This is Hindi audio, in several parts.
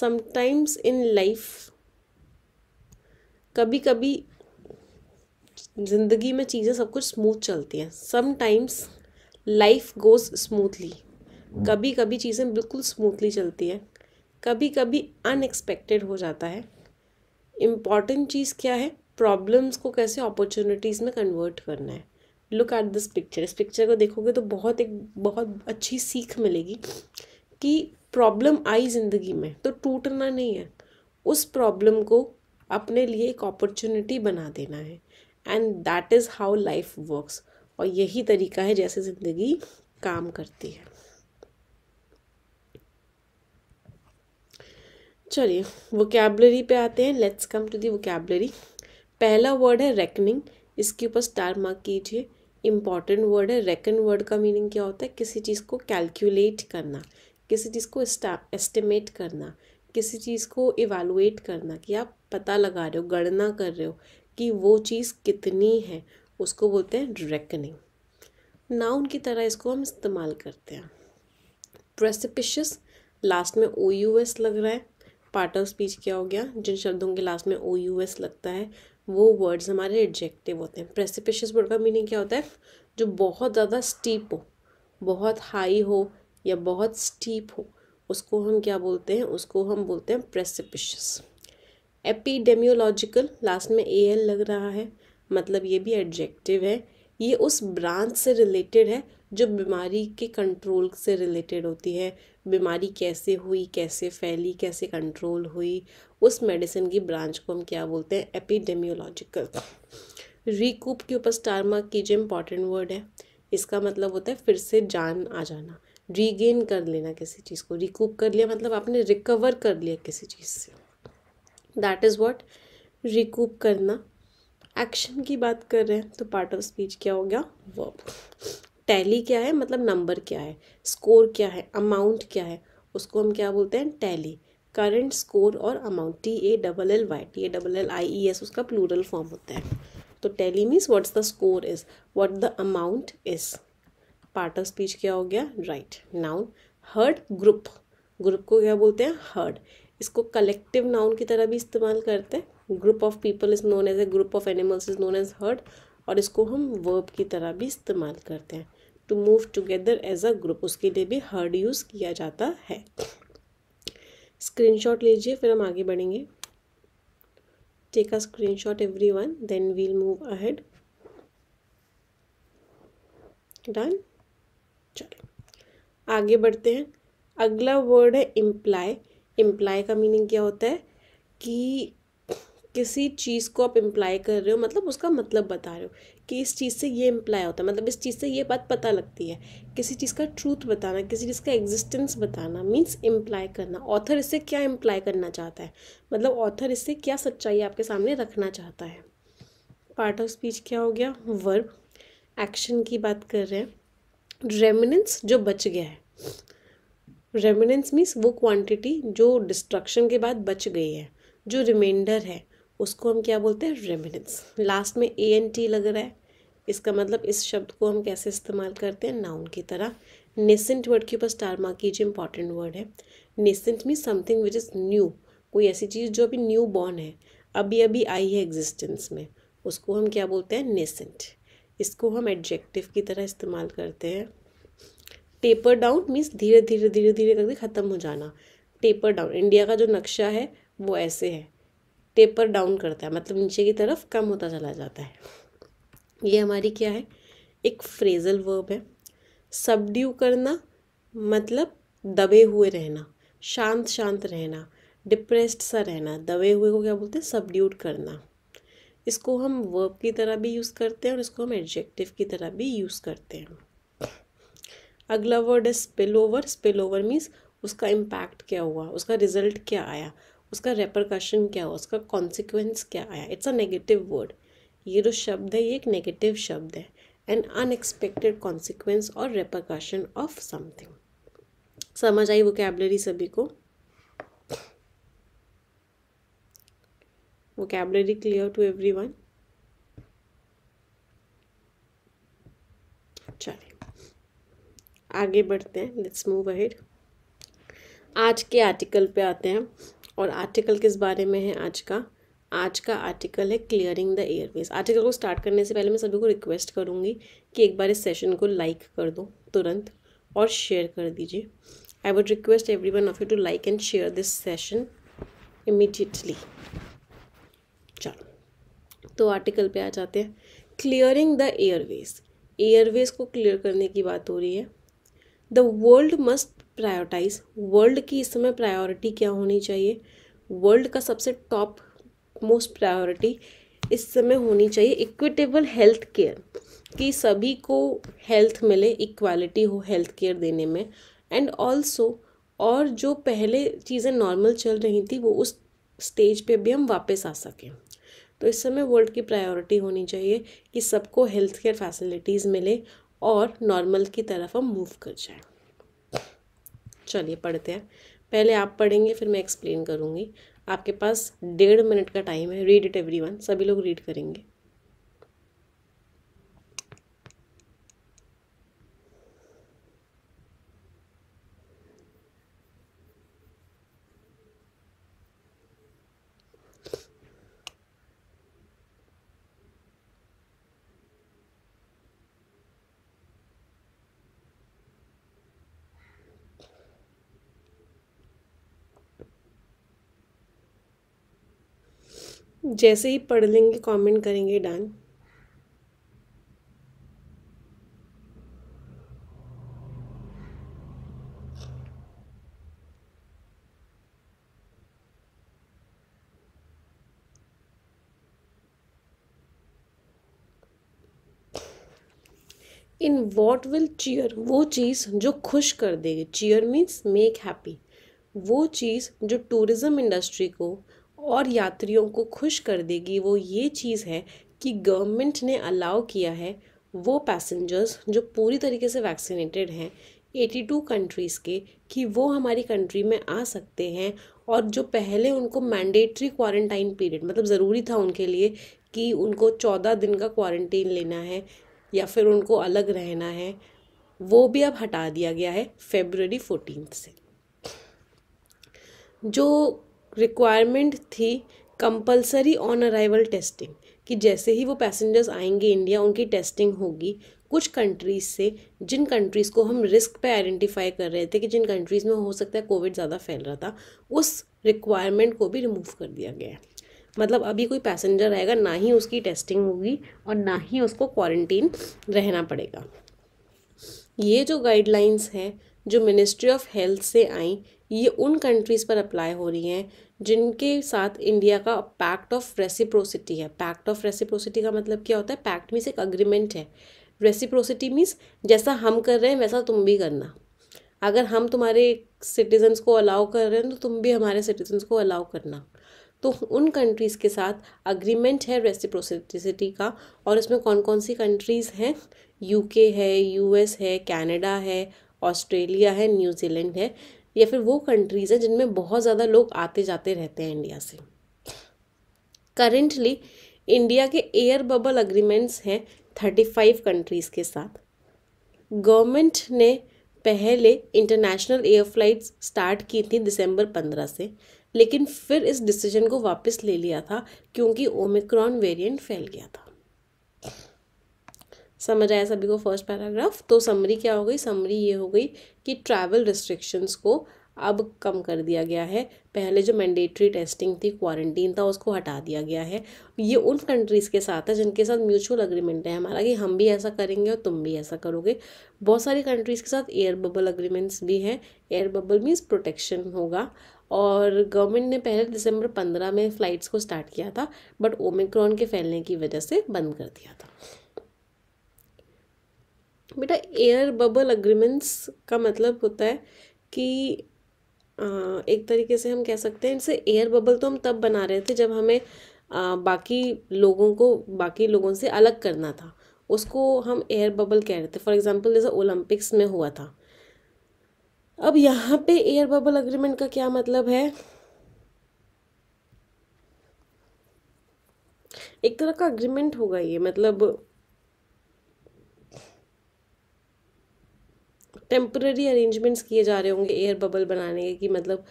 समटाइम्स इन लाइफ कभी कभी ज़िंदगी में चीज़ें सब कुछ स्मूथ चलती हैं समटाइम्स लाइफ गोज़ स्मूथली कभी कभी चीज़ें बिल्कुल स्मूथली चलती हैं कभी कभी अनएक्सपेक्टेड हो जाता है इम्पॉर्टेंट चीज़ क्या है प्रॉब्लम्स को कैसे अपॉर्चुनिटीज़ में कन्वर्ट करना है लुक एट दिस पिक्चर इस पिक्चर को देखोगे तो बहुत एक बहुत अच्छी सीख मिलेगी कि प्रॉब्लम आई ज़िंदगी में तो टूटना नहीं है उस प्रॉब्लम को अपने लिए एक अपॉर्चुनिटी बना देना है and that is how life works और यही तरीका है जैसे ज़िंदगी काम करती है चलिए वोकेबलरी पे आते हैं let's come to the vocabulary पहला वर्ड है रेकनिंग इसके ऊपर स्टार मार्क कीजिए इम्पॉर्टेंट वर्ड है रेकन वर्ड का मीनिंग क्या होता है किसी चीज़ को कैलकुलेट करना किसी चीज़ को एस्टिमेट करना किसी चीज़ को इवालुएट करना कि आप पता लगा रहे हो गणना कर रहे हो कि वो चीज़ कितनी है उसको बोलते हैं रेकनिंग नाउन की तरह इसको हम इस्तेमाल करते हैं प्रेसिपिशस लास्ट में ओ यू एस लग रहा है पार्ट ऑफ स्पीच क्या हो गया जिन शब्दों के लास्ट में ओ यू एस लगता है वो वर्ड्स हमारे एडजेक्टिव होते हैं प्रेसिपिशस वर्ड का मीनिंग क्या होता है जो बहुत ज़्यादा स्टीप हो बहुत हाई हो या बहुत स्टीप हो उसको हम क्या बोलते हैं उसको हम बोलते हैं प्रेसिपिशस एपिडेमियोलॉजिकल लास्ट में ए एल लग रहा है मतलब ये भी एडजेक्टिव है ये उस ब्रांच से रिलेटेड है जो बीमारी के कंट्रोल से रिलेटेड होती है बीमारी कैसे हुई कैसे फैली कैसे कंट्रोल हुई उस मेडिसिन की ब्रांच को हम क्या बोलते हैं एपिडेमियोलॉजिकल रिकूप के ऊपर स्टार कीजिए इम्पॉर्टेंट वर्ड है इसका मतलब होता है फिर से जान आ जाना रीगेन कर लेना किसी चीज़ को रिकूप कर लिया मतलब आपने रिकवर कर लिया किसी चीज़ से दैट इज़ वॉट रिकूप करना एक्शन की बात कर रहे हैं तो पार्ट ऑफ स्पीच क्या हो गया वर्ब टैली क्या है मतलब नंबर क्या है स्कोर क्या है अमाउंट क्या है उसको हम क्या बोलते हैं टैली करंट स्कोर और amount T A double L Y T A double L I E S उसका प्लूरल फॉर्म होता है तो tally means what's the score is what the amount is part of speech क्या हो गया right noun herd group group को क्या बोलते हैं हर्ड इसको कलेक्टिव नाउन की तरह भी इस्तेमाल करते हैं group of people is known as a group of animals is known as herd और इसको हम वर्ब की तरह भी इस्तेमाल करते हैं to move together as a group उसके लिए भी हर्ड यूज़ किया जाता है स्क्रीनशॉट लीजिए फिर हम आगे बढ़ेंगे take a screenshot everyone then we'll move ahead done आगे बढ़ते हैं अगला वर्ड है इम्प्लाय इम्प्लाय का मीनिंग क्या होता है कि किसी चीज़ को आप इम्प्लाई कर रहे हो मतलब उसका मतलब बता रहे हो कि इस चीज़ से ये इम्प्लाई होता है मतलब इस चीज़ से ये बात पता लगती है किसी चीज़ का ट्रूथ बताना किसी चीज़ का एग्जिस्टेंस बताना मीन्स इम्प्लाई करना ऑथर इससे क्या इम्प्लाई करना चाहता है मतलब ऑथर इससे क्या सच्चाई आपके सामने रखना चाहता है पार्ट ऑफ स्पीच क्या हो गया वर्ब एक्शन की बात कर रहे हैं रेमिनेंस जो बच गया है रेमिनेंस मीन्स वो क्वांटिटी जो डिस्ट्रक्शन के बाद बच गई है जो रिमाइंडर है उसको हम क्या बोलते हैं रेमिनेंस लास्ट में ए एन टी लग रहा है इसका मतलब इस शब्द को हम कैसे इस्तेमाल करते हैं नाउन की तरह नेसेंट वर्ड के ऊपर स्टार मार्क कीजिए इंपॉर्टेंट वर्ड है nascent means something which is new कोई ऐसी चीज़ जो अभी न्यू बॉर्न है अभी अभी आई है एग्जिस्टेंस में उसको हम क्या बोलते हैं नेसेंट इसको हम एडजेक्टिव की तरह इस्तेमाल करते हैं टेपर डाउन मीन्स धीरे धीरे धीरे धीरे करके ख़त्म हो जाना टेपर डाउन इंडिया का जो नक्शा है वो ऐसे है टेपर डाउन करता है मतलब नीचे की तरफ कम होता चला जाता है ये हमारी क्या है एक फ्रेजल वर्ब है सबड्यू करना मतलब दबे हुए रहना शांत शांत रहना डिप्रेस्ड सा रहना दबे हुए को क्या बोलते हैं सबड्यूट करना इसको हम वर्ब की तरह भी यूज़ करते हैं और इसको हम एडजेक्टिव की तरह भी यूज़ करते हैं अगला वर्ड है spill over spill over means उसका इम्पैक्ट क्या हुआ उसका रिजल्ट क्या आया उसका रेपरकशन क्या हुआ उसका कॉन्सिक्वेंस क्या आया इट्स अ नेगेटिव वर्ड ये जो शब्द है ये एक नेगेटिव शब्द है एन अनएक्सपेक्टेड कॉन्सिक्वेंस और रेपरकशन ऑफ समथिंग समझ आई वो कैबलरी सभी को vocabulary clear to everyone चलिए आगे बढ़ते हैं लेट्स मूव अहेड आज के आर्टिकल पे आते हैं और आर्टिकल किस बारे में है आज का आज का आर्टिकल है क्लियरिंग द एयरवेज आर्टिकल को स्टार्ट करने से पहले मैं सभी को रिक्वेस्ट करूँगी कि एक बार इस सेशन को लाइक कर दो तुरंत और शेयर कर दीजिए I would request every one of you to like and share this session immediately चलो तो आर्टिकल पे आ जाते हैं क्लियरिंग द एयरवेज एयरवेज को क्लियर करने की बात हो रही है the world must prioritise world की इस समय प्रायोरिटी क्या होनी चाहिए वर्ल्ड का सबसे टॉप मोस्ट प्रायोरिटी इस समय होनी चाहिए इक्विटेबल हेल्थ केयर कि सभी को हेल्थ मिले इक्वालिटी हो हेल्थ केयर देने में एंड ऑल्सो और जो पहले चीज़ें नॉर्मल चल रही थी वो उस स्टेज पे भी हम वापस आ सकें तो इस समय वर्ल्ड की प्रायोरिटी होनी चाहिए कि सबको हेल्थ केयर फैसिलिटीज़ मिले और नॉर्मल की तरफ हम मूव कर जाए चलिए पढ़ते हैं पहले आप पढ़ेंगे फिर मैं एक्सप्लेन करूँगी आपके पास डेढ़ मिनट का टाइम है रीड इट एवरी वन सभी लोग रीड करेंगे जैसे ही पढ़ लेंगे कमेंट करेंगे done in what will cheer वो चीज़ जो खुश कर देगी चीयर मीन्स मेक हैप्पी वो चीज़ जो टूरिज़्म इंडस्ट्री को और यात्रियों को खुश कर देगी वो ये चीज़ है कि गवर्नमेंट ने अलाउ किया है वो पैसेंजर्स जो पूरी तरीके से वैक्सीनेटेड हैं 82 कंट्रीज़ के कि वो हमारी कंट्री में आ सकते हैं और जो पहले उनको मैंडेटरी क्वारंटाइन पीरियड मतलब ज़रूरी था उनके लिए कि उनको चौदह दिन का क्वारंटीन लेना है या फिर उनको अलग रहना है वो भी अब हटा दिया गया है फेबररी फोर्टीन से जो रिक्वायरमेंट थी कंपलसरी ऑन अराइवल टेस्टिंग कि जैसे ही वो पैसेंजर्स आएंगे इंडिया उनकी टेस्टिंग होगी कुछ कंट्रीज़ से जिन कंट्रीज़ को हम रिस्क पे आइडेंटिफाई कर रहे थे कि जिन कंट्रीज़ में हो सकता है कोविड ज़्यादा फैल रहा था उस रिक्वायरमेंट को भी रिमूव कर दिया गया है मतलब अभी कोई पैसेंजर आएगा ना ही उसकी टेस्टिंग होगी और ना ही उसको क्वारंटीन रहना पड़ेगा ये जो गाइडलाइंस हैं जो मिनिस्ट्री ऑफ हेल्थ से आई ये उन कंट्रीज़ पर अप्लाई हो रही हैं जिनके साथ इंडिया का पैक्ट ऑफ रेसिप्रोसिटी है पैक्ट ऑफ रेसिप्रोसिटी का मतलब क्या होता है पैक्ट मीन्स एक अग्रीमेंट है रेसिप्रोसिटी मीन्स जैसा हम कर रहे हैं वैसा तुम भी करना अगर हम तुम्हारे सिटीजन्स को अलाउ कर रहे हैं तो तुम भी हमारे सिटीजन्स को अलाउ करना तो उन कंट्रीज़ के साथ अग्रीमेंट है रेसिप्रोसिटी का और इसमें कौन कौन सी कंट्रीज़ हैं यूके है यूएस है कनाडा है ऑस्ट्रेलिया है न्यूजीलैंड है या फिर वो कंट्रीज़ हैं जिनमें बहुत ज़्यादा लोग आते जाते रहते हैं इंडिया से करेंटली इंडिया के एयर बबल अग्रीमेंट्स हैं थर्टी फाइव कंट्रीज़ के साथ गवर्नमेंट ने पहले इंटरनेशनल एयर फ्लाइट्स स्टार्ट की थी दिसंबर पंद्रह से लेकिन फिर इस डिसीजन को वापस ले लिया था क्योंकि ओमिक्रॉन वेरिएंट फैल गया था समझ आया सभी को फर्स्ट पैराग्राफ तो समरी क्या हो गई समरी ये हो गई कि ट्रैवल रिस्ट्रिक्शंस को अब कम कर दिया गया है पहले जो मैंडेटरी टेस्टिंग थी क्वारंटीन था उसको हटा दिया गया है ये उन कंट्रीज़ के साथ है जिनके साथ म्यूचुअल अग्रीमेंट है हमारा कि हम भी ऐसा करेंगे और तुम भी ऐसा करोगे बहुत सारी कंट्रीज़ के साथ एयर बबल अग्रीमेंट्स भी हैं एयर बबल मीन्स प्रोटेक्शन होगा और गवर्नमेंट ने पहले दिसंबर पंद्रह में फ़्लाइट्स को स्टार्ट किया था बट ओमिक्रॉन के फैलने की वजह से बंद कर दिया था बेटा एयर बबल अग्रीमेंट्स का मतलब होता है कि आ, एक तरीके से हम कह सकते हैं इनसे एयर बबल तो हम तब बना रहे थे जब हमें आ, बाकी लोगों को बाकी लोगों से अलग करना था उसको हम एयर बबल कह रहे थे फॉर एग्जांपल जैसे ओलंपिक्स में हुआ था अब यहाँ पे एयर बबल अग्रीमेंट का क्या मतलब है एक तरह का अग्रीमेंट होगा ये मतलब टेम्प्ररी अरेंजमेंट्स किए जा रहे होंगे एयर बबल बनाने के कि मतलब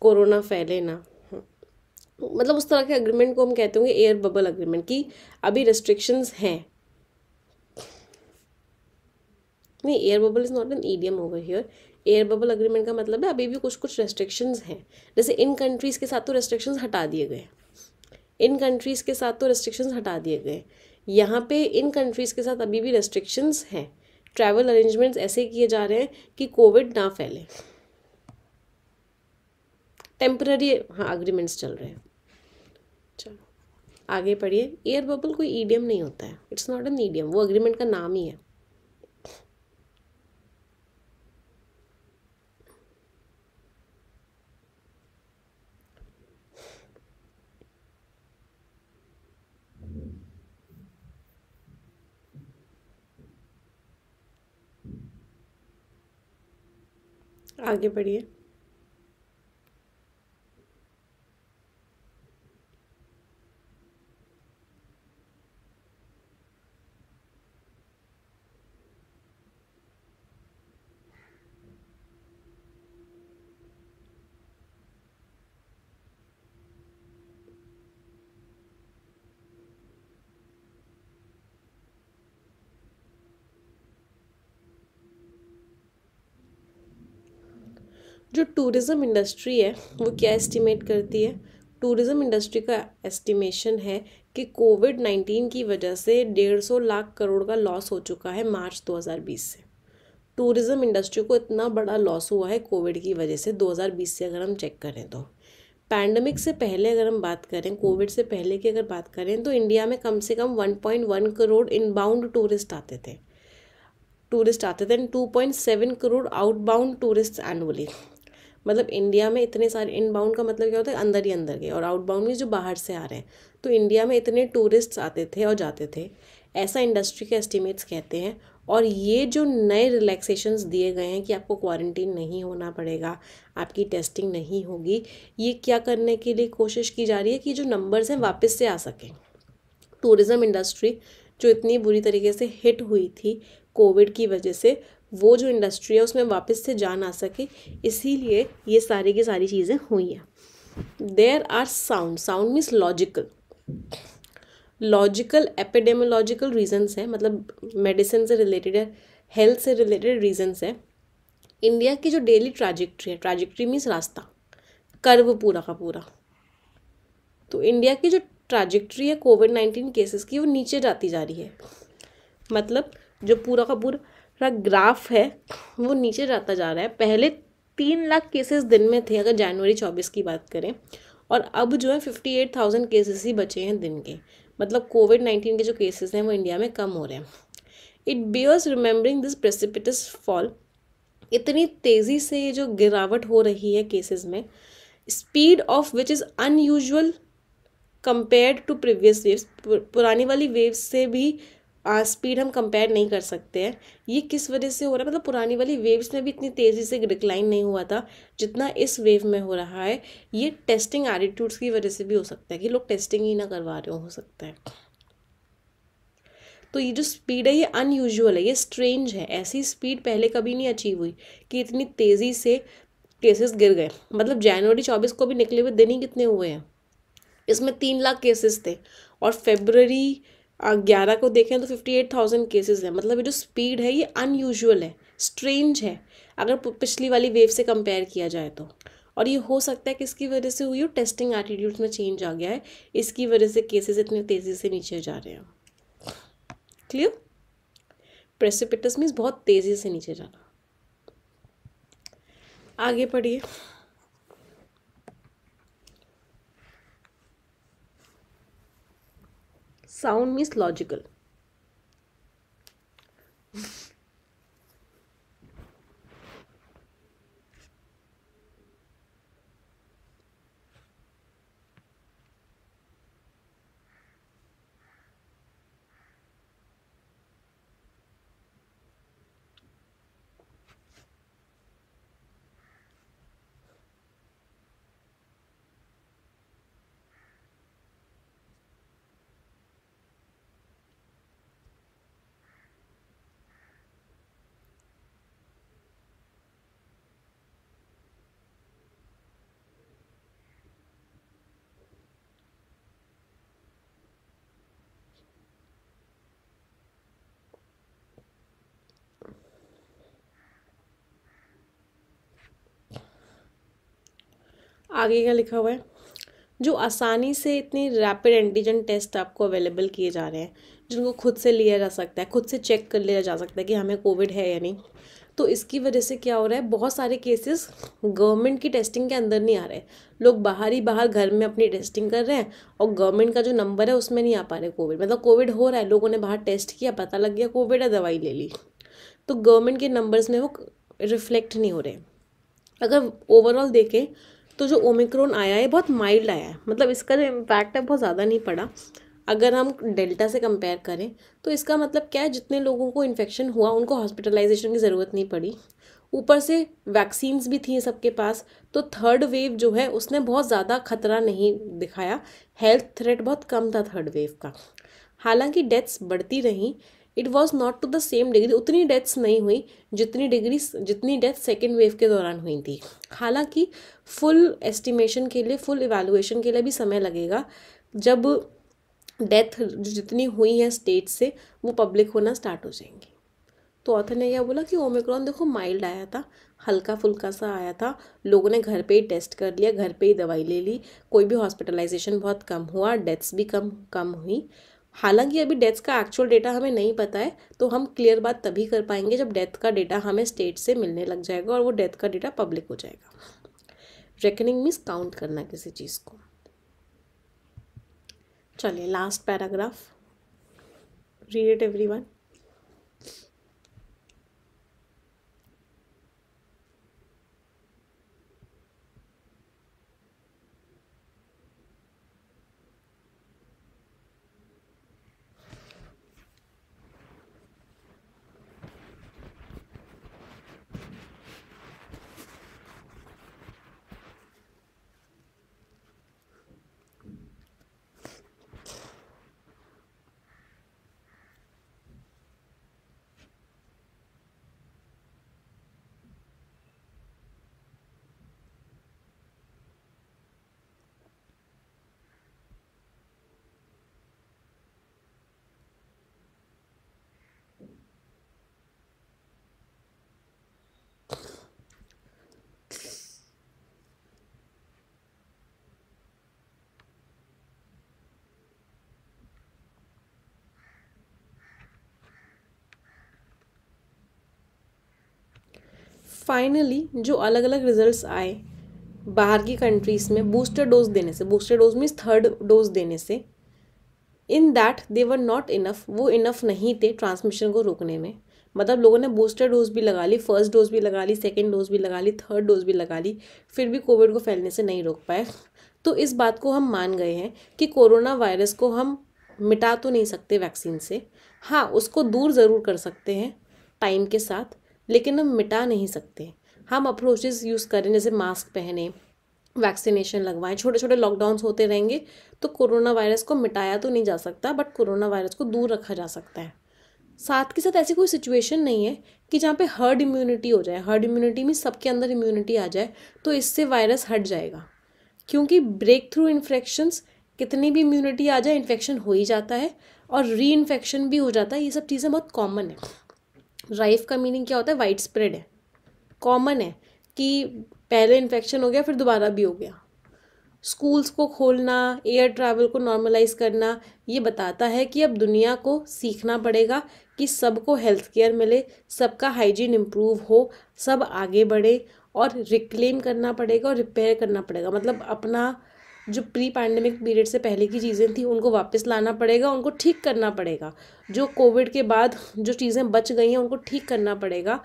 कोरोना फैले ना मतलब उस तरह के अग्रीमेंट को हम कहते होंगे एयर बबल अग्रीमेंट कि अभी रेस्ट्रिक्शंस हैं नहीं air bubble is not an idiom over here air bubble agreement का मतलब है अभी भी कुछ कुछ रेस्ट्रिक्शंस हैं जैसे इन कंट्रीज़ के साथ तो रेस्ट्रिक्शंस हटा दिए गए इन कंट्रीज़ के साथ तो रेस्ट्रिक्शंस हटा दिए गए यहाँ पे इन कंट्रीज़ के साथ अभी भी रेस्ट्रिक्शंस हैं ट्रैवल अरेंजमेंट्स ऐसे किए जा रहे हैं कि कोविड ना फैले टेम्प्ररी हाँ अग्रीमेंट्स चल रहे हैं चलो आगे पढ़िए एयर बबल कोई ईडियम नहीं होता है इट्स नॉट एन ईडियम वो अग्रीमेंट का नाम ही है आगे बढ़िए जो टूरिज़म इंडस्ट्री है वो क्या एस्टिमेट करती है टूरिज़म इंडस्ट्री का एस्टिमेशन है कि कोविड नाइन्टीन की वजह से डेढ़ सौ लाख करोड़ का लॉस हो चुका है मार्च 2020 से टूरिज़म इंडस्ट्री को इतना बड़ा लॉस हुआ है कोविड की वजह से 2020 से अगर हम चेक करें तो पैंडमिक से पहले अगर हम बात करें कोविड से पहले की अगर बात करें तो इंडिया में कम से कम 1.1 करोड़ इनबाउंड टूरिस्ट आते थे टूरिस्ट आते थे and seven crore outbound tourist annually मतलब इंडिया में इतने सारे इनबाउंड का मतलब क्या होता है अंदर ही अंदर के और आउटबाउंड में जो बाहर से आ रहे हैं तो इंडिया में इतने टूरिस्ट्स आते थे और जाते थे ऐसा इंडस्ट्री के एस्टिमेट्स कहते हैं और ये जो नए रिलैक्सेशन दिए गए हैं कि आपको क्वारंटीन नहीं होना पड़ेगा आपकी टेस्टिंग नहीं होगी ये क्या करने के लिए कोशिश की जा रही है कि जो नंबर्स हैं वापस से आ सकें टूरिज़्म इंडस्ट्री जो इतनी बुरी तरीके से हिट हुई थी कोविड की वजह से वो जो इंडस्ट्री है उसमें वापस से जान आ सके इसीलिए ये सारी की सारी चीज़ें हुई हैं there are sound sound means logical logical epidemiological reasons हैं मतलब मेडिसिन से रिलेटेड है हेल्थ से रिलेटेड रीजंस हैं इंडिया की जो डेली ट्राजिक्ट्री है ट्राजिक्ट्री मीन्स रास्ता कर्व पूरा का पूरा तो इंडिया की जो ट्राजिक्ट्री है कोविड नाइन्टीन केसेस की वो नीचे जाती जा रही है मतलब जो पूरा का पूरा ग्राफ है वो नीचे जाता जा रहा है पहले तीन लाख केसेस दिन में थे अगर जनवरी चौबीस की बात करें और अब जो है फिफ्टी एट थाउजेंड केसेस ही बचे हैं दिन के मतलब कोविड नाइन्टीन के जो केसेस हैं वो इंडिया में कम हो रहे हैं it bears remembering this precipitous fall इतनी तेज़ी से ये जो गिरावट हो रही है केसेस में speed of which is unusual compared to previous waves पुरानी वाली वेव्स से भी स्पीड हम कंपेयर नहीं कर सकते हैं ये किस वजह से हो रहा है मतलब पुरानी वाली वेव्स में भी इतनी तेज़ी से डिक्लाइन नहीं हुआ था जितना इस वेव में हो रहा है ये टेस्टिंग एटीट्यूड्स की वजह से भी हो सकता है कि लोग टेस्टिंग ही ना करवा रहे हो, हो सकता है तो ये जो स्पीड है ये अनयूजल है ये स्ट्रेंज है ऐसी स्पीड पहले कभी नहीं अचीव हुई कि इतनी तेज़ी से केसेस गिर गए मतलब जनवरी चौबीस को भी निकले हुए दिन ही कितने हुए हैं इसमें तीन लाख केसेस थे और फेबररी ग्यारह को देखें तो फिफ्टी एट थाउजेंड केसेज हैं मतलब ये जो स्पीड है ये अनयूजल है स्ट्रेंज है अगर पिछली वाली वेव से कंपेयर किया जाए तो और ये हो सकता है किसकी वजह से हुई हो टेस्टिंग एटीट्यूड्स में चेंज आ गया है इसकी वजह से केसेस इतने तेज़ी से नीचे जा रहे हैं क्लियर प्रेसिपिटस मीन्स बहुत तेज़ी से नीचे जाना आगे पढ़िए sound means logical आगे क्या लिखा हुआ है जो आसानी से इतने रैपिड एंटीजन टेस्ट आपको अवेलेबल किए जा रहे हैं जिनको खुद से लिया जा सकता है खुद से चेक कर लिया जा सकता है कि हमें कोविड है या नहीं तो इसकी वजह से क्या हो रहा है बहुत सारे केसेस गवर्नमेंट की टेस्टिंग के अंदर नहीं आ रहे लोग बाहर ही बाहर घर में अपनी टेस्टिंग कर रहे हैं और गवर्नमेंट का जो नंबर है उसमें नहीं आ पा रहे कोविड मतलब कोविड हो रहा है लोगों ने बाहर टेस्ट किया पता लग गया कोविड है दवाई ले ली तो गवर्नमेंट के नंबर्स में वो रिफ्लेक्ट नहीं हो रहे अगर ओवरऑल देखें तो जो ओमिक्रोन आया है बहुत माइल्ड आया है मतलब इसका जो इम्पैक्ट है बहुत ज़्यादा नहीं पड़ा अगर हम डेल्टा से कंपेयर करें तो इसका मतलब क्या है जितने लोगों को इन्फेक्शन हुआ उनको हॉस्पिटलाइजेशन की ज़रूरत नहीं पड़ी ऊपर से वैक्सीन्स भी थी सबके पास तो थर्ड वेव जो है उसने बहुत ज़्यादा खतरा नहीं दिखाया हेल्थ थ्रेट बहुत कम था थर्ड वेव का हालांकि डेथ्स बढ़ती रहीं it was not to the same degree उतनी डेथ्स नहीं हुई जितनी डिग्री जितनी डेथ सेकेंड वेव के दौरान हुई थी हालांकि फुल एस्टिमेशन के लिए फुल इवेलुएशन के लिए भी समय लगेगा जब डेथ जितनी हुई है स्टेट से वो पब्लिक होना स्टार्ट हो जाएंगी तो ऑथर ने क्या बोला कि ओमिक्रॉन देखो माइल्ड आया था हल्का फुल्का सा आया था लोगों ने घर पे ही टेस्ट कर लिया घर पे ही दवाई ले ली कोई भी हॉस्पिटलाइजेशन बहुत कम हुआ डेथ्स भी कम कम हुई हालांकि अभी डेथ का एक्चुअल डेटा हमें नहीं पता है तो हम क्लियर बात तभी कर पाएंगे जब डेथ का डेटा हमें स्टेट से मिलने लग जाएगा और वो डेथ का डेटा पब्लिक हो जाएगा रेकनिंग मीन्स काउंट करना किसी चीज़ को चलिए last paragraph read it everyone finally जो अलग अलग रिजल्ट्स आए बाहर की कंट्रीज़ में बूस्टर डोज देने से booster dose means third dose देने से in that they were not enough वो इनफ नहीं थे ट्रांसमिशन को रोकने में मतलब लोगों ने बूस्टर डोज भी लगा ली फर्स्ट डोज भी लगा ली सेकेंड डोज भी लगा ली थर्ड डोज भी लगा ली फिर भी कोविड को फैलने से नहीं रोक पाए तो इस बात को हम मान गए हैं कि कोरोना वायरस को हम मिटा तो नहीं सकते वैक्सीन से हाँ उसको दूर ज़रूर कर सकते हैं टाइम के साथ लेकिन हम मिटा नहीं सकते हम अप्रोचेज़ यूज़ करें जैसे मास्क पहने वैक्सीनेशन लगवाएं छोटे छोटे लॉकडाउन्स होते रहेंगे तो कोरोना वायरस को मिटाया तो नहीं जा सकता बट कोरोना वायरस को दूर रखा जा सकता है साथ के साथ ऐसी कोई सिचुएशन नहीं है कि जहाँ पे हर्ड इम्यूनिटी हो जाए हर्ड इम्यूनिटी में सबके अंदर इम्यूनिटी आ जाए तो इससे वायरस हट जाएगा क्योंकि ब्रेक थ्रू इन्फेक्शंस कितनी भी इम्यूनिटी आ जाए इन्फेक्शन हो ही जाता है और री इन्फेक्शन भी हो जाता है ये सब चीज़ें बहुत कॉमन है राइफ़ का मीनिंग क्या होता है वाइड स्प्रेड है कॉमन है कि पहले इन्फेक्शन हो गया फिर दोबारा भी हो गया स्कूल्स को खोलना एयर ट्रैवल को नॉर्मलाइज करना ये बताता है कि अब दुनिया को सीखना पड़ेगा कि सबको हेल्थ केयर मिले सबका हाइजीन इम्प्रूव हो सब आगे बढ़े और रिक्लेम करना पड़ेगा और रिपेयर करना पड़ेगा मतलब अपना जो प्री पैंडमिक पीरियड से पहले की चीज़ें थी उनको वापस लाना पड़ेगा उनको ठीक करना पड़ेगा जो कोविड के बाद जो चीज़ें बच गई हैं उनको ठीक करना पड़ेगा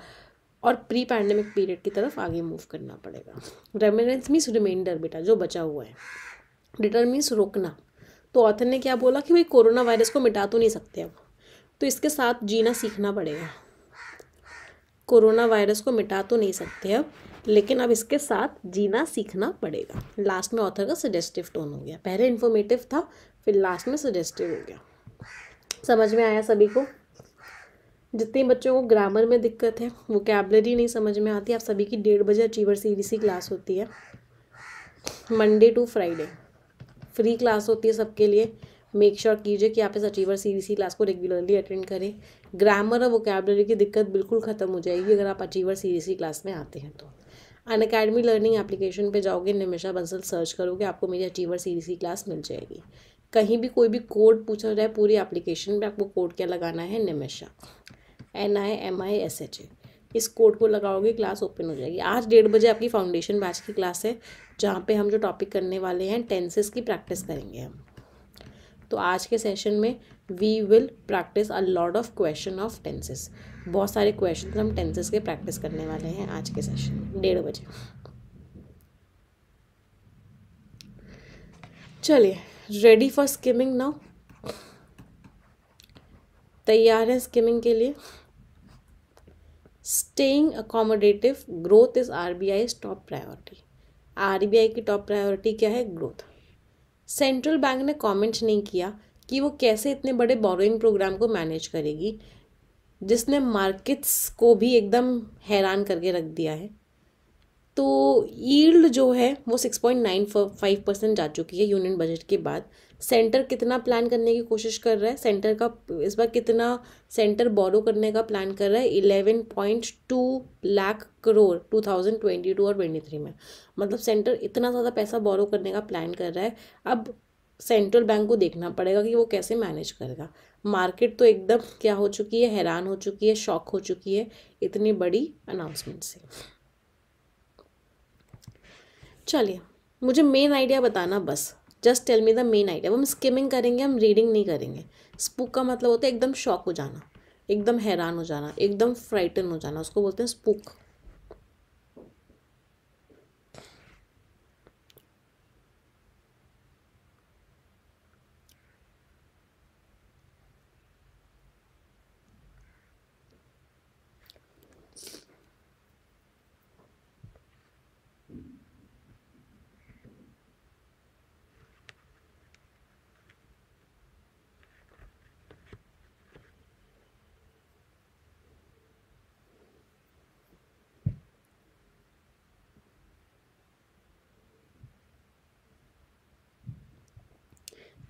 और प्री पैंडमिक पीरियड की तरफ आगे मूव करना पड़ेगा रेमिनेंस मीन्स रिमाइंडर बेटा जो बचा हुआ है डिटर मीन्स रोकना तो ऑथर ने क्या बोला कि भाई कोरोना वायरस को मिटा तो नहीं सकते अब तो इसके साथ जीना सीखना पड़ेगा कोरोना वायरस को मिटा तो नहीं सकते अब लेकिन अब इसके साथ जीना सीखना पड़ेगा लास्ट में ऑथर का सजेस्टिव टोन हो गया पहले इन्फॉर्मेटिव था फिर लास्ट में सजेस्टिव हो गया समझ में आया सभी को जितने बच्चों को ग्रामर में दिक्कत है वो कैबलरी नहीं समझ में आती आप सभी की डेढ़ बजे अचीवर सीरीज की क्लास होती है Monday to Friday free class होती है सबके लिए मेक श्योर sure कीजिए कि आप इस अचीवर सी क्लास को रेगुलरली अटेंड करें ग्रामर और कैबलरी की दिक्कत बिल्कुल ख़त्म हो जाएगी अगर आप अचीवर सी क्लास में आते हैं तो अन अकेडमी लर्निंग एप्लीकेशन पे जाओगे निमिषा बंसल सर्च करोगे आपको मेरी अचीवर सीरीज की क्लास मिल जाएगी कहीं भी कोई भी कोड पूछा जाए पूरी एप्लीकेशन पे आपको कोड क्या लगाना है Nimisha N I M I S H A इस कोड को लगाओगे क्लास ओपन हो जाएगी आज डेढ़ बजे आपकी फाउंडेशन बैच की क्लास है जहाँ पे हम जो टॉपिक करने वाले हैं टेंसेस की प्रैक्टिस करेंगे हम तो आज के सेशन में we will practice a lot of question of tenses बहुत सारे क्वेश्चन हम टेंसेस के प्रैक्टिस करने वाले हैं आज के सेशन में डेढ़ बजे चलिए रेडी फॉर स्किमिंग नाउ तैयार हैं स्किमिंग के लिए staying accommodative growth is RBI top priority RBI की टॉप प्रायोरिटी क्या है ग्रोथ सेंट्रल बैंक ने कमेंट नहीं किया कि वो कैसे इतने बड़े बोरोइंग प्रोग्राम को मैनेज करेगी जिसने मार्केट्स को भी एकदम हैरान करके रख दिया है तो ईल्ड जो है वो six point nine five percent जा चुकी है यूनियन बजट के बाद सेंटर कितना प्लान करने की कोशिश कर रहा है सेंटर का इस बार कितना सेंटर बोरो करने का प्लान कर रहा है eleven point two lakh crore two thousand twenty two और ट्वेंटी थ्री में मतलब सेंटर इतना ज़्यादा पैसा बोरो करने का प्लान कर रहा है अब सेंट्रल बैंक को देखना पड़ेगा कि वो कैसे मैनेज करेगा मार्केट तो एकदम क्या हो चुकी है हैरान हो चुकी है शॉक हो चुकी है इतनी बड़ी अनाउंसमेंट से चलिए मुझे मेन आइडिया बताना बस just tell me the main idea वो हम स्किमिंग करेंगे हम रीडिंग नहीं करेंगे स्पूक का मतलब होता है एकदम शॉक हो जाना एकदम हैरान हो जाना एकदम फ्राइटन हो जाना उसको बोलते हैं स्पूक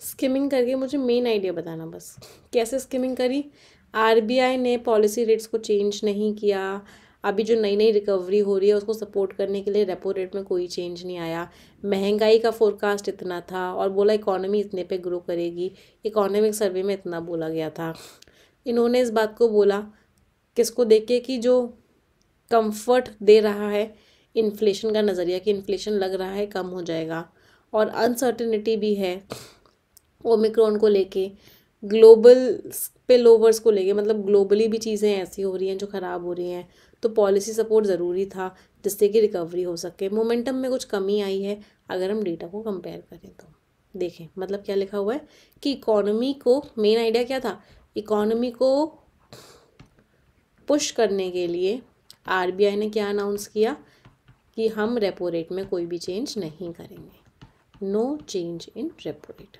स्किमिंग करके मुझे मेन आइडिया बताना बस कैसे स्किमिंग करी आरबीआई ने पॉलिसी रेट्स को चेंज नहीं किया अभी जो नई नई रिकवरी हो रही है उसको सपोर्ट करने के लिए रेपो रेट में कोई चेंज नहीं आया महंगाई का फोरकास्ट इतना था और बोला इकोनॉमी इतने पे ग्रो करेगी इकोनॉमिक सर्वे में इतना बोला गया था इन्होंने इस बात को बोला किसको देख के कि जो कंफर्ट दे रहा है इन्फ्लेशन का नज़रिया कि इन्फ्लेशन लग रहा है कम हो जाएगा और अनसर्टनिटी भी है ओमिक्रॉन को लेके ग्लोबल स्पिल ओवर्स को लेके मतलब ग्लोबली भी चीज़ें ऐसी हो रही हैं जो ख़राब हो रही हैं तो पॉलिसी सपोर्ट ज़रूरी था जिससे कि रिकवरी हो सके मोमेंटम में कुछ कमी आई है अगर हम डेटा को कंपेयर करें तो देखें मतलब क्या लिखा हुआ है कि इकोनॉमी को मेन आइडिया क्या था इकोनॉमी को पुश करने के लिए आरबीआई ने क्या अनाउंस किया कि हम रेपो रेट में कोई भी चेंज नहीं करेंगे no change in repo rate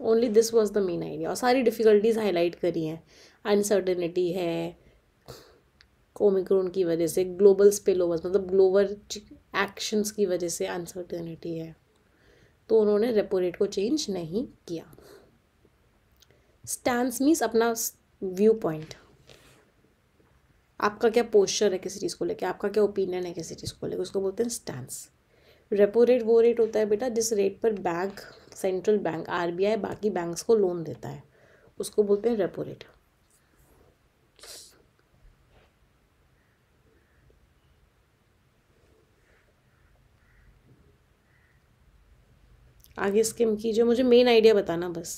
only this was the main idea और सारी डिफ़िकल्टीज हाईलाइट करी हैं अनसर्टेनिटी है ओमिक्रोन की वजह से ग्लोबल स्पिल मतलब ग्लोबल एक्शंस की वजह से अनसर्टेनिटी है तो उन्होंने रेपो रेट को चेंज नहीं किया स्टैंड मीन्स अपना व्यू पॉइंट आपका क्या पोस्चर है किसी चीज़ को लेकर आपका क्या ओपिनियन है किसी चीज़ को लेकर उसको बोलते हैं स्टैंड रेपो रेट वो रेट होता है बेटा जिस रेट पर बैंक सेंट्रल बैंक आरबीआई बाकी बैंक्स को लोन देता है उसको बोलते हैं रेपो रेट आगे स्कीम की जो मुझे मेन आइडिया बताना बस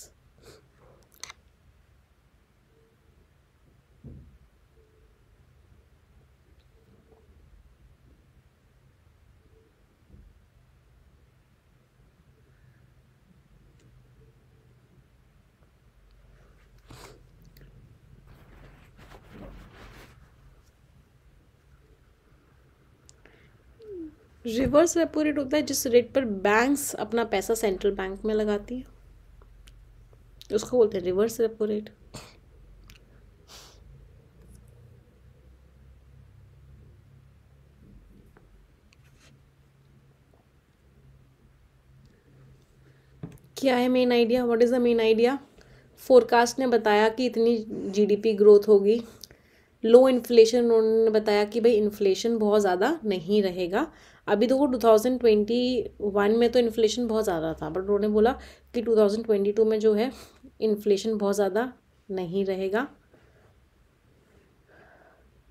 रिवर्स रेपो रेट होता है जिस रेट पर बैंक्स अपना पैसा सेंट्रल बैंक में लगाती है उसको बोलते हैं रिवर्स रेपो रेट क्या है main idea what is the main idea forecast ने बताया कि इतनी जीडीपी ग्रोथ होगी लो इन्फ्लेशन उन्होंने बताया कि भाई इन्फ्लेशन बहुत ज़्यादा नहीं रहेगा अभी देखो टू थाउजेंड ट्वेंटी वन में तो इन्फ्लेशन बहुत ज़्यादा था बट उन्होंने बोला कि टू थाउजेंड ट्वेंटी टू में जो है इन्फ्लेशन बहुत ज़्यादा नहीं रहेगा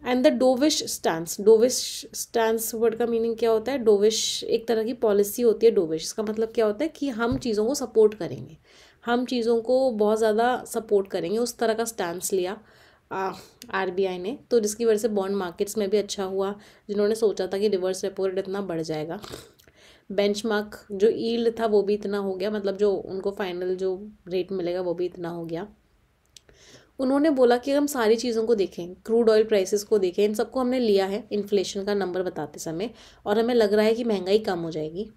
and the dovish stand dovish stand word का मीनिंग क्या होता है डोविश एक तरह की पॉलिसी होती है डोविश इसका मतलब क्या होता है कि हम चीज़ों को सपोर्ट करेंगे हम चीज़ों को बहुत ज़्यादा सपोर्ट करेंगे उस तरह का स्टैंड लिया आई ने तो जिसकी वजह से बॉन्ड मार्केट्स में भी अच्छा हुआ जिन्होंने सोचा था कि रिवर्स रेपो रेट इतना बढ़ जाएगा बेंचमार्क जो ईल्ड था वो भी इतना हो गया मतलब जो उनको फाइनल जो रेट मिलेगा वो भी इतना हो गया उन्होंने बोला कि हम सारी चीज़ों को देखें क्रूड ऑयल प्राइसेस को देखें इन सबको हमने लिया है इन्फ्लेशन का नंबर बताते समय और हमें लग रहा है कि महंगाई कम हो जाएगी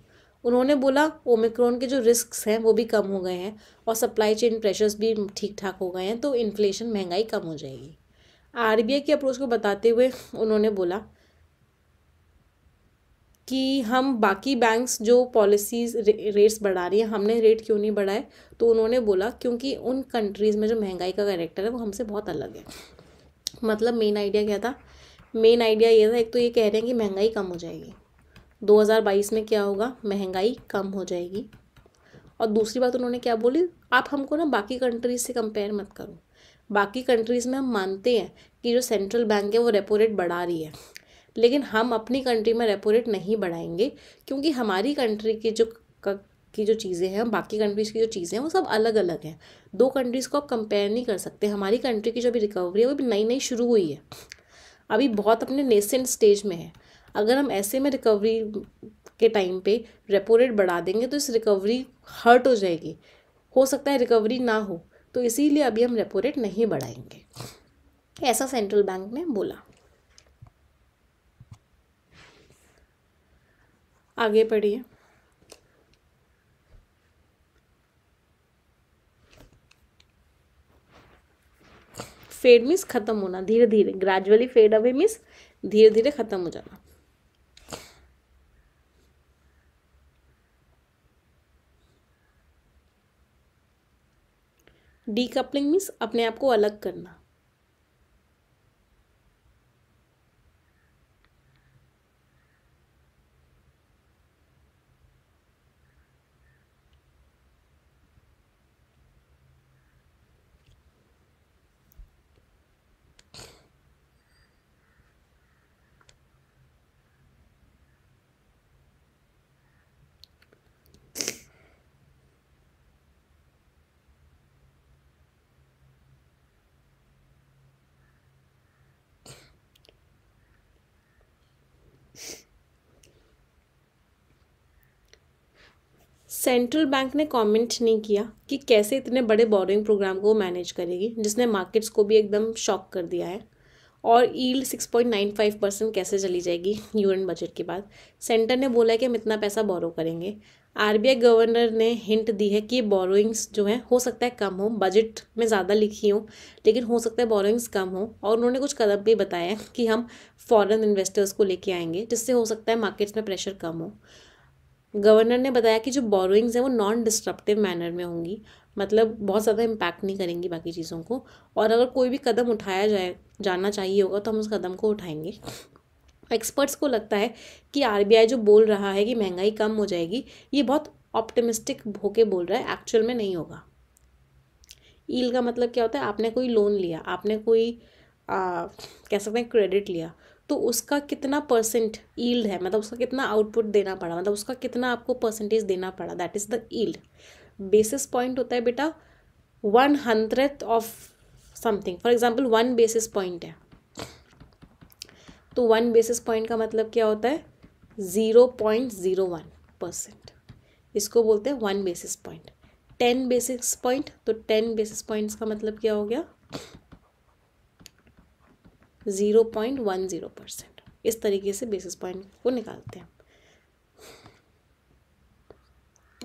उन्होंने बोला ओमिक्रॉन के जो रिस्क हैं वो भी कम हो गए हैं और सप्लाई चेन प्रेशर्स भी ठीक ठाक हो गए हैं तो इन्फ्लेशन महंगाई कम हो जाएगी आर के अप्रोच को बताते हुए उन्होंने बोला कि हम बाकी बैंक्स जो पॉलिसीज रे, रेट्स बढ़ा रही हैं हमने रेट क्यों नहीं बढ़ाए तो उन्होंने बोला क्योंकि उन कंट्रीज़ में जो महंगाई का करेक्टर है वो हमसे बहुत अलग है मतलब मेन आइडिया क्या था मेन आइडिया ये था एक तो ये कह रहे हैं कि महंगाई कम हो जाएगी 2022 में क्या होगा महंगाई कम हो जाएगी और दूसरी बात उन्होंने क्या बोली आप हमको ना बाकी कंट्रीज से कंपेयर मत करो बाकी कंट्रीज़ में हम मानते हैं कि जो सेंट्रल बैंक है वो रेपो रेट बढ़ा रही है लेकिन हम अपनी कंट्री में रेपो रेट नहीं बढ़ाएंगे क्योंकि हमारी कंट्री की जो की जो चीज़ें हैं बाकी कंट्रीज़ की जो चीज़ें हैं वो सब अलग अलग हैं दो कंट्रीज़ को आप कंपेयर नहीं कर सकते हमारी कंट्री की जो अभी रिकवरी है वो भी नई नई शुरू हुई है अभी बहुत अपने नेसेंट स्टेज में है अगर हम ऐसे में रिकवरी के टाइम पे रेपो रेट बढ़ा देंगे तो इस रिकवरी हर्ट हो जाएगी हो सकता है रिकवरी ना हो तो इसीलिए अभी हम रेपो रेट नहीं बढ़ाएंगे ऐसा सेंट्रल बैंक ने बोला आगे पढ़िए फेड मीन्स खत्म होना धीरे धीरे ग्रेजुअली फेड अवे मीन्स धीरे धीरे खत्म हो जाना डीकपलिंग मीन्स अपने आप को अलग करना सेंट्रल बैंक ने कमेंट नहीं किया कि कैसे इतने बड़े बोरिंग प्रोग्राम को मैनेज करेगी जिसने मार्केट्स को भी एकदम शॉक कर दिया है और ईल्ड 6.95 परसेंट कैसे चली जाएगी यूएन बजट के बाद सेंटर ने बोला है कि हम इतना पैसा बोरो करेंगे आरबीआई गवर्नर ने हिंट दी है कि बोरोइंग्स जो हैं हो सकता है कम हो बजट में ज़्यादा लिखी हो लेकिन हो सकता है बोरोइंग्स कम हो और उन्होंने कुछ कदम भी बताया कि हम फॉरेन इन्वेस्टर्स को लेके आएंगे जिससे हो सकता है मार्केट्स में प्रेशर कम हो गवर्नर ने बताया कि जो बोरोइंग्स हैं वो नॉन डिस्ट्रप्टिव मैनर में होंगी मतलब बहुत ज़्यादा इम्पैक्ट नहीं करेंगी बाकी चीज़ों को और अगर कोई भी कदम उठाया जाए जाना चाहिए होगा तो हम उस कदम को उठाएंगे एक्सपर्ट्स को लगता है कि आर जो बोल रहा है कि महंगाई कम हो जाएगी ये बहुत ऑप्टिमिस्टिक होके बोल रहा है एक्चुअल में नहीं होगा ईल का मतलब क्या होता है आपने कोई लोन लिया आपने कोई आ, कह सकते हैं क्रेडिट लिया तो उसका कितना परसेंट ईल्ड है मतलब उसका कितना आउटपुट देना पड़ा मतलब उसका कितना आपको परसेंटेज देना पड़ा that is the yield basis point होता है बेटा one hundred of something for example one basis point है तो वन बेसिस पॉइंट का मतलब क्या होता है zero point zero one percent इसको बोलते हैं one basis point ten basis point तो टेन बेसिस पॉइंट्स का मतलब क्या हो गया zero point one zero percent इस तरीके से बेसिस पॉइंट को निकालते हैं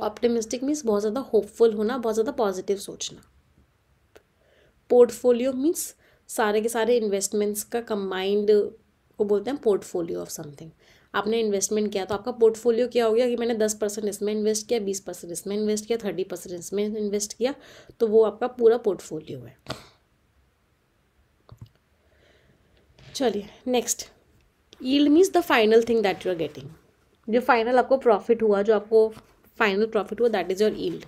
ऑप्टिमिस्टिक मीन्स बहुत ज़्यादा होपफुल होना बहुत ज़्यादा पॉजिटिव सोचना पोर्टफोलियो मीन्स सारे के सारे इन्वेस्टमेंट्स का कंबाइंड को बोलते हैं पोर्टफोलियो ऑफ समथिंग आपने इन्वेस्टमेंट किया तो आपका पोर्टफोलियो क्या हो गया कि मैंने दस परसेंट इसमें इन्वेस्ट किया बीस परसेंट इसमें इन्वेस्ट किया थर्टी परसेंट इसमें इन्वेस्ट किया तो वो आपका पूरा पोर्टफोलियो है चलिए next yield means the final thing that you are getting जो फाइनल आपको प्रॉफिट हुआ जो आपको फाइनल प्रॉफिट हुआ that is your yield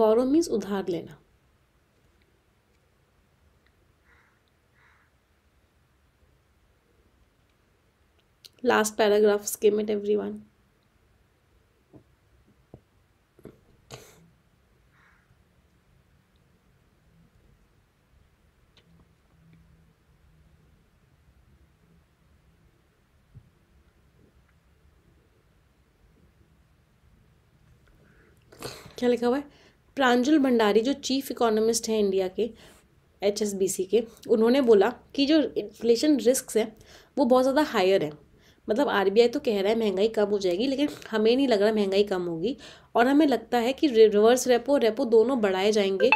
borrow means उधार लेना last paragraph skim everyone क्या लिखा हुआ है प्रांजल भंडारी जो चीफ इकोनॉमिस्ट है इंडिया के एच के उन्होंने बोला कि जो इन्फ्लेशन रिस्क हैं वो बहुत ज़्यादा हायर हैं मतलब आर तो कह रहा है महंगाई कम हो जाएगी लेकिन हमें नहीं लग रहा महंगाई कम होगी और हमें लगता है कि रिवर्स रेपो रेपो दोनों बढ़ाए जाएंगे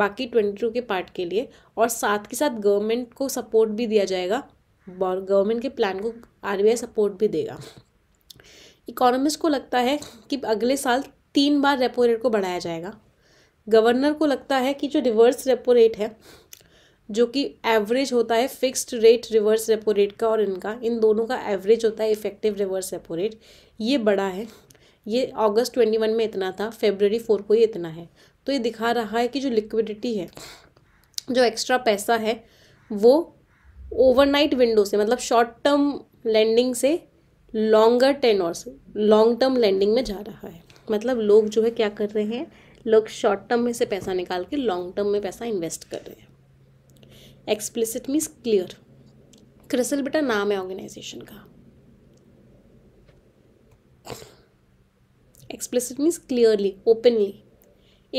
बाकी ट्वेंटी टू के पार्ट के लिए और साथ के साथ गवर्नमेंट को सपोर्ट भी दिया जाएगा और गवर्नमेंट के प्लान को आर सपोर्ट भी देगा इकोनॉमिस्ट को लगता है कि अगले साल तीन बार रेपो रेट को बढ़ाया जाएगा गवर्नर को लगता है कि जो रिवर्स रेपो रेट है जो कि एवरेज होता है fixed rate reverse repo rate का और इनका इन दोनों का एवरेज होता है इफेक्टिव रिवर्स रेपो रेट ये बड़ा है ये अगस्त ट्वेंटी वन में इतना था फेबररी फोर को ही इतना है तो ये दिखा रहा है कि जो लिक्विडिटी है जो एक्स्ट्रा पैसा है वो ओवरनाइट विंडो से मतलब शॉर्ट टर्म लैंडिंग से लॉन्गर टेन और लॉन्ग टर्म लैंडिंग में जा रहा है मतलब लोग जो है क्या कर रहे हैं लोग शॉर्ट टर्म में से पैसा निकाल के लॉन्ग टर्म में पैसा इन्वेस्ट कर रहे हैं एक्सप्लिसिट मीन्स क्लियर क्रिसल बेटा नाम है ऑर्गेनाइजेशन का explicit means clearly openly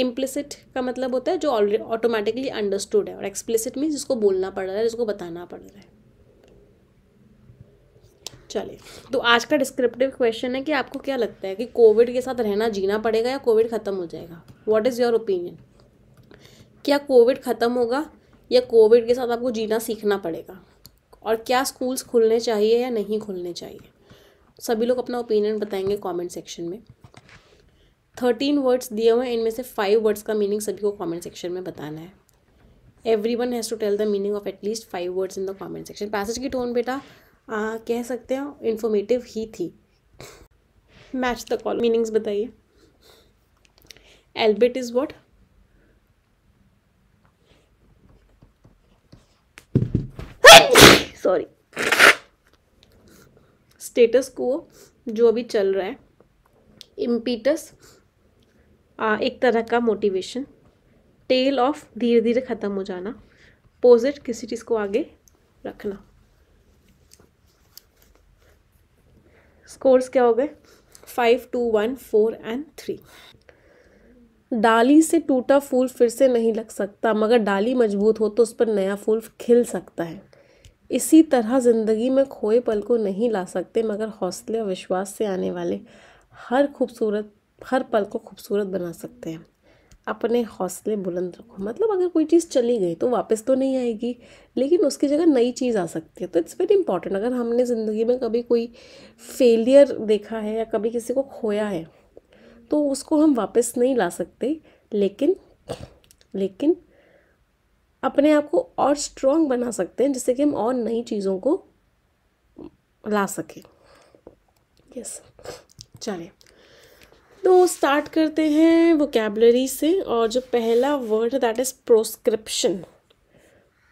implicit का मतलब होता है जो ऑलरेडी ऑटोमेटिकली अंडरस्टूड है और एक्सप्लिसिट मीन्स जिसको बोलना पड़ रहा है जिसको बताना पड़ रहा है चलिए तो आज का डिस्क्रिप्टिव क्वेश्चन है कि आपको क्या लगता है कि कोविड के साथ रहना जीना पड़ेगा या कोविड ख़त्म हो जाएगा व्हाट इज़ योर ओपिनियन क्या कोविड ख़त्म होगा या कोविड के साथ आपको जीना सीखना पड़ेगा और क्या स्कूल्स खुलने चाहिए या नहीं खुलने चाहिए सभी लोग अपना ओपिनियन बताएंगे कमेंट सेक्शन में थर्टीन वर्ड्स दिए हुए हैं इनमें से फाइव वर्ड्स का मीनिंग सभी को कमेंट सेक्शन में बताना है everyone has to tell the meaning of at least five words in the comment section passage की टोन बेटा आ, कह सकते हैं इन्फॉर्मेटिव ही थी मैच द कॉल मीनिंग्स बताइए albeit is what sorry status quo जो अभी चल रहा है इम्पीटस एक तरह का मोटिवेशन टेल ऑफ धीरे धीरे ख़त्म हो जाना पोजिट किसी चीज़ को आगे रखना स्कोर्स क्या हो गए five two one four and three डाली से टूटा फूल फिर से नहीं लग सकता मगर डाली मजबूत हो तो उस पर नया फूल खिल सकता है इसी तरह ज़िंदगी में खोए पल को नहीं ला सकते मगर हौसले और विश्वास से आने वाले हर खूबसूरत हर पल को खूबसूरत बना सकते हैं अपने हौसले बुलंद रखो मतलब अगर कोई चीज़ चली गई तो वापस तो नहीं आएगी लेकिन उसकी जगह नई चीज़ आ सकती है तो इट्स वेरी इंपॉर्टेंट अगर हमने ज़िंदगी में कभी कोई फेलियर देखा है या कभी किसी को खोया है तो उसको हम वापस नहीं ला सकते लेकिन लेकिन अपने आप को और स्ट्रॉन्ग बना सकते हैं जिससे कि हम और नई चीज़ों को ला सकें यस चलिए तो स्टार्ट करते हैं वोकेबलरी से और जो पहला वर्ड है दैट इज़ प्रोस्क्रिप्शन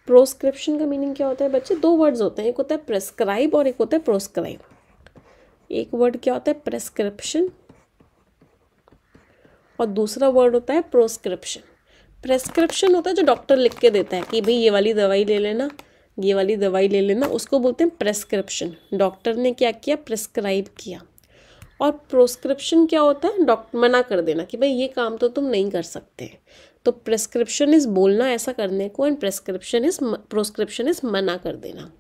प्रोस्क्रिप्शन का मीनिंग क्या होता है बच्चे दो वर्ड्स होते हैं एक होता है प्रेस्क्राइब और एक होता है प्रोस्क्राइब एक वर्ड क्या होता है प्रेस्क्रिप्शन और दूसरा वर्ड होता है प्रोस्क्रिप्शन प्रेस्क्रिप्शन होता है जो डॉक्टर लिख के देता है कि भाई ये वाली दवाई ले लेना ये वाली दवाई ले लेना उसको बोलते हैं प्रेस्क्रिप्शन डॉक्टर ने क्या किया प्रेस्क्राइब किया और प्रोस्क्रिप्शन क्या होता है डॉक्टर मना कर देना कि भाई ये काम तो तुम नहीं कर सकते तो प्रेस्क्रिप्शन इज़ बोलना ऐसा करने को and prescription is proscription is मना कर देना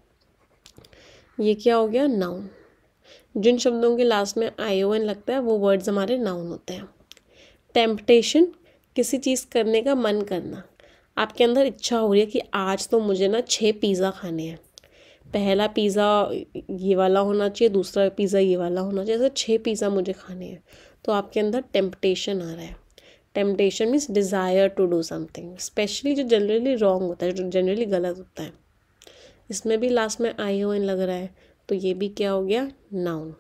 ये क्या हो गया नाउन जिन शब्दों के लास्ट में आई ओ एन लगता है वो वर्ड्स हमारे नाउन होते हैं टेम्पटेशन किसी चीज़ करने का मन करना आपके अंदर इच्छा हो रही है कि आज तो मुझे ना छः पिज़्ज़ा खाने हैं पहला पिज़्ज़ा ये वाला होना चाहिए दूसरा पिज़्ज़ा ये वाला होना चाहिए ऐसे छः पिज़्ज़ा मुझे खाने हैं तो आपके अंदर टेम्पटेशन आ रहा है temptation means desire to do something specially जो जनरली रॉन्ग होता है जो जनरली गलत होता है इसमें भी लास्ट में आई ओ एन लग रहा है तो ये भी क्या हो गया नाउन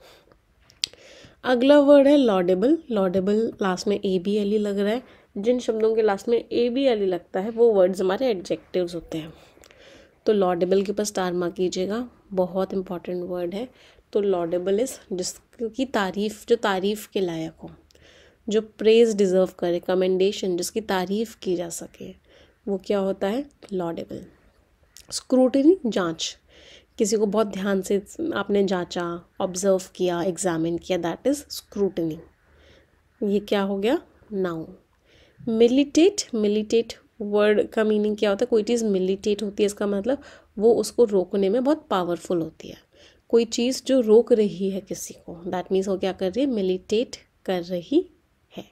अगला वर्ड है लॉडेबल लॉडेबल लास्ट में ए बी एल ई लग रहा है जिन शब्दों के लास्ट में ए बी एल लगता है वो वर्ड्स हमारे एडजेक्टिव्स होते हैं तो लॉडेबल के ऊपर स्टार मार्क कीजिएगा बहुत इंपॉर्टेंट वर्ड है तो लॉडेबल इज़ जिसकी तारीफ़ जो तारीफ़ के लायक हो जो प्रेज डिज़र्व करे कमेंडेशन जिसकी तारीफ़ की जा सके वो क्या होता है लॉडेबल स्क्रूटनी जांच किसी को बहुत ध्यान से आपने जांचा ऑब्जर्व किया एग्जामिन किया दैट इज़ स्क्रूटनी ये क्या हो गया नाउ मिलिटेट मिलिटेट वर्ड का मीनिंग क्या होता है कोई चीज़ मिलिटेट होती है इसका मतलब वो उसको रोकने में बहुत पावरफुल होती है कोई चीज़ जो रोक रही है किसी को दैट मीन्स वो क्या कर रही है मिलिटेट कर रही है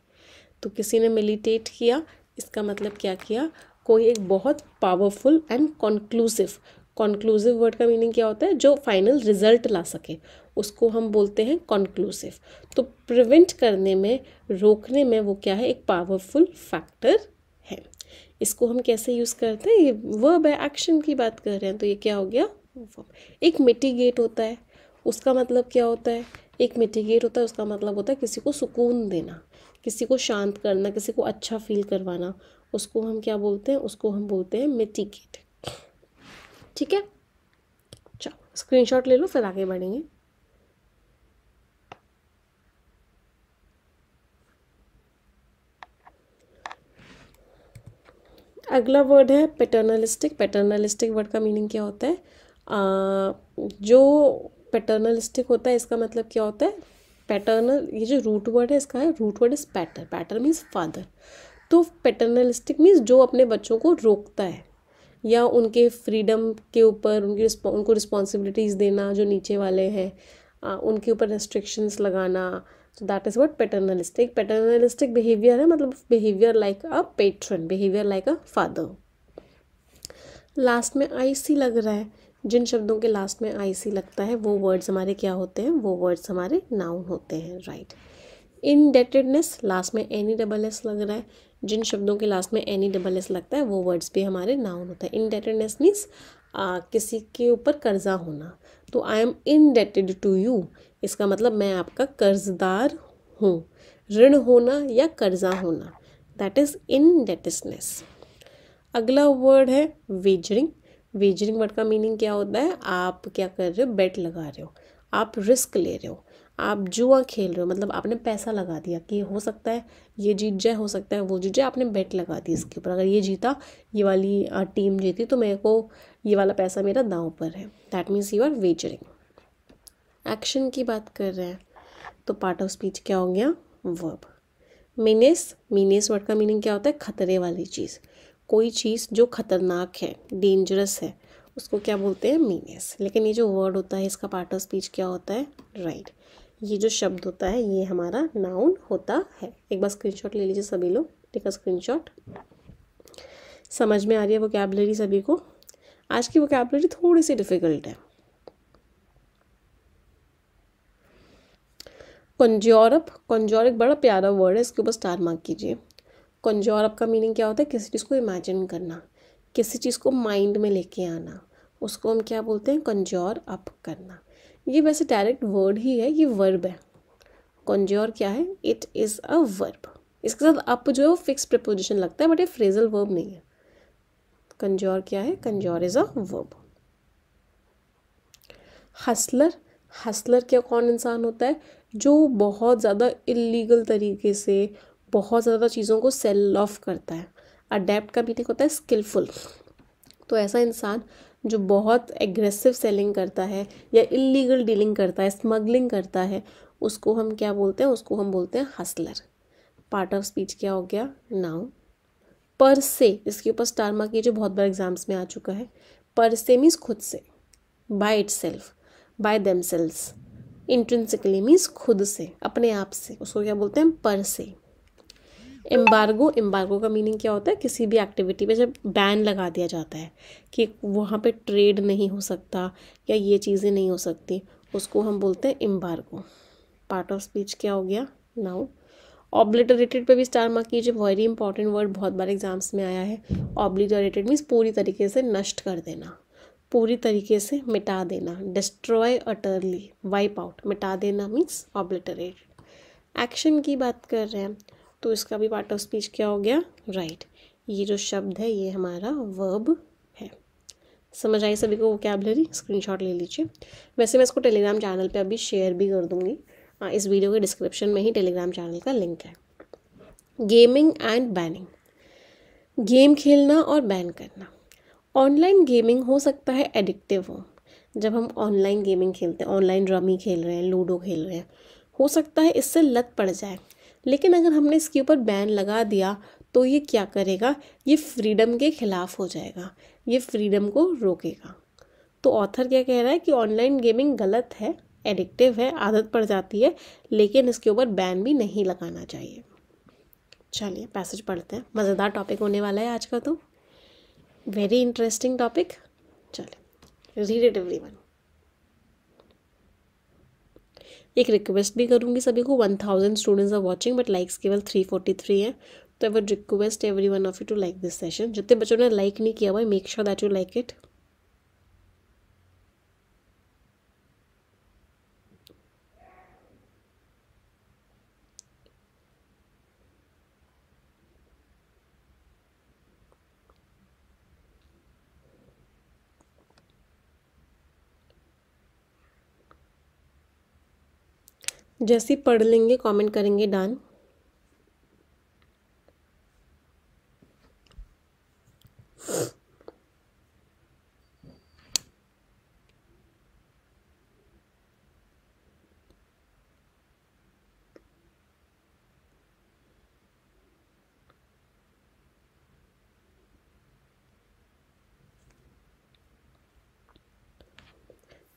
तो किसी ने मिलिटेट किया इसका मतलब क्या किया कोई एक बहुत powerful and conclusive conclusive word का मीनिंग क्या होता है जो फाइनल रिजल्ट ला सके उसको हम बोलते हैं कॉन्क्लूसिव तो प्रिवेंट करने में रोकने में वो क्या है एक पावरफुल फैक्टर है इसको हम कैसे यूज़ करते हैं ये वर्ब है एक्शन की बात कर रहे हैं तो ये क्या हो गया एक मिटिगेट होता है उसका मतलब क्या होता है एक मिटिगेट होता है उसका मतलब होता है किसी को सुकून देना किसी को शांत करना किसी को अच्छा फील करवाना उसको हम क्या बोलते हैं उसको हम बोलते हैं मिटिगेट ठीक है चलो स्क्रीनशॉट ले लो फिर आगे बढ़ेंगे अगला वर्ड है पेटर्नलिस्टिक पेटर्नलिस्टिक वर्ड का मीनिंग क्या होता है आ, जो पेटर्नलिस्टिक होता है इसका मतलब क्या होता है पैटर्नल ये जो रूट वर्ड है इसका है root word is pater pater means father तो पैटर्नलिस्टिक मीन्स जो अपने बच्चों को रोकता है या उनके फ्रीडम के ऊपर उनकी उनको रिस्पॉन्सिबिलिटीज़ देना जो नीचे वाले हैं उनके ऊपर रेस्ट्रिक्शंस लगाना so that is what paternalistic paternalistic behaviour है मतलब behaviour like a patron behaviour like a father last में आई सी लग रहा है जिन शब्दों के लास्ट में आई सी लगता है वो वर्ड्स हमारे क्या होते हैं वो वर्ड्स हमारे नाउन होते हैं राइट right. इनडेटेडनेस लास्ट में एनी डबल एस लग रहा है जिन शब्दों के लास्ट में एनी डबल एस लगता है वो वर्ड्स भी हमारे नाउन होता है इनडेटेडनेस मीन्स किसी के ऊपर कर्जा होना तो I am indebted to you इसका मतलब मैं आपका कर्जदार हूँ ऋण होना या कर्जा होना दैट इज़ डेटनेस अगला वर्ड है वेजरिंग वेजरिंग वर्ड का मीनिंग क्या होता है आप क्या कर रहे हो बेट लगा रहे हो आप रिस्क ले रहे हो आप जुआ खेल रहे हो मतलब आपने पैसा लगा दिया कि हो सकता है ये जीत जाए हो सकता है वो जीत जाए आपने बेट लगा दी इसके ऊपर अगर ये जीता ये वाली टीम जीती तो मेरे को ये वाला पैसा मेरा दाव पर है that means you are wagering action की बात कर रहे हैं तो पार्ट ऑफ स्पीच क्या हो गया वर्ब मीनेस मीनेस वर्ड का मीनिंग क्या होता है खतरे वाली चीज़ कोई चीज़ जो खतरनाक है डेंजरस है उसको क्या बोलते हैं मीनेस लेकिन ये जो वर्ड होता है इसका पार्ट ऑफ स्पीच क्या होता है राइट right. ये जो शब्द होता है ये हमारा नाउन होता है एक बार स्क्रीनशॉट ले लीजिए सभी लोग टेक अ स्क्रीनशॉट समझ में आ रही है वोकेबलरी सभी को आज की वोकेबलरी थोड़ी सी डिफ़िकल्ट है कंजोरअप कंजोर एक बड़ा प्यारा वर्ड है इसके ऊपर स्टार मार्क कीजिए कंजोरअप का मीनिंग क्या होता है किसी चीज़ को इमेजिन करना किसी चीज़ को माइंड में लेके आना उसको हम क्या बोलते हैं कंजोर अप करना ये वैसे डायरेक्ट वर्ड ही है ये वर्ब है कॉन्ज्योर क्या है इट इज़ अ वर्ब इसके साथ अप जो फिक्स प्रपोजिशन लगता है बट ये फ्रेजल वर्ब नहीं है कंजोर क्या है conjure is a verb hustler hustler क्या कौन इंसान होता है जो बहुत ज़्यादा इलीगल तरीके से बहुत ज़्यादा चीज़ों को सेल ऑफ करता है अडेप्ट का मीनिंग होता है स्किलफुल तो ऐसा इंसान जो बहुत एग्रेसिव सेलिंग करता है या इलीगल डीलिंग करता है स्मगलिंग करता है उसको हम क्या बोलते हैं उसको हम बोलते हैं हसलर पार्ट ऑफ स्पीच क्या हो गया नाउ पर से इसके ऊपर स्टार मार्क जो बहुत बार एग्जाम्स में आ चुका है पर से मीन्स खुद से by itself by themselves intrinsically means खुद से अपने आप से उसको क्या बोलते हैं पर से एम्बार्गो एम्बार्गो का मीनिंग क्या होता है किसी भी एक्टिविटी पे जब बैन लगा दिया जाता है कि वहाँ पे ट्रेड नहीं हो सकता या ये चीज़ें नहीं हो सकती उसको हम बोलते हैं एम्बार्गो पार्ट ऑफ स्पीच क्या हो गया नाउ ऑब्लिटरेटेड पे भी स्टार मार्क कीजिए वेरी इंपॉर्टेंट वर्ड बहुत बार एग्जाम्स में आया है ऑब्लिटरेटेड मीन्स पूरी तरीके से नष्ट कर देना पूरी तरीके से मिटा देना डिस्ट्रॉय अटरली वाइप आउट मिटा देना मीन्स ऑब्लिटरेट एक्शन की बात कर रहे हैं तो इसका भी पार्ट ऑफ स्पीच क्या हो गया राइट right. ये जो शब्द है ये हमारा वर्ब है समझ आई सभी को वो वोकेबलरी स्क्रीनशॉट ले लीजिए वैसे मैं इसको टेलीग्राम चैनल पे अभी शेयर भी कर दूँगी हाँ, इस वीडियो के डिस्क्रिप्शन में ही टेलीग्राम चैनल का लिंक है गेमिंग एंड बैनिंग गेम खेलना और बैन करना ऑनलाइन गेमिंग हो सकता है एडिक्टिव हो जब हम ऑनलाइन गेमिंग खेलते हैं ऑनलाइन रमी खेल रहे हैं लूडो खेल रहे हैं हो सकता है इससे लत पड़ जाए लेकिन अगर हमने इसके ऊपर बैन लगा दिया तो ये क्या करेगा ये फ्रीडम के खिलाफ हो जाएगा ये फ्रीडम को रोकेगा तो ऑथर क्या कह रहा है कि ऑनलाइन गेमिंग गलत है एडिक्टिव है आदत पड़ जाती है लेकिन इसके ऊपर बैन भी नहीं लगाना चाहिए चलिए पैसेज पढ़ते हैं मज़ेदार टॉपिक होने वाला है आज का तो वेरी इंटरेस्टिंग टॉपिक चलिए रीड इट एवरी वन एक रिक्वेस्ट भी करूँगी सभी को one thousand students are watching but likes केवल थ्री फोर्टी थ्री है तो I would request every one of you to like this session जितने बच्चों ने लाइक नहीं किया हुआ make sure that you like it जैसे पढ़ लेंगे कमेंट करेंगे डान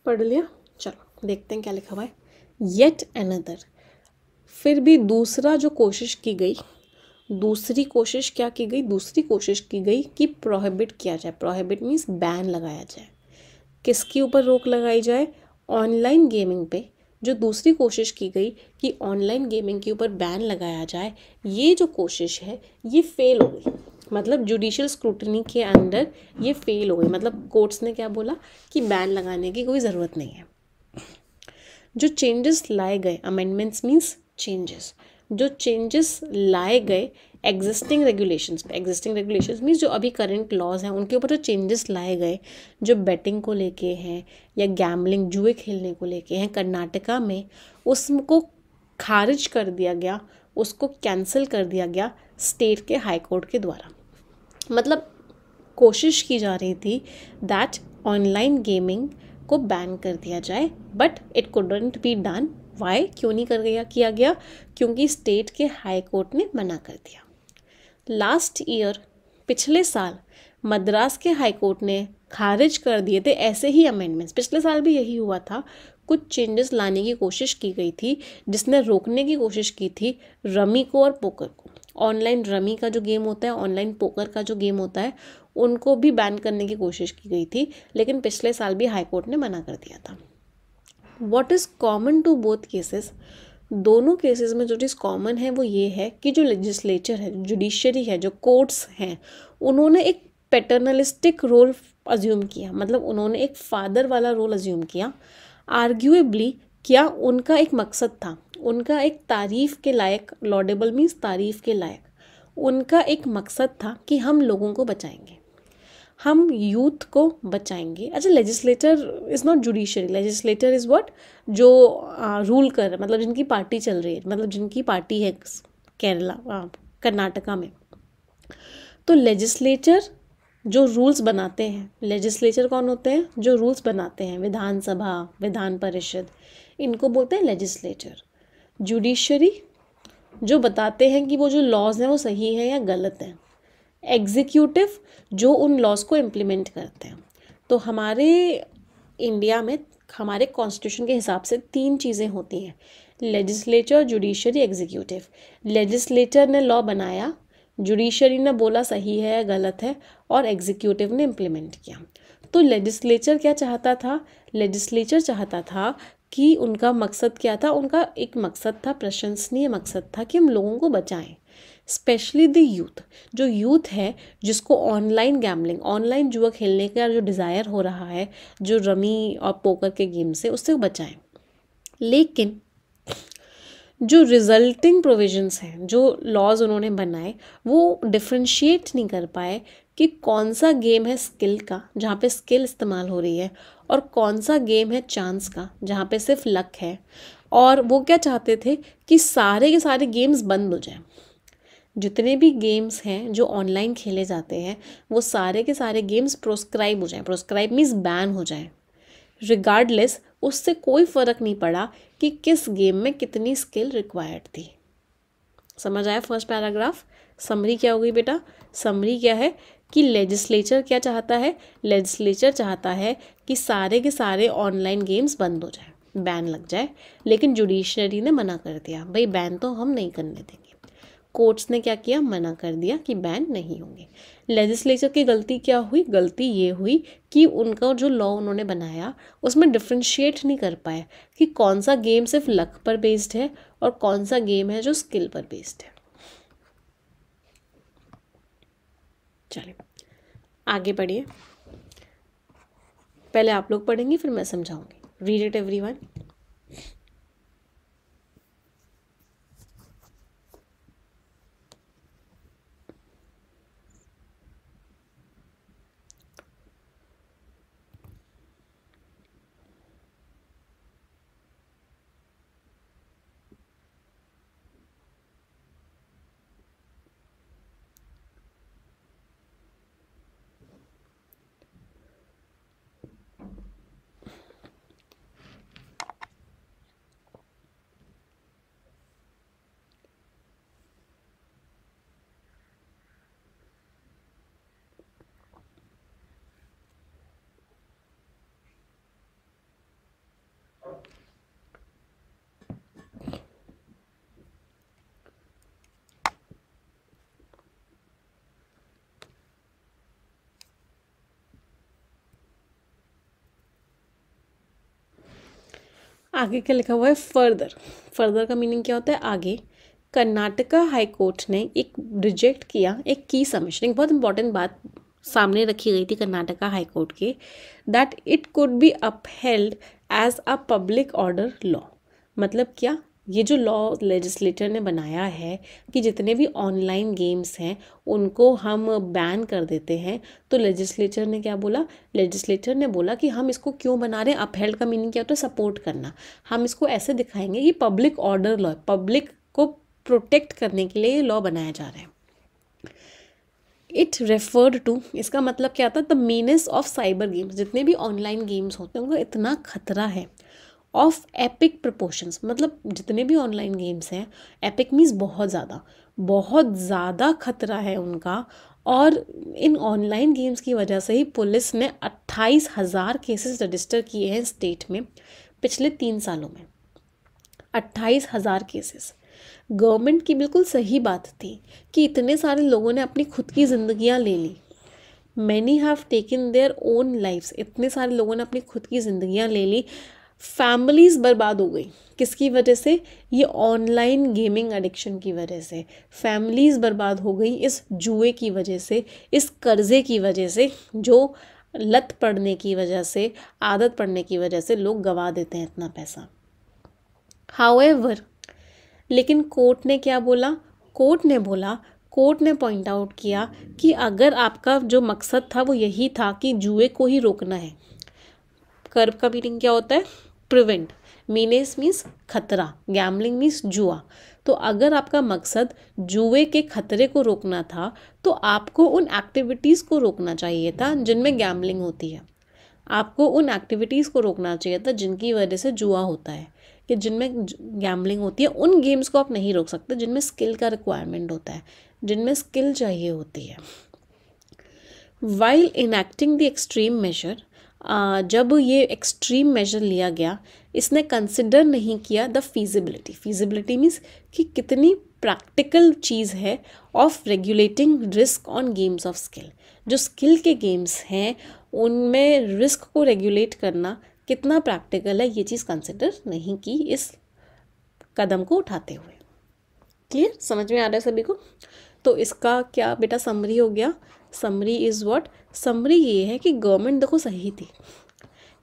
पढ़ लिया चलो देखते हैं क्या लिखा हुआ है येट अनदर फिर भी दूसरा जो कोशिश की गई दूसरी कोशिश क्या की गई दूसरी कोशिश की गई कि प्रोहिबिट किया जाए प्रोहिबिट मीन्स बैन लगाया जाए किसके ऊपर रोक लगाई जाए ऑनलाइन गेमिंग पे जो दूसरी कोशिश की गई कि ऑनलाइन गेमिंग के ऊपर बैन लगाया जाए ये जो कोशिश है ये फेल हो गई मतलब जुडिशल स्क्रूटनी के अंडर ये फेल हो गई मतलब कोर्ट्स ने क्या बोला कि बैन लगाने की कोई ज़रूरत नहीं है जो चेंजेस लाए गए अमेंडमेंट्स मीन्स चेंजेस जो चेंजेस लाए गए एग्जिस्टिंग रेगुलेशंस पे एग्जिस्टिंग रेगुलेशंस मीन्स जो अभी करंट लॉज हैं उनके ऊपर जो चेंजेस लाए गए जो बेटिंग को लेके हैं या गैमलिंग जुए खेलने को लेके हैं कर्नाटका में उसको खारिज कर दिया गया उसको कैंसिल कर दिया गया स्टेट के हाई कोर्ट के द्वारा मतलब कोशिश की जा रही थी दैट ऑनलाइन गेमिंग को बैन कर दिया जाए but it couldn't be done why क्यों नहीं कर गया किया गया क्योंकि स्टेट के हाई कोर्ट ने मना कर दिया लास्ट ईयर पिछले साल मद्रास के हाई कोर्ट ने खारिज कर दिए थे ऐसे ही अमेंडमेंट्स पिछले साल भी यही हुआ था कुछ चेंजेस लाने की कोशिश की गई थी जिसने रोकने की कोशिश की थी रमी को और पोकर को ऑनलाइन रमी का जो गेम होता है ऑनलाइन पोकर का जो गेम होता है उनको भी बैन करने की कोशिश की गई थी लेकिन पिछले साल भी हाईकोर्ट ने मना कर दिया था what is common to both cases दोनों केसेस में जो चीज़ कॉमन है वो ये है कि जो लेजिस्लेचर है जुडिशरी है जो कोर्ट्स हैं उन्होंने एक पैटर्नलिस्टिक रोल अज्यूम किया मतलब उन्होंने एक फादर वाला रोल अज्यूम किया आर्ग्यूएबली क्या उनका एक मकसद था उनका एक तारीफ़ के लायक लॉडेबल मीन्स तारीफ़ के लायक उनका एक मकसद था कि हम लोगों को बचाएंगे हम यूथ को बचाएंगे अच्छा legislator is not judiciary legislator is what जो रूल कर मतलब जिनकी पार्टी चल रही है मतलब जिनकी पार्टी है केरला कर्नाटका में तो लेजिस्लेचर जो रूल्स बनाते हैं लेजिस्लेचर कौन होते हैं जो रूल्स बनाते हैं विधानसभा विधान परिषद इनको बोलते हैं लेजिस्लेचर जुडिशरी जो बताते हैं कि वो जो लॉज हैं वो सही हैं या गलत हैं एग्जीक्यूटिव जो उन लॉज को इम्प्लीमेंट करते हैं तो हमारे इंडिया में हमारे कॉन्स्टिट्यूशन के हिसाब से तीन चीज़ें होती हैं लेजिस्लेचर जुडिशरी एग्जीक्यूटिव लेजिस्लेचर ने लॉ बनाया जुडिशरी ने बोला सही है गलत है और एग्जीक्यूटिव ने इम्प्लीमेंट किया तो लेजिस्लेचर क्या चाहता था लेजिस्लेचर चाहता था कि उनका मकसद क्या था उनका एक मकसद था प्रशंसनीय मकसद था कि हम लोगों को बचाएं स्पेशली द यूथ जो यूथ है जिसको ऑनलाइन गैमलिंग ऑनलाइन जुआ खेलने का जो डिज़ायर हो रहा है जो रमी और पोकर के गेम से उससे बचाएं लेकिन जो रिजल्टिंग प्रोविजंस हैं जो लॉज उन्होंने बनाए वो डिफ्रेंशिएट नहीं कर पाए कि कौन सा गेम है स्किल का जहाँ पे स्किल इस्तेमाल हो रही है और कौन सा गेम है चांस का जहाँ पे सिर्फ लक है और वो क्या चाहते थे कि सारे के सारे गेम्स बंद हो जाएं जितने भी गेम्स हैं जो ऑनलाइन खेले जाते हैं वो सारे के सारे गेम्स प्रोस्क्राइब हो जाएं प्रोस्क्राइब मीन्स बैन हो जाएं रिगार्डलेस उससे कोई फ़र्क नहीं पड़ा कि किस गेम में कितनी स्किल रिक्वायर्ड थी समझ आया फर्स्ट पैराग्राफ समरी क्या हो गई बेटा समरी क्या है कि लेजिस्लेचर क्या चाहता है लेजिस्लेचर चाहता है कि सारे के सारे ऑनलाइन गेम्स बंद हो जाए बैन लग जाए लेकिन जुडिशरी ने मना कर दिया भाई बैन तो हम नहीं करने देंगे कोर्ट्स ने क्या किया मना कर दिया कि बैन नहीं होंगे लेजिस्लेचर की गलती क्या हुई गलती ये हुई कि उनका जो लॉ उन्होंने बनाया उसमें डिफ्रेंशिएट नहीं कर पाया कि कौन सा गेम सिर्फ लक पर बेस्ड है और कौन सा गेम है जो स्किल पर बेस्ड है चलिए आगे बढ़िए पहले आप लोग पढ़ेंगे फिर मैं समझाऊंगी रीड इट एवरी वन आगे क्या लिखा हुआ है फर्दर फर्दर का मीनिंग क्या होता है आगे कर्नाटका हाई कोर्ट ने एक रिजेक्ट किया एक की सबमिशन एक बहुत इंपॉर्टेंट बात सामने रखी गई थी कर्नाटका हाई कोर्ट के that it could be upheld as a public order law मतलब क्या ये जो लॉ लेजिस्लेटर ने बनाया है कि जितने भी ऑनलाइन गेम्स हैं उनको हम बैन कर देते हैं तो लेजिस्टर ने क्या बोला लेजिस्टर ने बोला कि हम इसको क्यों बना रहे हैं अपहेल्ड का मीनिंग क्या होता है सपोर्ट करना हम इसको ऐसे दिखाएंगे कि पब्लिक ऑर्डर लॉ पब्लिक को प्रोटेक्ट करने के लिए ये लॉ बनाया जा रहा है इट रेफर्ड टू इसका मतलब क्या था the means of cyber games जितने भी ऑनलाइन गेम्स होते हैं उनका इतना खतरा है ऑफ एपिक प्रपोर्शंस मतलब जितने भी ऑनलाइन गेम्स हैं एपिक मीन्स बहुत ज़्यादा बहुत ज़्यादा खतरा है उनका और इन ऑनलाइन गेम्स की वजह से ही पुलिस ने अट्ठाईस हज़ार केसेस रजिस्टर किए हैं स्टेट में पिछले तीन सालों में अट्ठाईस हज़ार केसेस गवर्नमेंट की बिल्कुल सही बात थी कि इतने सारे लोगों ने अपनी खुद की ज़िंदगियाँ ले ली many have taken their own lifes इतने सारे लोगों ने अपनी खुद की ज़िंदगियाँ ले ली फैमिलीज़ बर्बाद हो गई किसकी वजह से ये ऑनलाइन गेमिंग एडिक्शन की वजह से फैमिलीज़ बर्बाद हो गई इस जुए की वजह से इस कर्ज़े की वजह से जो लत पड़ने की वजह से आदत पड़ने की वजह से लोग गवा देते हैं इतना पैसा हाउएवर लेकिन कोर्ट ने क्या बोला कोर्ट ने बोला कोर्ट ने पॉइंट आउट किया कि अगर आपका जो मकसद था वो यही था कि जुए को ही रोकना है कर्ब का मीटिंग क्या होता है प्रिवेंट मीनेस मीन्स खतरा गैमलिंग मीन्स जुआ तो अगर आपका मकसद जुए के खतरे को रोकना था तो आपको उन एक्टिविटीज़ को रोकना चाहिए था जिनमें गैमलिंग होती है आपको उन एक्टिविटीज़ को रोकना चाहिए था जिनकी वजह से जुआ होता है कि जिनमें गैमलिंग होती है उन गेम्स को आप नहीं रोक सकते जिनमें स्किल का रिक्वायरमेंट होता है जिनमें स्किल चाहिए होती है while enacting the extreme measure जब ये एक्सट्रीम मेजर लिया गया इसने कंसिडर नहीं किया द फीजिबिलिटी फीजिबिलिटी मीन्स कि कितनी प्रैक्टिकल चीज़ है of regulating risk on games of skill जो स्किल के गेम्स हैं उनमें रिस्क को रेगुलेट करना कितना प्रैक्टिकल है ये चीज़ कंसिडर नहीं की इस कदम को उठाते हुए क्लियर समझ में आ रहा है सभी को तो इसका क्या बेटा समरी हो गया समरी इज़ वॉट समरी ये है कि गवर्नमेंट देखो सही थी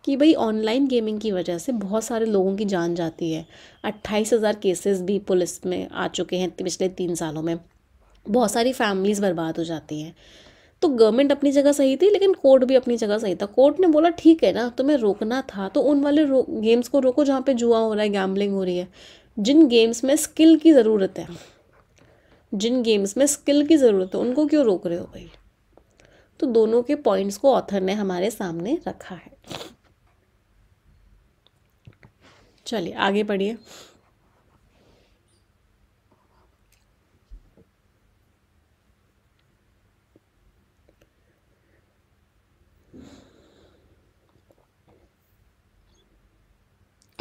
कि भाई ऑनलाइन गेमिंग की वजह से बहुत सारे लोगों की जान जाती है अट्ठाईस हज़ार केसेस भी पुलिस में आ चुके हैं पिछले तीन सालों में बहुत सारी फैमिलीज़ बर्बाद हो जाती हैं तो गवर्नमेंट अपनी जगह सही थी लेकिन कोर्ट भी अपनी जगह सही था कोर्ट ने बोला ठीक है ना तुम्हें रोकना था तो उन वाले गेम्स को रोको जहाँ पे जुआ हो रहा है गैम्बलिंग हो रही है जिन गेम्स में स्किल की ज़रूरत है जिन गेम्स में स्किल की ज़रूरत है उनको क्यों रोक रहे हो भाई तो दोनों के पॉइंट्स को ऑथर ने हमारे सामने रखा है चलिए आगे बढ़िए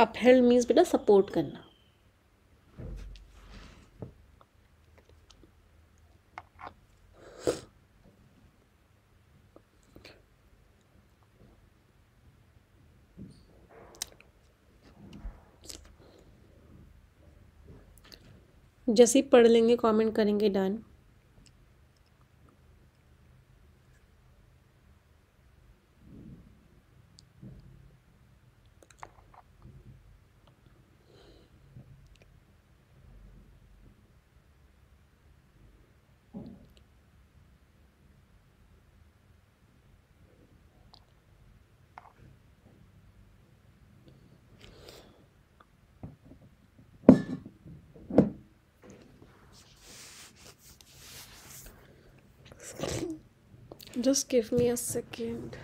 अपहेल्ड मीन्स बेटा सपोर्ट करना जैसे ही पढ़ लेंगे कमेंट करेंगे done just give me a second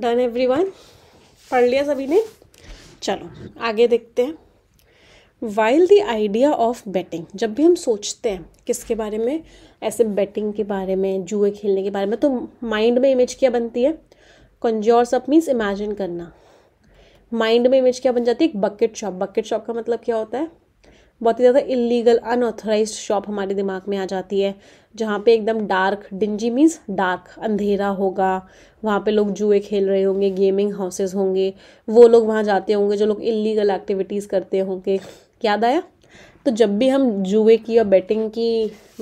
done everyone पढ़ लिया सभी ने चलो आगे देखते हैं while the idea of betting जब भी हम सोचते हैं किसके बारे में ऐसे बेटिंग के बारे में जुए खेलने के बारे में तो माइंड में इमेज क्या बनती है कंज्योर्स अप मीन्स इमेजिन करना माइंड में इमेज क्या बन जाती है एक बकेट शॉप बकेट शॉप का मतलब क्या होता है बहुत ही ज़्यादा इलीगल अनऑथराइज शॉप हमारे दिमाग में आ जाती है जहाँ पे एकदम डार्क डिंजी मीन्स डार्क अंधेरा होगा वहाँ पे लोग जुए खेल रहे होंगे गेमिंग हाउसेस होंगे वो लोग वहाँ जाते होंगे जो लोग इलीगल एक्टिविटीज़ करते होंगे याद आया तो जब भी हम जुए की और बेटिंग की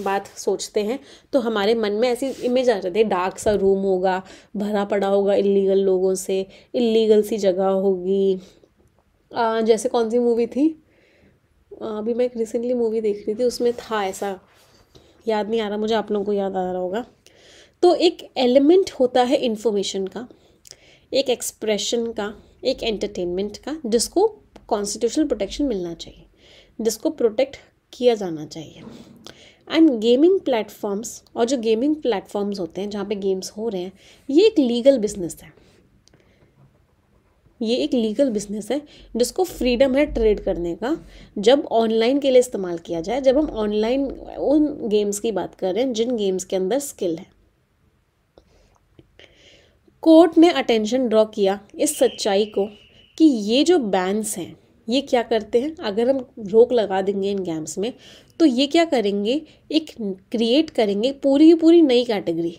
बात सोचते हैं तो हमारे मन में ऐसी इमेज आ जाती है डार्क सा रूम होगा भरा पड़ा होगा इलीगल लोगों से इलीगल सी जगह होगी जैसे कौन सी मूवी थी अभी मैं एक रिसेंटली मूवी देख रही थी उसमें था ऐसा याद नहीं आ रहा मुझे आप लोगों को याद आ रहा होगा तो एक एलिमेंट होता है इन्फॉर्मेशन का एक एक्सप्रेशन का एक एंटरटेनमेंट का जिसको कॉन्स्टिट्यूशनल प्रोटेक्शन मिलना चाहिए जिसको प्रोटेक्ट किया जाना चाहिए एंड गेमिंग प्लेटफॉर्म्स और जो गेमिंग प्लेटफॉर्म्स होते हैं जहाँ पे गेम्स हो रहे हैं ये एक लीगल बिजनेस है ये एक लीगल बिजनेस है जिसको फ्रीडम है ट्रेड करने का जब ऑनलाइन के लिए इस्तेमाल किया जाए जब हम ऑनलाइन उन गेम्स की बात कर रहे हैं जिन गेम्स के अंदर स्किल है कोर्ट ने अटेंशन ड्रॉ किया इस सच्चाई को कि ये जो बैंस हैं ये क्या करते हैं अगर हम रोक लगा देंगे इन गेम्स में तो ये क्या करेंगे एक क्रिएट करेंगे पूरी की पूरी नई कैटेगरी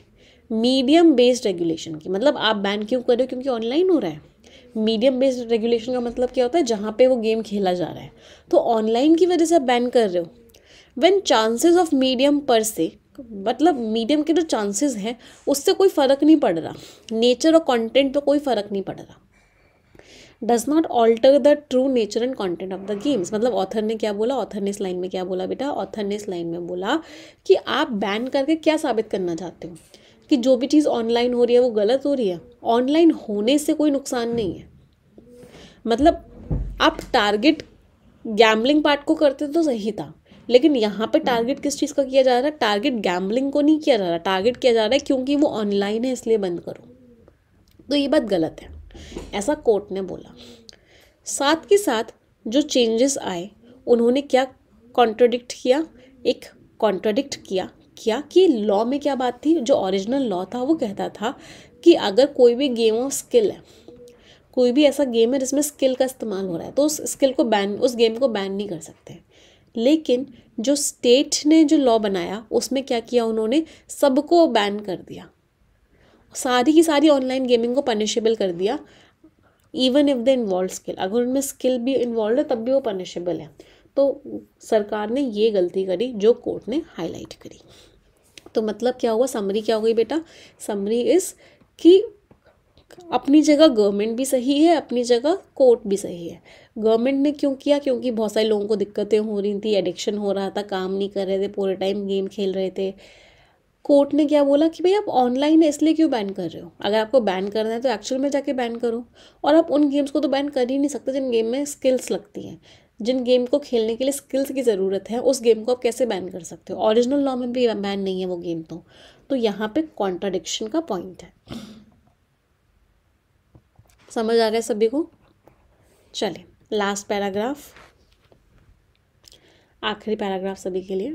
मीडियम बेस्ड रेगुलेशन की मतलब आप बैन क्यों कर रहे हो क्योंकि ऑनलाइन हो रहा है मीडियम बेस्ड रेगुलेशन का मतलब क्या होता है जहाँ पे वो गेम खेला जा रहा है तो ऑनलाइन की वजह से आप बैन कर रहे हो वेन चांसेस ऑफ मीडियम पर से मतलब मीडियम के जो तो चांसेस हैं उससे कोई फ़र्क नहीं पड़ रहा नेचर और कंटेंट पे कोई फ़र्क नहीं पड़ रहा does not alter the true nature and content of the games मतलब ऑथर ने क्या बोला ऑथर ने इस लाइन में क्या बोला बेटा ऑथर ने इस लाइन में बोला कि आप बैन करके क्या साबित करना चाहते हो कि जो भी चीज़ ऑनलाइन हो रही है वो गलत हो रही है ऑनलाइन होने से कोई नुकसान नहीं है मतलब आप टारगेट गैम्बलिंग पार्ट को करते तो सही था लेकिन यहाँ पे टारगेट किस चीज़ का किया जा रहा है टारगेट गैम्बलिंग को नहीं किया जा रहा टारगेट किया जा रहा है क्योंकि वो ऑनलाइन है इसलिए बंद करो तो ये बात गलत है ऐसा कोर्ट ने बोला साथ के साथ जो चेंजेस आए उन्होंने क्या कॉन्ट्रोडिक्ट किया एक कॉन्ट्रोडिक्ट किया किया कि लॉ में क्या बात थी जो ओरिजिनल लॉ था वो कहता था कि अगर कोई भी गेम ऑफ स्किल है कोई भी ऐसा गेम है जिसमें स्किल का इस्तेमाल हो रहा है तो उस स्किल को बैन उस गेम को बैन नहीं कर सकते लेकिन जो स्टेट ने जो लॉ बनाया उसमें क्या किया उन्होंने सबको बैन कर दिया सारी की सारी ऑनलाइन गेमिंग को पनिशेबल कर दिया even if the involve skill अगर उनमें स्किल भी इन्वॉल्व है तब भी वो पनिशेबल है तो सरकार ने ये गलती करी जो कोर्ट ने हाईलाइट करी तो मतलब क्या हुआ समरी क्या हो गई बेटा समरी इज़ कि अपनी जगह गवर्नमेंट भी सही है अपनी जगह कोर्ट भी सही है गवर्नमेंट ने क्यों किया क्योंकि बहुत सारे लोगों को दिक्कतें हो रही थी एडिक्शन हो रहा था काम नहीं कर रहे थे पूरे टाइम गेम खेल रहे थे कोर्ट ने क्या बोला कि भाई आप ऑनलाइन है इसलिए क्यों बैन कर रहे हो अगर आपको बैन करना है तो एक्चुअल में जाके बैन करो और आप उन गेम्स को तो बैन कर ही नहीं सकते जिन गेम में स्किल्स लगती हैं जिन गेम को खेलने के लिए स्किल्स की ज़रूरत है उस गेम को आप कैसे बैन कर सकते हो ओरिजिनल लॉ में भी बैन नहीं है वो गेम तो तो यहाँ पे कॉन्ट्राडिक्शन का पॉइंट है समझ आ रहा है सभी को चलिए लास्ट पैराग्राफ आखिरी पैराग्राफ सभी के लिए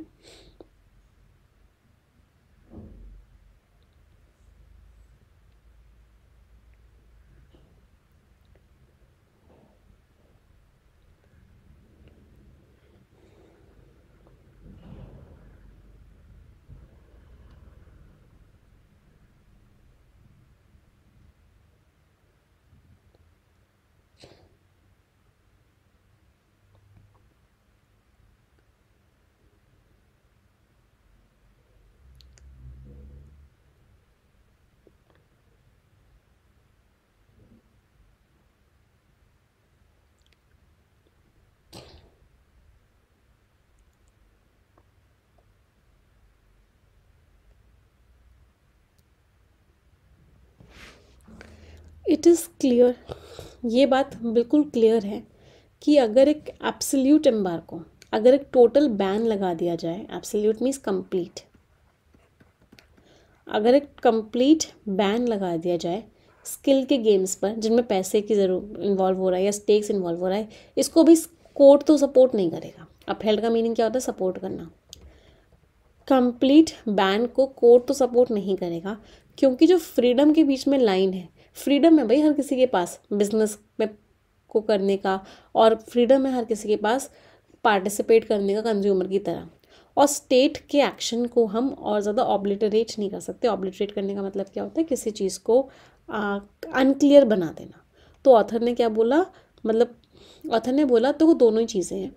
इट इज़ क्लियर ये बात बिल्कुल क्लियर है कि अगर एक एम्बार को अगर एक टोटल बैन लगा दिया जाए एप्सल्यूट मीन्स कंप्लीट अगर एक कंप्लीट बैन लगा दिया जाए स्किल के गेम्स पर जिनमें पैसे की जरूर इन्वॉल्व हो रहा है या स्टेक्स इन्वॉल्व हो रहा है इसको भी कोर्ट तो सपोर्ट नहीं करेगा अपहेल्ड का मीनिंग क्या होता है सपोर्ट करना कंप्लीट बैन को कोर्ट तो सपोर्ट नहीं करेगा क्योंकि जो फ्रीडम के बीच में लाइन है फ्रीडम है भाई हर किसी के पास बिजनेस में को करने का और फ्रीडम है हर किसी के पास पार्टिसिपेट करने का कंज्यूमर की तरह और स्टेट के एक्शन को हम और ज़्यादा ऑब्लिटरेट नहीं कर सकते ऑब्लिटरेट करने का मतलब क्या होता है किसी चीज़ को अनक्लियर बना देना तो ऑथर ने क्या बोला मतलब ऑथर ने बोला तो वो दोनों ही चीज़ें हैं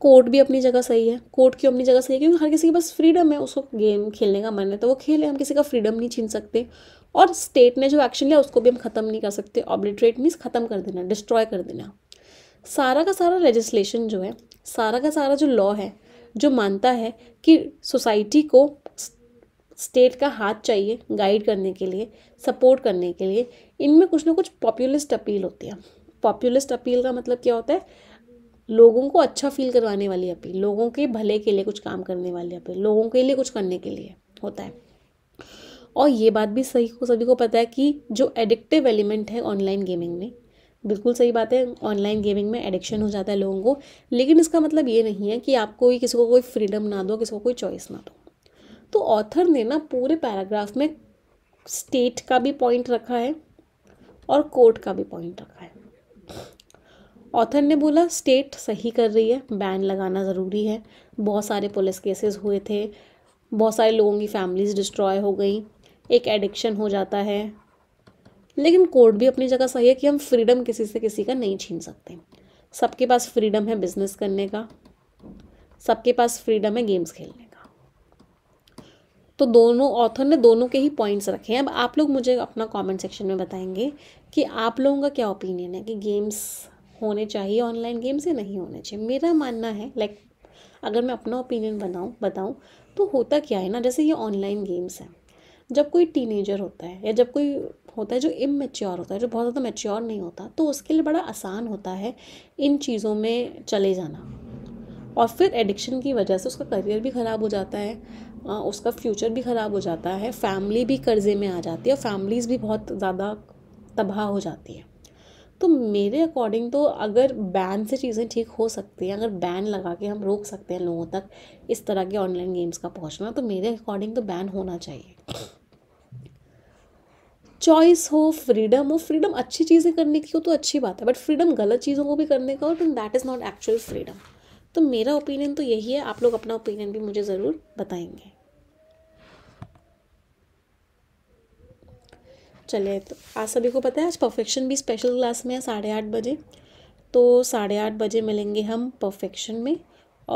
कोर्ट भी अपनी जगह सही है कोर्ट क्यों अपनी जगह सही है क्योंकि हर किसी के पास फ्रीडम है उसको गेम खेलने का मन है तो वो खेले हम किसी का फ्रीडम नहीं छीन सकते और स्टेट ने जो एक्शन लिया उसको भी हम ख़त्म नहीं कर सकते ऑब्लिट्रेट मीन्स ख़त्म कर देना डिस्ट्रॉय कर देना सारा का सारा लेजिस्लेशन जो है सारा का सारा जो लॉ है जो मानता है कि सोसाइटी को स्टेट का हाथ चाहिए गाइड करने के लिए सपोर्ट करने के लिए इनमें कुछ ना कुछ पॉपुलिस्ट अपील होती है पॉपुलिस्ट अपील का मतलब क्या होता है लोगों को अच्छा फील करवाने वाली अपील लोगों के भले के लिए कुछ काम करने वाली अपील लोगों के लिए कुछ करने के लिए होता है और ये बात भी सही को सभी को पता है कि जो एडिक्टिव एलिमेंट है ऑनलाइन गेमिंग में बिल्कुल सही बात है ऑनलाइन गेमिंग में एडिक्शन हो जाता है लोगों को लेकिन इसका मतलब ये नहीं है कि आपको ही किसी को कोई फ्रीडम ना दो किसी को कोई चॉइस ना दो तो ऑथर ने ना पूरे पैराग्राफ में स्टेट का भी पॉइंट रखा है और कोर्ट का भी पॉइंट रखा है ऑथर ने बोला स्टेट सही कर रही है बैन लगाना ज़रूरी है बहुत सारे पुलिस केसेस हुए थे बहुत सारे लोगों की फैमिलीज़ डिस्ट्रॉय हो गई एक एडिक्शन हो जाता है लेकिन कोर्ट भी अपनी जगह सही है कि हम फ्रीडम किसी से किसी का नहीं छीन सकते सबके पास फ्रीडम है बिजनेस करने का सबके पास फ्रीडम है गेम्स खेलने का तो दोनों ऑथर ने दोनों के ही पॉइंट्स रखे हैं अब आप लोग मुझे अपना कमेंट सेक्शन में बताएंगे कि आप लोगों का क्या ओपिनियन है कि गेम्स होने चाहिए ऑनलाइन गेम्स या नहीं होने चाहिए मेरा मानना है लाइक like, अगर मैं अपना ओपिनियन बनाऊँ बताऊँ तो होता क्या है ना जैसे ये ऑनलाइन गेम्स हैं जब कोई टीनेजर होता है या जब कोई होता है जो इमेच्योर होता है जो बहुत ज़्यादा मेच्योर नहीं होता तो उसके लिए बड़ा आसान होता है इन चीज़ों में चले जाना और फिर एडिक्शन की वजह से उसका करियर भी ख़राब हो जाता है उसका फ्यूचर भी ख़राब हो जाता है फैमिली भी कर्जे में आ जाती है और फैमिलीज़ भी बहुत ज़्यादा तबाह हो जाती है तो मेरे अकॉर्डिंग तो अगर बैन से चीज़ें ठीक हो सकती हैं अगर बैन लगा के हम रोक सकते हैं लोगों तक इस तरह के ऑनलाइन गेम्स का पहुंचना तो मेरे अकॉर्डिंग तो बैन होना चाहिए चॉइस हो फ्रीडम हो फ्रीडम अच्छी चीज़ें करने की हो तो अच्छी बात है बट फ्रीडम गलत चीज़ों को भी करने का हो तो that is not actual freedom तो मेरा ओपिनियन तो यही है आप लोग अपना ओपिनियन भी मुझे ज़रूर बताएंगे चले तो आज सभी को पता है आज परफेक्शन भी स्पेशल क्लास में है साढ़े आठ बजे तो साढ़े आठ बजे मिलेंगे हम परफेक्शन में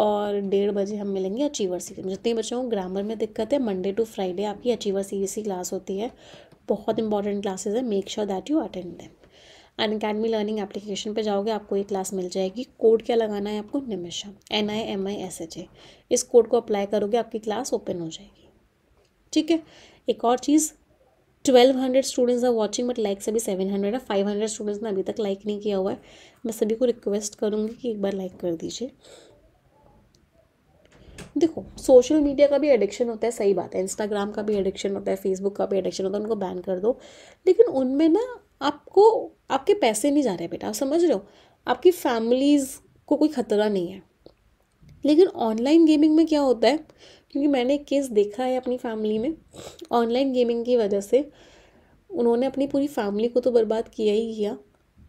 और डेढ़ बजे हम मिलेंगे अचीवर सीरीज में जितने बच्चों को ग्रामर में दिक्कत है मंडे टू फ्राइडे आपकी अचीवर सीरीज की क्लास होती है बहुत इंपॉर्टेंट क्लासेज है make sure that you attend them Unacademy learning application पर जाओगे आपको ये क्लास मिल जाएगी कोड क्या लगाना है आपको Nimisha N I M I S H A इस कोड को अप्लाई करोगे आपकी क्लास ओपन हो जाएगी ठीक है एक और चीज़ twelve hundred students are watching but likes अभी सेवन हंड्रेड है फाइव हंड्रेड स्टूडेंट्स ने अभी तक लाइक नहीं किया हुआ है मैं सभी को रिक्वेस्ट करूँगी कि एक बार लाइक कर दीजिए देखो सोशल मीडिया का भी एडिक्शन होता है सही बात है इंस्टाग्राम का भी एडिक्शन होता है फेसबुक का भी एडिक्शन होता है उनको बैन कर दो लेकिन उनमें ना आपको आपके पैसे नहीं जा रहे बेटा आप समझ रहे हो आपकी फैमिलीज़ को कोई ख़तरा नहीं है लेकिन ऑनलाइन गेमिंग में क्या होता है क्योंकि मैंने केस देखा है अपनी फैमिली में ऑनलाइन गेमिंग की वजह से उन्होंने अपनी पूरी फैमिली को तो बर्बाद किया ही किया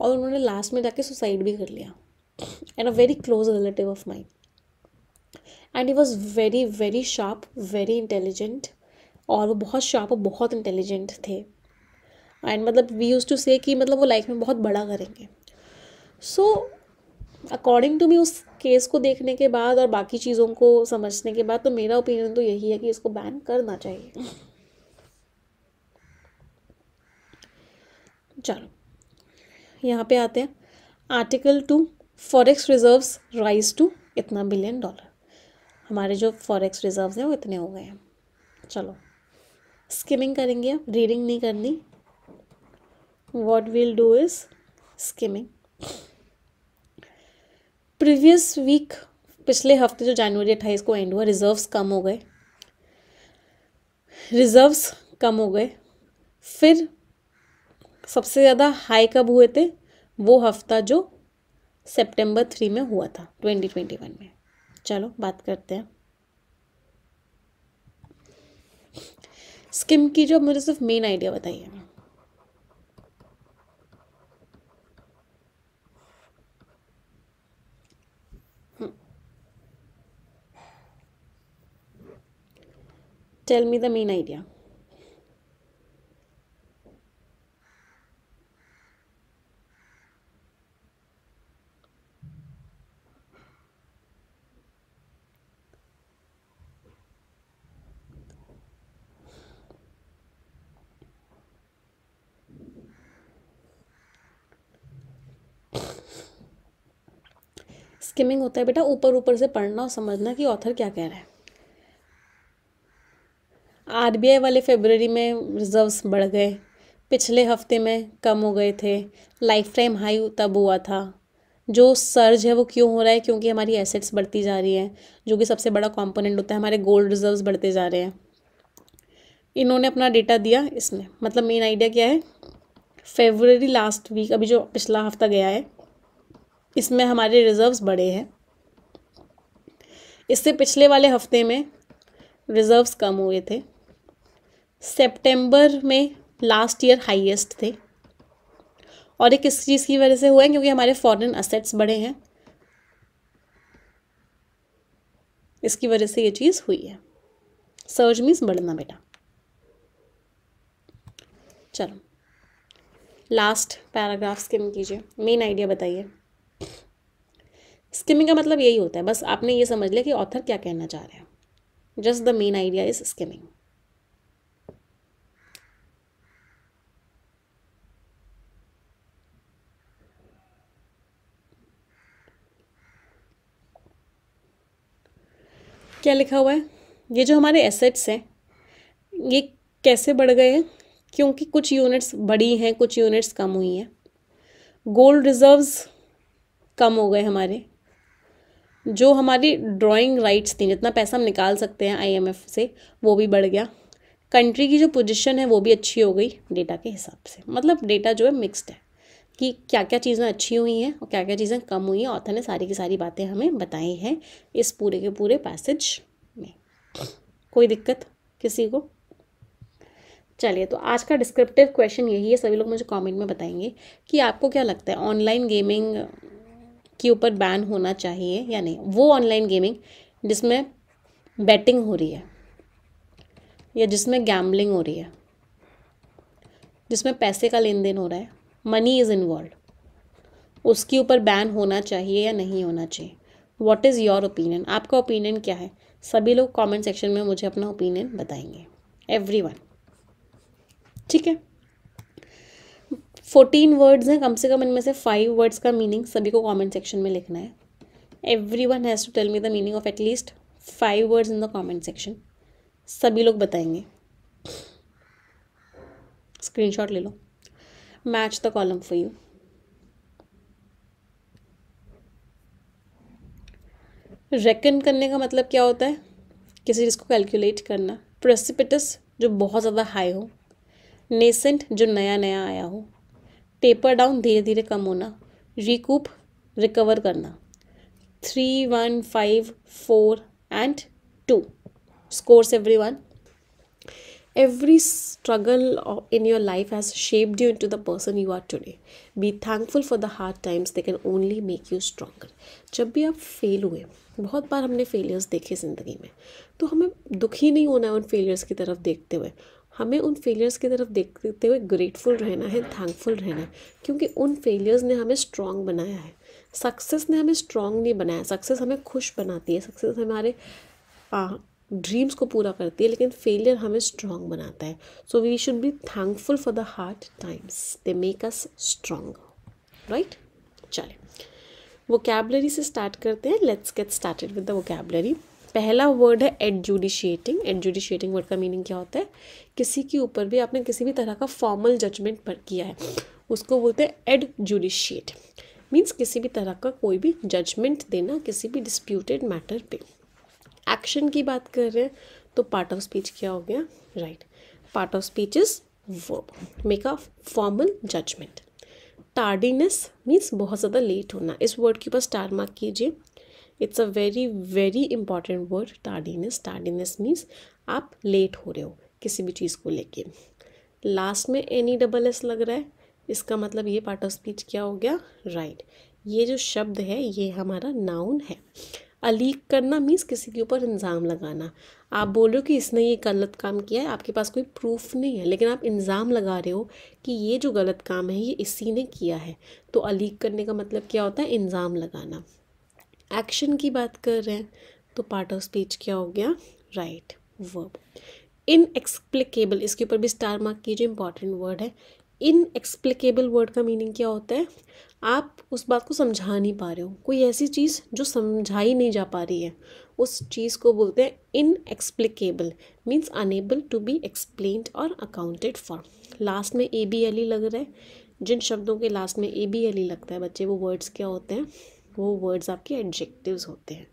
और उन्होंने लास्ट में जाके सुसाइड भी कर लिया and a very close relative of mine and he was very very sharp very intelligent और वो बहुत शार्प और बहुत इंटेलिजेंट थे एंड मतलब वी यूज़ टू से कि मतलब वो लाइफ में बहुत बड़ा करेंगे so so, according to me उस केस को देखने के बाद और बाकी चीज़ों को समझने के बाद तो मेरा ओपिनियन तो यही है कि इसको बैन करना चाहिए चलो यहाँ पे आते हैं article two forex reserves rise to इतना बिलियन डॉलर हमारे जो फॉरेक्स रिजर्व्स हैं वो इतने हो गए हैं चलो स्किमिंग करेंगे आप रीडिंग नहीं करनी what will do is skimming previous week पिछले हफ्ते जो जनवरी अट्ठाईस को एंड हुआ रिजर्व्स कम हो गए रिजर्व्स कम हो गए फिर सबसे ज़्यादा हाई कब हुए थे वो हफ्ता जो सितंबर थ्री में हुआ था ट्वेंटी ट्वेंटी वन में चलो बात करते हैं स्किम की जो मुझे सिर्फ मेन आइडिया बताइए tell me the main idea skimming होता है बेटा ऊपर ऊपर से पढ़ना और समझना कि ऑथर क्या कह रहा है आरबीआई वाले फेबररी में रिजर्व्स बढ़ गए पिछले हफ्ते में कम हो गए थे लाइफ टाइम हाई तब हुआ था जो सर्ज है वो क्यों हो रहा है क्योंकि हमारी एसेट्स बढ़ती जा रही हैं जो कि सबसे बड़ा कंपोनेंट होता है हमारे गोल्ड रिजर्व्स बढ़ते जा रहे हैं इन्होंने अपना डेटा दिया इसमें मतलब मेन आइडिया क्या है फेबररी लास्ट वीक अभी जो पिछला हफ्ता गया है इसमें हमारे रिजर्व्स बढ़े हैं इससे पिछले वाले हफ्ते में रिजर्व्स कम हुए थे सेप्टेम्बर में लास्ट ईयर हाईएस्ट थे और ये किस चीज़ की वजह से हुए क्योंकि हमारे फॉरेन असेट्स बढ़े हैं इसकी वजह से ये चीज़ हुई है सर्ज मीन्स बढ़ना बेटा चलो लास्ट पैराग्राफ स्किम कीजिए मेन आइडिया बताइए स्किमिंग का मतलब यही होता है बस आपने ये समझ लिया कि ऑथर क्या कहना चाह रहे हैं just the main idea is skimming क्या लिखा हुआ है ये जो हमारे एसेट्स हैं ये कैसे बढ़ गए हैं क्योंकि कुछ यूनिट्स बढ़ी हैं कुछ यूनिट्स कम हुई हैं गोल्ड रिजर्व्स कम हो गए हमारे जो हमारी ड्राइंग राइट्स थी जितना पैसा हम निकाल सकते हैं आईएमएफ से वो भी बढ़ गया कंट्री की जो पोजीशन है वो भी अच्छी हो गई डेटा के हिसाब से मतलब डेटा जो है मिक्स्ड है कि क्या क्या चीज़ें अच्छी हुई हैं और क्या क्या चीज़ें कम हुई हैं ऑथर ने सारी की सारी बातें हमें बताई हैं इस पूरे के पूरे पैसेज में कोई दिक्कत किसी को चलिए तो आज का डिस्क्रिप्टिव क्वेश्चन यही है सभी लोग मुझे कमेंट में बताएंगे कि आपको क्या लगता है ऑनलाइन गेमिंग के ऊपर बैन होना चाहिए या नहीं वो ऑनलाइन गेमिंग जिसमें बैटिंग हो रही है या जिसमें गैम्बलिंग हो रही है जिसमें पैसे का लेन देन हो रहा है मनी इज़ इन्वॉल्व उसके ऊपर बैन होना चाहिए या नहीं होना चाहिए वॉट इज़ योर ओपिनियन आपका ओपिनियन क्या है सभी लोग कॉमेंट सेक्शन में मुझे अपना ओपिनियन बताएंगे एवरी वन ठीक है फोर्टीन वर्ड्स हैं कम से कम इनमें से फाइव वर्ड्स का मीनिंग सभी को कॉमेंट सेक्शन में लिखना है everyone has to tell me the meaning of at least five words in the comment section सभी लोग बताएंगे स्क्रीनशॉट ले लो match the column for you. Reckon करने का मतलब क्या होता है किसी चीज़ को कैलकुलेट करना प्रेसिपिटस जो बहुत ज़्यादा हाई हो नेसेंट जो नया नया आया हो टेपर डाउन धीरे धीरे कम होना रिकूप रिकवर करना three one five four and two scores everyone Every struggle in your life has shaped you into the person you are today. Be thankful for the hard times, they can only make you stronger. जब भी आप फेल हुए बहुत बार हमने फेलियर्स देखे ज़िंदगी में तो हमें दुखी नहीं होना है उन फेलियर्स की तरफ देखते हुए हमें उन फेलियर्स की तरफ देखते हुए ग्रेटफुल रहना है थैंकफुल रहना है क्योंकि उन फेलियर्स ने हमें स्ट्रांग बनाया है सक्सेस ने हमें स्ट्रांग नहीं बनाया सक्सेस हमें खुश बनाती है सक्सेस हमारे ड्रीम्स को पूरा करती है लेकिन फेलियर हमें स्ट्रांग बनाता है so we should be thankful for the hard times they make us strong right चले वो कैबलरी से स्टार्ट करते हैं let's get started with the vocabulary पहला वर्ड है एडजुडिशिएटिंग एडजुडिशिएटिंग वर्ड का मीनिंग क्या होता है किसी के ऊपर भी आपने किसी भी तरह का फॉर्मल जजमेंट पर किया है उसको बोलते हैं एडजुडिशिएट मीन्स किसी भी तरह का कोई भी जजमेंट देना किसी भी डिस्प्यूटेड मैटर पे एक्शन की बात कर रहे हैं तो पार्ट ऑफ स्पीच क्या हो गया right part of speech is verb make a formal judgement tardiness means बहुत ज़्यादा लेट होना इस वर्ड के ऊपर स्टार मार्क कीजिए it's a very very important word tardiness tardiness means आप लेट हो रहे हो किसी भी चीज़ को लेके लास्ट में एनी डबल एस लग रहा है इसका मतलब ये पार्ट ऑफ स्पीच क्या हो गया राइट right. ये जो शब्द है ये हमारा नाउन है अलीक करना मीन्स किसी के ऊपर इल्ज़ाम लगाना आप बोल रहे हो कि इसने ये गलत काम किया है आपके पास कोई प्रूफ नहीं है लेकिन आप इल्ज़ाम लगा रहे हो कि ये जो गलत काम है ये इसी ने किया है तो अलीक करने का मतलब क्या होता है इल्ज़ाम लगाना एक्शन की बात कर रहे हैं तो पार्ट ऑफ स्पीच क्या हो गया राइट वर्ब इनएक्सप्लिकेबल इसके ऊपर भी स्टार मार्क कीजिए इंपॉर्टेंट वर्ड है इनएक्सप्लिकेबल वर्ड का मीनिंग क्या होता है आप उस बात को समझा नहीं पा रहे हो कोई ऐसी चीज़ जो समझाई नहीं जा पा रही है उस चीज़ को बोलते हैं inexplicable means unable to be explain और अकाउंटेड फॉर लास्ट में ए बी एल ई लग रहा है जिन शब्दों के लास्ट में ए बी एल ई लगता है बच्चे वो वर्ड्स क्या होते हैं वो वर्ड्स आपके एडजेक्टिव्स होते हैं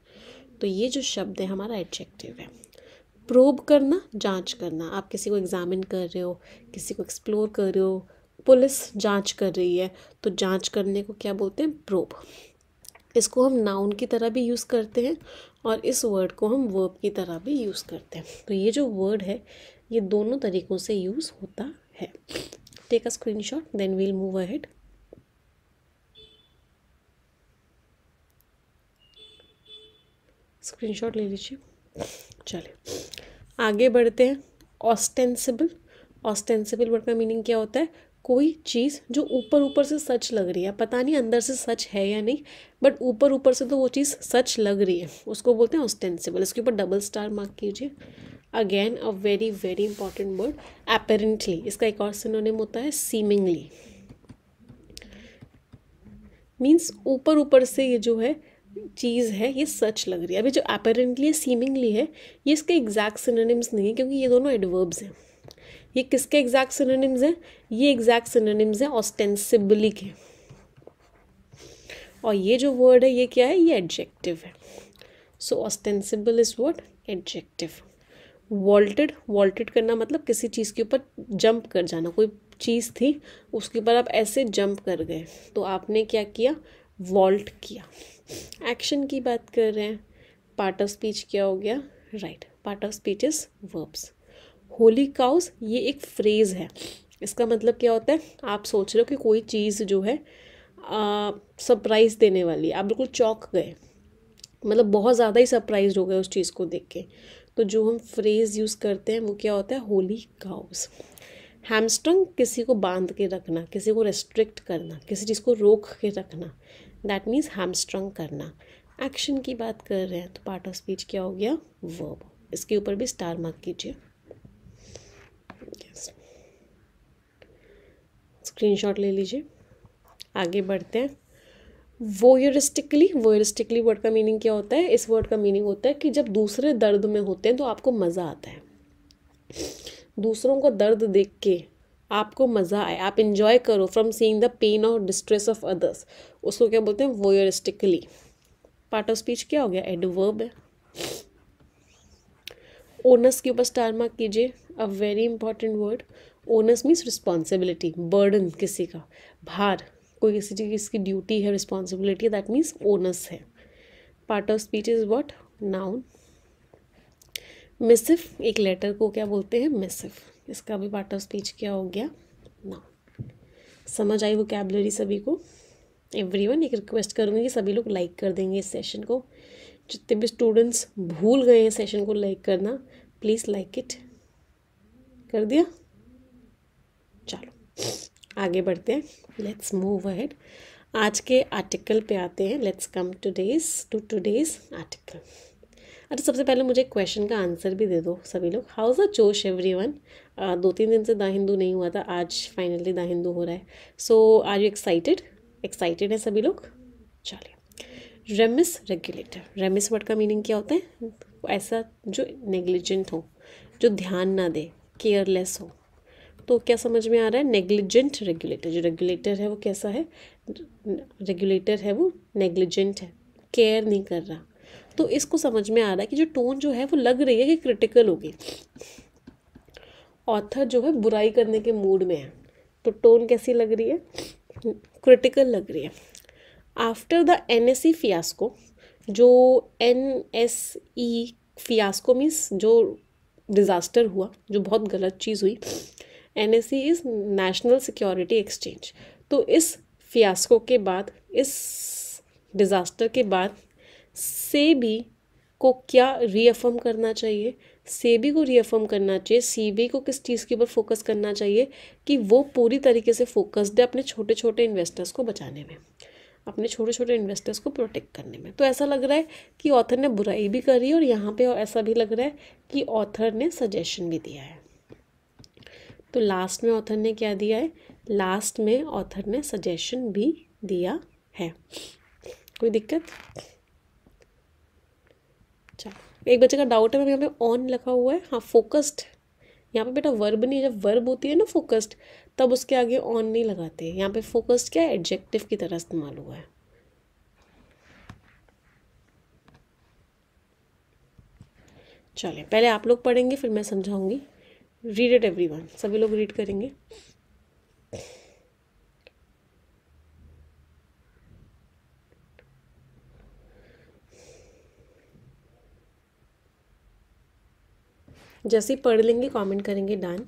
तो ये जो शब्द है हमारा एडजेक्टिव है प्रोब करना जांच करना आप किसी को एग्ज़ामिन कर रहे हो किसी को एक्सप्लोर कर रहे हो पुलिस जांच कर रही है तो जांच करने को क्या बोलते हैं प्रोब इसको हम नाउन की तरह भी यूज़ करते हैं और इस वर्ड को हम वर्ब की तरह भी यूज़ करते हैं तो ये जो वर्ड है ये दोनों तरीक़ों से यूज़ होता है take a shot then we'll move ahead screenshot ले लीजिए चलिए आगे बढ़ते हैं ऑस्टेंसिबल ऑस्टेंसिबल वर्ड का मीनिंग क्या होता है कोई चीज़ जो ऊपर ऊपर से सच लग रही है पता नहीं अंदर से सच है या नहीं बट ऊपर ऊपर से तो वो चीज़ सच लग रही है उसको बोलते हैं ऑस्टेंसिबल इसके ऊपर डबल स्टार मार्क कीजिए again a very very important word apparently इसका एक और सिनोनिम होता है सीमिंगली मीन्स ऊपर ऊपर से ये जो है चीज़ है ये सच लग रही है अभी जो अपेरेंटली सीमिंगली है ये इसके एग्जैक्ट सिनोनिम्स नहीं है क्योंकि ये दोनों एडवर्ब्स हैं ये किसके एग्जैक्ट सिनोनिम्स हैं ये एग्जैक्ट सिनोनिम्स हैं ऑस्टेंसिबली के और ये जो वर्ड है ये क्या है ये एडजेक्टिव है सो ostensible is word adjective vaulted vaulted करना मतलब किसी चीज़ के ऊपर जंप कर जाना कोई चीज़ थी उसके ऊपर आप ऐसे जंप कर गए तो आपने क्या किया वॉल्ट किया एक्शन की बात कर रहे हैं पार्ट ऑफ स्पीच क्या हो गया right part of speech is verbs holy cows ये एक फ्रेज़ है इसका मतलब क्या होता है आप सोच रहे हो कि कोई चीज़ जो है सरप्राइज़ देने वाली है आप बिल्कुल चौक गए मतलब बहुत ज़्यादा ही सरप्राइज हो गए उस चीज़ को देख के तो जो हम फ्रेज़ यूज़ करते हैं वो क्या होता है होली काउस हैमस्ट्रंग किसी को बांध के रखना किसी को रेस्ट्रिक्ट करना किसी चीज़ को रोक के रखना दैट मीन्स हैमस्ट्रंग करना एक्शन की बात कर रहे हैं तो पार्ट ऑफ स्पीच क्या हो गया वर्ब इसके ऊपर भी स्टार मार्क कीजिए यस स्क्रीनशॉट ले लीजिए आगे बढ़ते हैं वोयरिस्टिकली वोयरिस्टिकली वर्ड का मीनिंग क्या होता है इस वर्ड का मीनिंग होता है कि जब दूसरे दर्द में होते हैं तो आपको मज़ा आता है दूसरों को दर्द देख के आपको मज़ा आए आप इन्जॉय करो फ्रॉम सीइंग द पेन और डिस्ट्रेस ऑफ अदर्स उसको क्या बोलते हैं वोयरिस्टिकली पार्ट ऑफ स्पीच क्या हो गया एडवर्ब है ओनस के ऊपर स्टार मार्क कीजिए a very important word onus means responsibility burden किसी का भार कोई किसी चीज़ इसकी ड्यूटी है रिस्पॉन्सिबिलिटी दैट मीन्स ओनस है part of speech is what noun mischief एक लेटर को क्या बोलते हैं मिसिफ इसका भी पार्ट ऑफ स्पीच क्या हो गया नाउन समझ आई वो कैबलरी सभी को एवरी वन एक रिक्वेस्ट करूँगी कि सभी लोग लाइक कर देंगे इस सेशन को जितने भी स्टूडेंट्स भूल गए हैं सेशन को लाइक करना प्लीज़ लाइक इट कर दिया चलो आगे बढ़ते हैं लेट्स मूव अहेड आज के आर्टिकल पे आते हैं let's come today's to today's article अच्छा सबसे पहले मुझे क्वेश्चन का आंसर भी दे दो सभी लोग इज़ अ जोश एवरी वन दो तीन दिन से दा हिंदू नहीं हुआ था आज फाइनली दा हिंदू हो रहा है so are you excited excited हैं सभी लोग चलिए रेमिस रेगुलेटर रेमिस वर्ड का मीनिंग क्या होता है ऐसा जो नेग्लिजेंट हो जो ध्यान ना दे केयरलेस हो तो क्या समझ में आ रहा है नेग्लिजेंट रेगुलेटर जो रेगुलेटर है वो कैसा है रेगुलेटर है वो नेग्लिजेंट है केयर नहीं कर रहा तो इसको समझ में आ रहा है कि जो टोन जो है वो लग रही है कि क्रिटिकल होगी ऑथर जो है बुराई करने के मूड में है तो टोन कैसी लग रही है क्रिटिकल लग रही है after the N S E fiasco जो N S E fiasco means जो डिज़ास्टर हुआ जो बहुत गलत चीज़ हुई N S C is national security exchange तो इस फियास्को के बाद इस डिज़ास्टर के बाद सेबी को क्या रीअफर्म करना चाहिए सेबी को रीअफर्म करना चाहिए सीबी को किस चीज़ के ऊपर फोकस करना चाहिए कि वो पूरी तरीके से फोकस्ड है अपने छोटे छोटे इन्वेस्टर्स को बचाने में अपने छोटे छोटे इन्वेस्टर्स को प्रोटेक्ट करने में तो ऐसा लग रहा है कि ऑथर ने बुराई भी करी और यहाँ पे ऐसा भी लग रहा है कि ऑथर ने सजेशन भी दिया है तो लास्ट में ऑथर ने क्या दिया है लास्ट में ऑथर ने सजेशन भी दिया है कोई दिक्कत चलो एक बच्चे का डाउट है यहाँ पे ऑन लिखा हुआ है हाँ फोकस्ड यहाँ पे बेटा वर्ब नहीं है जब वर्ब होती है ना फोकस्ड तब उसके आगे ऑन नहीं लगाते यहाँ पे फोकस क्या है एडजेक्टिव की तरह इस्तेमाल हुआ है चलिए पहले आप लोग पढ़ेंगे फिर मैं समझाऊंगी रीड इट एवरी वन सभी लोग रीड करेंगे जैसे ही पढ़ लेंगे कमेंट करेंगे डन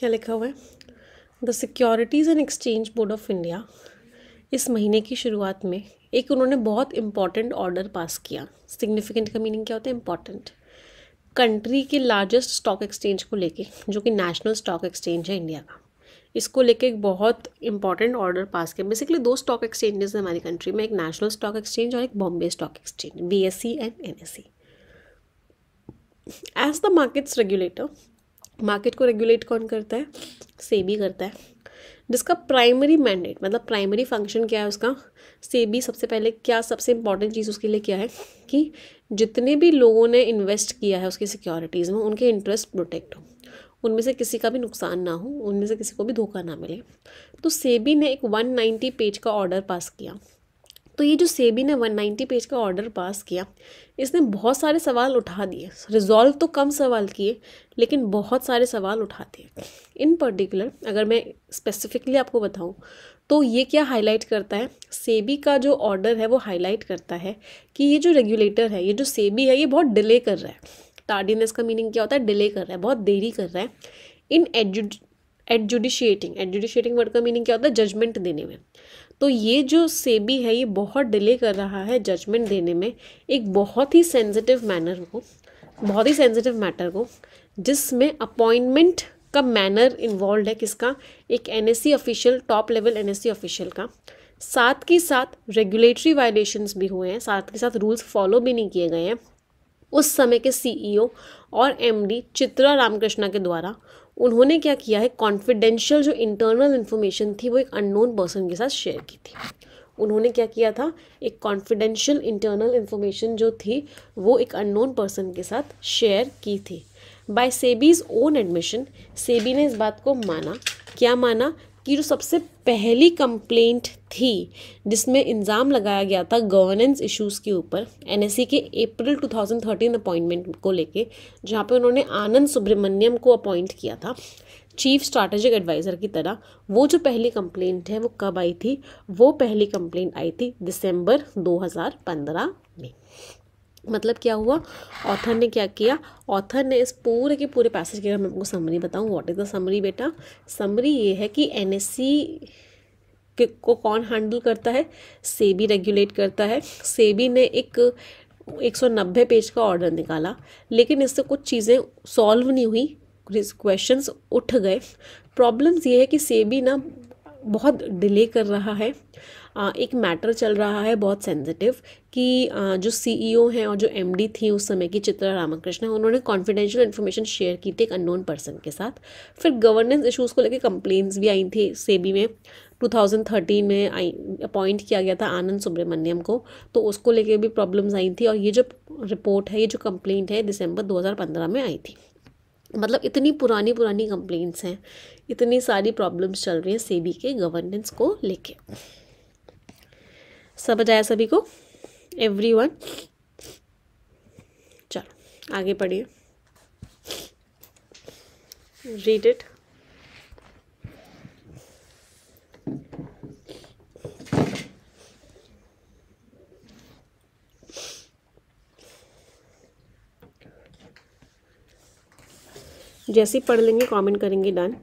क्या लिखा हुआ है the securities and exchange board of India इस महीने की शुरुआत में एक उन्होंने बहुत इम्पॉर्टेंट ऑर्डर पास किया सिग्निफिकेंट का मीनिंग क्या होता है इम्पॉर्टेंट कंट्री के लार्जेस्ट स्टॉक एक्सचेंज को लेके जो कि नेशनल स्टॉक एक्सचेंज है इंडिया का इसको लेके एक बहुत इंपॉर्टेंट ऑर्डर पास किया बेसिकली दो स्टॉक एक्सचेंजेस हैं हमारी कंट्री में एक नेशनल स्टॉक एक्सचेंज और एक Bombay stock exchange B S C and N S C as the markets regulator market को रेगुलेट कौन करता है सेबी करता है जिसका प्राइमरी मैंडेट मतलब प्राइमरी फंक्शन क्या है उसका सेबी सबसे पहले क्या सबसे इंपॉर्टेंट चीज़ उसके लिए क्या है कि जितने भी लोगों ने इन्वेस्ट किया है उसकी सिक्योरिटीज़ में उनके इंटरेस्ट प्रोटेक्ट हो उनमें से किसी का भी नुकसान ना हो उनमें से किसी को भी धोखा ना मिले तो सेबी ने एक 190 पेज का ऑर्डर पास किया तो ये जो सेबी ने 190 पेज का ऑर्डर पास किया इसने बहुत सारे सवाल उठा दिए रिजॉल्व तो कम सवाल किए लेकिन बहुत सारे सवाल उठा दिए इन पर्टिकुलर अगर मैं स्पेसिफिकली आपको बताऊँ तो ये क्या हाईलाइट करता है सेबी का जो ऑर्डर है वो हाईलाइट करता है कि ये जो रेगुलेटर है ये जो सेबी है ये बहुत डिले कर रहा है टार्डीनेस का मीनिंग क्या होता है डिले कर रहा है बहुत देरी कर रहा है इन एडजुडिशिएटिंग एडजुडिशिएटिंग वर्ड का मीनिंग क्या होता है जजमेंट देने में तो ये जो सेबी है ये बहुत डिले कर रहा है जजमेंट देने में एक बहुत ही सेंसिटिव मैनर को बहुत ही सेंसिटिव मैटर को जिसमें अपॉइंटमेंट का मैनर इन्वॉल्व है किसका एक an official top level an official का साथ के साथ रेगुलेटरी वायलेशंस भी हुए हैं साथ के साथ रूल्स फॉलो भी नहीं किए गए हैं उस समय के सीईओ e और एमडी चित्रा रामकृष्णा के द्वारा उन्होंने क्या किया है कॉन्फिडेंशियल जो इंटरनल इन्फॉर्मेशन थी वो एक अननोन पर्सन के साथ शेयर की थी उन्होंने क्या किया था एक कॉन्फिडेंशियल इंटरनल इन्फॉर्मेशन जो थी वो एक अननोन पर्सन के साथ शेयर की थी by SEBI's own admission SEBI ने इस बात को माना क्या माना की जो सबसे पहली कंप्लेंट थी जिसमें इंजाम लगाया गया था गवर्नेंस इश्यूज़ के ऊपर एनएससी e के अप्रैल 2013 अपॉइंटमेंट को लेके जहाँ पे उन्होंने आनंद सुब्रमण्यम को अपॉइंट किया था चीफ स्ट्रैटेजिक एडवाइज़र की तरह वो जो पहली कंप्लेंट है वो कब आई थी वो पहली कंप्लेंट आई थी दिसंबर 2015 में मतलब क्या हुआ ऑथर ने क्या किया ऑथर ने इस पूरे के पूरे पैसेज के अगर मैं आपको समरी बताऊँ व्हाट इज़ द समरी बेटा समरी ये है कि एन एस सी को कौन हैंडल करता है सेबी रेगुलेट करता है सेबी ने एक 190 पेज का ऑर्डर निकाला लेकिन इससे कुछ चीज़ें सॉल्व नहीं हुई क्वेश्चंस उठ गए प्रॉब्लम्स ये है कि सेबी ना बहुत डिले कर रहा है एक मैटर चल रहा है बहुत सेंसिटिव कि जो सीईओ e हैं और जो एमडी थी उस समय की चित्रा रामाकृष्ण उन्होंने कॉन्फिडेंशियल इन्फॉर्मेशन शेयर की थी एक अननोन पर्सन के साथ फिर गवर्नेंस इशूज़ को लेकर कंप्लेन्ट्स भी आई थी सेबी में 2013 में आई अपॉइंट किया गया था आनंद सुब्रमण्यम को तो उसको लेके भी प्रॉब्लम्स आई थी और ये जो रिपोर्ट है ये जो कंप्लेंट है दिसंबर 2015 में आई थी मतलब इतनी पुरानी पुरानी कंप्लेंट्स हैं इतनी सारी प्रॉब्लम्स चल रही हैं सेबी के गवर्नेंस को लेके समझ आया सभी को एवरी वन चलो आगे पढ़िए रीड इट जैसे ही पढ़ लेंगे कमेंट करेंगे डन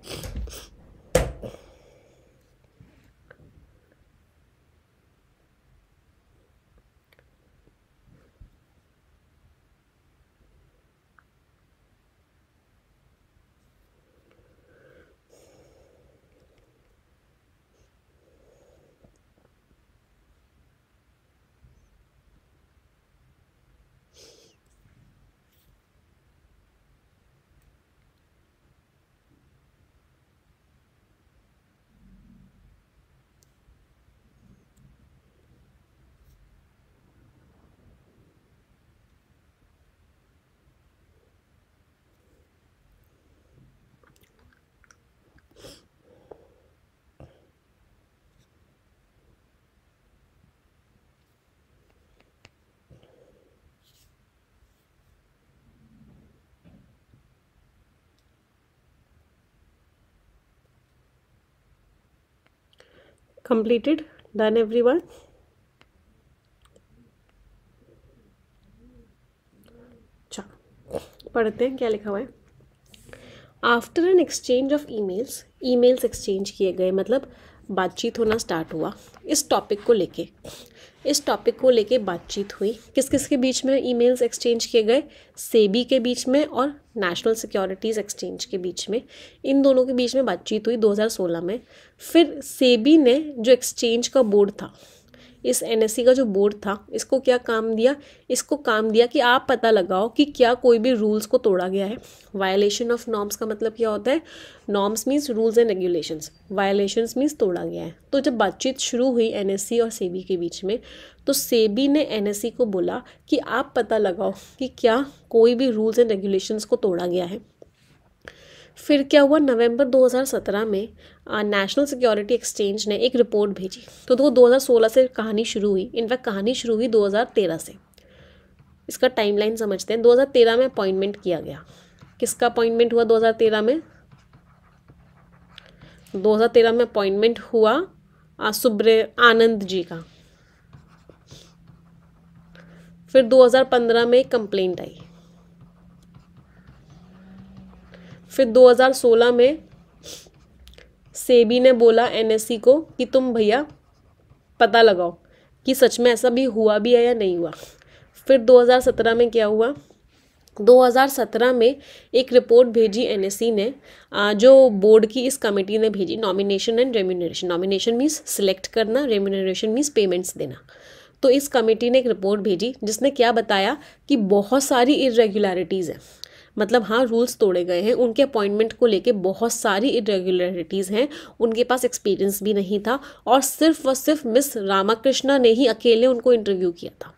completed done everyone पढ़ते हैं क्या लिखा हुआ है after an exchange of emails emails exchange किए गए मतलब बातचीत होना स्टार्ट हुआ इस टॉपिक को लेके इस टॉपिक को लेके बातचीत हुई किस किस के बीच में ईमेल्स एक्सचेंज किए गए सेबी के बीच में और नेशनल सिक्योरिटीज़ एक्सचेंज के बीच में इन दोनों के बीच में बातचीत हुई 2016 में फिर सेबी ने जो एक्सचेंज का बोर्ड था इस एन का जो बोर्ड था इसको क्या काम दिया इसको काम दिया कि आप पता लगाओ कि क्या कोई भी रूल्स को तोड़ा गया है वायलेशन ऑफ नॉर्म्स का मतलब क्या होता है norms means rules and regulations violations means तोड़ा गया है तो जब बातचीत शुरू हुई एन और सेबी के बीच में तो सेबी ने एन को बोला कि आप पता लगाओ कि क्या कोई भी रूल्स एंड रेगुलेशंस को तोड़ा गया है फिर क्या हुआ नवंबर 2017 में नेशनल सिक्योरिटी एक्सचेंज ने एक रिपोर्ट भेजी तो दो 2016 से कहानी शुरू हुई इनफैक्ट कहानी शुरू हुई 2013 से इसका टाइमलाइन समझते हैं 2013 में अपॉइंटमेंट किया गया किसका अपॉइंटमेंट हुआ 2013 में 2013 में अपॉइंटमेंट हुआ सुब्र आनंद जी का फिर 2015 में कंप्लेंट आई फिर 2016 में सेबी ने बोला एनएससी को कि तुम भैया पता लगाओ कि सच में ऐसा भी हुआ भी है या नहीं हुआ फिर 2017 में क्या हुआ 2017 में एक रिपोर्ट भेजी एनएससी ने जो बोर्ड की इस कमेटी ने भेजी nomination and remuneration nomination means select करना रेम्यूनरेशन मीन्स पेमेंट्स देना तो इस कमेटी ने एक रिपोर्ट भेजी जिसने क्या बताया कि बहुत सारी इरेगुलरिटीज़ हैं मतलब हाँ रूल्स तोड़े गए हैं उनके अपॉइंटमेंट को लेके बहुत सारी इरेगुलरिटीज़ हैं उनके पास एक्सपीरियंस भी नहीं था और सिर्फ व सिर्फ मिस रामाकृष्णा ने ही अकेले उनको इंटरव्यू किया था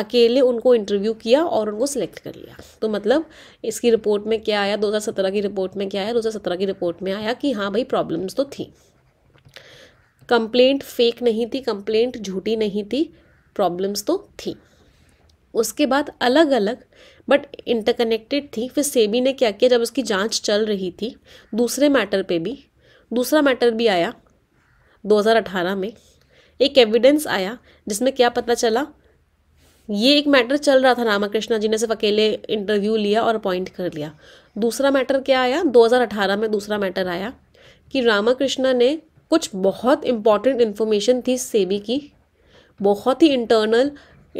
अकेले उनको इंटरव्यू किया और उनको सिलेक्ट कर लिया तो मतलब इसकी रिपोर्ट में क्या आया 2017 की रिपोर्ट में क्या आया 2017 की रिपोर्ट में आया कि हाँ भाई प्रॉब्लम्स तो थी कंप्लेंट फेक नहीं थी कंप्लेंट झूठी नहीं थी प्रॉब्लम्स तो थी उसके बाद अलग अलग बट इंटरकनेक्टेड थी फिर सेबी ने क्या किया जब उसकी जांच चल रही थी दूसरे मैटर पे भी दूसरा मैटर भी आया 2018 में एक एविडेंस आया जिसमें क्या पता चला ये एक मैटर चल रहा था रामाकृष्णा जी ने सिर्फ अकेले इंटरव्यू लिया और अपॉइंट कर लिया दूसरा मैटर क्या आया 2018 में दूसरा मैटर आया कि रामाकृष्णा ने कुछ बहुत इंपॉर्टेंट इन्फॉर्मेशन थी सेबी की बहुत ही इंटरनल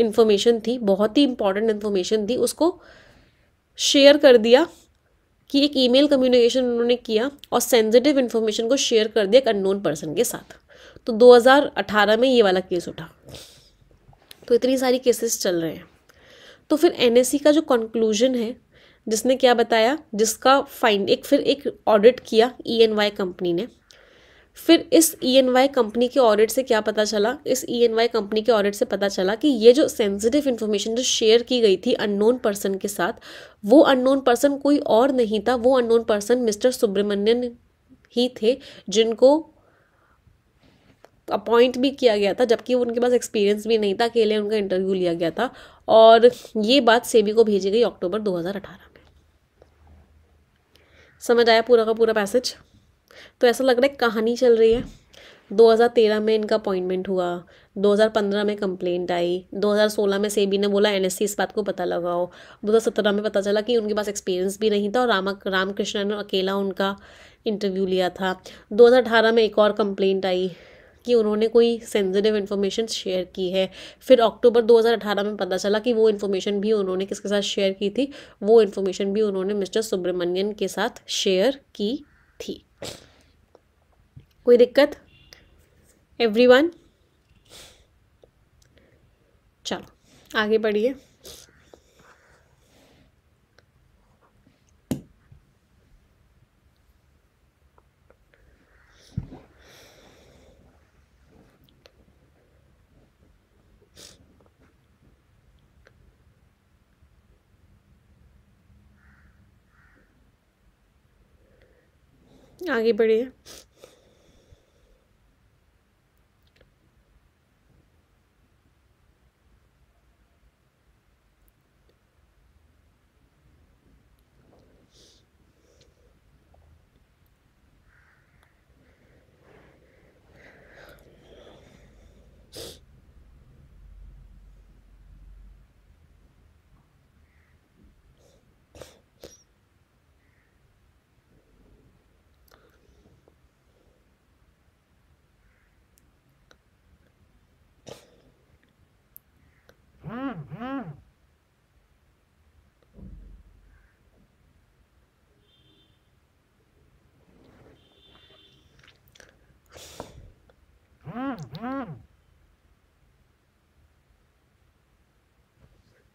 इन्फॉर्मेशन थी बहुत ही इंपॉर्टेंट इन्फॉर्मेशन थी उसको शेयर कर दिया कि एक ईमेल कम्युनिकेशन उन्होंने किया और सेंसिटिव इन्फॉर्मेशन को शेयर कर दिया एक अननोन पर्सन के साथ तो 2018 में ये वाला केस उठा तो इतनी सारी केसेस चल रहे हैं तो फिर एन का जो कंक्लूजन है जिसने क्या बताया जिसका फाइंड एक फिर एक ऑडिट किया ई e कंपनी ने फिर इस ई एन वाई कंपनी के ऑडिट से क्या पता चला इस ई एन वाई कंपनी के ऑडिट से पता चला कि ये जो सेंसिटिव इन्फॉर्मेशन जो शेयर की गई थी अननोन पर्सन के साथ वो अननोन पर्सन कोई और नहीं था वो अननोन पर्सन मिस्टर सुब्रमण्यन ही थे जिनको अपॉइंट भी किया गया था जबकि उनके पास एक्सपीरियंस भी नहीं था अकेले उनका इंटरव्यू लिया गया था और ये बात सेबी को भेजी गई अक्टूबर 2018 में समझ आया पूरा का पूरा पैसेज तो ऐसा लग रहा है कहानी चल रही है 2013 में इनका अपॉइंटमेंट हुआ 2015 में कंप्लेंट आई 2016 में सेबी ने बोला एन इस बात को पता लगाओ 2017 में पता चला कि उनके पास एक्सपीरियंस भी नहीं था और रामा रामकृष्णन अकेला उनका इंटरव्यू लिया था 2018 में एक और कंप्लेंट आई कि उन्होंने कोई सेंसिटिव इन्फॉर्मेशन शेयर की है फिर अक्टूबर 2018 में पता चला कि वो इन्फॉर्मेशन भी उन्होंने किसके साथ शेयर की थी वो इन्फॉर्मेशन भी उन्होंने मिस्टर सुब्रमण्यन के साथ शेयर की थी कोई दिक्कत एवरीवन चलो आगे बढ़िए आगे बढ़े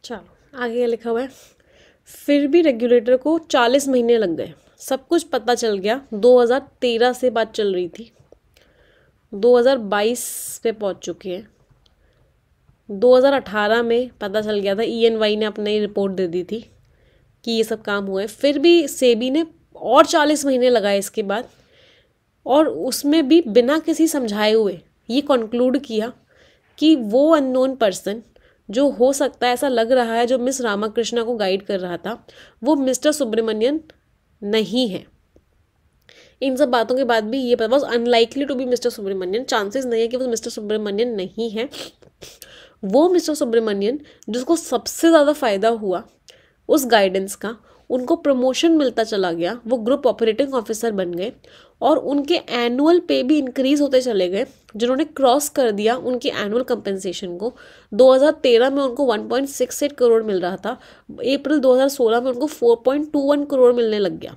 चलो आगे लिखा हुआ है फिर भी रेगुलेटर को चालीस महीने लग गए सब कुछ पता चल गया 2013 से बात चल रही थी 2022 पे पहुंच चुके हैं 2018 में पता चल गया था ईएनवाई e ने अपनी रिपोर्ट दे दी थी कि ये सब काम हुए फिर भी सेबी ने और 40 महीने लगाए इसके बाद और उसमें भी बिना किसी समझाए हुए ये कंक्लूड किया कि वो अननोन पर्सन जो हो सकता है ऐसा लग रहा है जो मिस रामाकृष्णा को गाइड कर रहा था वो मिस्टर सुब्रमण्यन नहीं है इन सब बातों के बाद भी ये पता was unlikely to be mister Subramanian chances नहीं है कि वो मिस्टर सुब्रमण्यन नहीं है वो मिस्टर सुब्रमण्यन जिसको सबसे ज़्यादा फ़ायदा हुआ उस गाइडेंस का उनको प्रमोशन मिलता चला गया वो ग्रुप ऑपरेटिंग ऑफिसर बन गए और उनके एनुअल पे भी इंक्रीज होते चले गए जिन्होंने क्रॉस कर दिया उनकी एनुअल कंपेंसेशन को 2013 में उनको 1.68 करोड़ मिल रहा था अप्रैल 2016 में उनको 4.21 करोड़ मिलने लग गया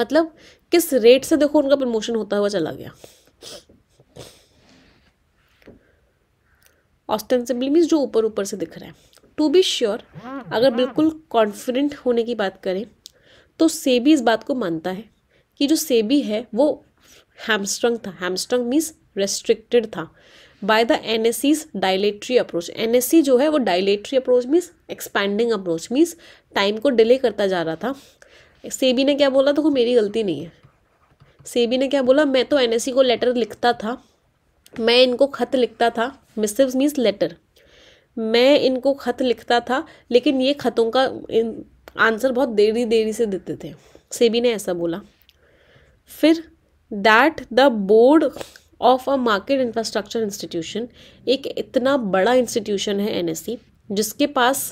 मतलब किस रेट से देखो उनका प्रमोशन होता हुआ चला गया ऑस्टेंसिबली मीन्स जो ऊपर ऊपर से दिख रहा है टू बी श्योर अगर बिल्कुल कॉन्फिडेंट होने की बात करें तो सेबी इस बात को मानता है कि जो सेबी है वो हैमस्ट्रंग था हैमस्ट्रंग मीन्स रेस्ट्रिक्टेड था by the N S C's dilatory approach N S C जो है वो dilatory approach means expanding approach means time को डिले करता जा रहा था सेबी ने क्या बोला तो मेरी गलती नहीं है सेबी ने क्या बोला मैं तो एन एस सी को लेटर लिखता था मैं इनको खत लिखता था मिसिव मीन्स लेटर मैं इनको ख़त लिखता था लेकिन ये ख़तों का आंसर बहुत देरी देरी से देते थे सेबी ने ऐसा बोला फिर that the board of a market infrastructure institution एक इतना बड़ा इंस्टीट्यूशन है एन जिसके पास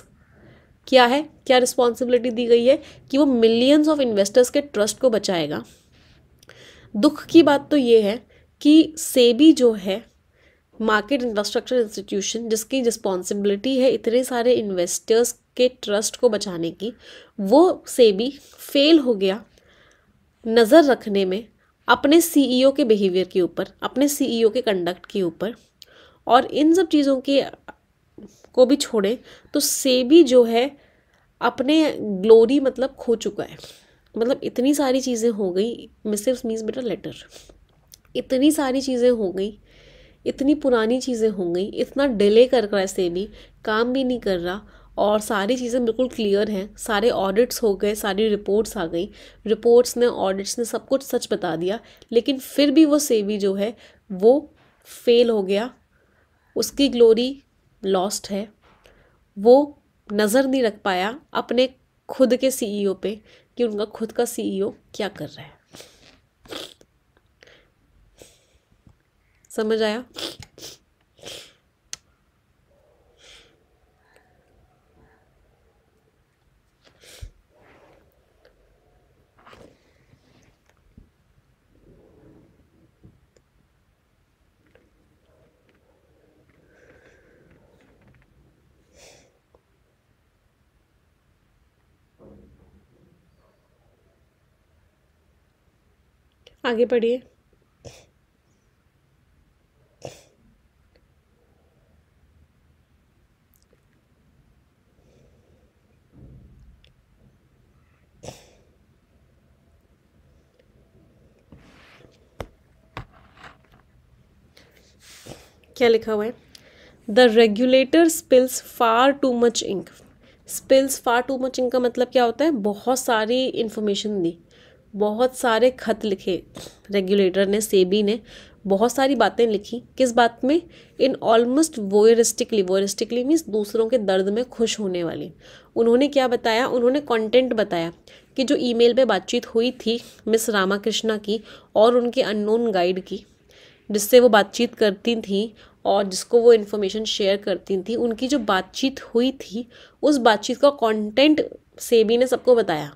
क्या है क्या रिस्पॉन्सिबिलिटी दी गई है कि वो मिलियंस ऑफ इन्वेस्टर्स के ट्रस्ट को बचाएगा दुख की बात तो ये है कि सेबी जो है मार्केट इंफ्रास्ट्रक्चर इंस्टीट्यूशन जिसकी रिस्पॉन्सिबिलिटी है इतने सारे इन्वेस्टर्स के ट्रस्ट को बचाने की वो सेबी फेल हो गया नज़र रखने में अपने सीईओ e के बिहेवियर के ऊपर अपने सीईओ e के कंडक्ट के ऊपर और इन सब चीज़ों के को भी छोड़ें तो सेबी जो है अपने ग्लोरी मतलब खो चुका है मतलब इतनी सारी चीज़ें हो गई मिसेस मीन्स बेटा लेटर इतनी सारी चीज़ें हो गई इतनी पुरानी चीज़ें हो गई इतना डिले कर रहा है सेबी काम भी नहीं कर रहा और सारी चीज़ें बिल्कुल क्लियर हैं सारे ऑडिट्स हो गए सारी रिपोर्ट्स आ गई रिपोर्ट्स ने ऑडिट्स ने सब कुछ सच बता दिया लेकिन फिर भी वो सेबी जो है वो फेल हो गया उसकी ग्लोरी लॉस्ट है वो नज़र नहीं रख पाया अपने खुद के सीईओ e पे कि उनका खुद का सीईओ e क्या कर रहा है समझ आया आगे बढ़िए क्या लिखा हुआ है the regulator spills far too much ink spills far too much ink का मतलब क्या होता है बहुत सारी इन्फॉर्मेशन दी बहुत सारे खत लिखे रेगुलेटर ने सेबी ने बहुत सारी बातें लिखी किस बात में इन ऑलमोस्ट वोयरिस्टिकली वोयरिस्टिकली मीन्स दूसरों के दर्द में खुश होने वाली उन्होंने क्या बताया उन्होंने कंटेंट बताया कि जो ईमेल पे बातचीत हुई थी मिस रामाकृष्णा की और उनके अननोन गाइड की जिससे वो बातचीत करती थी और जिसको वो इन्फॉर्मेशन शेयर करती थी उनकी जो बातचीत हुई थी उस बातचीत का कंटेंट सेबी ने सबको बताया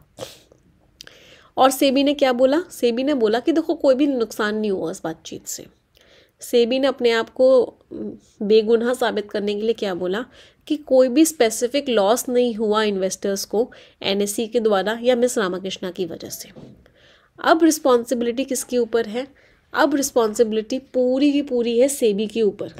और सेबी ने क्या बोला सेबी ने बोला कि देखो कोई भी नुकसान नहीं हुआ उस बातचीत से सेबी ने अपने आप को बेगुनाह साबित करने के लिए क्या बोला कि कोई भी स्पेसिफिक लॉस नहीं हुआ इन्वेस्टर्स को एन के द्वारा या मिस रामाकृष्णा की वजह से अब रिस्पॉन्सिबिलिटी किसके ऊपर है अब रिस्पॉन्सिबिलिटी पूरी की पूरी है सेबी के ऊपर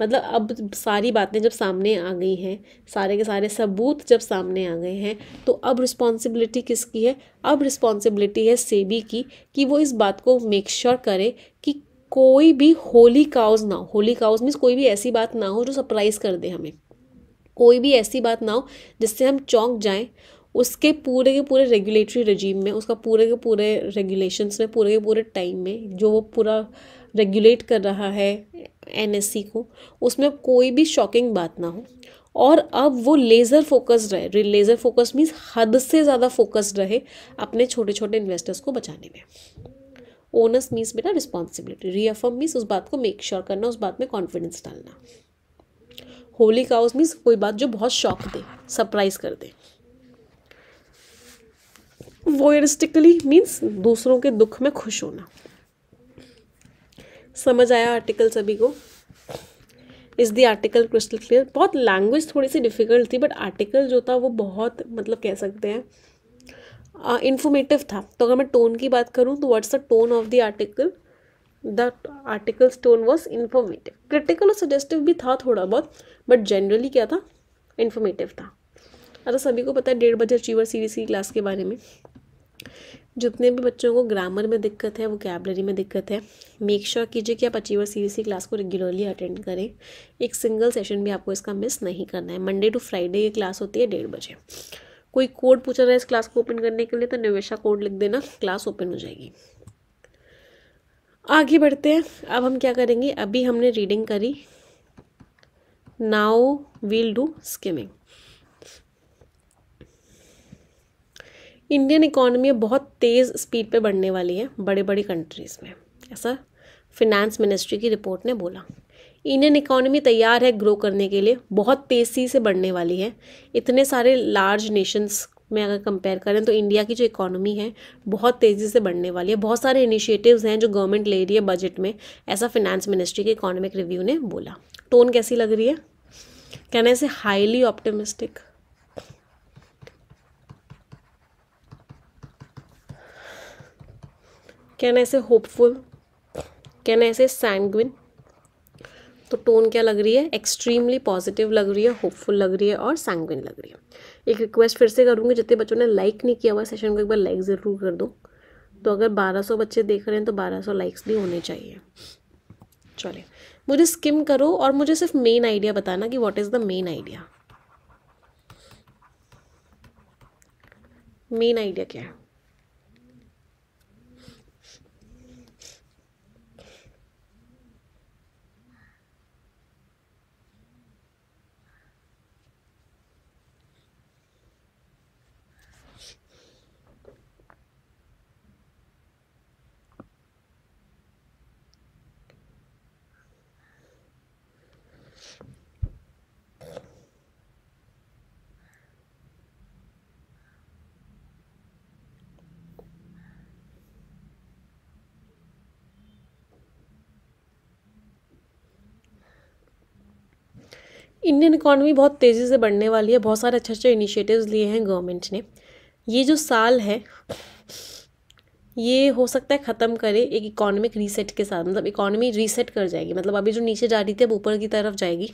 मतलब अब सारी बातें जब सामने आ गई हैं सारे के सारे सबूत जब सामने आ गए हैं तो अब रिस्पॉन्सिबिलिटी किसकी है अब रिस्पॉन्सिबिलिटी है सेबी की कि वो इस बात को मेक श्योर sure करे कि कोई भी होली काउज ना हो होली काउज मीन्स कोई भी ऐसी बात ना हो जो सरप्राइज़ कर दे हमें कोई भी ऐसी बात ना हो जिससे हम चौंक जाएं उसके पूरे के पूरे रेगुलेटरी रजीम में उसका पूरे के पूरे रेगुलेशंस में पूरे के पूरे टाइम में जो वो पूरा रेगुलेट कर रहा है एन को उसमें कोई भी शॉकिंग बात ना हो और अब वो लेज़र फोकस्ड रहे लेज़र फोकस मीन्स हद से ज़्यादा फोकस्ड रहे अपने छोटे छोटे इन्वेस्टर्स को बचाने में ओनस मीन्स बेटा रिस्पॉन्सिबिलिटी रीअफर्म मीन्स उस बात को मेक श्योर sure करना उस बात में कॉन्फिडेंस डालना होली काउस मीन्स कोई बात जो बहुत शौक दे सरप्राइज कर दे वोयरिस्टिकली मीन्स दूसरों के दुख में खुश होना समझ आया आर्टिकल सभी को इस दी आर्टिकल क्रिस्टल क्लियर बहुत लैंग्वेज थोड़ी सी डिफ़िकल्ट थी बट आर्टिकल जो था वो बहुत मतलब कह सकते हैं इन्फॉर्मेटिव uh, था तो अगर मैं टोन की बात करूँ तो what's the tone of the article the article's tone was informative critical और सजेस्टिव भी था थोड़ा बहुत बट जनरली क्या था इन्फॉर्मेटिव था अरे अच्छा, सभी को पता है डेढ़ बजे अचीवर सीरीज की क्लास के बारे में जितने भी बच्चों को ग्रामर में दिक्कत है वो कैबलरी में दिक्कत है मेक श्योर कीजिए कि आप अचीवर सीरीज की क्लास को रेगुलरली अटेंड करें एक सिंगल सेशन भी आपको इसका मिस नहीं करना है मंडे टू फ्राइडे ये क्लास होती है डेढ़ बजे कोई कोड पूछा रहा है इस क्लास को ओपन करने के लिए तो निवेशा कोड लिख देना क्लास ओपन हो जाएगी आगे बढ़ते हैं अब हम क्या करेंगे अभी हमने रीडिंग करी now we'll do skimming Indian economy बहुत तेज़ स्पीड पे बढ़ने वाली है बड़े बड़े कंट्रीज़ में ऐसा फिनेंस मिनिस्ट्री की रिपोर्ट ने बोला इंडियन इकोनॉमी तैयार है ग्रो करने के लिए बहुत तेज़ी से बढ़ने वाली है इतने सारे लार्ज नेशंस में अगर कंपेयर करें तो इंडिया की जो इकोनॉमी है बहुत तेज़ी से बढ़ने वाली है बहुत सारे इनिशिएटिव्स हैं जो गवर्नमेंट ले रही है बजट में ऐसा फिनेंस मिनिस्ट्री के इकोनॉमिक रिव्यू ने बोला टोन कैसी लग रही है कहना इसे हाईली ऑप्टिमिस्टिक कैन ऐसे होपफुल कैन ऐसे सैंगविन तो टोन क्या लग रही है एक्सट्रीमली पॉजिटिव लग रही है होपफुल लग रही है और सैंगविन लग रही है एक रिक्वेस्ट फिर से करूँगी जितने बच्चों ने लाइक नहीं किया हुआ सेशन को एक बार लाइक ज़रूर कर दो तो अगर 1200 बच्चे देख रहे हैं तो 1200 लाइक्स भी होने चाहिए चलिए मुझे स्किम करो और मुझे सिर्फ मेन आइडिया बताना कि what is the main idea main idea क्या है इंडियन इकॉनमी बहुत तेज़ी से बढ़ने वाली है बहुत सारे अच्छे अच्छे इनिशिएटिव्स लिए हैं गवर्नमेंट ने ये जो साल है ये हो सकता है ख़त्म करे एक इकोनॉमिक रीसेट के साथ मतलब इकोनॉमी रीसेट कर जाएगी मतलब अभी जो नीचे जा रही थी अब ऊपर की तरफ जाएगी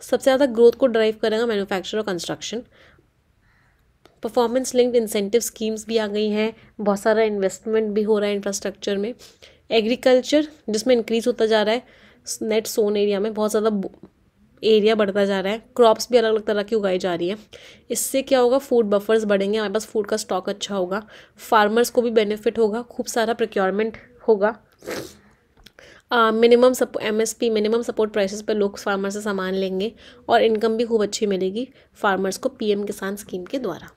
सबसे ज़्यादा ग्रोथ को ड्राइव करेगा मैन्युफैक्चर और construction performance linked incentive schemes भी आ गई हैं बहुत सारा इन्वेस्टमेंट भी हो रहा है इंफ्रास्ट्रक्चर में एग्रीकल्चर जिसमें इंक्रीज़ होता जा रहा है नेट सोन एरिया में बहुत ज़्यादा एरिया बढ़ता जा रहा है क्रॉप्स भी अलग अलग तरह की उगाई जा रही है इससे क्या होगा फूड बफर्स बढ़ेंगे हमारे पास फूड का स्टॉक अच्छा होगा फार्मर्स को भी बेनिफिट होगा खूब सारा प्रिक्योरमेंट होगा मिनिमम सप M S P minimum support prices पर लोग फार्मर से सामान लेंगे और इनकम भी खूब अच्छी मिलेगी फार्मर्स को पीएम किसान स्कीम के द्वारा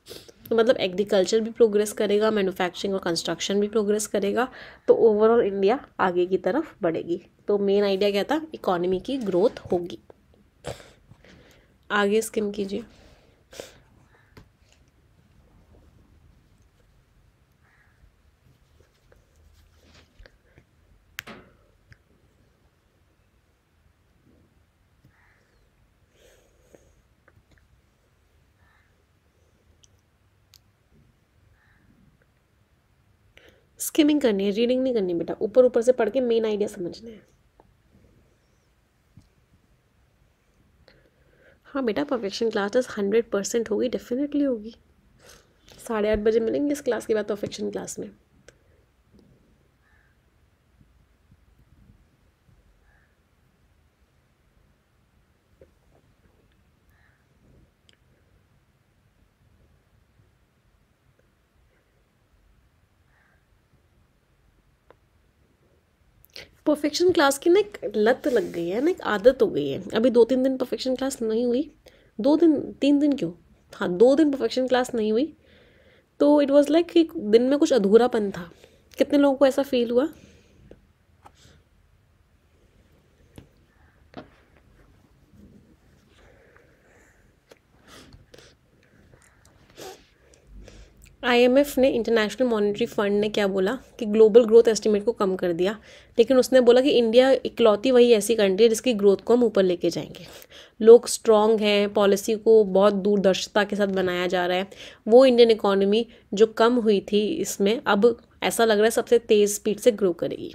तो मतलब एग्रीकल्चर भी प्रोग्रेस करेगा मैन्युफैक्चरिंग और कंस्ट्रक्शन भी प्रोग्रेस करेगा तो ओवरऑल इंडिया आगे की तरफ बढ़ेगी तो मेन आइडिया क्या था इकोनॉमी की ग्रोथ होगी आगे स्किम कीजिए स्किमिंग करनी है रीडिंग नहीं करनी बेटा ऊपर ऊपर से पढ़ के मेन आइडिया समझना है हाँ बेटा परफेक्शन क्लासेस हंड्रेड परसेंट होगी डेफिनेटली होगी साढ़े आठ बजे मिलेंगे इस क्लास के बाद परफेक्शन क्लास में परफेक्शन क्लास की ना एक लत लग गई है ना एक आदत हो गई है अभी दो तीन दिन परफेक्शन क्लास नहीं हुई दो दिन तीन दिन क्यों हाँ दो दिन परफेक्शन क्लास नहीं हुई तो इट वॉज़ लाइक दिन में कुछ अधूरापन था कितने लोगों को ऐसा फील हुआ आईएमएफ ने इंटरनेशनल मॉनेटरी फंड ने क्या बोला कि ग्लोबल ग्रोथ एस्टिमेट को कम कर दिया लेकिन उसने बोला कि इंडिया इकलौती वही ऐसी कंट्री है जिसकी ग्रोथ को हम ऊपर लेके जाएंगे लोग स्ट्रांग हैं पॉलिसी को बहुत दूरदर्शिता के साथ बनाया जा रहा है वो इंडियन इकोनॉमी जो कम हुई थी इसमें अब ऐसा लग रहा है सबसे तेज़ स्पीड से ग्रो करेगी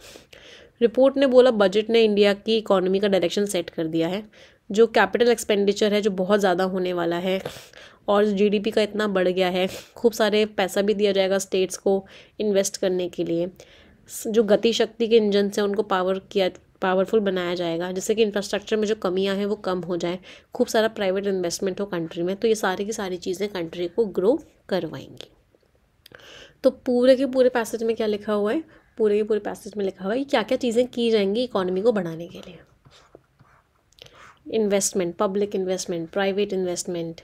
रिपोर्ट ने बोला बजट ने इंडिया की इकोनॉमी का डायरेक्शन सेट कर दिया है जो कैपिटल एक्सपेंडिचर है जो बहुत ज़्यादा होने वाला है और जीडीपी का इतना बढ़ गया है खूब सारे पैसा भी दिया जाएगा स्टेट्स को इन्वेस्ट करने के लिए जो गति शक्ति के इंजन से उनको पावर किया पावरफुल बनाया जाएगा जिससे कि इंफ्रास्ट्रक्चर में जो कमियां हैं वो कम हो जाए खूब सारा प्राइवेट इन्वेस्टमेंट हो कंट्री में तो ये सारी की सारी चीज़ें कंट्री को ग्रो करवाएंगी तो पूरे के पूरे पैसेज में क्या लिखा हुआ है पूरे के पूरे पैसेज में लिखा हुआ है क्या क्या चीज़ें की जाएंगी इकोनॉमी को बढ़ाने के लिए investment public investment private investment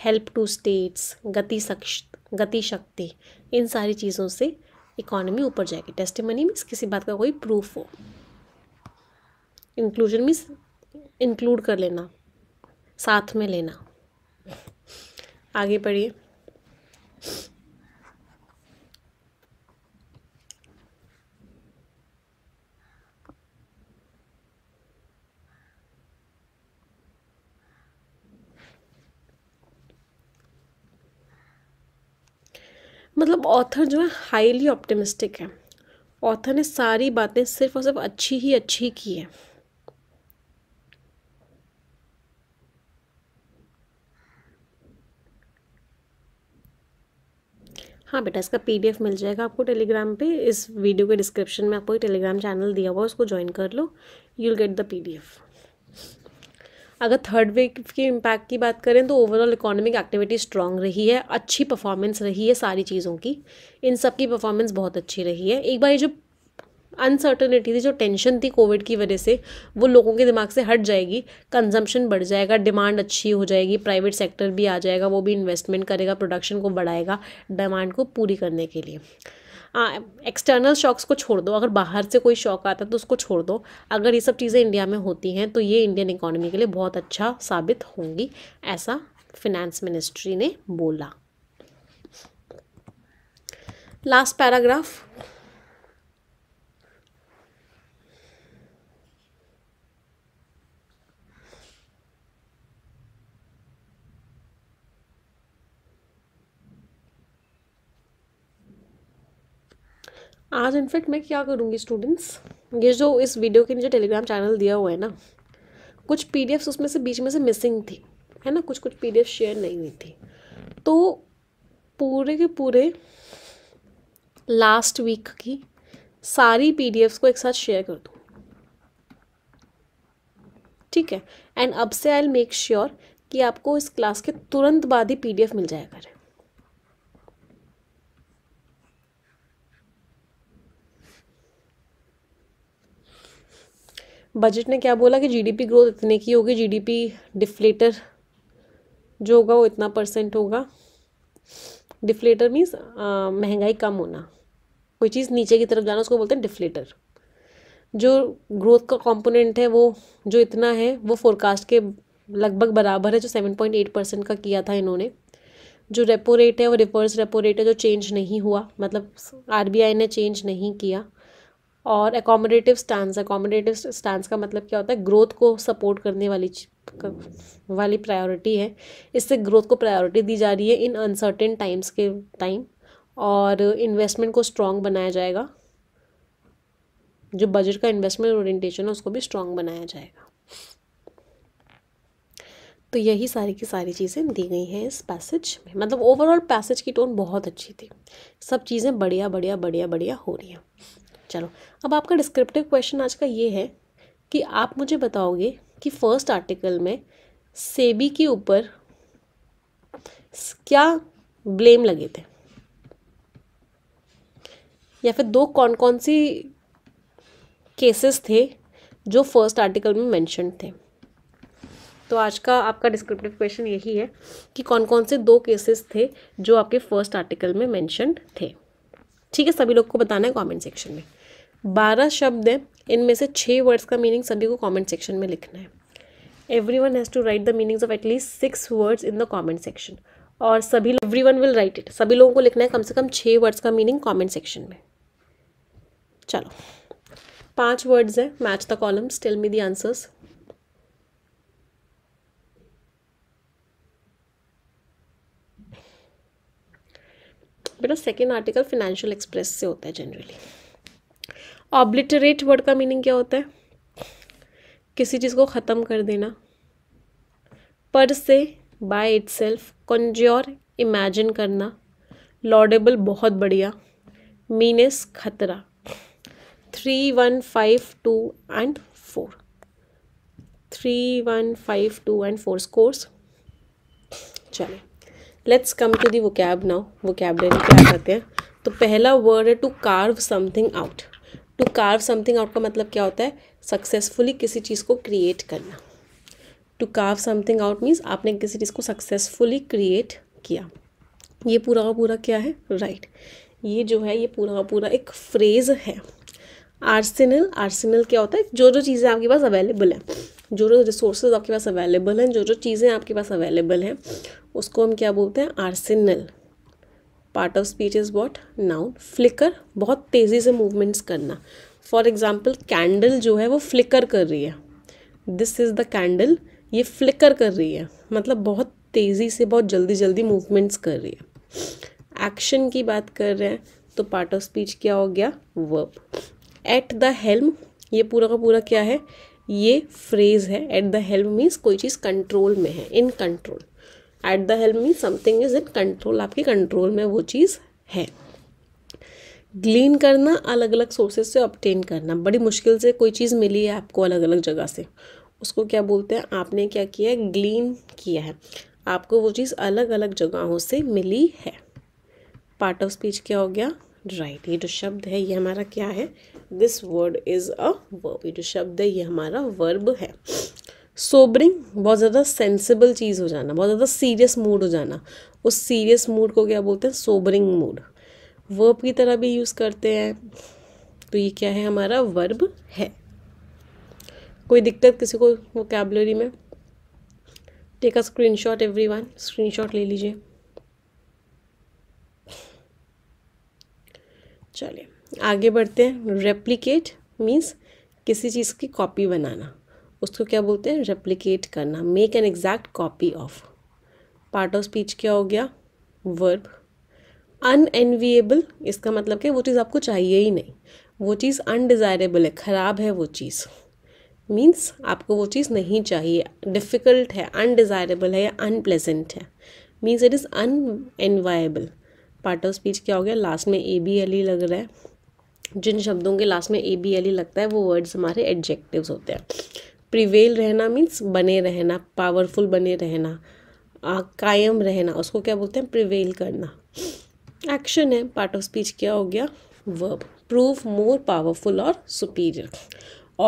help to states Gati Gati शक्ति इन सारी चीज़ों से इकॉनमी ऊपर जाएगी टेस्टमनी मीन्स किसी बात का कोई प्रूफ हो इंक्लूजन मीन्स इंक्लूड कर लेना साथ में लेना आगे बढ़िए मतलब ऑथर जो है हाईली ऑप्टिमिस्टिक है ऑथर ने सारी बातें सिर्फ और सिर्फ अच्छी ही अच्छी की है हाँ बेटा इसका पीडीएफ मिल जाएगा आपको टेलीग्राम पे इस वीडियो के डिस्क्रिप्शन में आपको टेलीग्राम चैनल दिया हुआ है उसको ज्वाइन कर लो you will get the PDF अगर थर्ड वेव के इम्पैक्ट की बात करें तो ओवरऑल इकोनॉमिक एक्टिविटी स्ट्रांग रही है अच्छी परफॉर्मेंस रही है सारी चीज़ों की इन सब की परफॉर्मेंस बहुत अच्छी रही है एक बार ये जो अनसर्टनिटी थी जो टेंशन थी कोविड की वजह से वो लोगों के दिमाग से हट जाएगी कंजम्पशन बढ़ जाएगा डिमांड अच्छी हो जाएगी प्राइवेट सेक्टर भी आ जाएगा वो भी इन्वेस्टमेंट करेगा प्रोडक्शन को बढ़ाएगा डिमांड को पूरी करने के लिए एक्सटर्नल हाँ, शॉक्स को छोड़ दो अगर बाहर से कोई शॉक आता है तो उसको छोड़ दो अगर ये सब चीज़ें इंडिया में होती हैं तो ये इंडियन इकोनॉमी के लिए बहुत अच्छा साबित होंगी ऐसा फिनेंस मिनिस्ट्री ने बोला लास्ट पैराग्राफ आज इनफैक्ट मैं क्या करूँगी स्टूडेंट्स ये जो इस वीडियो के नीचे टेलीग्राम चैनल दिया हुआ है ना कुछ पी उसमें से बीच में से मिसिंग थी है ना कुछ कुछ पी शेयर नहीं हुई थी तो पूरे के पूरे लास्ट वीक की सारी पी को एक साथ शेयर कर दूँ ठीक है एंड अब से आई मेक श्योर कि आपको इस क्लास के तुरंत बाद ही पी मिल जाएगा करें बजट ने क्या बोला कि जीडीपी ग्रोथ इतने की होगी जीडीपी डिफ्लेटर जो होगा वो इतना परसेंट होगा डिफ्लेटर मीन्स महंगाई कम होना कोई चीज़ नीचे की तरफ जाना उसको बोलते हैं डिफ्लेटर जो ग्रोथ का कंपोनेंट है वो जो इतना है वो फोरकास्ट के लगभग बराबर है जो सेवन पॉइंट एट परसेंट का किया था इन्होंने जो रेपो रेट है वो रिवर्स रेपो रेट है जो चेंज नहीं हुआ मतलब आरबीआई ने चेंज नहीं किया और एकोमोडेटिव स्टैंड एकोमोडेटिव स्टैंड का मतलब क्या होता है ग्रोथ को सपोर्ट करने वाली वाली प्रायोरिटी है इससे ग्रोथ को प्रायोरिटी दी जा रही है इन अनसर्टेन टाइम्स के टाइम और इन्वेस्टमेंट को स्ट्रॉन्ग बनाया जाएगा जो बजट का इन्वेस्टमेंट ओरिएंटेशन है उसको भी स्ट्रॉन्ग बनाया जाएगा तो यही सारी की सारी चीज़ें दी गई हैं इस पैसेज में मतलब ओवरऑल पैसेज की टोन बहुत अच्छी थी सब चीज़ें बढ़िया बढ़िया बढ़िया बढ़िया हो रही हैं चलो अब आपका डिस्क्रिप्टिव क्वेश्चन आज का ये है कि आप मुझे बताओगे कि फर्स्ट आर्टिकल में सेबी के ऊपर क्या ब्लेम लगे थे या फिर दो कौन कौन सी केसेस थे जो फर्स्ट आर्टिकल में मेंशन थे तो आज का आपका डिस्क्रिप्टिव क्वेश्चन यही है कि कौन कौन से दो केसेस थे जो आपके फर्स्ट आर्टिकल में मेंशन थे ठीक है सभी लोग को बताना है कमेंट सेक्शन में बारह शब्द हैं इनमें से छः वर्ड्स का मीनिंग सभी को कमेंट सेक्शन में लिखना है everyone has to write the meanings of at least six words in the comment section और सभी everyone will write it सभी लोगों को लिखना है कम से कम छः वर्ड्स का मीनिंग कॉमेंट सेक्शन में चलो पांच वर्ड्स हैं match the columns tell me the answers बेटा सेकेंड आर्टिकल फिनेंशियल एक्सप्रेस से होता है जनरली ऑब्लिटरेट वर्ड का मीनिंग क्या होता है किसी चीज़ को ख़त्म कर देना पर से by itself conjure imagine करना लॉडेबल बहुत बढ़िया मीनस खतरा three one five two and four three one five two and four scores चले let's come to the vocab now वो कैब क्या कहते हैं तो पहला वर्ड है to carve something out to carve something out का मतलब क्या होता है सक्सेसफुली किसी चीज़ को क्रिएट करना to carve something out means आपने किसी चीज़ को सक्सेसफुली क्रिएट किया ये पूरा का पूरा क्या है राइट right. ये जो है ये पूरा का पूरा एक फ्रेज़ है आर्सेनल आर्सेनल क्या होता है जो जो चीज़ें आपके पास अवेलेबल हैं जो जो रिसोर्सेज आपके पास अवेलेबल हैं जो जो चीज़ें आपके पास अवेलेबल हैं उसको हम क्या बोलते हैं arsenal part of speech is what noun flicker बहुत तेज़ी से मूवमेंट्स करना फॉर एग्जाम्पल कैंडल जो है वो फ्लिकर कर रही है दिस इज़ द कैंडल ये फ्लिकर कर रही है मतलब बहुत तेज़ी से बहुत जल्दी जल्दी मूवमेंट्स कर रही है एक्शन की बात कर रहे हैं तो पार्ट ऑफ स्पीच क्या हो गया वर्ब एट द हेल्म ये पूरा का पूरा क्या है ये फ्रेज़ है एट द हेल्प मीन्स कोई चीज़ कंट्रोल में है in control at the helm mean something is in control आपके कंट्रोल में वो चीज़ है ग्लीन करना अलग अलग सोर्सेज से ऑप्टेन करना बड़ी मुश्किल से कोई चीज़ मिली है आपको अलग अलग जगह से उसको क्या बोलते हैं आपने क्या किया है ग्लीन किया है आपको वो चीज़ अलग अलग जगहों से मिली है पार्ट ऑफ स्पीच क्या हो गया राइट right. ये जो शब्द है ये हमारा क्या है this word is a verb ये जो शब्द है ये हमारा वर्ब है सोबरिंग बहुत ज़्यादा सेंसिबल चीज़ हो जाना बहुत ज़्यादा सीरियस मूड हो जाना उस सीरियस मूड को क्या बोलते हैं सोबरिंग मूड वर्ब की तरह भी यूज़ करते हैं तो ये क्या है हमारा वर्ब है कोई दिक्कत किसी को वोकेबलरी में take a screenshot everyone screenshot ले लीजिए चलिए आगे बढ़ते हैं रेप्लीकेट मीन्स किसी चीज़ की कॉपी बनाना उसको क्या बोलते हैं रेप्लीकेट करना make an exact copy of part of speech क्या हो गया वर्ब अनएनवीएबल इसका मतलब क्या वो चीज़ आपको चाहिए ही नहीं वो चीज़ अनडिज़ायरेबल है ख़राब है वो चीज़ मीन्स आपको वो चीज़ नहीं चाहिए डिफ़िकल्ट है अनडिज़ायरेबल है या अनप्लेजेंट है means it is unenviable part of speech क्या हो गया लास्ट में ए बी एल ई लग रहा है जिन शब्दों के लास्ट में ए बी एल ई लगता है वो वर्ड्स हमारे एडजेक्टिव्स होते हैं प्रिवेल रहना मीन्स बने रहना पावरफुल बने रहना आ, कायम रहना उसको क्या बोलते हैं प्रिवेल करना एक्शन है पार्ट ऑफ स्पीच क्या हो गया वर्ब प्रूव मोर पावरफुल और सुपीरियर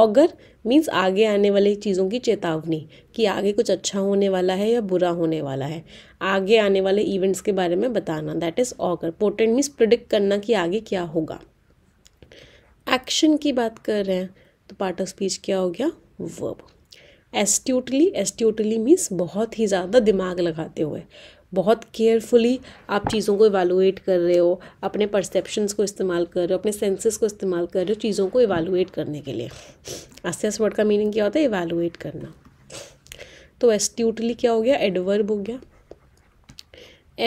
ऑगर मीन्स आगे आने वाली चीज़ों की चेतावनी कि आगे कुछ अच्छा होने वाला है या बुरा होने वाला है आगे आने वाले इवेंट्स के बारे में बताना that is augur portent means predict करना कि आगे क्या होगा एक्शन की बात कर रहे हैं तो पार्ट ऑफ स्पीच क्या हो गया वर्ब एस्ट्यूटली एस्ट्यूटली मीन्स बहुत ही ज़्यादा दिमाग लगाते हुए बहुत केयरफुली आप चीज़ों को इवालुएट कर रहे हो अपने परसेप्शंस को इस्तेमाल कर रहे हो अपने सेंसेस को इस्तेमाल कर रहे हो चीज़ों को इवालुएट करने के लिए आस्ते वर्ड का मीनिंग क्या होता है इवालुएट करना तो एस्ट्यूटली क्या हो गया एडवर्ब हो गया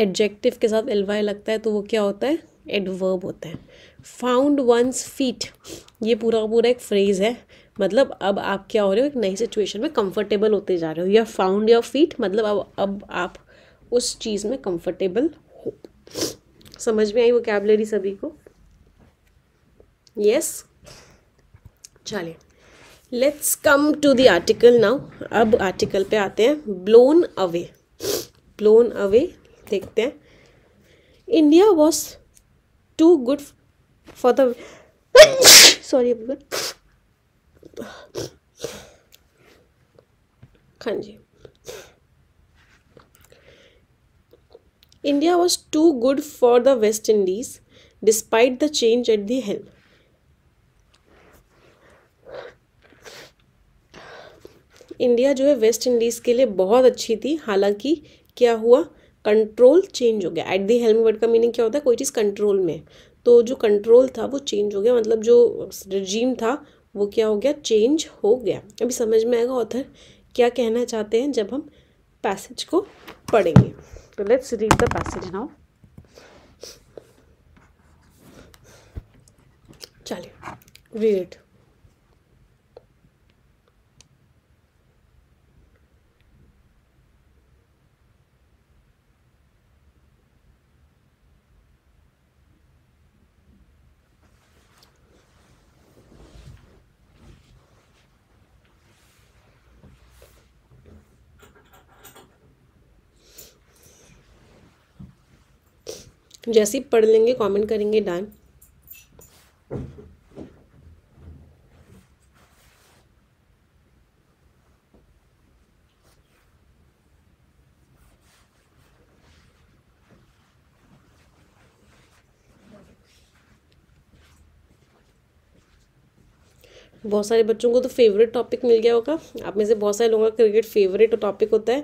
एडजेक्टिव के साथ एलवाई लगता है तो वो क्या होता है एडवर्ब होता है फाउंड वंस फीट ये पूरा पूरा एक फ्रेज़ है मतलब अब आप क्या हो रहे हो एक नई सिचुएशन में कंफर्टेबल होते जा रहे हो या फाउंड योर फीट मतलब अब अब आप उस चीज़ में कंफर्टेबल हो समझ में आई वो कैबलरी सभी को यस चलिए let's come to the article now अब आर्टिकल पे आते हैं ब्लोन अवे ब्लोन अवे देखते हैं India was too good for the sorry हाँ जी India too good for the West Indies despite the change at the helm India जो है वेस्ट इंडीज़ के लिए बहुत अच्छी थी हालांकि क्या हुआ कंट्रोल चेंज हो गया एट दी हेल्म वर्ड का मीनिंग क्या होता है कोई चीज़ कंट्रोल में तो जो कंट्रोल था वो चेंज हो गया मतलब जो रजीम था वो क्या हो गया चेंज हो गया अभी समझ में आएगा ऑथर क्या कहना चाहते हैं जब हम पैसेज को पढ़ेंगे तो let's read the passage now चलिए रीड जैसे ही पढ़ लेंगे कमेंट करेंगे डन बहुत सारे बच्चों को तो फेवरेट टॉपिक मिल गया होगा आप में से बहुत सारे लोगों का क्रिकेट फेवरेट टॉपिक होता है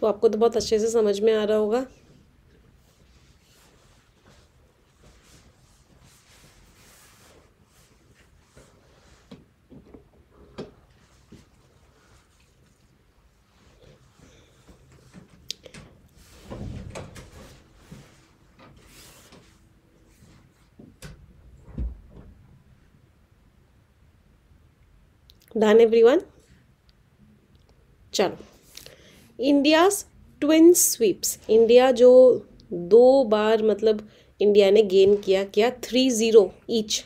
तो आपको तो बहुत अच्छे से समझ में आ रहा होगा डन वन चलो इंडिया ट्विन स्वीप्स इंडिया जो दो बार मतलब इंडिया ने गेन किया क्या three zero each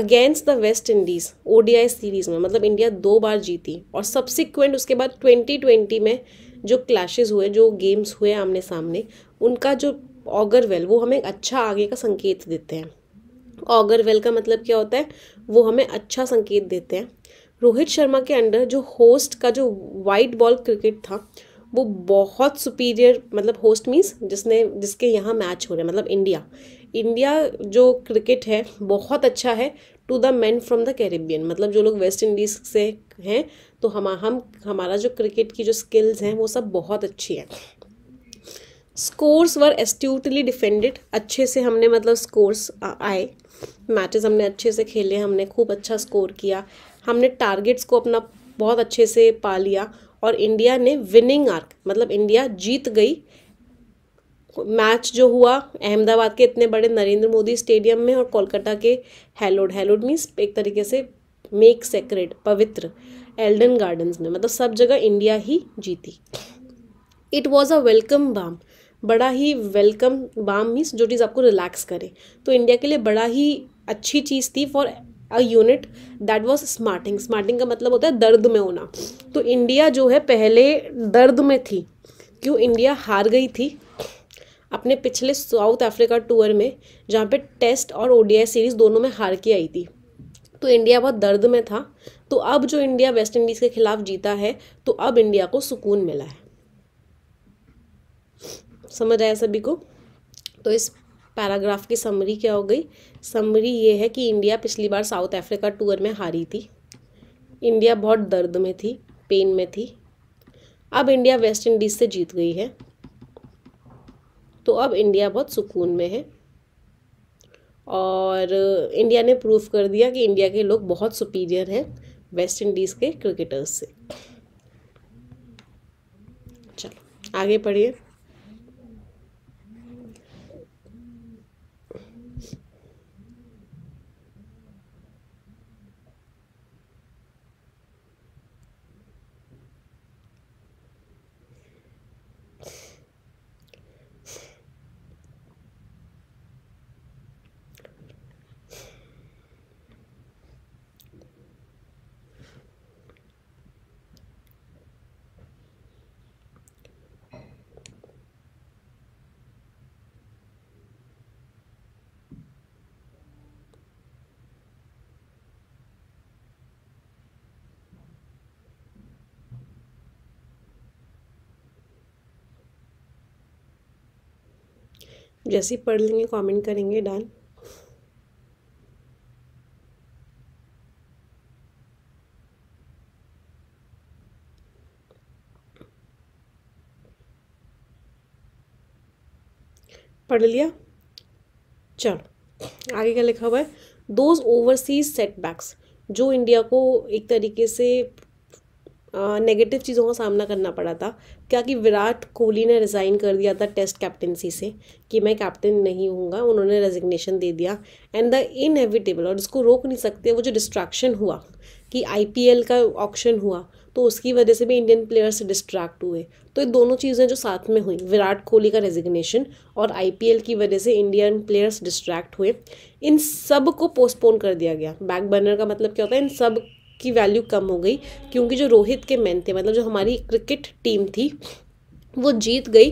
against the West Indies ODI series में मतलब इंडिया दो बार जीती और सब्सिक्वेंट उसके बाद ट्वेंटी ट्वेंटी में जो क्लैशेस हुए जो गेम्स हुए आमने सामने उनका जो ऑगरवेल वो हमें अच्छा आगे का संकेत देते हैं ऑगरवेल का मतलब क्या होता है वो हमें अच्छा संकेत देते हैं रोहित शर्मा के अंडर जो होस्ट का जो वाइट बॉल क्रिकेट था वो बहुत सुपीरियर मतलब होस्ट मीन्स जिसने जिसके यहाँ मैच हो रहे हैं मतलब इंडिया इंडिया जो क्रिकेट है बहुत अच्छा है to the man from the Caribbean मतलब जो लोग वेस्ट इंडीज़ से हैं तो हम हम हमारा जो क्रिकेट की जो स्किल्स हैं वो सब बहुत अच्छी है स्कोर्स वर एस्ट्यूटली डिफेंडेड अच्छे से हमने मतलब स्कोर्स आए मैचेस हमने अच्छे से खेले हमने खूब अच्छा स्कोर किया हमने टारगेट्स को अपना बहुत अच्छे से पा लिया और इंडिया ने विनिंग आर्क मतलब इंडिया जीत गई मैच जो हुआ अहमदाबाद के इतने बड़े नरेंद्र मोदी स्टेडियम में और कोलकाता के हेलोड हेलोड मीन्स एक तरीके से मेक सेक्रेड पवित्र एल्डन गार्डन्स में मतलब सब जगह इंडिया ही जीती it was a welcome balm बड़ा ही वेलकम बाम मीन्स जो चीज़ आपको रिलैक्स करे तो इंडिया के लिए बड़ा ही अच्छी चीज़ थी for a unit that was smarting smarting का मतलब होता है दर्द में होना तो इंडिया जो है पहले दर्द में थी क्यों इंडिया हार गई थी अपने पिछले साउथ अफ्रीका टूर में जहाँ पे टेस्ट और ओडीआई सीरीज़ दोनों में हार के आई थी तो इंडिया बहुत दर्द में था तो अब जो इंडिया वेस्ट इंडीज़ के खिलाफ जीता है तो अब इंडिया को सुकून मिला है समझ आया सभी को तो इस पैराग्राफ की समरी क्या हो गई समरी ये है कि इंडिया पिछली बार साउथ अफ्रीका टूर में हारी थी इंडिया बहुत दर्द में थी पेन में थी अब इंडिया वेस्ट इंडीज़ से जीत गई है तो अब इंडिया बहुत सुकून में है और इंडिया ने प्रूव कर दिया कि इंडिया के लोग बहुत सुपीरियर हैं वेस्ट इंडीज़ के क्रिकेटर्स से चलो आगे पढ़िए जैसे ही पढ़ लेंगे कमेंट करेंगे डन पढ़ लिया चलो आगे क्या लिखा हुआ है दोज ओवरसीज सेटबैक्स जो इंडिया को एक तरीके से नेगेटिव चीज़ों का सामना करना पड़ा था क्या कि विराट कोहली ने रिज़ाइन कर दिया था टेस्ट कैप्टनसी से कि मैं कैप्टन नहीं हूँगा उन्होंने रेजिग्नेशन दे दिया एंड द इनएविटेबल और इसको रोक नहीं सकते वो जो डिस्ट्रैक्शन हुआ कि आई का ऑप्शन हुआ तो उसकी वजह से भी इंडियन प्लेयर्स डिस्ट्रैक्ट हुए तो ये दोनों चीज़ें जो साथ में हुई विराट कोहली का रेजिग्नेशन और आईपीएल की वजह से इंडियन प्लेयर्स डिस्ट्रैक्ट हुए इन सब को पोस्टपोन कर दिया गया बैक बर्नर का मतलब क्या होता है इन सब की वैल्यू कम हो गई क्योंकि जो रोहित के मैन थे मतलब जो हमारी क्रिकेट टीम थी वो जीत गई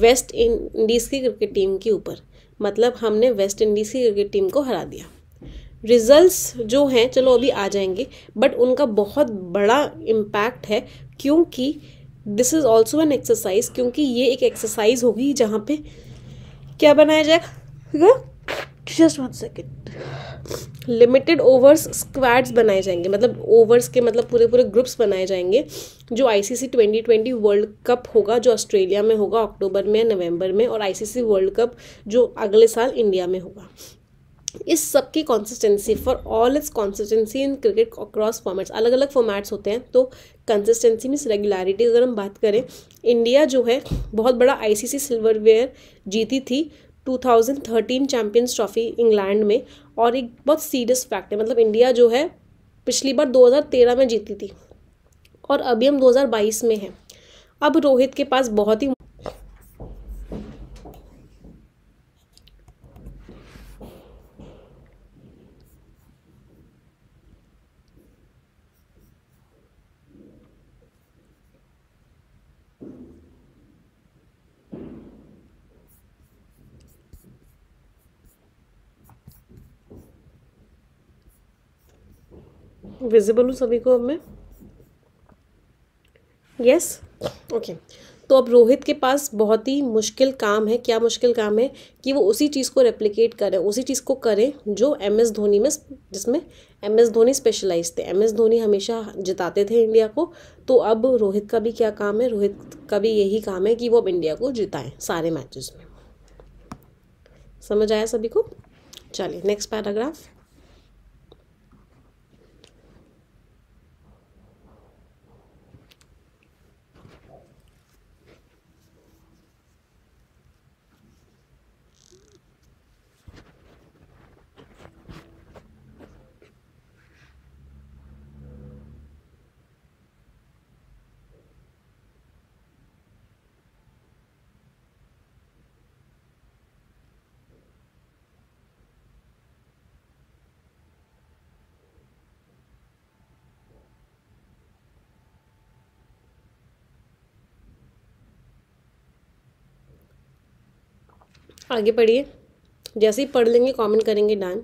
वेस्ट इंडीज़ की क्रिकेट टीम के ऊपर मतलब हमने वेस्ट इंडीज़ की क्रिकेट टीम को हरा दिया रिजल्ट्स जो हैं चलो अभी आ जाएंगे बट उनका बहुत बड़ा इम्पैक्ट है क्योंकि this is also an exercise क्योंकि ये एक एक्सरसाइज होगी जहाँ पे क्या बनाया जाएगा just one second limited overs squads बनाए जाएंगे मतलब ओवर्स के मतलब पूरे पूरे ग्रुप्स बनाए जाएंगे जो आईसीसी 2020 वर्ल्ड कप होगा जो ऑस्ट्रेलिया में होगा अक्टूबर में नवंबर में और आईसीसी वर्ल्ड कप जो अगले साल इंडिया में होगा इस सब की consistency for all it's consistency in cricket across formats अलग अलग फॉर्मेट्स होते हैं तो कंसिस्टेंसी मीन्स रेगुलरिटी अगर हम बात करें इंडिया जो है बहुत बड़ा आईसीसी सिल्वरवेयर जीती थी 2013 चैम्पियंस ट्रॉफी इंग्लैंड में और एक बहुत सीरियस फैक्ट है मतलब इंडिया जो है पिछली बार 2013 में जीती थी और अभी हम 2022 में हैं अब रोहित के पास बहुत ही विजिबल हूँ सभी को अब मैं यस yes? Okay okay. तो अब रोहित के पास बहुत ही मुश्किल काम है क्या मुश्किल काम है कि वो उसी चीज़ को रेप्लिकेट करें उसी चीज़ को करें जो एम एस धोनी में जिसमें एम एस धोनी स्पेशलाइज थे एम एस धोनी हमेशा जिताते थे इंडिया को तो अब रोहित का भी क्या काम है रोहित का भी यही काम है कि वो अब इंडिया को जिताएं सारे मैचेस में समझ आया सभी को चलिए नेक्स्ट पैराग्राफ आगे पढ़िए जैसे ही पढ़ लेंगे कमेंट करेंगे डन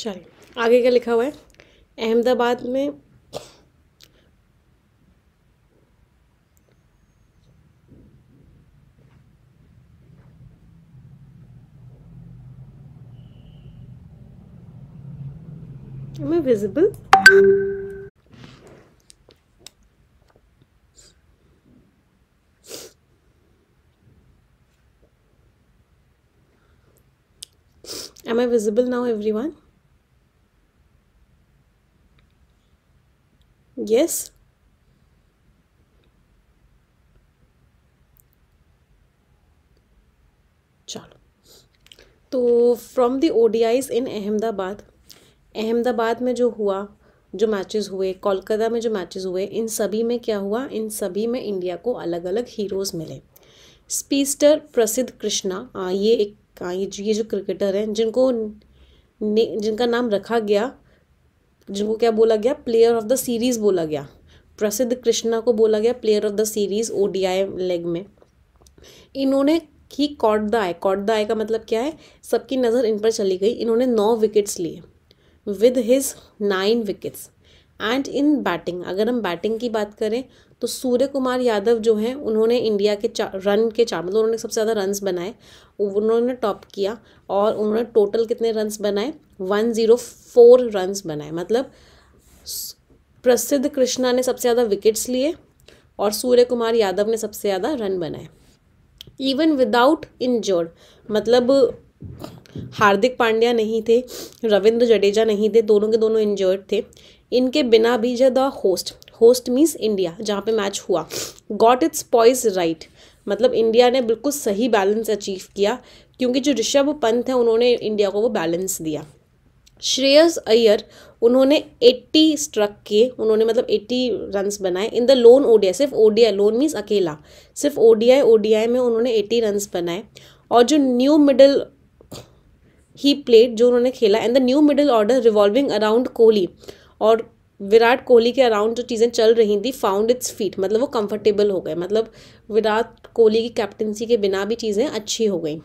चलिए आगे क्या लिखा हुआ है अहमदाबाद में मैं visible am i visible now everyone yes चलो तो from the ODIs in Ahmedabad Ahmedabad में जो हुआ जो मैचेस हुए कोलकाता में जो मैचेस हुए इन सभी में क्या हुआ इन सभी में इंडिया को अलग अलग हीरोज़ मिले स्पीस्टर प्रसिद्ध कृष्णा ये एक ये जो क्रिकेटर हैं जिनको ने, जिनका नाम रखा गया जिनको क्या बोला गया प्लेयर ऑफ द सीरीज़ बोला गया प्रसिद्ध कृष्णा को बोला गया प्लेयर ऑफ द सीरीज़ ओ लेग में इन्होंने ही caught the eye caught the eye का मतलब क्या है सबकी नज़र इन पर चली गई इन्होंने नौ विकेट्स लिए with his nine wickets and in batting अगर हम बैटिंग की बात करें तो सूर्य कुमार यादव जो हैं उन्होंने इंडिया के रन के चार मतलब उन्होंने सबसे ज़्यादा रन्स बनाए उन्होंने टॉप किया और उन्होंने टोटल कितने रन्स बनाए वन ज़ीरो फोर रन्स बनाए मतलब प्रसिद्ध कृष्णा ने सबसे ज़्यादा विकेट्स लिए और सूर्य कुमार यादव ने सबसे ज़्यादा रन बनाए इवन विदाउट इंजर्ड मतलब हार्दिक पांड्या नहीं थे रविंद्र जडेजा नहीं थे दोनों के दोनों इंजर्ड थे इनके बिना भी the host host means India जहाँ पे मैच हुआ गॉट इट्स पॉइज राइट मतलब इंडिया ने बिल्कुल सही बैलेंस अचीव किया क्योंकि जो ऋषभ पंत हैं उन्होंने इंडिया को वो बैलेंस दिया श्रेयस अय्यर उन्होंने 80 स्ट्रक किए उन्होंने मतलब 80 रन्स बनाए इन द लोन ओडीआई सिर्फ ओडीआई लोन मीन्स अकेला सिर्फ ओडीआई ओडीआई में उन्होंने 80 रन्स बनाए और जो न्यू मिडल ही प्लेट जो उन्होंने खेला and the new middle order revolving around Kohli और विराट कोहली के अराउंड जो चीज़ें चल रही थी फाउंड इट्स फीट मतलब वो कंफर्टेबल हो गए मतलब विराट कोहली की कैप्टनसी के बिना भी चीज़ें अच्छी हो गई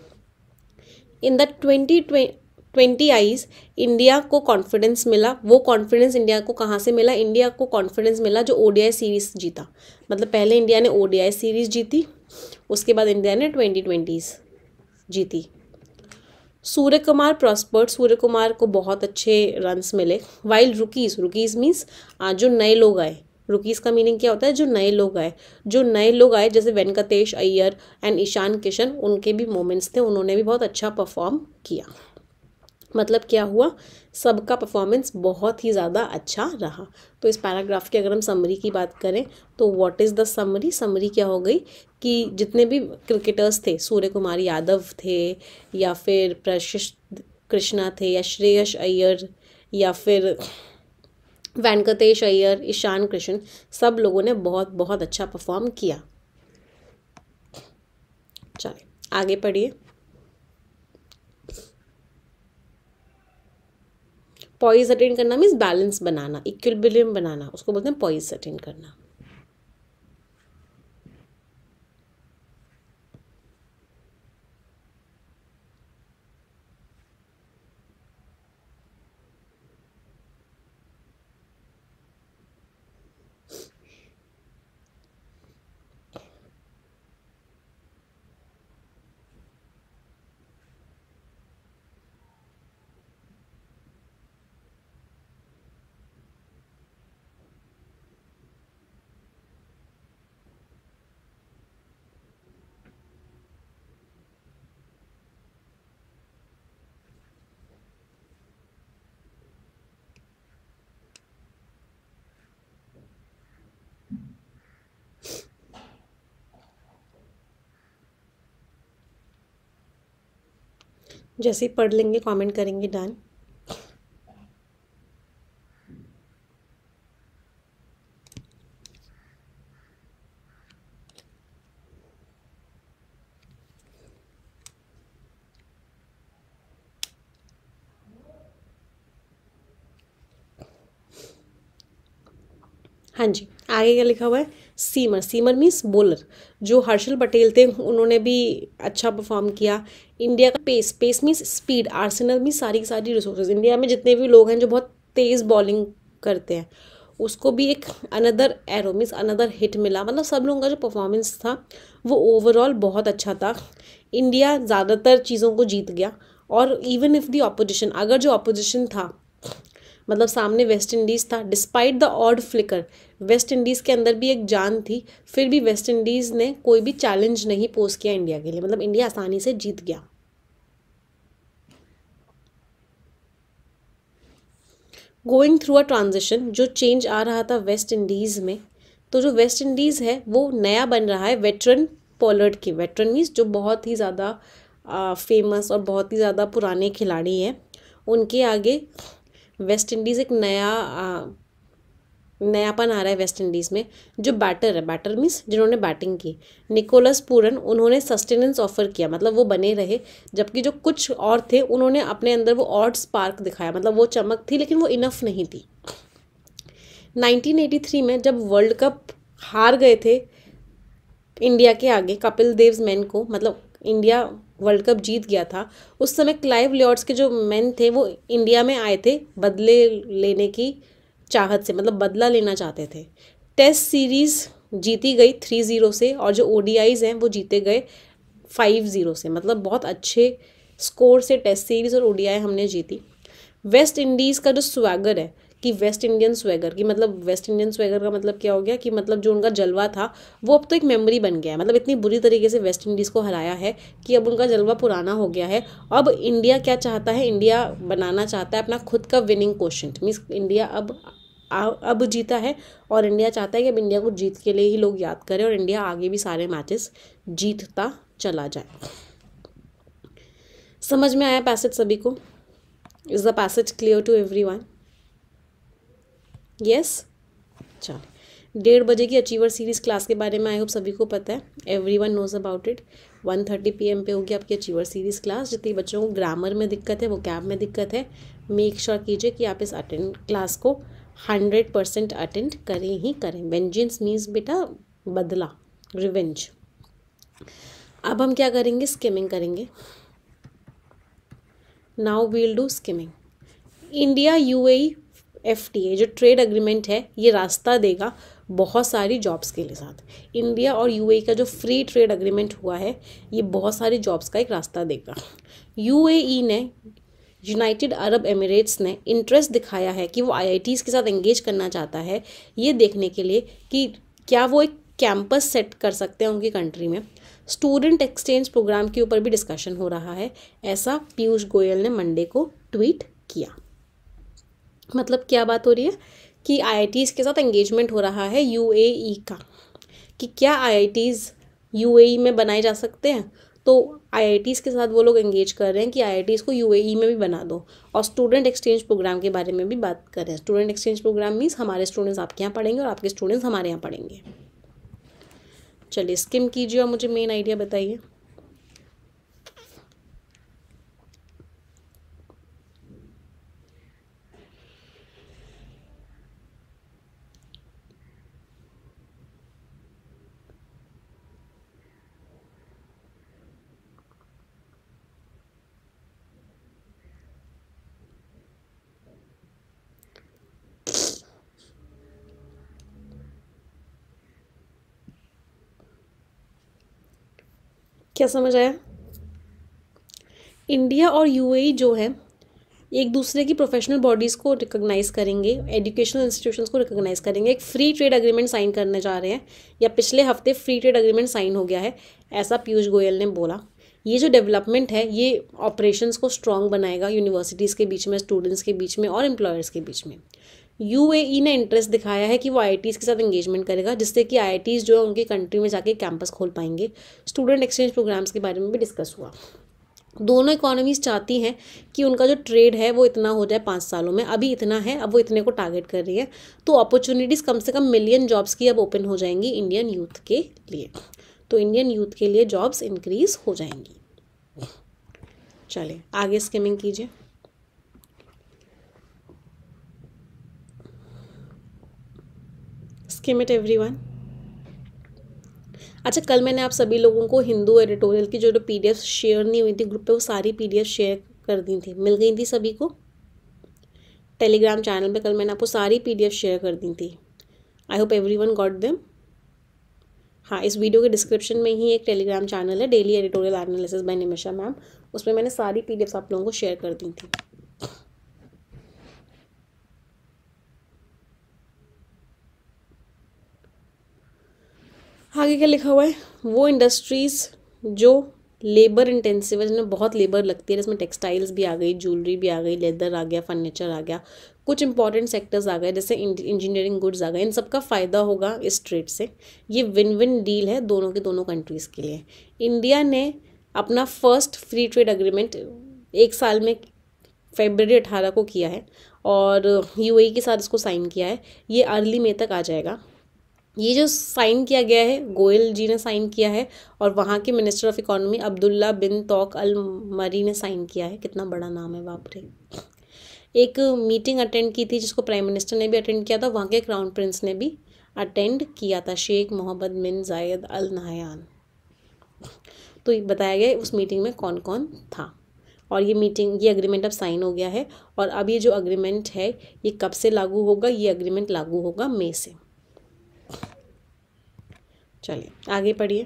in the twenty twenty Is India को कॉन्फिडेंस मिला वो कॉन्फिडेंस इंडिया को कहाँ से मिला इंडिया को कॉन्फिडेंस मिला जो ओडीआई सीरीज जीता मतलब पहले इंडिया ने ओडीआई सीरीज जीती उसके बाद इंडिया ने ट्वेंटी ट्वेंटीज़ जीती सूर्य कुमार प्रॉस्पर्ट सूर्य कुमार को बहुत अच्छे रन्स मिले वाइल रुकीज़ रुकीज़ मीन्स जो नए लोग आए रुकीज़ का मीनिंग क्या होता है जो नए लोग आए जो नए लोग आए जैसे वेंकटेश अय्यर एंड ईशान किशन उनके भी मोमेंट्स थे उन्होंने भी बहुत अच्छा परफॉर्म किया मतलब क्या हुआ सबका परफॉर्मेंस बहुत ही ज़्यादा अच्छा रहा तो इस पैराग्राफ की अगर हम समरी की बात करें तो what is the summary summary क्या हो गई कि जितने भी क्रिकेटर्स थे सूर्य कुमार यादव थे या फिर प्रशिश कृष्णा थे या श्रेयस अय्यर या फिर वेंकटेश अय्यर ईशान कृष्ण सब लोगों ने बहुत बहुत अच्छा परफॉर्म किया चलिए आगे पढ़िए पॉइज अटेंड करना मीन्स बैलेंस बनाना इक्विलिब्रियम बनाना उसको बोलते हैं पॉइज अटेंड करना जैसे ही पढ़ लेंगे कमेंट करेंगे डन हाँ जी आगे क्या लिखा हुआ है सीमर सीमर मीन्स बॉलर जो हर्षल पटेल थे उन्होंने भी अच्छा परफॉर्म किया इंडिया का pace pace means speed arsenal means सारी की सारी रिसोर्सेज इंडिया में जितने भी लोग हैं जो बहुत तेज़ बॉलिंग करते हैं उसको भी एक another arrow means another hit मिला मतलब सब लोगों का जो परफॉर्मेंस था वो ओवरऑल बहुत अच्छा था इंडिया ज़्यादातर चीज़ों को जीत गया और इवन इफ़ दी ऑपोजिशन अगर जो ऑपोजिशन था मतलब सामने वेस्ट इंडीज़ था despite the odd flicker West Indies के अंदर भी एक जान थी फिर भी वेस्ट इंडीज़ ने कोई भी चैलेंज नहीं पोस्ट किया इंडिया के लिए मतलब इंडिया आसानी से जीत गया गोइंग थ्रू अ ट्रांजिशन जो चेंज आ रहा था वेस्ट इंडीज़ में तो जो वेस्ट इंडीज़ है वो नया बन रहा है वेटरन पोलर्ड के वेटरन मीन्स जो बहुत ही ज़्यादा फेमस और बहुत ही ज़्यादा पुराने खिलाड़ी हैं उनके आगे वेस्ट इंडीज़ एक नया आ, नयापन आ रहा है वेस्ट इंडीज़ में जो बैटर है बैटर मीन्स जिन्होंने बैटिंग की निकोलस पूरन उन्होंने सस्टेनेंस ऑफर किया मतलब वो बने रहे जबकि जो कुछ और थे उन्होंने अपने अंदर वो और स्पार्क दिखाया मतलब वो चमक थी लेकिन वो इनफ नहीं थी 1983 में जब वर्ल्ड कप हार गए थे इंडिया के आगे कपिल देव्स मैन को मतलब इंडिया वर्ल्ड कप जीत गया था उस समय क्लाइव लियॉर्ड्स के जो मैन थे वो इंडिया में आए थे बदले लेने की चाहत से मतलब बदला लेना चाहते थे टेस्ट सीरीज़ जीती गई थ्री ज़ीरो से और जो ओ हैं वो जीते गए फाइव ज़ीरो से मतलब बहुत अच्छे स्कोर से टेस्ट सीरीज़ और ओ हमने जीती वेस्ट इंडीज़ का जो स्वागर है कि वेस्ट इंडियन स्वेगर की मतलब वेस्ट इंडियन स्वेगर का मतलब क्या हो गया कि मतलब जो उनका जलवा था वो अब तो एक मेमोरी बन गया है मतलब इतनी बुरी तरीके से वेस्ट इंडीज़ को हराया है कि अब उनका जलवा पुराना हो गया है अब इंडिया क्या चाहता है इंडिया बनाना चाहता है अपना खुद का विनिंग क्वेश्चन मीन्स इंडिया अब अब जीता है और इंडिया चाहता है कि अब इंडिया को जीत के लिए ही लोग याद करें और इंडिया आगे भी सारे मैचेस जीतता चला जाए समझ में आया पैसेज सभी को is the passage clear to everyone yes चलो डेढ़ बजे की अचीवर सीरीज़ क्लास के बारे में आई होप सभी को पता है everyone knows about it one thirty P M पे होगी आपकी अचीवर सीरीज़ क्लास जितनी बच्चों को ग्रामर में दिक्कत है वो कैब में दिक्कत है मेक श्योर sure कीजिए कि आप इस अटेंड क्लास को हंड्रेड परसेंट अटेंड करें ही करें वेंजेंस मीन्स बेटा बदला रिवेंज अब हम क्या करेंगे स्किमिंग करेंगे now we'll do skimming India U F जो ट्रेड अग्रीमेंट है ये रास्ता देगा बहुत सारी जॉब्स के लिए साथ इंडिया और यू e का जो फ्री ट्रेड अग्रीमेंट हुआ है ये बहुत सारी जॉब्स का एक रास्ता देगा यू e ने यूनाइटेड अरब एमिरेट्स ने इंटरेस्ट दिखाया है कि वो आई के साथ एंगेज करना चाहता है ये देखने के लिए कि क्या वो एक कैंपस सेट कर सकते हैं उनकी कंट्री में स्टूडेंट एक्सचेंज प्रोग्राम के ऊपर भी डिस्कशन हो रहा है ऐसा पीयूष गोयल ने मंडे को ट्वीट किया मतलब क्या बात हो रही है कि आई के साथ एंगेजमेंट हो रहा है यू e का कि क्या आई आई e में बनाए जा सकते हैं तो आई के साथ वो लोग एंगेज कर रहे हैं कि आई को यू e में भी बना दो और स्टूडेंट एक्सचेंज प्रोग्राम के बारे में भी बात कर रहे हैं स्टूडेंट एक्सचेंज प्रोग्राम मीन्स हमारे स्टूडेंट्स आपके यहाँ पढ़ेंगे और आपके स्टूडेंट्स हमारे यहाँ पढ़ेंगे चलिए स्किम कीजिए और मुझे मेन आइडिया बताइए क्या समझ आया इंडिया और यूएई e जो है एक दूसरे की प्रोफेशनल बॉडीज़ को रिकॉग्नाइज करेंगे एजुकेशनल इंस्टीट्यूशंस को रिकॉग्नाइज करेंगे एक फ्री ट्रेड अग्रीमेंट साइन करने जा रहे हैं या पिछले हफ्ते फ्री ट्रेड अग्रीमेंट साइन हो गया है ऐसा पीयूष गोयल ने बोला ये जो डेवलपमेंट है ये ऑपरेशंस को स्ट्रॉन्ग बनाएगा यूनिवर्सिटीज़ के बीच में स्टूडेंट्स के बीच में और एम्प्लॉयर्स के बीच में यूएई e ने इंटरेस्ट दिखाया है कि वो आईआईटीज़ के साथ एंगेजमेंट करेगा जिससे कि आईआईटीज़ जो है उनकी कंट्री में जाके कैंपस खोल पाएंगे स्टूडेंट एक्सचेंज प्रोग्राम्स के बारे में भी डिस्कस हुआ दोनों इकोनॉमीज चाहती हैं कि उनका जो ट्रेड है वो इतना हो जाए पाँच सालों में अभी इतना है अब वो इतने को टारगेट कर रही है तो अपॉर्चुनिटीज़ कम से कम मिलियन जॉब्स की अब ओपन हो जाएंगी इंडियन यूथ के लिए तो इंडियन यूथ के लिए जॉब्स इंक्रीज हो जाएंगी चलिए आगे स्किमिंग कीजिए स्कीम इट एवरी वन अच्छा कल मैंने आप सभी लोगों को हिंदू एडिटोरियल की जो जो पी शेयर नहीं हुई थी ग्रुप पे वो सारी पी शेयर कर दी थी मिल गई थी सभी को टेलीग्राम चैनल पे कल मैंने आपको सारी पी शेयर कर दी थी I hope everyone got them हाँ इस वीडियो के डिस्क्रिप्शन में ही एक टेलीग्राम चैनल है daily editorial analysis by Nimisha ma'am उसमें मैंने सारी पी आप लोगों को शेयर कर दी थी आगे क्या लिखा हुआ है वो इंडस्ट्रीज़ जो लेबर इंटेंसिव है जिसमें बहुत लेबर लगती है जिसमें टेक्सटाइल्स भी आ गई ज्वेलरी भी आ गई लेदर आ गया फर्नीचर आ गया कुछ इंपॉर्टेंट सेक्टर्स आ गए जैसे इंजीनियरिंग गुड्स आ गए इन सब का फ़ायदा होगा इस ट्रेड से ये विन विन डील है दोनों के दोनों कंट्रीज़ के लिए इंडिया ने अपना फर्स्ट फ्री ट्रेड अग्रीमेंट एक साल में फेबररी अठारह को किया है और यूएई e के साथ इसको साइन किया है ये अर्ली मई तक आ जाएगा ये जो साइन किया गया है गोयल जी ने साइन किया है और वहाँ के minister of economy Abdullah bin Touq Al मरी ने साइन किया है कितना बड़ा नाम है बाप एक मीटिंग अटेंड की थी जिसको प्राइम मिनिस्टर ने भी अटेंड किया था वहाँ के क्राउन प्रिंस ने भी अटेंड किया था शेख मोहम्मद बिन जायद अल नहयान तो ये बताया गया उस मीटिंग में कौन कौन था और ये मीटिंग ये अग्रीमेंट अब साइन हो गया है और अब ये जो अग्रीमेंट है ये कब से लागू होगा ये अग्रीमेंट लागू होगा मई से चलिए आगे पढ़िए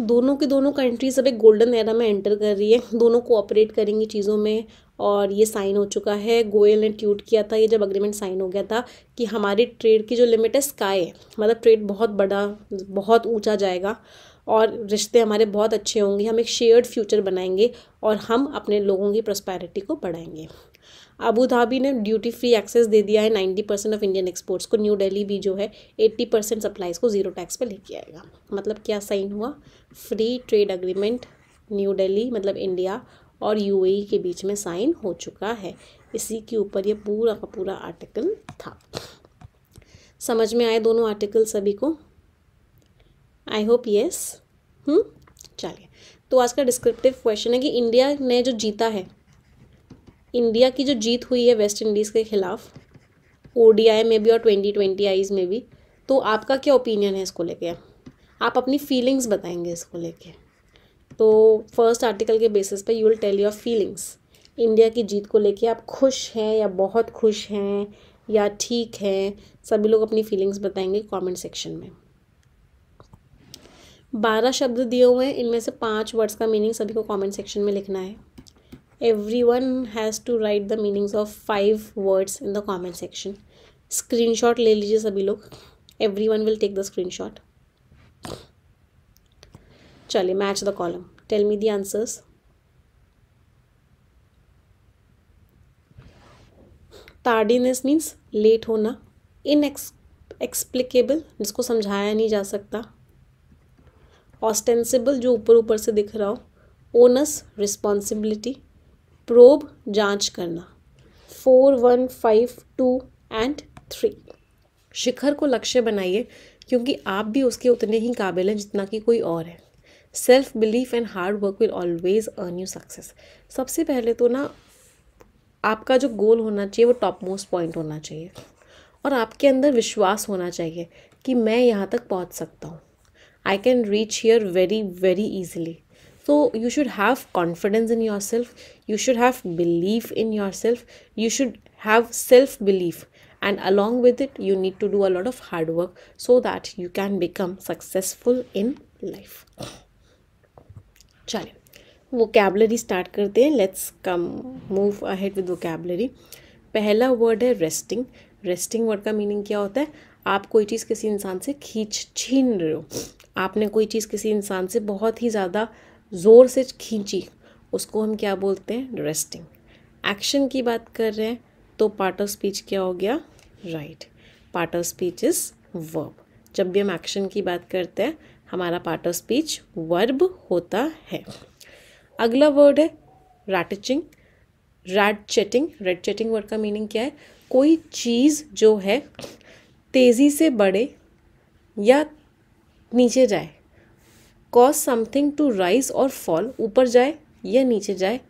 दोनों के दोनों कंट्रीज अब एक गोल्डन एरा में एंटर कर रही है दोनों कोऑपरेट करेंगी चीज़ों में और ये साइन हो चुका है गोयल ने ट्वीट किया था ये जब अग्रीमेंट साइन हो गया था कि हमारी ट्रेड की जो लिमिट है स्काई है मतलब ट्रेड बहुत बड़ा बहुत ऊंचा जाएगा और रिश्ते हमारे बहुत अच्छे होंगे हम एक शेयर्ड फ्यूचर बनाएंगे और हम अपने लोगों की प्रस्पैरिटी को बढ़ाएंगे अबू धाबी ने ड्यूटी फ्री एक्सेस दे दिया है ninety percent of Indian exports को न्यू दिल्ली भी जो है एट्टी परसेंट सप्लाईज को जीरो टैक्स पे लेके आएगा मतलब क्या साइन हुआ free trade agreement New Delhi मतलब इंडिया और यूएई e के बीच में साइन हो चुका है इसी के ऊपर ये पूरा का पूरा आर्टिकल था समझ में आए दोनों आर्टिकल सभी को आई होप यस चलिए तो आज का डिस्क्रिप्टिव क्वेश्चन है कि इंडिया ने जो जीता है इंडिया की जो जीत हुई है वेस्ट इंडीज़ के ख़िलाफ़ ओ में भी और ट्वेंटी ट्वेंटी आईज़ में भी तो आपका क्या ओपिनियन है इसको लेके आप अपनी फीलिंग्स बताएंगे इसको लेके तो फर्स्ट आर्टिकल के बेसिस पे you will tell your feelings India की जीत को लेके आप खुश हैं या बहुत खुश हैं या ठीक हैं सभी लोग अपनी फीलिंग्स बताएंगे कमेंट सेक्शन में बारह शब्द दिए हुए हैं इनमें से पांच वर्ड्स का मीनिंग सभी को कमेंट सेक्शन में लिखना है has to write the meanings of five words in the comment section screen screenshot ले लीजिए सभी लोग everyone will take the screenshot चलिए match the column tell me the answers tardiness means late होना इन एक्सप्लिकेबल जिसको समझाया नहीं जा सकता ऑस्टेंसिबल जो ऊपर ऊपर से दिख रहा हो ओनस रिस्पॉन्सिबिलिटी प्रोब जांच करना four one five two and three शिखर को लक्ष्य बनाइए क्योंकि आप भी उसके उतने ही काबिल हैं जितना कि कोई और है self belief and hard work will always earn you success सबसे पहले तो ना आपका जो गोल होना चाहिए वो टॉप मोस्ट पॉइंट होना चाहिए और आपके अंदर विश्वास होना चाहिए कि मैं यहाँ तक पहुँच सकता हूँ I can reach here very very easily so you should have confidence in yourself you should have believe in yourself you should have self believe and along with it you need to do a lot of hard work so that you can become successful in life चलिए वो कैबलरी स्टार्ट करते हैं let's come move ahead with vocabulary पहला वर्ड है रेस्टिंग रेस्टिंग वर्ड का मीनिंग क्या होता है आप कोई चीज़ किसी इंसान से खींच छीन रहे हो आपने कोई चीज़ किसी इंसान से बहुत ही ज़्यादा ज़ोर से खींची उसको हम क्या बोलते हैं रेस्टिंग एक्शन की बात कर रहे हैं तो पार्ट ऑफ स्पीच क्या हो गया right part of speech is verb जब भी हम एक्शन की बात करते हैं हमारा पार्ट ऑफ स्पीच वर्ब होता है अगला वर्ड है ratcheting ratcheting ratcheting word का मीनिंग क्या है कोई चीज़ जो है तेज़ी से बढ़े या नीचे जाए कॉज समथिंग टू राइज और फॉल ऊपर जाए या नीचे जाए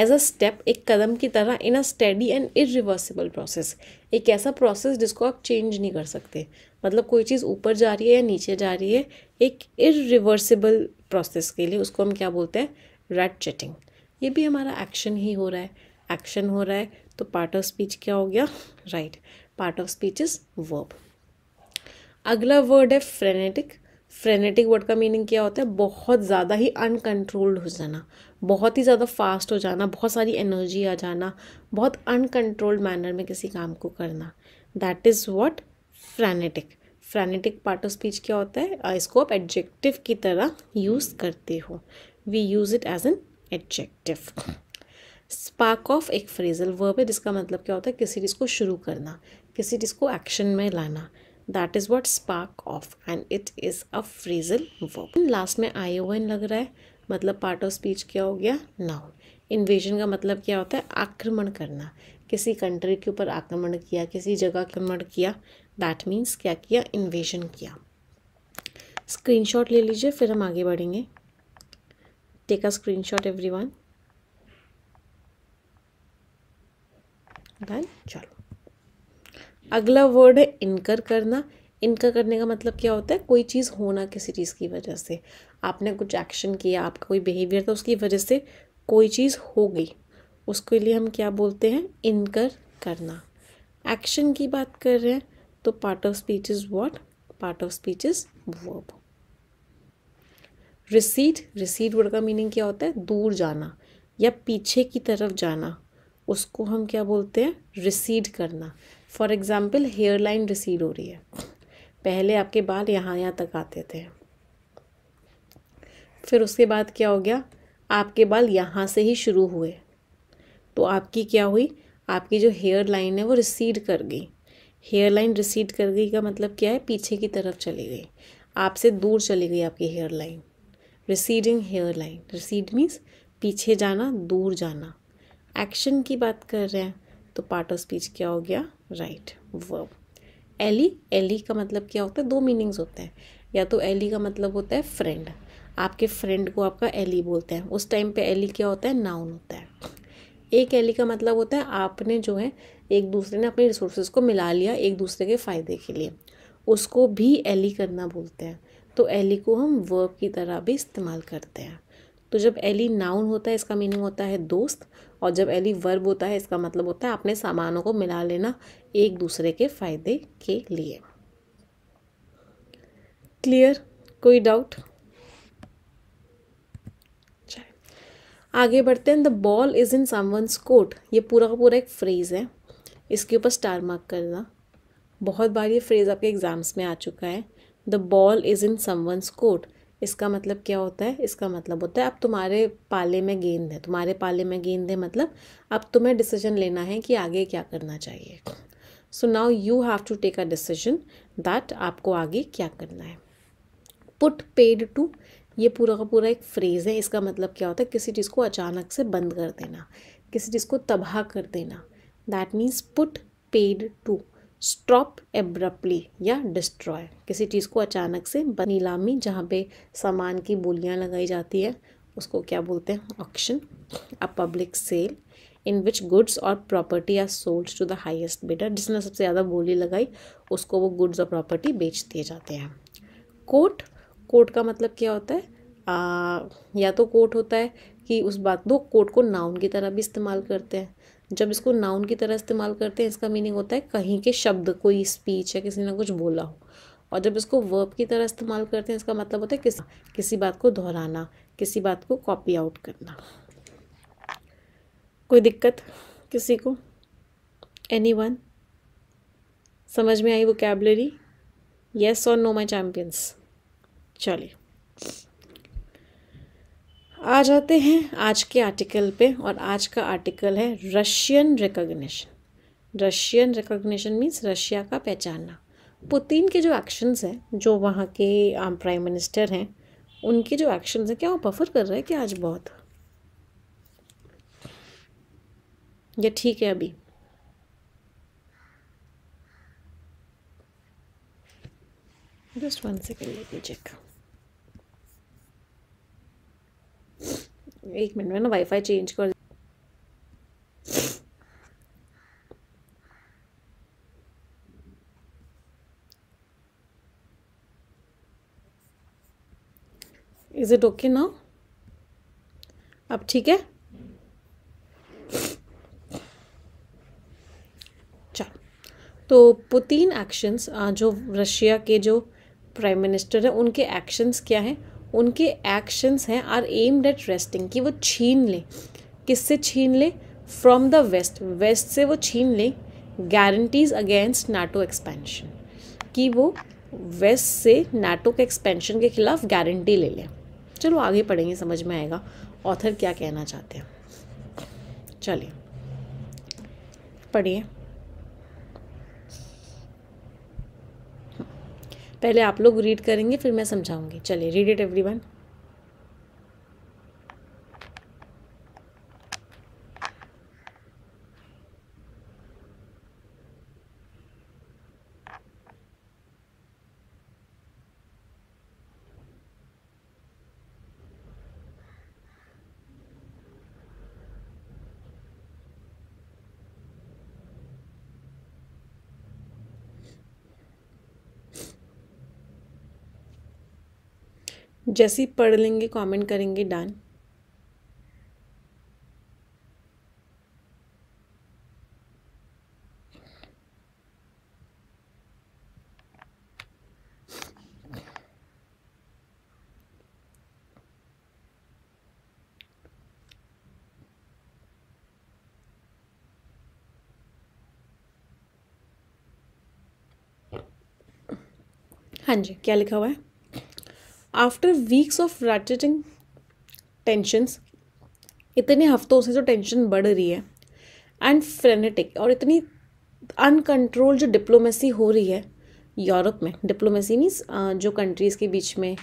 एज अ स्टेप एक कदम की तरह in a steady and irreversible process एक ऐसा प्रोसेस जिसको आप चेंज नहीं कर सकते मतलब कोई चीज़ ऊपर जा रही है या नीचे जा रही है एक इरिवर्सिबल प्रोसेस के लिए उसको हम क्या बोलते हैं रेड चेटिंग ये भी हमारा एक्शन ही हो रहा है एक्शन हो रहा है तो पार्ट ऑफ स्पीच क्या हो गया right part of speech is verb अगला वर्ड है फ्रेनेटिक फ्रेनेटिक वर्ड का मीनिंग क्या होता है बहुत ज़्यादा ही अनकंट्रोल्ड हो जाना बहुत ही ज़्यादा फास्ट हो जाना बहुत सारी एनर्जी आ जाना बहुत अनकंट्रोल्ड मैनर में किसी काम को करना that is what frenetic frenetic part of speech क्या होता है इसको आप एडजेक्टिव की तरह यूज़ करते हो we use it as an adjective spark off एक फ्रेजल वर्ब है जिसका मतलब क्या होता है किसी चीज़ को शुरू करना किसी चीज़ को एक्शन में लाना that is what spark off and it is a phrasal verb last में आई ओ एन लग रहा है मतलब पार्ट ऑफ स्पीच क्या हो गया नाउन इन्वेजन का मतलब क्या होता है आक्रमण करना किसी कंट्री के ऊपर आक्रमण किया किसी जगह आक्रमण किया दैट मीन्स क्या किया इन्वेजन किया स्क्रीनशॉट ले लीजिए फिर हम आगे बढ़ेंगे take a shot everyone चलो अगला वर्ड है इनकर करना इनकर करने का मतलब क्या होता है कोई चीज़ होना किसी चीज़ की वजह से आपने कुछ एक्शन किया आपका कोई बिहेवियर था उसकी वजह से कोई चीज़ हो गई उसके लिए हम क्या बोलते हैं इनकर करना एक्शन की बात कर रहे हैं तो part of speech is what part of speech is verb recede recede word का मीनिंग क्या होता है दूर जाना या पीछे की तरफ जाना उसको हम क्या बोलते हैं रिसीड करना for example hairline recede हो रही है पहले आपके बाल यहाँ यहाँ तक आते थे फिर उसके बाद क्या हो गया आपके बाल यहाँ से ही शुरू हुए तो आपकी क्या हुई आपकी जो हेयर लाइन है वो रिसीड कर गई हेयर लाइन रिसीड कर गई का मतलब क्या है पीछे की तरफ चली गई आपसे दूर चली गई आपकी hairline receding hairline recede means पीछे जाना दूर जाना एक्शन की बात कर रहे हैं तो पार्ट ऑफ स्पीच क्या हो गया राइट वर्ब एली एली का मतलब क्या होता है दो मीनिंग्स होते हैं या तो एली का मतलब होता है फ्रेंड आपके फ्रेंड को आपका एली बोलते हैं उस टाइम पे एली क्या होता है नाउन होता है एक एली का मतलब होता है आपने जो है एक दूसरे ने अपने रिसोर्सेज को मिला लिया एक दूसरे के फ़ायदे के लिए उसको भी एली करना बोलते हैं तो एली को हम वर्ब की तरह भी इस्तेमाल करते हैं तो जब एली नाउन होता है इसका मीनिंग होता है दोस्त और जब एली वर्ब होता है इसका मतलब होता है अपने सामानों को मिला लेना एक दूसरे के फ़ायदे के लिए क्लियर कोई डाउट आगे बढ़ते हैं the ball is in someone's court ये पूरा का पूरा एक फ्रेज़ है इसके ऊपर स्टार मार्क करना बहुत बार ये फ्रेज़ आपके एग्ज़ाम्स में आ चुका है the ball is in someone's court इसका मतलब क्या होता है इसका मतलब होता है अब तुम्हारे पाले में गेंद है तुम्हारे पाले में गेंद है मतलब अब तुम्हें डिसीजन लेना है कि आगे क्या करना चाहिए so now you have to take a decision that आपको आगे क्या करना है पुट पेड टू ये पूरा का पूरा एक फ्रेज़ है इसका मतलब क्या होता है किसी चीज़ को अचानक से बंद कर देना किसी चीज़ को तबाह कर देना that means put paid to stop abruptly या डिस्ट्रॉय किसी चीज़ को अचानक से नीलामी जहाँ पे सामान की बोलियाँ लगाई जाती है उसको क्या बोलते हैं auction a public sale in which goods और property are sold to the highest bidder जिसने सबसे ज़्यादा बोली लगाई उसको वो गुड्स और प्रॉपर्टी बेच दिए जाते हैं कोर्ट कोर्ट का मतलब क्या होता है आ, या तो कोर्ट होता है कि उस बात दो कोर्ट को नाउन की तरह भी इस्तेमाल करते हैं जब इसको नाउन की तरह इस्तेमाल करते हैं इसका मीनिंग होता है कहीं के शब्द कोई स्पीच या किसी ने कुछ बोला हो और जब इसको वर्ब की तरह इस्तेमाल करते हैं इसका मतलब होता है किस किसी बात को दोहराना किसी बात को कॉपी आउट करना कोई दिक्कत किसी को एनी वन समझ में आई वो vocabulary yes no my champions चलिए आ जाते हैं आज के आर्टिकल पे और आज का आर्टिकल है Russian recognition Russian recognition means Russia का पहचानना पुतिन के जो एक्शंस हैं जो वहाँ के प्राइम um, मिनिस्टर हैं उनके जो एक्शंस हैं क्या वो बफर कर रहे हैं क्या आज बहुत या ठीक है अभी just one second let me check एक मिनट में ना वाईफाई चेंज कर इज़ इट ओके ना अब ठीक है तो पुतिन एक्शंस जो रशिया के जो प्राइम मिनिस्टर हैं उनके एक्शंस क्या हैं उनके एक्शंस हैं आर एम्ड एट रेस्टिंग कि वो छीन लें किससे छीन लें फ्रॉम द वेस्ट वेस्ट से वो छीन लें गारंटीज अगेंस्ट नाटो एक्सपेंशन कि वो वेस्ट से नाटो के एक्सपेंशन के खिलाफ गारंटी ले लें चलो आगे पढ़ेंगे समझ में आएगा ऑथर क्या कहना चाहते हैं चलिए पढ़िए पहले आप लोग रीड करेंगे फिर मैं समझाऊंगी चलिए रीड इट एवरी वन जैसे ही पढ़ लेंगे कमेंट करेंगे डन हाँ जी क्या लिखा हुआ है after weeks of ratcheting tensions इतने हफ्तों से जो टेंशन बढ़ रही है एंड फ्रेनेटिक और इतनी अनकंट्रोल जो डिप्लोमेसी हो रही है यूरोप में डिप्लोमेसी मीन्स जो कंट्रीज़ के बीच में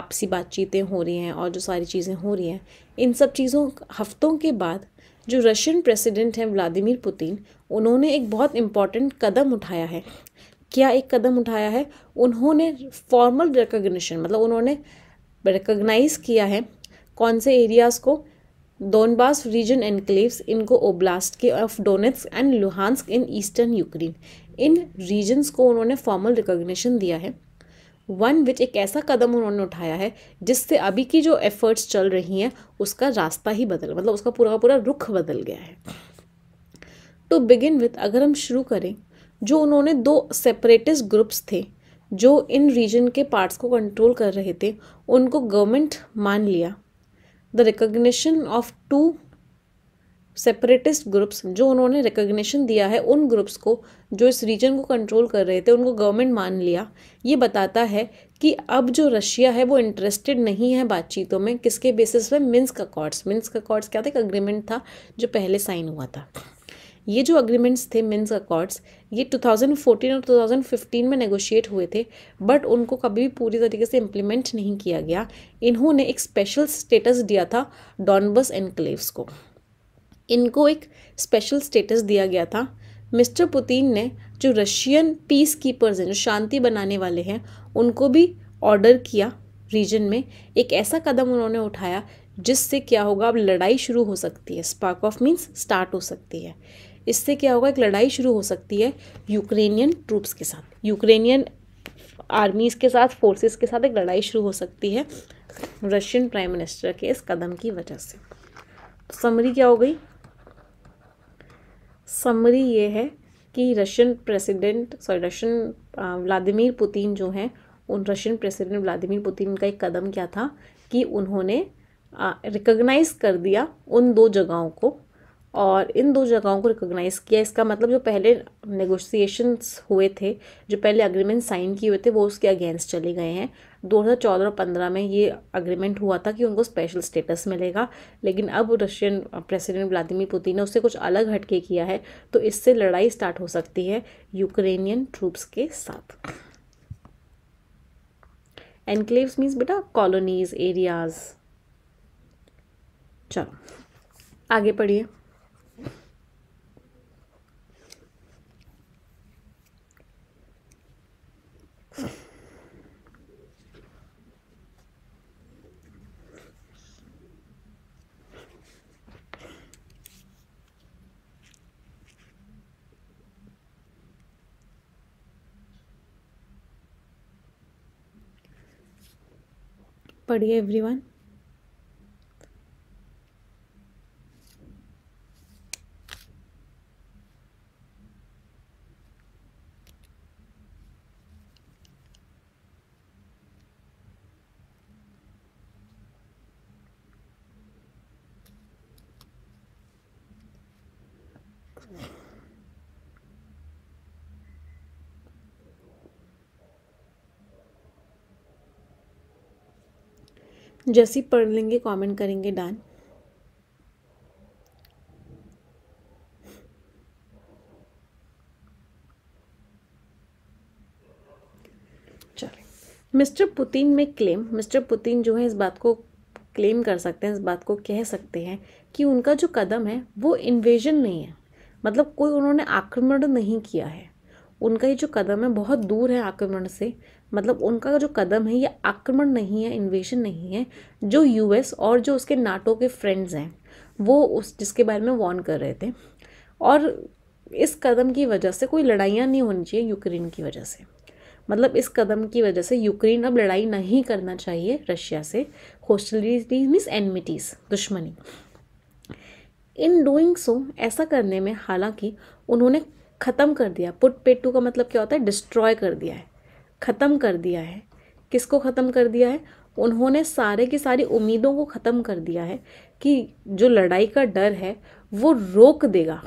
आपसी बातचीतें हो रही हैं और जो सारी चीज़ें हो रही हैं इन सब चीज़ों हफ्तों के बाद जो रशियन प्रेसिडेंट हैं व्लादिमीर पुतिन उन्होंने एक बहुत इम्पॉर्टेंट कदम उठाया है क्या एक कदम उठाया है उन्होंने फॉर्मल रिकोगशन मतलब उन्होंने रिकोगनाइज किया है कौन से एरियाज़ को डोनबास रीजन एनक्लेव्स इनको ओब्लास्ट के of Donetsk and Luhansk in eastern Ukraine इन रीजन्स को उन्होंने फॉर्मल रिकोगशन दिया है वन विच एक ऐसा कदम उन्होंने उठाया है जिससे अभी की जो एफर्ट्स चल रही हैं उसका रास्ता ही बदल मतलब उसका पूरा पूरा रुख बदल गया है टू बिगिन विथ अगर हम शुरू करें जो उन्होंने दो सेपरेटिस्ट ग्रुप्स थे जो इन रीजन के पार्ट्स को कंट्रोल कर रहे थे उनको गवर्नमेंट मान लिया the recognition of two separatist groups जो उन्होंने रिकोगशन दिया है उन ग्रुप्स को जो इस रीजन को कंट्रोल कर रहे थे उनको गवर्नमेंट मान लिया ये बताता है कि अब जो रशिया है वो इंटरेस्टेड नहीं है बातचीतों में किसके बेसिस पे मिन्स अकॉर्ड्स मिन्स अकॉर्ड्स क्या था एक अग्रीमेंट था जो पहले साइन हुआ था ये जो अग्रीमेंट्स थे मिन्स अकॉर्ड्स ये 2014 और 2015 में नेगोशिएट हुए थे बट उनको कभी भी पूरी तरीके से इम्प्लीमेंट नहीं किया गया इन्होंने एक स्पेशल स्टेटस दिया था डॉनबस एनक्लेव्स को इनको एक स्पेशल स्टेटस दिया गया था मिस्टर पुतिन ने जो रशियन पीस कीपर्स हैं जो शांति बनाने वाले हैं उनको भी ऑर्डर किया रीजन में एक ऐसा कदम उन्होंने उठाया जिससे क्या होगा अब लड़ाई शुरू हो सकती है स्पार्क ऑफ मीन्स स्टार्ट हो सकती है इससे क्या होगा एक लड़ाई शुरू हो सकती है यूक्रेनियन ट्रूप्स के साथ यूक्रेनियन आर्मीज़ के साथ फोर्सेस के साथ एक लड़ाई शुरू हो सकती है रशियन प्राइम मिनिस्टर के इस कदम की वजह से समरी क्या हो गई समरी ये है कि Russian president sorry Russian Vladimir Putin जो हैं उन रशियन प्रेसिडेंट व्लादिमीर पुतिन का एक कदम क्या था कि उन्होंने रिकग्नाइज कर दिया उन दो जगहों को और इन दो जगहों को रिकोगनाइज़ किया इसका मतलब जो पहले नेगोशिएशंस हुए थे जो पहले अग्रीमेंट साइन किए हुए थे वो उसके अगेंस्ट चले गए हैं 2014 और 15 में ये अग्रीमेंट हुआ था कि उनको स्पेशल स्टेटस मिलेगा लेकिन अब रशियन प्रेसिडेंट व्लादिमीर पुतिन ने उससे कुछ अलग हटके किया है तो इससे लड़ाई स्टार्ट हो सकती है यूक्रेनियन ट्रूप्स के साथ एनक्लेव्स मीन्स बेटा कॉलोनीज एरियाज चलो आगे पढ़िए Padi everyone. जैसी पढ़ लेंगे कमेंट करेंगे डन मिस्टर पुतिन में क्लेम मिस्टर पुतिन जो है इस बात को क्लेम कर सकते हैं इस बात को कह सकते हैं कि उनका जो कदम है वो इन्वेजन नहीं है मतलब कोई उन्होंने आक्रमण नहीं किया है उनका ये जो कदम है बहुत दूर है आक्रमण से मतलब उनका जो कदम है ये आक्रमण नहीं है इन्वेशन नहीं है जो यूएस और जो उसके नाटो के फ्रेंड्स हैं वो उस जिसके बारे में वॉर्न कर रहे थे और इस कदम की वजह से कोई लड़ाइयाँ नहीं होनी चाहिए यूक्रेन की वजह से मतलब इस कदम की वजह से यूक्रेन अब लड़ाई नहीं करना चाहिए रशिया से होस्टलिटी मीन्स एनमिटीज़ दुश्मनी इन डूइंग सो ऐसा करने में हालांकि उन्होंने ख़त्म कर दिया पुट पेटू का मतलब क्या होता है डिस्ट्रॉय कर दिया है ख़त्म कर दिया है किसको ख़त्म कर दिया है उन्होंने सारे की सारी उम्मीदों को ख़त्म कर दिया है कि जो लड़ाई का डर है वो रोक देगा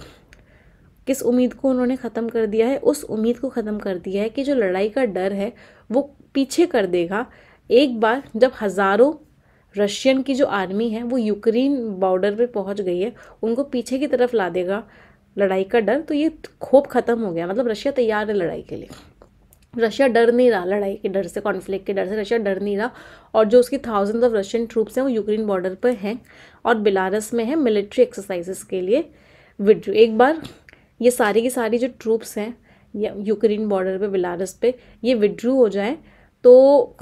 किस उम्मीद को उन्होंने ख़त्म कर दिया है उस उम्मीद को ख़त्म कर दिया है कि जो लड़ाई का डर है वो पीछे कर देगा एक बार जब हज़ारों रशियन की जो आर्मी है वो यूक्रेन बॉर्डर पे पहुंच गई है उनको पीछे की तरफ ला देगा लड़ाई का डर तो ये खोप ख़त्म हो गया मतलब रशिया तैयार है लड़ाई के लिए रशिया डर नहीं रहा लड़ाई के डर से कॉन्फ्लिक्ट के डर से रशिया डर नहीं रहा और जो उसकी थाउजेंड ऑफ रशियन ट्रूप्स हैं वो यूक्रेन बॉर्डर पर हैं और बिलारस में है मिलिट्री एक्सरसाइजेस के लिए विड्रू एक बार ये सारी की सारी जो ट्रूप्स हैं यूक्रेन बॉर्डर पे बिलारस पे ये विड्रू हो जाए तो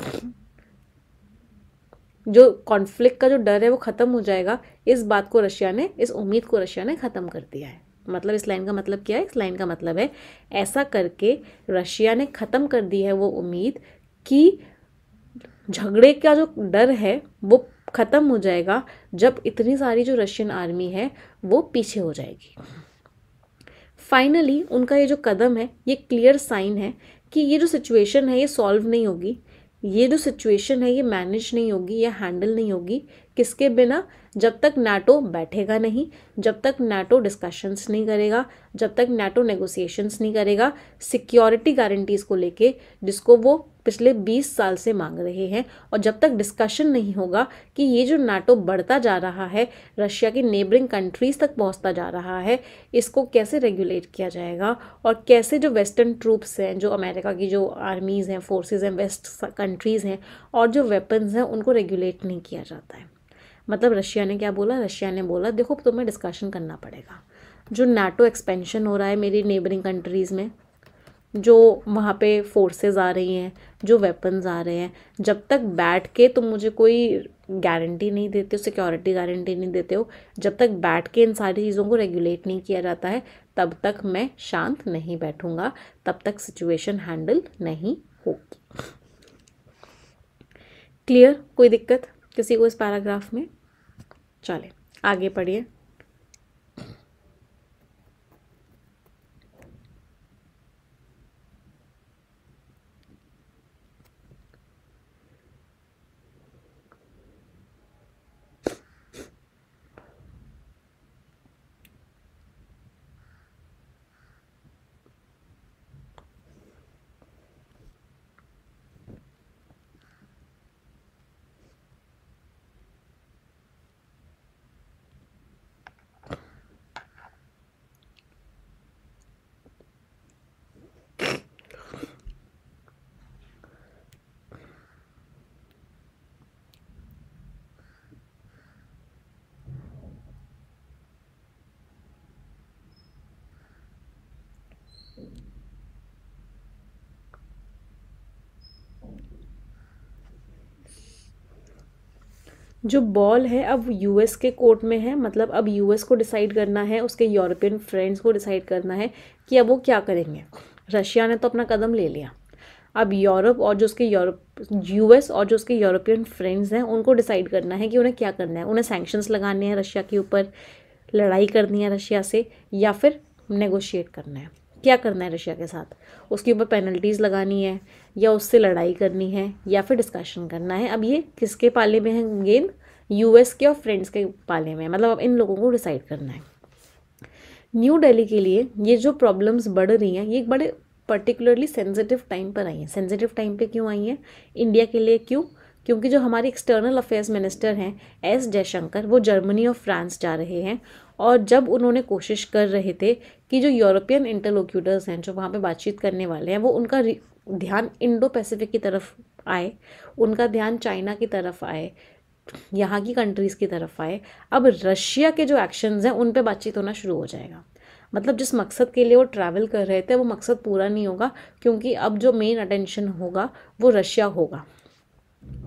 जो कॉन्फ्लिक्ट का जो डर है वो ख़त्म हो जाएगा इस बात को रशिया ने इस उम्मीद को रशिया ने ख़त्म कर दिया है मतलब इस लाइन का मतलब क्या है इस लाइन का मतलब है ऐसा करके रशिया ने ख़त्म कर दी है वो उम्मीद कि झगड़े का जो डर है वो ख़त्म हो जाएगा जब इतनी सारी जो रशियन आर्मी है वो पीछे हो जाएगी फाइनली उनका ये जो कदम है ये क्लियर साइन है कि ये जो सिचुएशन है ये सॉल्व नहीं होगी ये जो सिचुएशन है ये मैनेज नहीं होगी या हैंडल नहीं होगी किसके बिना जब तक नाटो बैठेगा नहीं जब तक नाटो डिस्कशंस नहीं करेगा जब तक नाटो नेगोशिएशंस नहीं करेगा सिक्योरिटी गारंटीज़ को लेके जिसको वो पिछले 20 साल से मांग रहे हैं और जब तक डिस्कशन नहीं होगा कि ये जो नाटो बढ़ता जा रहा है रशिया की नेबरिंग कंट्रीज़ तक पहुंचता जा रहा है इसको कैसे रेगुलेट किया जाएगा और कैसे जो वेस्टर्न ट्रूप्स हैं जो अमेरिका की जो आर्मीज़ हैं फोर्सेज हैं वेस्ट कंट्रीज़ हैं और जो वेपन्स हैं उनको रेगुलेट नहीं किया जाता है मतलब रशिया ने क्या बोला रशिया ने बोला देखो तुम्हें डिस्कशन करना पड़ेगा जो नाटो एक्सपेंशन हो रहा है मेरी नेबरिंग कंट्रीज़ में जो वहाँ पे फोर्सेस आ रही हैं जो वेपन्स आ रहे हैं जब तक बैठ के तुम मुझे कोई गारंटी नहीं देते हो सिक्योरिटी गारंटी नहीं देते हो जब तक बैठ के इन सारी चीज़ों को रेगुलेट नहीं किया जाता है तब तक मैं शांत नहीं बैठूँगा तब तक सिचुएशन हैंडल नहीं होगी क्लियर कोई दिक्कत किसी को इस पैराग्राफ में चले आगे पढ़िए जो बॉल है अब यूएस के कोर्ट में है मतलब अब यूएस को डिसाइड करना है उसके यूरोपियन फ्रेंड्स को डिसाइड करना है कि अब वो क्या करेंगे रशिया ने तो अपना कदम ले लिया अब यूरोप और जो उसके यूरोप यूएस और जो उसके यूरोपियन फ्रेंड्स हैं उनको डिसाइड करना है कि उन्हें क्या करना है उन्हें सैंक्शंस लगाने हैं रशिया के ऊपर लड़ाई करनी है रशिया से या फिर नेगोशिएट करना है क्या करना है रशिया के साथ उसके ऊपर पेनल्टीज़ लगानी है या उससे लड़ाई करनी है या फिर डिस्कशन करना है अब ये किसके पाले में है गेंद यूएस के और फ्रेंड्स के पाले में मतलब अब इन लोगों को डिसाइड करना है न्यू दिल्ली के लिए ये जो प्रॉब्लम्स बढ़ रही हैं ये एक बड़े पर्टिकुलरली सेंसिटिव टाइम पर आई हैं सेंसिटिव टाइम पे क्यों आई हैं इंडिया के लिए क्यों क्योंकि जो हमारे एक्सटर्नल अफेयर्स मिनिस्टर हैं एस जयशंकर वो जर्मनी और फ्रांस जा रहे हैं और जब उन्होंने कोशिश कर रहे थे कि जो यूरोपियन इंटरलोक्यूटर्स हैं जो वहाँ पे बातचीत करने वाले हैं वो उनका ध्यान इंडो पैसिफिक की तरफ आए उनका ध्यान चाइना की तरफ आए यहाँ की कंट्रीज़ की तरफ आए अब रशिया के जो एक्शंस हैं उन पर बातचीत होना शुरू हो जाएगा मतलब जिस मकसद के लिए वो ट्रैवल कर रहे थे वो मकसद पूरा नहीं होगा क्योंकि अब जो मेन अटेंशन होगा वो रशिया होगा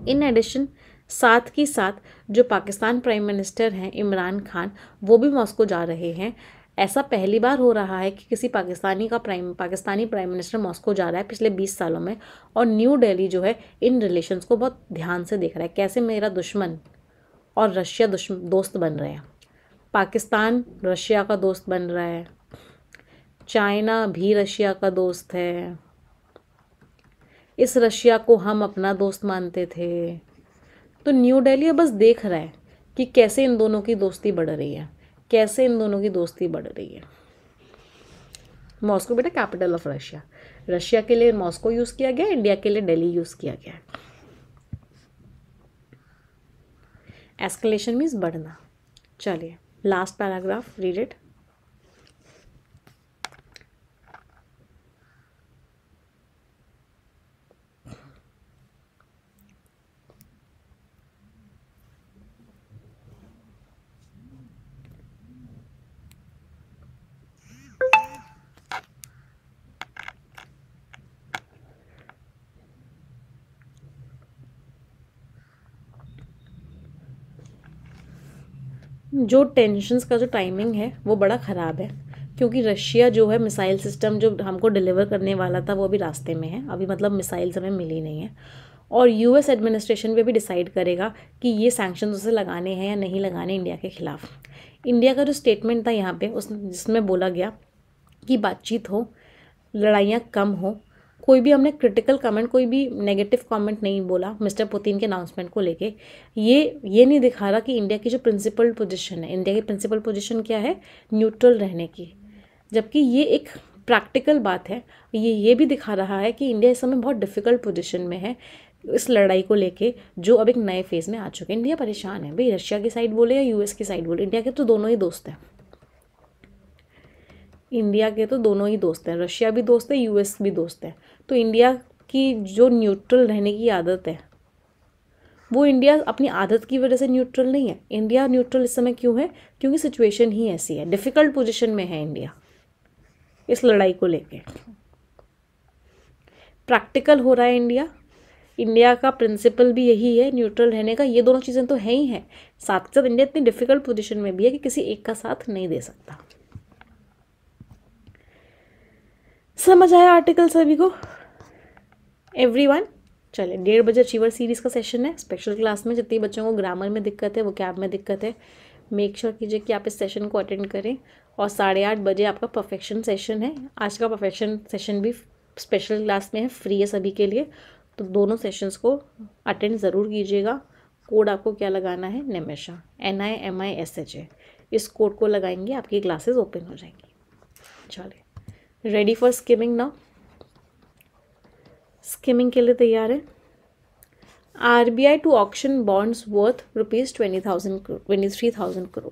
इन एडिशन साथ ही साथ जो पाकिस्तान प्राइम मिनिस्टर हैं इमरान खान वो भी मॉस्को जा रहे हैं ऐसा पहली बार हो रहा है कि किसी पाकिस्तानी का prime Pakistani prime minister Moscow जा रहा है पिछले 20 सालों में और न्यू दिल्ली जो है इन रिलेशंस को बहुत ध्यान से देख रहा है कैसे मेरा दुश्मन और रशिया दुश्मन दोस्त बन रहे हैं पाकिस्तान रशिया का दोस्त बन रहा है चाइना भी रशिया का दोस्त है इस रशिया को हम अपना दोस्त मानते थे तो न्यू दिल्ली बस देख रहा है कि कैसे इन दोनों की दोस्ती बढ़ रही है कैसे इन दोनों की दोस्ती बढ़ रही है मॉस्को बेटा कैपिटल ऑफ रशिया रशिया के लिए मॉस्को यूज़ किया गया इंडिया के लिए दिल्ली यूज़ किया गया एस्केलेशन मीन्स बढ़ना चलिए लास्ट पैराग्राफ रीड इट जो टेंशन्स का जो टाइमिंग है वो बड़ा ख़राब है क्योंकि रशिया जो है मिसाइल सिस्टम जो हमको डिलीवर करने वाला था वो अभी रास्ते में है अभी मतलब मिसाइल्स हमें मिली नहीं है और यूएस एडमिनिस्ट्रेशन भी भी डिसाइड करेगा कि ये सैंक्शन उसे लगाने हैं या नहीं लगाने इंडिया के ख़िलाफ़ इंडिया का जो स्टेटमेंट था यहाँ पे उस जिसमें बोला गया कि बातचीत हो लड़ाइयाँ कम हो कोई भी हमने क्रिटिकल कमेंट कोई भी नेगेटिव कमेंट नहीं बोला मिस्टर पुतिन के अनाउंसमेंट को लेके ये ये नहीं दिखा रहा कि इंडिया की जो प्रिंसिपल पोजीशन है इंडिया की प्रिंसिपल पोजीशन क्या है न्यूट्रल रहने की जबकि ये एक प्रैक्टिकल बात है ये ये भी दिखा रहा है कि इंडिया इस समय बहुत डिफ़िकल्ट पोजिशन में है इस लड़ाई को लेके जो अब एक नए फेज़ में आ चुके हैं इंडिया परेशान है भाई रशिया की साइड बोले या यूएस की साइड बोले इंडिया के तो दोनों ही दोस्त हैं इंडिया के तो दोनों ही दोस्त हैं रशिया भी दोस्त है यूएस भी दोस्त है तो इंडिया की जो न्यूट्रल रहने की आदत है वो इंडिया अपनी आदत की वजह से न्यूट्रल नहीं है इंडिया न्यूट्रल इस समय क्यों है क्योंकि सिचुएशन ही ऐसी है डिफ़िकल्ट पोजिशन में है इंडिया इस लड़ाई को लेके प्रैक्टिकल हो रहा है इंडिया इंडिया का प्रिंसिपल भी यही है न्यूट्रल रहने का ये दोनों चीज़ें तो है ही हैं साथ के साथ इंडिया इतनी डिफ़िकल्ट पोजिशन में भी है कि किसी एक का साथ नहीं दे सकता समझ आया आर्टिकल सभी को एवरी वन चले डेढ़ बजे अचीवर सीरीज़ का सेशन है स्पेशल क्लास में जितने बच्चों को ग्रामर में दिक्कत है वो कैब में दिक्कत है मेक श्योर sure कीजिए कि आप इस सेशन को अटेंड करें और साढ़े आठ बजे आपका परफेक्शन सेशन है आज का परफेक्शन सेशन भी स्पेशल क्लास में है फ्री है सभी के लिए तो दोनों सेशंस को अटेंड ज़रूर कीजिएगा कोड आपको क्या लगाना है Nimisha N I M I S H A इस कोड को लगाएंगे आपकी क्लासेस ओपन हो जाएंगी चलिए रेडी फॉर स्किमिंग ना स्किमिंग के लिए तैयार है R B I to auction bonds worth rupees twenty thousand twenty three thousand crore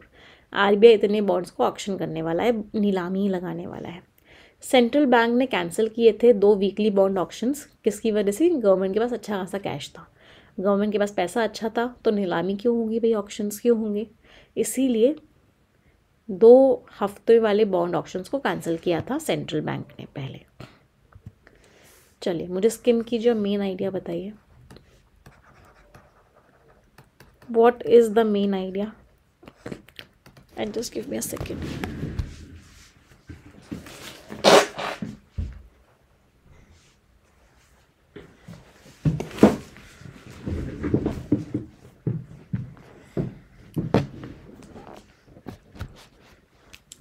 R B I इतने बॉन्ड्स को ऑक्शन करने वाला है नीलामी लगाने वाला है सेंट्रल बैंक ने कैंसिल किए थे दो वीकली बॉन्ड ऑप्शंस किसकी वजह से गवर्नमेंट के पास अच्छा खासा कैश था गवर्नमेंट के पास पैसा अच्छा था तो नीलामी क्यों होगी भाई ऑप्शन क्यों होंगे इसीलिए दो हफ्ते वाले बॉन्ड ऑप्शंस को कैंसिल किया था सेंट्रल बैंक ने पहले चलिए मुझे स्किम की जो मेन आइडिया बताइए what is the main idea and just give me a second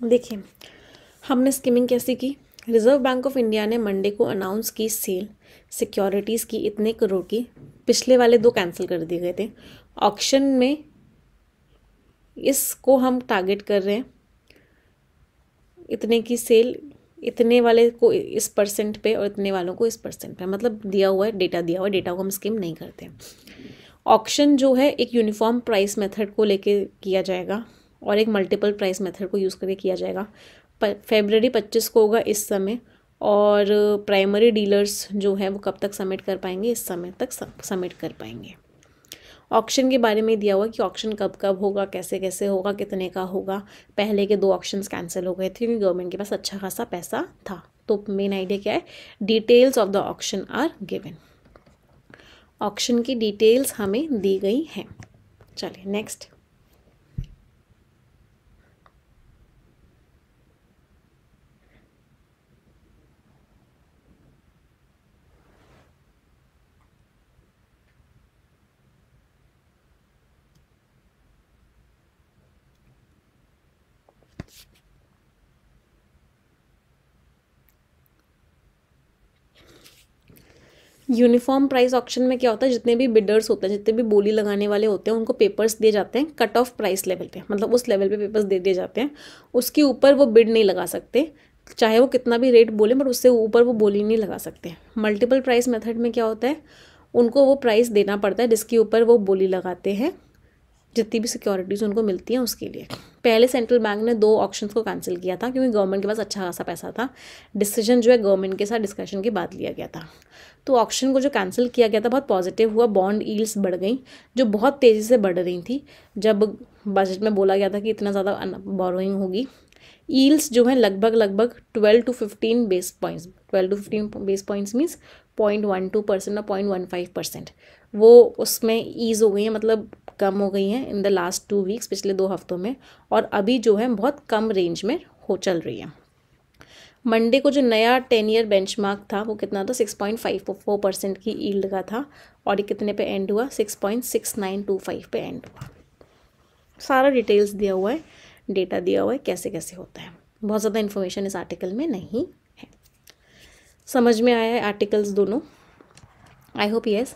देखिए हमने स्कीमिंग कैसे की रिजर्व बैंक ऑफ इंडिया ने मंडे को अनाउंस की सेल सिक्योरिटीज़ की इतने करोड़ की पिछले वाले दो कैंसिल कर दिए गए थे ऑक्शन में इसको हम टारगेट कर रहे हैं इतने की सेल इतने वाले को इस परसेंट पे और इतने वालों को इस परसेंट पे मतलब दिया हुआ है डेटा दिया हुआ है डेटा को हम स्कीम नहीं करते ऑक्शन जो है एक यूनिफॉर्म प्राइस मेथड को लेके किया जाएगा और एक मल्टीपल प्राइस मेथड को यूज़ करके किया जाएगा फेबररी पच्चीस को होगा इस समय और प्राइमरी डीलर्स जो है वो कब तक सबमिट कर पाएंगे इस समय तक सबमिट कर पाएंगे ऑक्शन के बारे में दिया हुआ कि ऑक्शन कब कब होगा कैसे कैसे होगा कितने का होगा पहले के दो ऑक्शंस कैंसिल हो गए थे क्योंकि गवर्नमेंट के पास अच्छा खासा पैसा था तो मेन आइडिया क्या है details of the auction are given auction की डिटेल्स हमें दी गई हैं चलिए नेक्स्ट यूनिफॉर्म प्राइस ऑप्शन में क्या होता है जितने भी बिडर्स होते हैं जितने भी बोली लगाने वाले होते हैं उनको पेपर्स दिए जाते हैं कट ऑफ प्राइस लेवल पे मतलब उस लेवल पे पेपर्स दे दिए जाते हैं उसके ऊपर वो बिड नहीं लगा सकते चाहे वो कितना भी रेट बोले बट उससे ऊपर वो बोली नहीं लगा सकते मल्टीपल प्राइस मेथड में क्या होता है उनको वो प्राइस देना पड़ता है जिसके ऊपर वो बोली लगाते हैं जितनी भी सिक्योरिटीज़ उनको मिलती हैं उसके लिए पहले सेंट्रल बैंक ने दो ऑप्शन को कैंसिल किया था क्योंकि गवर्नमेंट के पास अच्छा खासा पैसा था डिसीजन जो है गवर्नमेंट के साथ डिस्कशन के बाद लिया गया था तो ऑक्शन को जो कैंसिल किया गया था बहुत पॉजिटिव हुआ बॉन्ड ईल्स बढ़ गई जो बहुत तेज़ी से बढ़ रही थी जब बजट में बोला गया था कि इतना ज़्यादा बोरोइंग होगी ईल्स जो है लगभग लगभग twelve to fifteen base points twelve to fifteen base points means point one two percent और पॉइंट वन फाइव परसेंट वो उसमें ईज हो गई हैं मतलब कम हो गई हैं in the last two weeks पिछले दो हफ्तों में और अभी जो है बहुत कम रेंज में हो चल रही है मंडे को जो नया टेन ईयर बेंच था वो कितना था six point five four percent की ईल्ड का था और ये कितने पे एंड हुआ six point six nine two five पे एंड हुआ सारा डिटेल्स दिया हुआ है डेटा दिया हुआ है कैसे कैसे होता है बहुत ज़्यादा इन्फॉर्मेशन इस आर्टिकल में नहीं है समझ में आया है आर्टिकल्स दोनों आई होप यस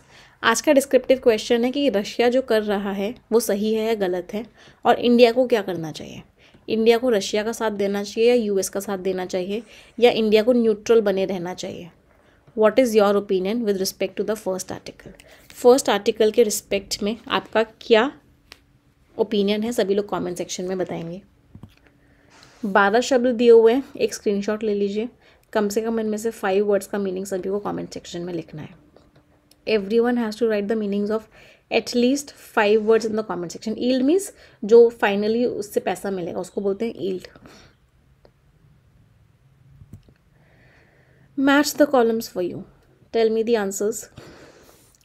आज का डिस्क्रिप्टिव क्वेश्चन है कि रशिया जो कर रहा है वो सही है या गलत है और इंडिया को क्या करना चाहिए इंडिया को रशिया का साथ देना चाहिए या यूएस का साथ देना चाहिए या इंडिया को न्यूट्रल बने रहना चाहिए what is your opinion with respect to the first article first article के रिस्पेक्ट में आपका क्या ओपिनियन है सभी लोग कॉमेंट सेक्शन में बताएंगे बारह शब्द दिए हुए हैं एक स्क्रीन ले लीजिए कम से कम इनमें से फाइव वर्ड्स का मीनिंग सभी को कॉमेंट सेक्शन में लिखना है everyone has to write the meanings of at least five words in the comment section yield means जो फाइनली उससे पैसा मिलेगा उसको बोलते हैं yield match the columns for you tell me the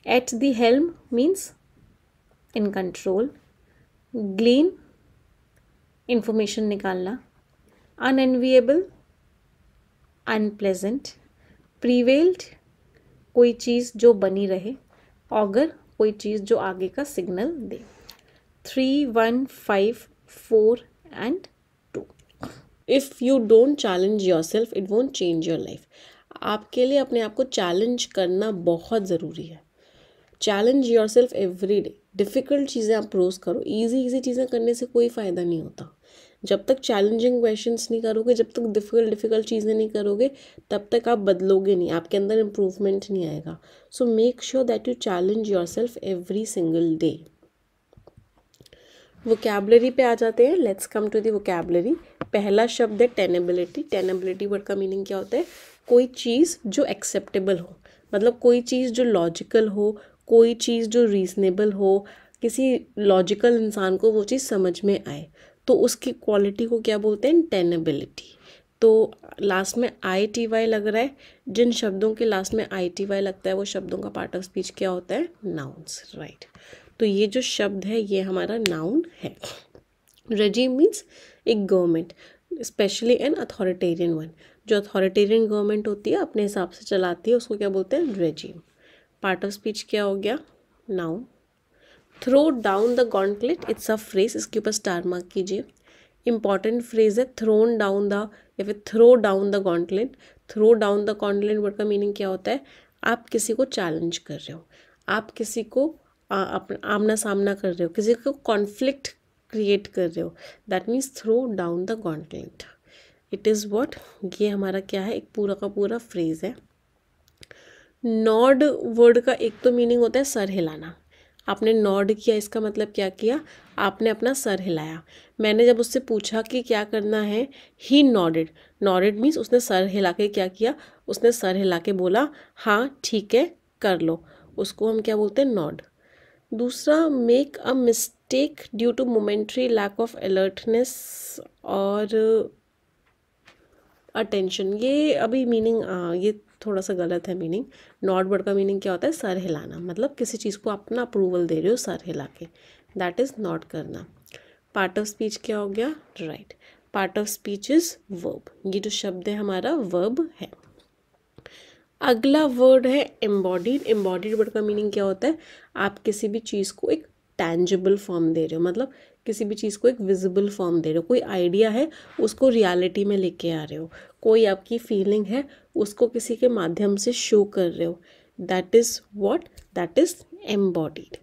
at the helm means in control glean information निकालना अनएनवीएबल अनप्लेजेंट प्रीवेल्ड कोई चीज़ जो बनी रहे ऑगर कोई चीज़ जो आगे का सिग्नल दे three one five four and two if you don't challenge yourself it won't change your life आपके लिए अपने आप को चैलेंज करना बहुत ज़रूरी है challenge yourself every day difficult चीज़ें आप रोज़ करो ईजी ईजी चीज़ें करने से कोई फ़ायदा नहीं होता जब तक चैलेंजिंग क्वेश्चन नहीं करोगे जब तक डिफ़िकल्ट डिफ़िकल्ट चीज़ें नहीं करोगे तब तक आप बदलोगे नहीं आपके अंदर इम्प्रूवमेंट नहीं आएगा so make sure that you challenge yourself every single day vocabulary पे आ जाते हैं let's come to the vocabulary पहला शब्द है टेनेबिलिटी टेनेबिलिटी वर्ड का मीनिंग क्या होता है कोई चीज़ जो एक्सेप्टेबल हो मतलब कोई चीज़ जो लॉजिकल हो कोई चीज़ जो रीजनेबल हो किसी लॉजिकल इंसान को वो चीज़ समझ में आए तो उसकी क्वालिटी को क्या बोलते हैं टेनेबिलिटी तो लास्ट में आई टी वाई लग रहा है जिन शब्दों के लास्ट में आई टी वाई लगता है वो शब्दों का पार्ट ऑफ स्पीच क्या होता है नाउन्स राइट तो ये जो शब्द है ये हमारा नाउन है रजीम मीन्स एक government specially an authoritarian one जो अथॉरिटेरियन गवर्नमेंट होती है अपने हिसाब से चलाती है उसको क्या बोलते हैं रेजीम पार्ट ऑफ स्पीच क्या हो गया noun throw down the gauntlet it's a phrase इसके ऊपर स्टार मार्क कीजिए इंपॉर्टेंट फ्रेज है थ्रोन डाउन द या फिर throw down the gauntlet throw down the gauntlet word का मीनिंग क्या होता है आप किसी को चैलेंज कर रहे हो आप किसी को आमना सामना कर रहे हो किसी को कॉन्फ्लिक्ट क्रिएट कर रहे हो that means throw down the gauntlet it is what ये हमारा क्या है एक पूरा का पूरा फ्रेज है नॉड वर्ड का एक तो मीनिंग होता है सर हिलाना आपने नॉड किया इसका मतलब क्या किया आपने अपना सर हिलाया मैंने जब उससे पूछा कि क्या करना है ही नॉडेड नॉडेड मीन्स उसने सर हिला के क्या किया उसने सर हिला के बोला हाँ ठीक है कर लो उसको हम क्या बोलते हैं नॉड दूसरा make a mistake due to momentary lack of alertness और अटेंशन ये अभी मीनिंग हाँ, ये थोड़ा सा गलत है मीनिंग नॉट वर्ड का मीनिंग क्या होता है सर हिलाना मतलब किसी चीज़ को अपना अप्रूवल दे रहे हो सर हिला के दैट इज़ नॉट करना पार्ट ऑफ स्पीच क्या हो गया right part of speech is verb ये जो शब्द है हमारा वर्ब है अगला वर्ड है एम्बॉडीड एम्बॉडीड वर्ड का मीनिंग क्या होता है आप किसी भी चीज़ को एक टेंजिबल फॉर्म दे रहे हो मतलब किसी भी चीज़ को एक विजिबल फॉर्म दे रहे हो कोई आइडिया है उसको रियलिटी में लेके आ रहे हो कोई आपकी फीलिंग है उसको किसी के माध्यम से शो कर रहे हो that is what that is embodied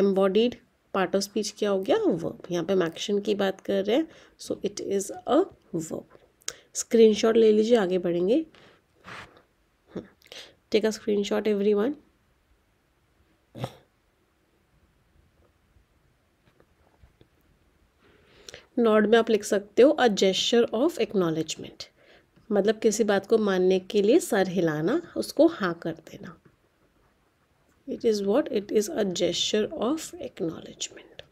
embodied part of speech क्या हो गया वर्ब यहाँ पे हम एक्शन की बात कर रहे हैं so it is a verb screenshot ले लीजिए आगे बढ़ेंगे take a screenshot everyone nod में आप लिख सकते हो अ जेस्चर ऑफ एक्नॉलेजमेंट मतलब किसी बात को मानने के लिए सर हिलाना उसको हाँ कर देना it is what it is a gesture of acknowledgement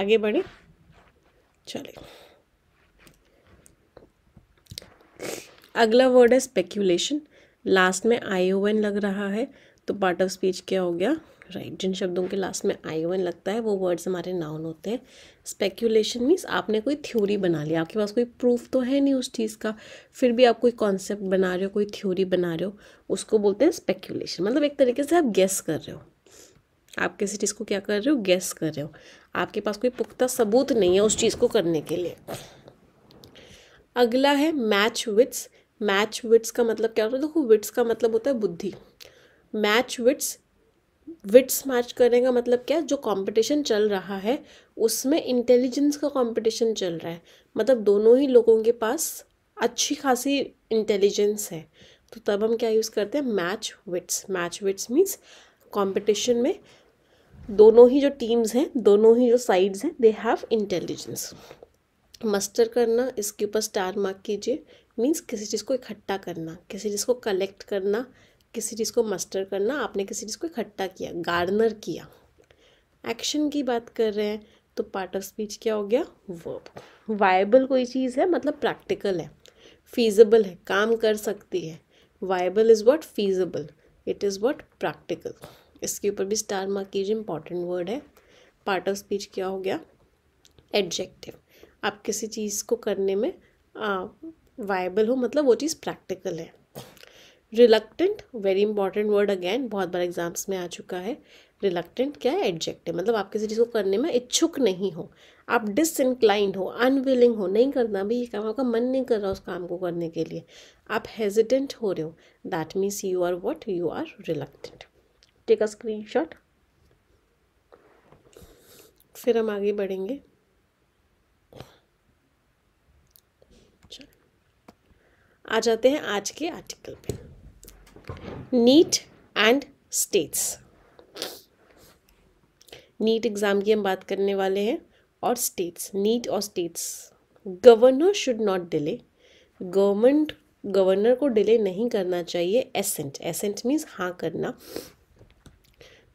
आगे बढ़े चलिए अगला वर्ड है स्पेक्यूलेशन लास्ट में आई ओ एन लग रहा है तो पार्ट ऑफ स्पीच क्या हो गया राइट right. जिन शब्दों के लास्ट में आई ओ एन लगता है वो वर्ड्स हमारे नाउन होते हैं स्पेक्यूलेशन मीन्स आपने कोई थ्योरी बना लिया आपके पास कोई प्रूफ तो है नहीं उस चीज़ का फिर भी आप कोई कॉन्सेप्ट बना रहे हो कोई थ्योरी बना रहे हो उसको बोलते हैं स्पेक्यूलेशन मतलब एक तरीके से आप गैस कर रहे हो आप किसी चीज़ को क्या कर रहे हो गैस कर रहे हो आपके पास कोई पुख्ता सबूत नहीं है उस चीज़ को करने के लिए अगला है मैच विट्स मैच विट्स का मतलब क्या होता है देखो विट्स का मतलब होता है बुद्धि मैच विट्स विट्स मैच करने का मतलब क्या जो कंपटीशन चल रहा है उसमें इंटेलिजेंस का कंपटीशन चल रहा है मतलब दोनों ही लोगों के पास अच्छी खासी इंटेलिजेंस है तो तब हम क्या यूज़ करते हैं match wits match wits means competition में दोनों ही जो टीम्स हैं दोनों ही जो साइड्स हैं दे हैव इंटेलिजेंस मस्टर करना इसके ऊपर स्टार मार्क कीजिए मीन्स किसी चीज़ को इकट्ठा करना किसी चीज़ को कलेक्ट करना किसी चीज़ को मस्टर करना आपने किसी चीज़ को इकट्ठा किया गार्नर किया एक्शन की बात कर रहे हैं तो पार्ट ऑफ स्पीच क्या हो गया वर्ब वायबल कोई चीज़ है मतलब प्रैक्टिकल है फीजबल है काम कर सकती है viable is what feasible it is what practical इसके ऊपर भी स्टार मार्क कीजिए इंपॉर्टेंट वर्ड है पार्ट ऑफ स्पीच क्या हो गया एडजेक्टिव आप किसी चीज़ को करने में वायबल हो मतलब वो चीज़ प्रैक्टिकल है reluctant very important word again बहुत बार एग्जाम्स में आ चुका है रिलक्टेंट क्या है एडजेक्टिव मतलब आप किसी चीज़ को करने में इच्छुक नहीं हो आप डिसइनक्लाइंड हो अनविलिंग हो नहीं करना भाई ये काम आपका मन नहीं कर रहा उस काम को करने के लिए आप हेजिटेंट हो रहे हो that means you are what you are reluctant take a screenshot फिर हम आगे बढ़ेंगे आ जाते हैं आज के आर्टिकल पे NEET and states NEET exam की हम बात करने वाले हैं और स्टेट्स नीट और states governor should not delay government governor को डिले नहीं करना चाहिए एसेंट एसेंट मीन्स हाँ करना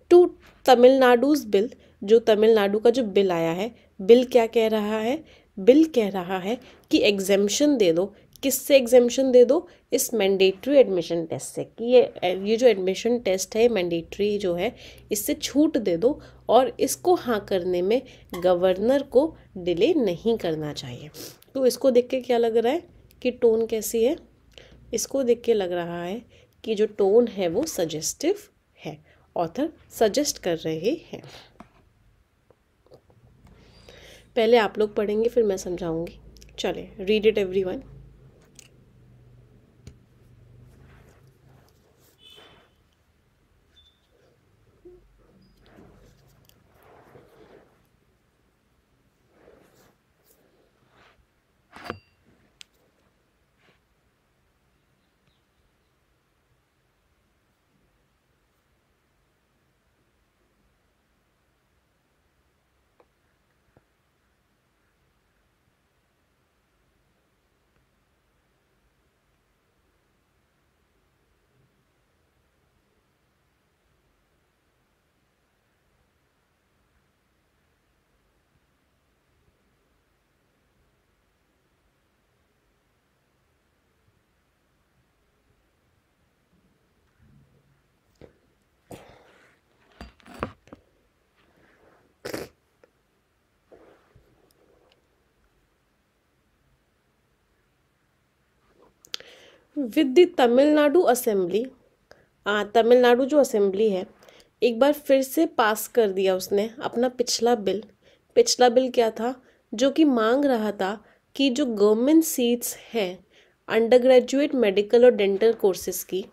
टू तमिलनाडुज बिल जो तमिलनाडु का जो बिल आया है बिल क्या कह रहा है बिल कह रहा है कि एग्जेम्पन दे दो किससे एग्जामेशन दे दो इस मैंडेटरी एडमिशन टेस्ट से कि ये ये जो एडमिशन टेस्ट है मैंडेटरी जो है इससे छूट दे दो और इसको हाँ करने में गवर्नर को डिले नहीं करना चाहिए तो इसको देख के क्या लग रहा है कि टोन कैसी है इसको देख के लग रहा है कि जो टोन है वो सजेस्टिव है ऑथर सजेस्ट कर रहे हैं पहले आप लोग पढ़ेंगे फिर मैं समझाऊंगी चले read it everyone with the Tamil Nadu assembly Tamil Nadu जो असेंबली है एक बार फिर से पास कर दिया उसने अपना पिछला बिल पिछला बिल क्या था जो कि मांग रहा था कि जो गवर्नमेंट सीट्स हैं अंडर ग्रेजुएट मेडिकल और डेंटल कोर्सेज की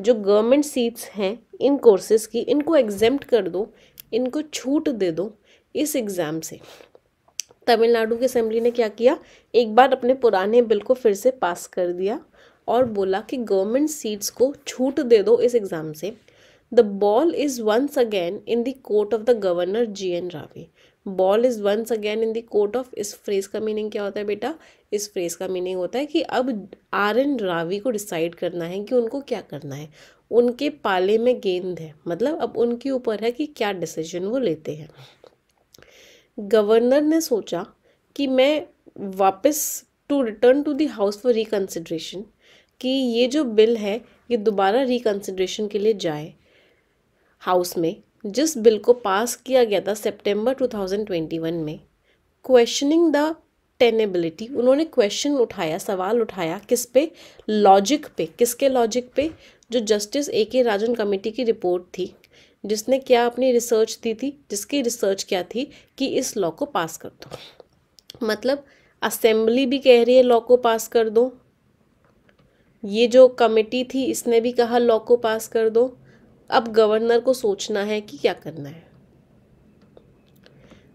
जो गवर्नमेंट सीट्स हैं इन कोर्सेज की इनको एग्जेम्प्ट कर दो इनको छूट दे दो इस एग्ज़ाम से तमिलनाडु की असेंबली ने क्या किया एक बार अपने पुराने बिल को फिर से पास कर दिया और बोला कि गवर्नमेंट सीट्स को छूट दे दो इस एग्ज़ाम से the ball is once again in the court of the governor G N Ravi ball is once again in the court of इस फ्रेज का मीनिंग क्या होता है बेटा इस फ्रेज का मीनिंग होता है कि अब आर एन रावी को डिसाइड करना है कि उनको क्या करना है उनके पाले में गेंद है मतलब अब उनके ऊपर है कि क्या डिसीजन वो लेते हैं गवर्नर ने सोचा कि मैं वापस to return to the house for reconsideration कि ये जो बिल है ये दोबारा रिकन्सिड्रेशन के लिए जाए हाउस में जिस बिल को पास किया गया था सितंबर 2021 में क्वेश्चनिंग द टेनेबिलिटी उन्होंने क्वेश्चन उठाया सवाल उठाया किस पे लॉजिक पे किसके लॉजिक पे जो जस्टिस ए के राजन कमेटी की रिपोर्ट थी जिसने क्या अपनी रिसर्च दी थी जिसकी रिसर्च क्या थी कि इस लॉ को पास कर दो मतलब असेंबली भी कह रही है लॉ को पास कर दो ये जो कमेटी थी इसने भी कहा लॉ को पास कर दो अब गवर्नर को सोचना है कि क्या करना है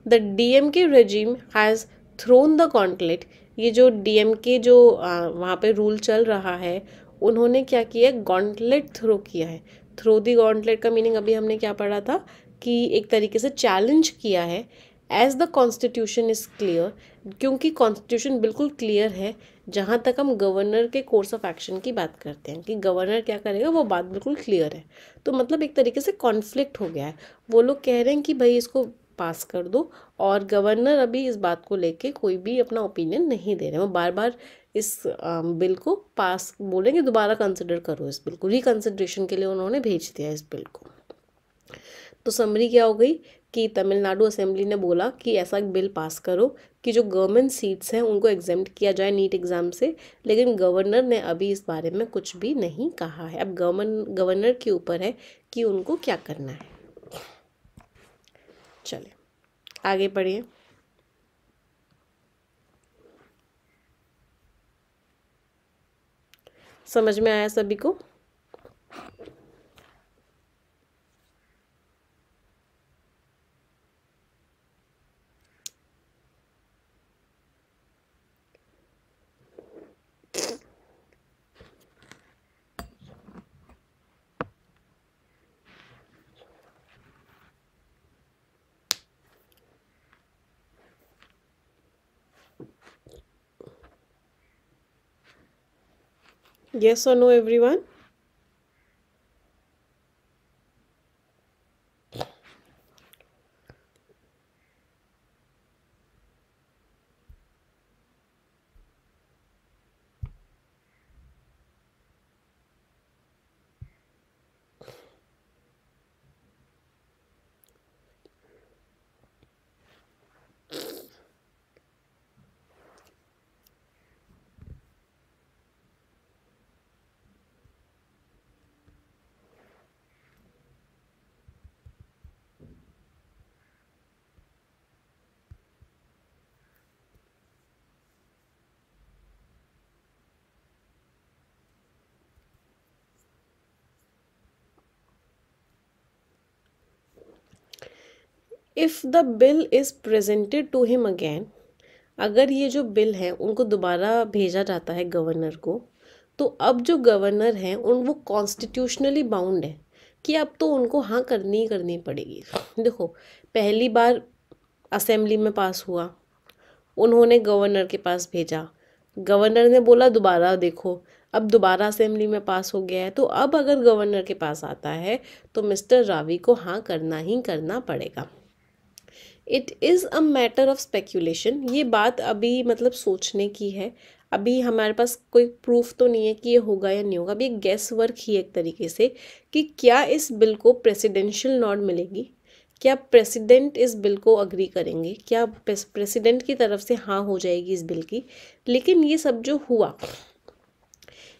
the D M K regime has thrown the कॉन्क्लेट ये जो डी एम के जो वहाँ पे रूल चल रहा है उन्होंने क्या किया है गॉन्टलेट थ्रो किया है थ्रो दी गॉन्टलेट का मीनिंग अभी हमने क्या पढ़ा था कि एक तरीके से चैलेंज किया है as the constitution is clear क्योंकि कॉन्स्टिट्यूशन बिल्कुल क्लियर है जहाँ तक हम गवर्नर के कोर्स ऑफ एक्शन की बात करते हैं कि गवर्नर क्या करेगा वो बात बिल्कुल क्लियर है तो मतलब एक तरीके से कॉन्फ्लिक्ट हो गया है वो लोग कह रहे हैं कि भाई इसको पास कर दो और गवर्नर अभी इस बात को लेके कोई भी अपना ओपिनियन नहीं दे रहे वो बार बार इस बिल को पास बोलेंगे दोबारा कंसिडर करो इस बिल को रिकन्सिड्रेशन के लिए उन्होंने भेज दिया इस बिल को तो समरी क्या हो गई कि तमिलनाडु असेंबली ने बोला कि ऐसा बिल पास करो कि जो गवर्नमेंट सीट्स हैं उनको एग्जाम किया जाए नीट एग्ज़ाम से लेकिन गवर्नर ने अभी इस बारे में कुछ भी नहीं कहा है अब गवर्न गवर्नर के ऊपर है कि उनको क्या करना है चले आगे बढ़िए समझ में आया सभी को yes or no everyone if the bill is presented to him again अगर ये जो बिल है उनको दोबारा भेजा जाता है गवर्नर को तो अब जो गवर्नर हैं उन वो कॉन्स्टिट्यूशनली बाउंड है कि अब तो उनको हाँ करनी ही करनी पड़ेगी देखो पहली बार असेंबली में पास हुआ उन्होंने गवर्नर के पास भेजा गवर्नर ने बोला दोबारा देखो अब दोबारा असेंबली में पास हो गया है तो अब अगर गवर्नर के पास आता है तो मिस्टर रावी को हाँ करना ही करना पड़ेगा it is a matter of speculation ये बात अभी मतलब सोचने की है अभी हमारे पास कोई प्रूफ तो नहीं है कि ये होगा या नहीं होगा अभी एक गैस वर्क ही एक तरीके से कि क्या इस बिल को प्रेसिडेंशियल नॉट मिलेगी क्या प्रेसिडेंट इस बिल को अग्री करेंगे क्या प्रेसिडेंट की तरफ से हाँ हो जाएगी इस बिल की लेकिन ये सब जो हुआ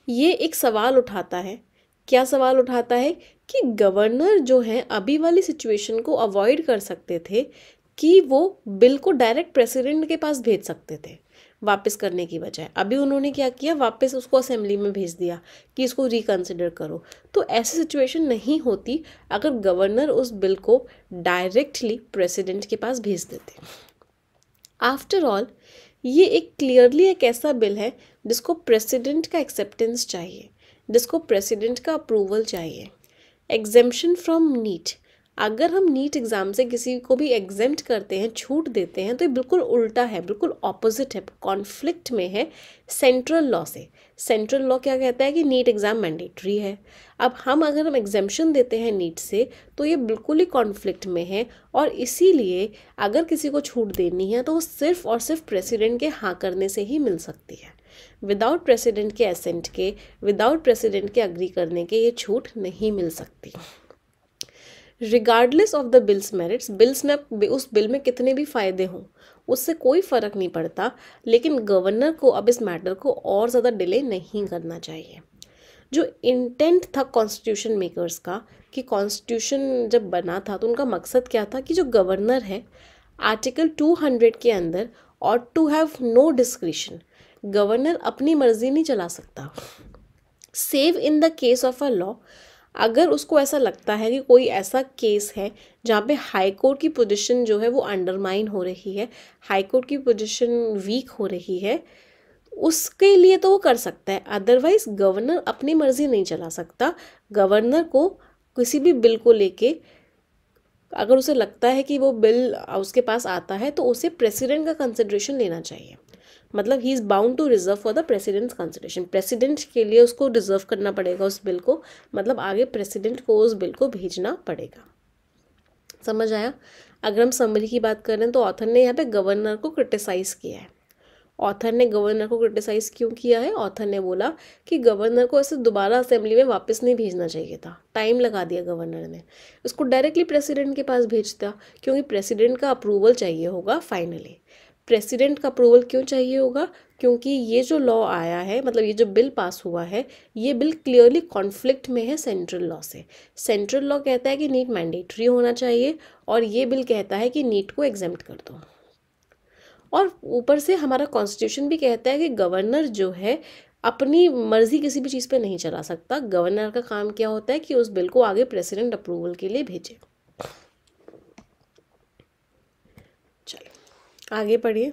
ये एक सवाल उठाता है क्या सवाल उठाता है कि गवर्नर जो हैं अभी वाली सिचुएशन को अवॉइड कर सकते थे कि वो बिल को डायरेक्ट प्रेसिडेंट के पास भेज सकते थे वापस करने की बजाय अभी उन्होंने क्या किया वापस उसको असेंबली में भेज दिया कि इसको रिकन्सिडर करो तो ऐसी सिचुएशन नहीं होती अगर गवर्नर उस बिल को डायरेक्टली प्रेसिडेंट के पास भेज देते आफ्टर ऑल ये एक क्लियरली एक ऐसा बिल है जिसको प्रेसिडेंट का एक्सेप्टेंस चाहिए जिसको प्रेसिडेंट का अप्रूवल चाहिए एग्जेम्पन फ्रॉम नीट अगर हम नीट एग्ज़ाम से किसी को भी एग्जेम्ट करते हैं छूट देते हैं तो ये बिल्कुल उल्टा है बिल्कुल ऑपोजिट है कॉन्फ्लिक्ट में है सेंट्रल लॉ से सेंट्रल लॉ क्या कहता है कि नीट एग्ज़ाम मैंडेटरी है अब हम अगर हम एग्जेम्पन देते हैं नीट से तो ये बिल्कुल ही कॉन्फ्लिक्ट में है और इसीलिए अगर किसी को छूट देनी है तो वो सिर्फ और सिर्फ प्रेसिडेंट के हाँ करने से ही मिल सकती है विदाउट प्रेसिडेंट के एसेंट के विदाउट प्रेसिडेंट के अग्री करने के ये छूट नहीं मिल सकती regardless of the bills merits bills में उस बिल में कितने भी फ़ायदे हों उससे कोई फ़र्क नहीं पड़ता लेकिन गवर्नर को अब इस मैटर को और ज़्यादा डिले नहीं करना चाहिए जो इंटेंट था कॉन्स्टिट्यूशन मेकर्स का कि कॉन्स्टिट्यूशन जब बना था तो उनका मकसद क्या था कि जो गवर्नर है आर्टिकल 200 के अंदर और to have no discretion governor अपनी मर्जी नहीं चला सकता save in the case of a law अगर उसको ऐसा लगता है कि कोई ऐसा केस है जहाँ पे हाई कोर्ट की पोजीशन जो है वो अंडरमाइन हो रही है हाई कोर्ट की पोजीशन वीक हो रही है उसके लिए तो वो कर सकता है अदरवाइज गवर्नर अपनी मर्जी नहीं चला सकता गवर्नर को किसी भी बिल को लेके अगर उसे लगता है कि वो बिल उसके पास आता है तो उसे प्रेसिडेंट का कंसिड्रेशन लेना चाहिए मतलब he is bound to reserve for the president's consideration president के लिए उसको रिजर्व करना पड़ेगा उस बिल को मतलब आगे प्रेसिडेंट को उस बिल को भेजना पड़ेगा समझ आया अगर हम समरी की बात करें तो ऑथर ने यहाँ पे गवर्नर को क्रिटिसाइज़ किया है ऑथर ने गवर्नर को क्रिटिसाइज़ क्यों किया है ऑथर ने बोला कि गवर्नर को ऐसे दोबारा असेंबली में वापस नहीं भेजना चाहिए था टाइम लगा दिया गवर्नर ने उसको डायरेक्टली प्रेसिडेंट के पास भेजता क्योंकि प्रेसिडेंट का अप्रूवल चाहिए होगा फाइनली प्रेसिडेंट का अप्रूवल क्यों चाहिए होगा क्योंकि ये जो लॉ आया है मतलब ये जो बिल पास हुआ है ये बिल क्लियरली कॉन्फ्लिक्ट में है सेंट्रल लॉ से सेंट्रल लॉ कहता है कि नीट मैंडेटरी होना चाहिए और ये बिल कहता है कि नीट को एग्जाम कर दो और ऊपर से हमारा कॉन्स्टिट्यूशन भी कहता है कि गवर्नर जो है अपनी मर्जी किसी भी चीज़ पे नहीं चला सकता गवर्नर का काम क्या होता है कि उस बिल को आगे प्रेसिडेंट अप्रूवल के लिए भेजे आगे बढ़िए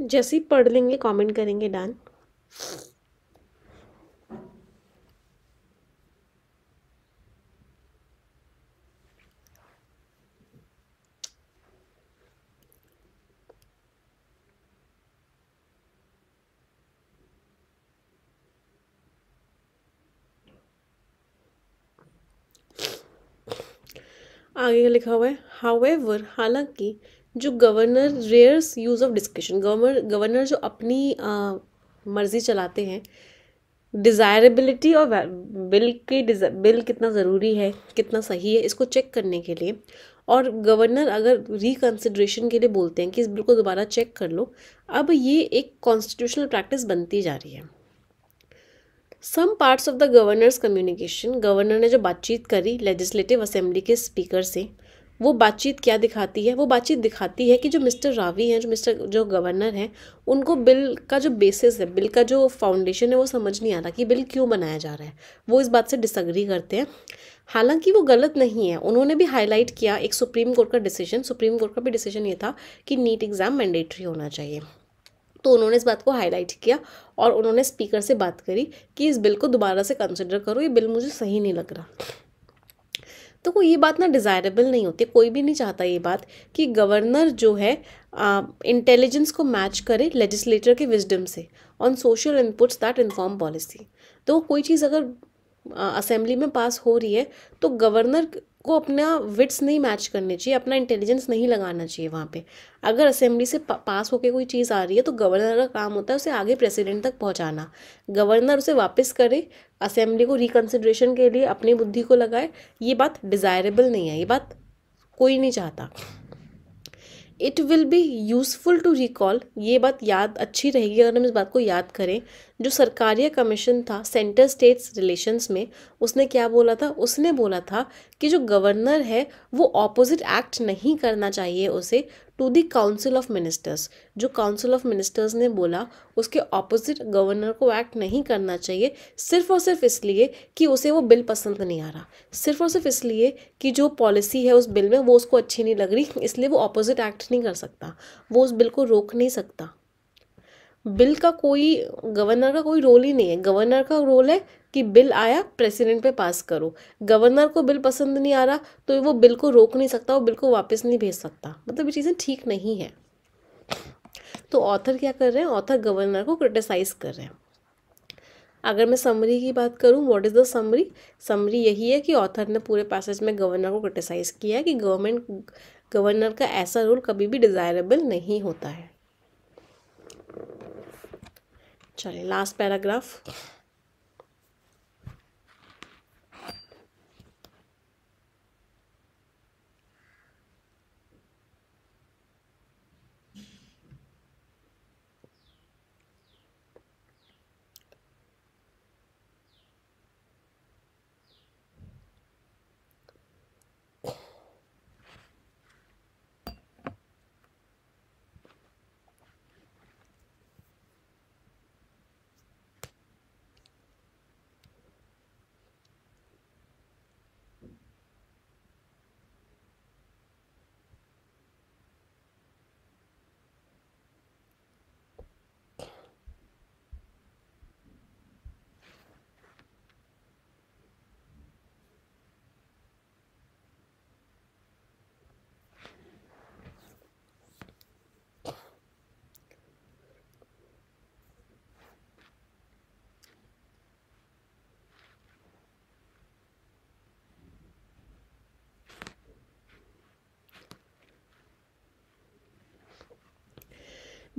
जैसे ही पढ़ लेंगे कमेंट करेंगे डन आगे लिखा हुआ है एवर हालांकि जो governor rare use of description governor governor जो अपनी आ, मर्जी चलाते हैं डिज़ायरेबिलिटी और बिल की बिल कितना ज़रूरी है कितना सही है इसको चेक करने के लिए और गवर्नर अगर रिकन्सिड्रेशन के लिए बोलते हैं कि इस बिल को दोबारा चेक कर लो अब ये एक कॉन्स्टिट्यूशनल प्रैक्टिस बनती जा रही है some parts of the governor's communication governor ने जो बातचीत करी लेजिस्लेटिव असेंबली के स्पीकर से वो बातचीत क्या दिखाती है वो बातचीत दिखाती है कि जो मिस्टर रावी हैं जो मिस्टर जो गवर्नर हैं उनको बिल का जो बेसिस है बिल का जो फाउंडेशन है वो समझ नहीं आ रहा कि बिल क्यों बनाया जा रहा है वो इस बात से डिसग्री करते हैं हालांकि वो गलत नहीं है उन्होंने भी हाईलाइट किया एक सुप्रीम कोर्ट का डिसीजन सुप्रीम कोर्ट का भी डिसीजन ये था कि नीट एग्ज़ाम मैंडेटरी होना चाहिए तो उन्होंने इस बात को हाईलाइट किया और उन्होंने स्पीकर से बात करी कि इस बिल को दोबारा से कंसिडर करो ये बिल मुझे सही नहीं लग रहा तो वो ये बात ना डिज़ायरेबल नहीं होती कोई भी नहीं चाहता ये बात कि गवर्नर जो है इंटेलिजेंस को मैच करे लेजिस्लेटर के विजडम से on social inputs that inform policy तो कोई चीज़ अगर असेंबली में पास हो रही है तो गवर्नर को अपना विट्स नहीं मैच करने चाहिए अपना इंटेलिजेंस नहीं लगाना चाहिए वहाँ पे अगर असेंबली से पास होकर कोई चीज़ आ रही है तो गवर्नर का काम होता है उसे आगे प्रेसिडेंट तक पहुँचाना गवर्नर उसे वापस करे असेंबली को रिकन्सिड्रेशन के लिए अपनी बुद्धि को लगाए ये बात डिज़ायरेबल नहीं है ये बात कोई नहीं चाहता it will be useful to recall ये बात याद अच्छी रहेगी अगर हम इस बात को याद करें जो सरकारिया कमीशन था सेंटर स्टेट्स रिलेशंस में उसने क्या बोला था उसने बोला था कि जो गवर्नर है वो ऑपोजिट एक्ट नहीं करना चाहिए उसे to the council of ministers जो काउंसिल ऑफ मिनिस्टर्स ने बोला उसके ऑपोजिट गवर्नर को एक्ट नहीं करना चाहिए सिर्फ और सिर्फ इसलिए कि उसे वो बिल पसंद नहीं आ रहा सिर्फ और सिर्फ इसलिए कि जो पॉलिसी है उस बिल में वो उसको अच्छी नहीं लग रही इसलिए वो ऑपोजिट एक्ट नहीं कर सकता वो उस बिल को रोक नहीं सकता बिल का कोई गवर्नर का कोई रोल ही नहीं है गवर्नर का रोल है कि बिल आया प्रेसिडेंट पे पास करो गवर्नर को बिल पसंद नहीं आ रहा तो वो बिल को रोक नहीं सकता वो बिल को वापस नहीं भेज सकता मतलब ये चीज़ें ठीक नहीं है तो ऑथर क्या कर रहे हैं ऑथर गवर्नर को क्रिटिसाइज कर रहे हैं अगर मैं समरी की बात करूं what is the summary summary यही है कि ऑथर ने पूरे पैसेज में गवर्नर को क्रिटिसाइज़ किया है कि गवर्नमेंट गवर्नर का ऐसा रोल कभी भी डिज़ायरेबल नहीं होता है चलिए last paragraph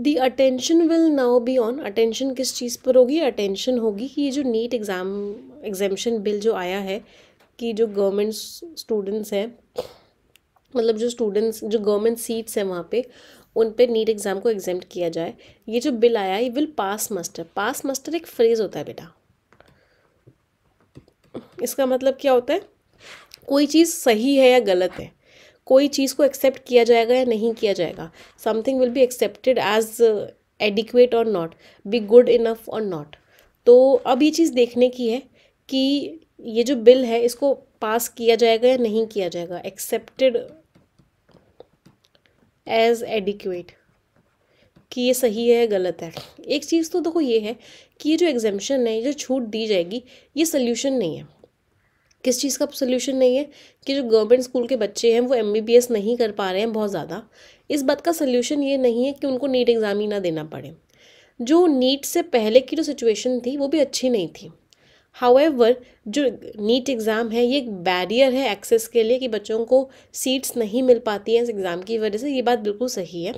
the attention will now be on attention किस चीज़ पर होगी अटेंशन होगी कि ये जो नीट एग्ज़ाम एग्जामेशन बिल जो आया है कि जो गवर्नमेंट स्टूडेंट्स हैं मतलब जो स्टूडेंट्स जो गवर्नमेंट सीट्स हैं वहाँ पे उन पे नीट एग्ज़ाम को एग्जाम किया जाए ये जो बिल आया ये will pass muster pass muster एक फ्रेज़ होता है बेटा इसका मतलब क्या होता है कोई चीज़ सही है या गलत है कोई चीज़ को एक्सेप्ट किया जाएगा या नहीं किया जाएगा something will be accepted as adequate और नॉट बी गुड इनफ और नॉट तो अब ये चीज़ देखने की है कि ये जो बिल है इसको पास किया जाएगा या नहीं किया जाएगा एक्सेप्टेड एज एडिक्वेट कि ये सही है गलत है एक चीज़ तो देखो ये है कि ये जो एग्जामेशन है ये जो छूट दी जाएगी ये सल्यूशन नहीं है किस चीज़ का सोल्यूशन नहीं है कि जो गवर्नमेंट स्कूल के बच्चे हैं वो एम नहीं कर पा रहे हैं बहुत ज़्यादा इस बात का सोल्यूशन ये नहीं है कि उनको नीट एग्ज़ाम ही ना देना पड़े जो नीट से पहले की जो सिचुएशन थी वो भी अच्छी नहीं थी हाउएवर जो नीट एग्ज़ाम है ये एक बैरियर है एक्सेस के लिए कि बच्चों को सीट्स नहीं मिल पाती हैं इस एग्ज़ाम की वजह से ये बात बिल्कुल सही है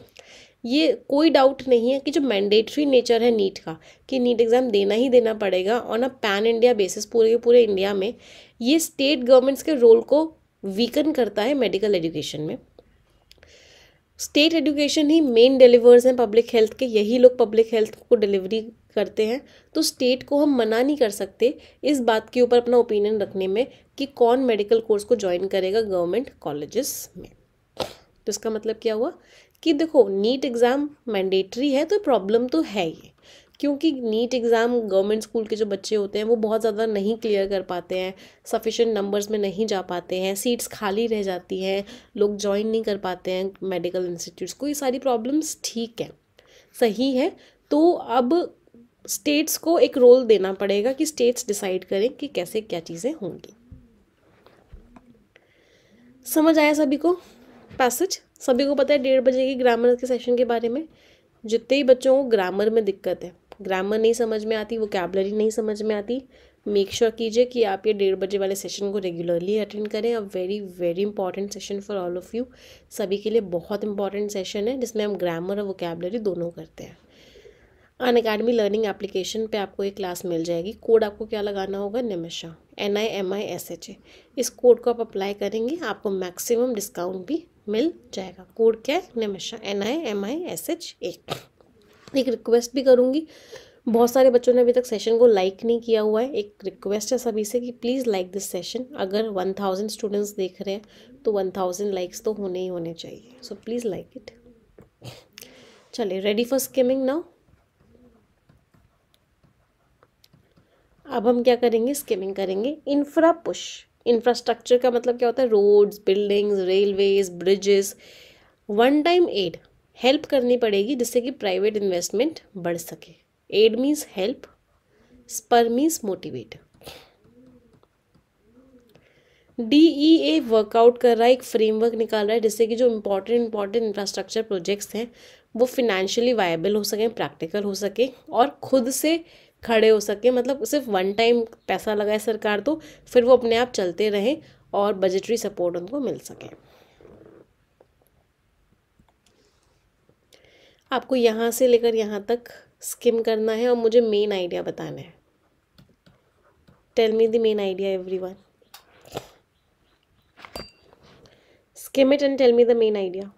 ये कोई डाउट नहीं है कि जो मैंडेटरी नेचर है नीट का कि नीट एग्ज़ाम देना ही देना पड़ेगा on a pan India basis पूरे पूरे इंडिया में ये स्टेट गवर्नमेंट्स के रोल को वीकन करता है मेडिकल एजुकेशन में स्टेट एजुकेशन ही मेन डिलीवर्स हैं पब्लिक हेल्थ के यही लोग पब्लिक हेल्थ को डिलीवरी करते हैं तो स्टेट को हम मना नहीं कर सकते इस बात के ऊपर अपना ओपिनियन रखने में कि कौन मेडिकल कोर्स को ज्वाइन करेगा गवर्नमेंट कॉलेजेस में तो इसका मतलब क्या हुआ कि देखो नीट एग्ज़ाम मैंडेटरी है तो प्रॉब्लम तो है ये क्योंकि नीट एग्ज़ाम गवर्नमेंट स्कूल के जो बच्चे होते हैं वो बहुत ज़्यादा नहीं क्लियर कर पाते हैं सफिशेंट नंबर्स में नहीं जा पाते हैं सीट्स खाली रह जाती हैं लोग ज्वाइन नहीं कर पाते हैं मेडिकल इंस्टीट्यूट्स को ये सारी प्रॉब्लम्स ठीक हैं सही है तो अब स्टेट्स को एक रोल देना पड़ेगा कि स्टेट्स डिसाइड करें कि कैसे क्या चीज़ें होंगी समझ आया सभी को पैसेज सभी को पता है डेढ़ बजे की ग्रामर के सेशन के बारे में जितने ही बच्चों को ग्रामर में दिक्कत है ग्रामर नहीं समझ में आती वो नहीं समझ में आती मेक श्योर कीजिए कि आप ये डेढ़ बजे वाले सेशन को रेगुलरली अटेंड करें a very very important session for all of you सभी के लिए बहुत इंपॉर्टेंट सेशन है जिसमें हम ग्रामर और वोकेबलरी दोनों करते हैं अन अकेडमी लर्निंग एप्लीकेशन पे आपको एक क्लास मिल जाएगी कोड आपको क्या लगाना होगा Nimisha N I M I S H A इस कोड को आप अप्लाई करेंगे आपको मैक्सिमम डिस्काउंट भी मिल जाएगा कोड क्या है Nimisha N I M I S H A एक रिक्वेस्ट भी करूँगी बहुत सारे बच्चों ने अभी तक सेशन को लाइक नहीं किया हुआ है एक रिक्वेस्ट है सभी से कि प्लीज़ लाइक दिस सेशन अगर वन थाउजेंड स्टूडेंट्स देख रहे हैं तो वन थाउजेंड लाइक्स तो होने ही होने चाहिए सो प्लीज़ लाइक इट चलिए रेडी फॉर स्किमिंग नाउ अब हम क्या करेंगे स्किमिंग करेंगे इंफ्रा पुश इंफ्रास्ट्रक्चर का मतलब क्या होता है roads buildings railways bridges one time aid help करनी पड़ेगी जिससे कि प्राइवेट इन्वेस्टमेंट बढ़ सके aid means help spur means motivate D E A work out कर रहा है एक फ्रेमवर्क निकाल रहा है जिससे कि जो इम्पोर्टेंट इम्पॉर्टेंट इंफ्रास्ट्रक्चर प्रोजेक्ट्स हैं वो फिनेंशियली वायबल हो सकें प्रैक्टिकल हो सके और खुद से खड़े हो सके मतलब सिर्फ वन टाइम पैसा लगाए सरकार तो फिर वो अपने आप चलते रहें और बजटरी सपोर्ट उनको मिल सके आपको यहाँ से लेकर यहाँ तक स्किम करना है और मुझे मेन आइडिया बताना है tell me the main idea everyone skim it and tell me the main idea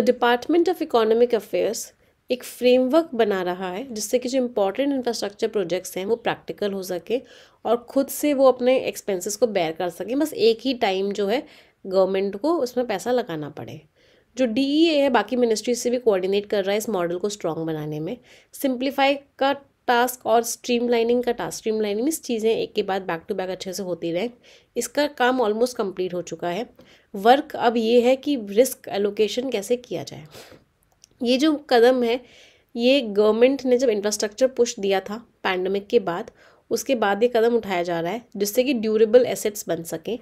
the department of economic affairs एक फ्रेमवर्क बना रहा है जिससे कि जो इम्पोर्टेंट इंफ्रास्ट्रक्चर प्रोजेक्ट्स हैं वो प्रैक्टिकल हो सके और ख़ुद से वो अपने एक्सपेंसेस को बेयर कर सकें बस एक ही टाइम जो है गवर्नमेंट को उसमें पैसा लगाना पड़े जो डी e है बाकी मिनिस्ट्री से भी कोऑर्डिनेट कर रहा है इस मॉडल को स्ट्रॉन्ग बनाने में सिंप्लीफाई का टास्क और स्ट्रीमलाइनिंग का टास्क स्ट्रीमलाइनिंग मीन्स चीज़ें एक के बाद बैक टू बैक अच्छे से होती रहें इसका काम ऑलमोस्ट कंप्लीट हो चुका है वर्क अब ये है कि रिस्क एलोकेशन कैसे किया जाए ये जो कदम है ये गवर्नमेंट ने जब इंफ्रास्ट्रक्चर पुश दिया था पैंडमिक के बाद उसके बाद ये कदम उठाया जा रहा है जिससे कि ड्यूरेबल एसेट्स बन सकें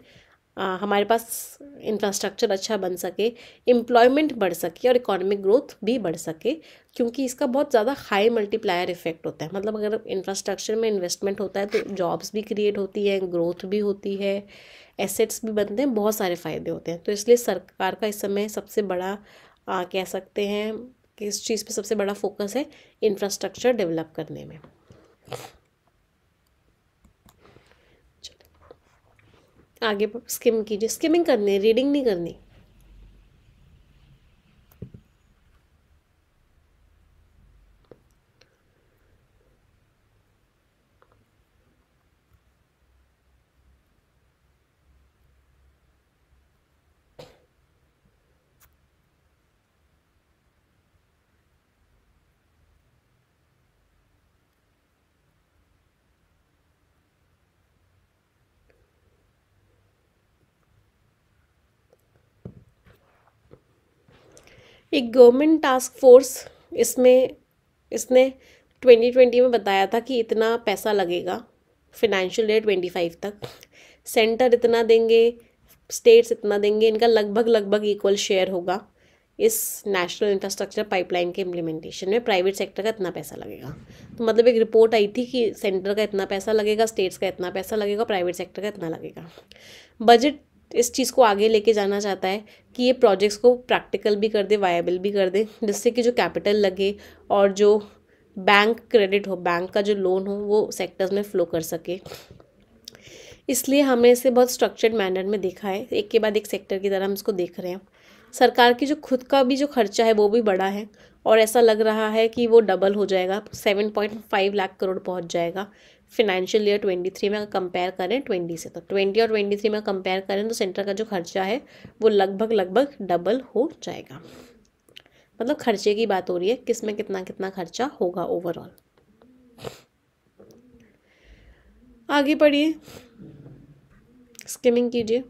हमारे पास इंफ्रास्ट्रक्चर अच्छा बन सके एम्प्लॉयमेंट बढ़ सके और इकोनॉमिक ग्रोथ भी बढ़ सके क्योंकि इसका बहुत ज़्यादा हाई मल्टीप्लायर इफेक्ट होता है मतलब अगर इंफ्रास्ट्रक्चर में इन्वेस्टमेंट होता है तो जॉब्स भी क्रिएट होती हैं ग्रोथ भी होती है एसेट्स भी बनते हैं बहुत सारे फ़ायदे होते हैं तो इसलिए सरकार का इस समय सबसे बड़ा आ, कह सकते हैं कि इस चीज़ पे सबसे बड़ा फोकस है इंफ्रास्ट्रक्चर डेवलप करने में आगे स्किम कीजिए स्किमिंग करनी है रीडिंग नहीं करनी एक गवर्नमेंट टास्क फोर्स इसमें इसने 2020 में बताया था कि इतना पैसा लगेगा फिनेंशियल ईयर 25 तक सेंटर इतना देंगे स्टेट्स इतना देंगे इनका लगभग लगभग इक्वल शेयर होगा इस नेशनल इंफ्रास्ट्रक्चर पाइपलाइन के इम्प्लीमेंटेशन में प्राइवेट सेक्टर का इतना पैसा लगेगा तो मतलब एक रिपोर्ट आई थी कि सेंटर का इतना पैसा लगेगा स्टेट्स का इतना पैसा लगेगा प्राइवेट सेक्टर का इतना लगेगा बजट इस चीज़ को आगे लेके जाना चाहता है कि ये प्रोजेक्ट्स को प्रैक्टिकल भी कर दे वायबल भी कर दे जिससे कि जो कैपिटल लगे और जो बैंक क्रेडिट हो बैंक का जो लोन हो वो सेक्टर्स में फ़्लो कर सके इसलिए हमने इसे बहुत स्ट्रक्चर्ड मैनर में देखा है एक के बाद एक सेक्टर की तरह हम इसको देख रहे हैं सरकार की जो खुद का भी जो खर्चा है वो भी बड़ा है और ऐसा लग रहा है कि वो डबल हो जाएगा seven point five lakh crore पहुंच जाएगा फिनेंशियल ईयर ट्वेंटी थ्री में अगर कंपेयर करें ट्वेंटी से तो ट्वेंटी और ट्वेंटी थ्री में कंपेयर करें तो सेंटर का जो खर्चा है वो लगभग लगभग डबल हो जाएगा मतलब खर्चे की बात हो रही है किस में कितना कितना खर्चा होगा ओवरऑल आगे बढ़िए स्किमिंग कीजिए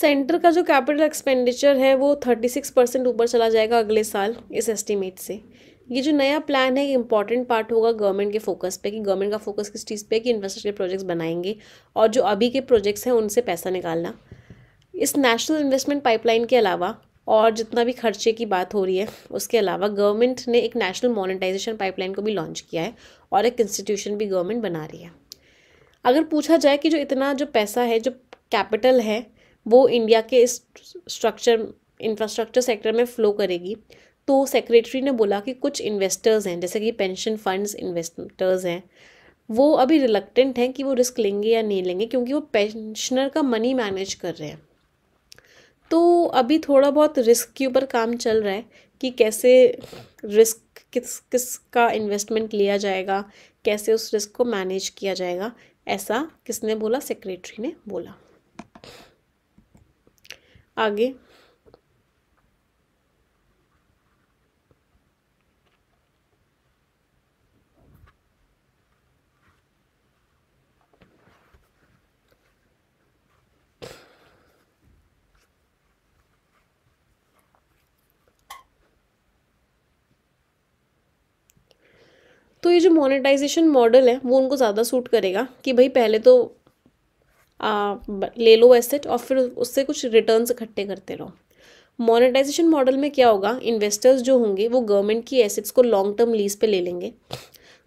सेंटर का जो कैपिटल एक्सपेंडिचर है वो थर्टी सिक्स परसेंट ऊपर चला जाएगा अगले साल इस एस्टीमेट से ये जो नया प्लान है इंपॉर्टेंट पार्ट होगा गवर्नमेंट के फोकस पे कि गवर्नमेंट का फोकस किस चीज़ पे है कि इंफ्रास्ट्रक्चर प्रोजेक्ट्स बनाएंगे और जो अभी के प्रोजेक्ट्स हैं उनसे पैसा निकालना इस नेशनल इन्वेस्टमेंट पाइपलाइन के अलावा और जितना भी खर्चे की बात हो रही है उसके अलावा गवर्नमेंट ने एक नेशनल मोनिटाइजेशन पाइपलाइन को भी लॉन्च किया है और एक इंस्टीट्यूशन भी गवर्नमेंट बना रही है अगर पूछा जाए कि जो इतना जो पैसा है जो कैपिटल है वो इंडिया के इस स्ट्रक्चर इंफ्रास्ट्रक्चर सेक्टर में फ़्लो करेगी तो सेक्रेटरी ने बोला कि कुछ इन्वेस्टर्स हैं जैसे कि पेंशन फंड्स इन्वेस्टर्स हैं वो अभी रिलक्टेंट हैं कि वो रिस्क लेंगे या नहीं लेंगे क्योंकि वो पेंशनर का मनी मैनेज कर रहे हैं तो अभी थोड़ा बहुत रिस्क के ऊपर काम चल रहा है कि कैसे रिस्क किस किस का इन्वेस्टमेंट लिया जाएगा कैसे उस रिस्क को मैनेज किया जाएगा ऐसा किसने बोला सेक्रेटरी ने बोला आगे तो ये जो मोनेटाइजेशन मॉडल है वो उनको ज़्यादा सूट करेगा कि भाई पहले तो आ, ले लो एसेट और फिर उससे कुछ रिटर्न इकट्ठे करते रहो मोनेटाइजेशन मॉडल में क्या होगा इन्वेस्टर्स जो होंगे वो गवर्नमेंट की एसेट्स को लॉन्ग टर्म लीज पे ले लेंगे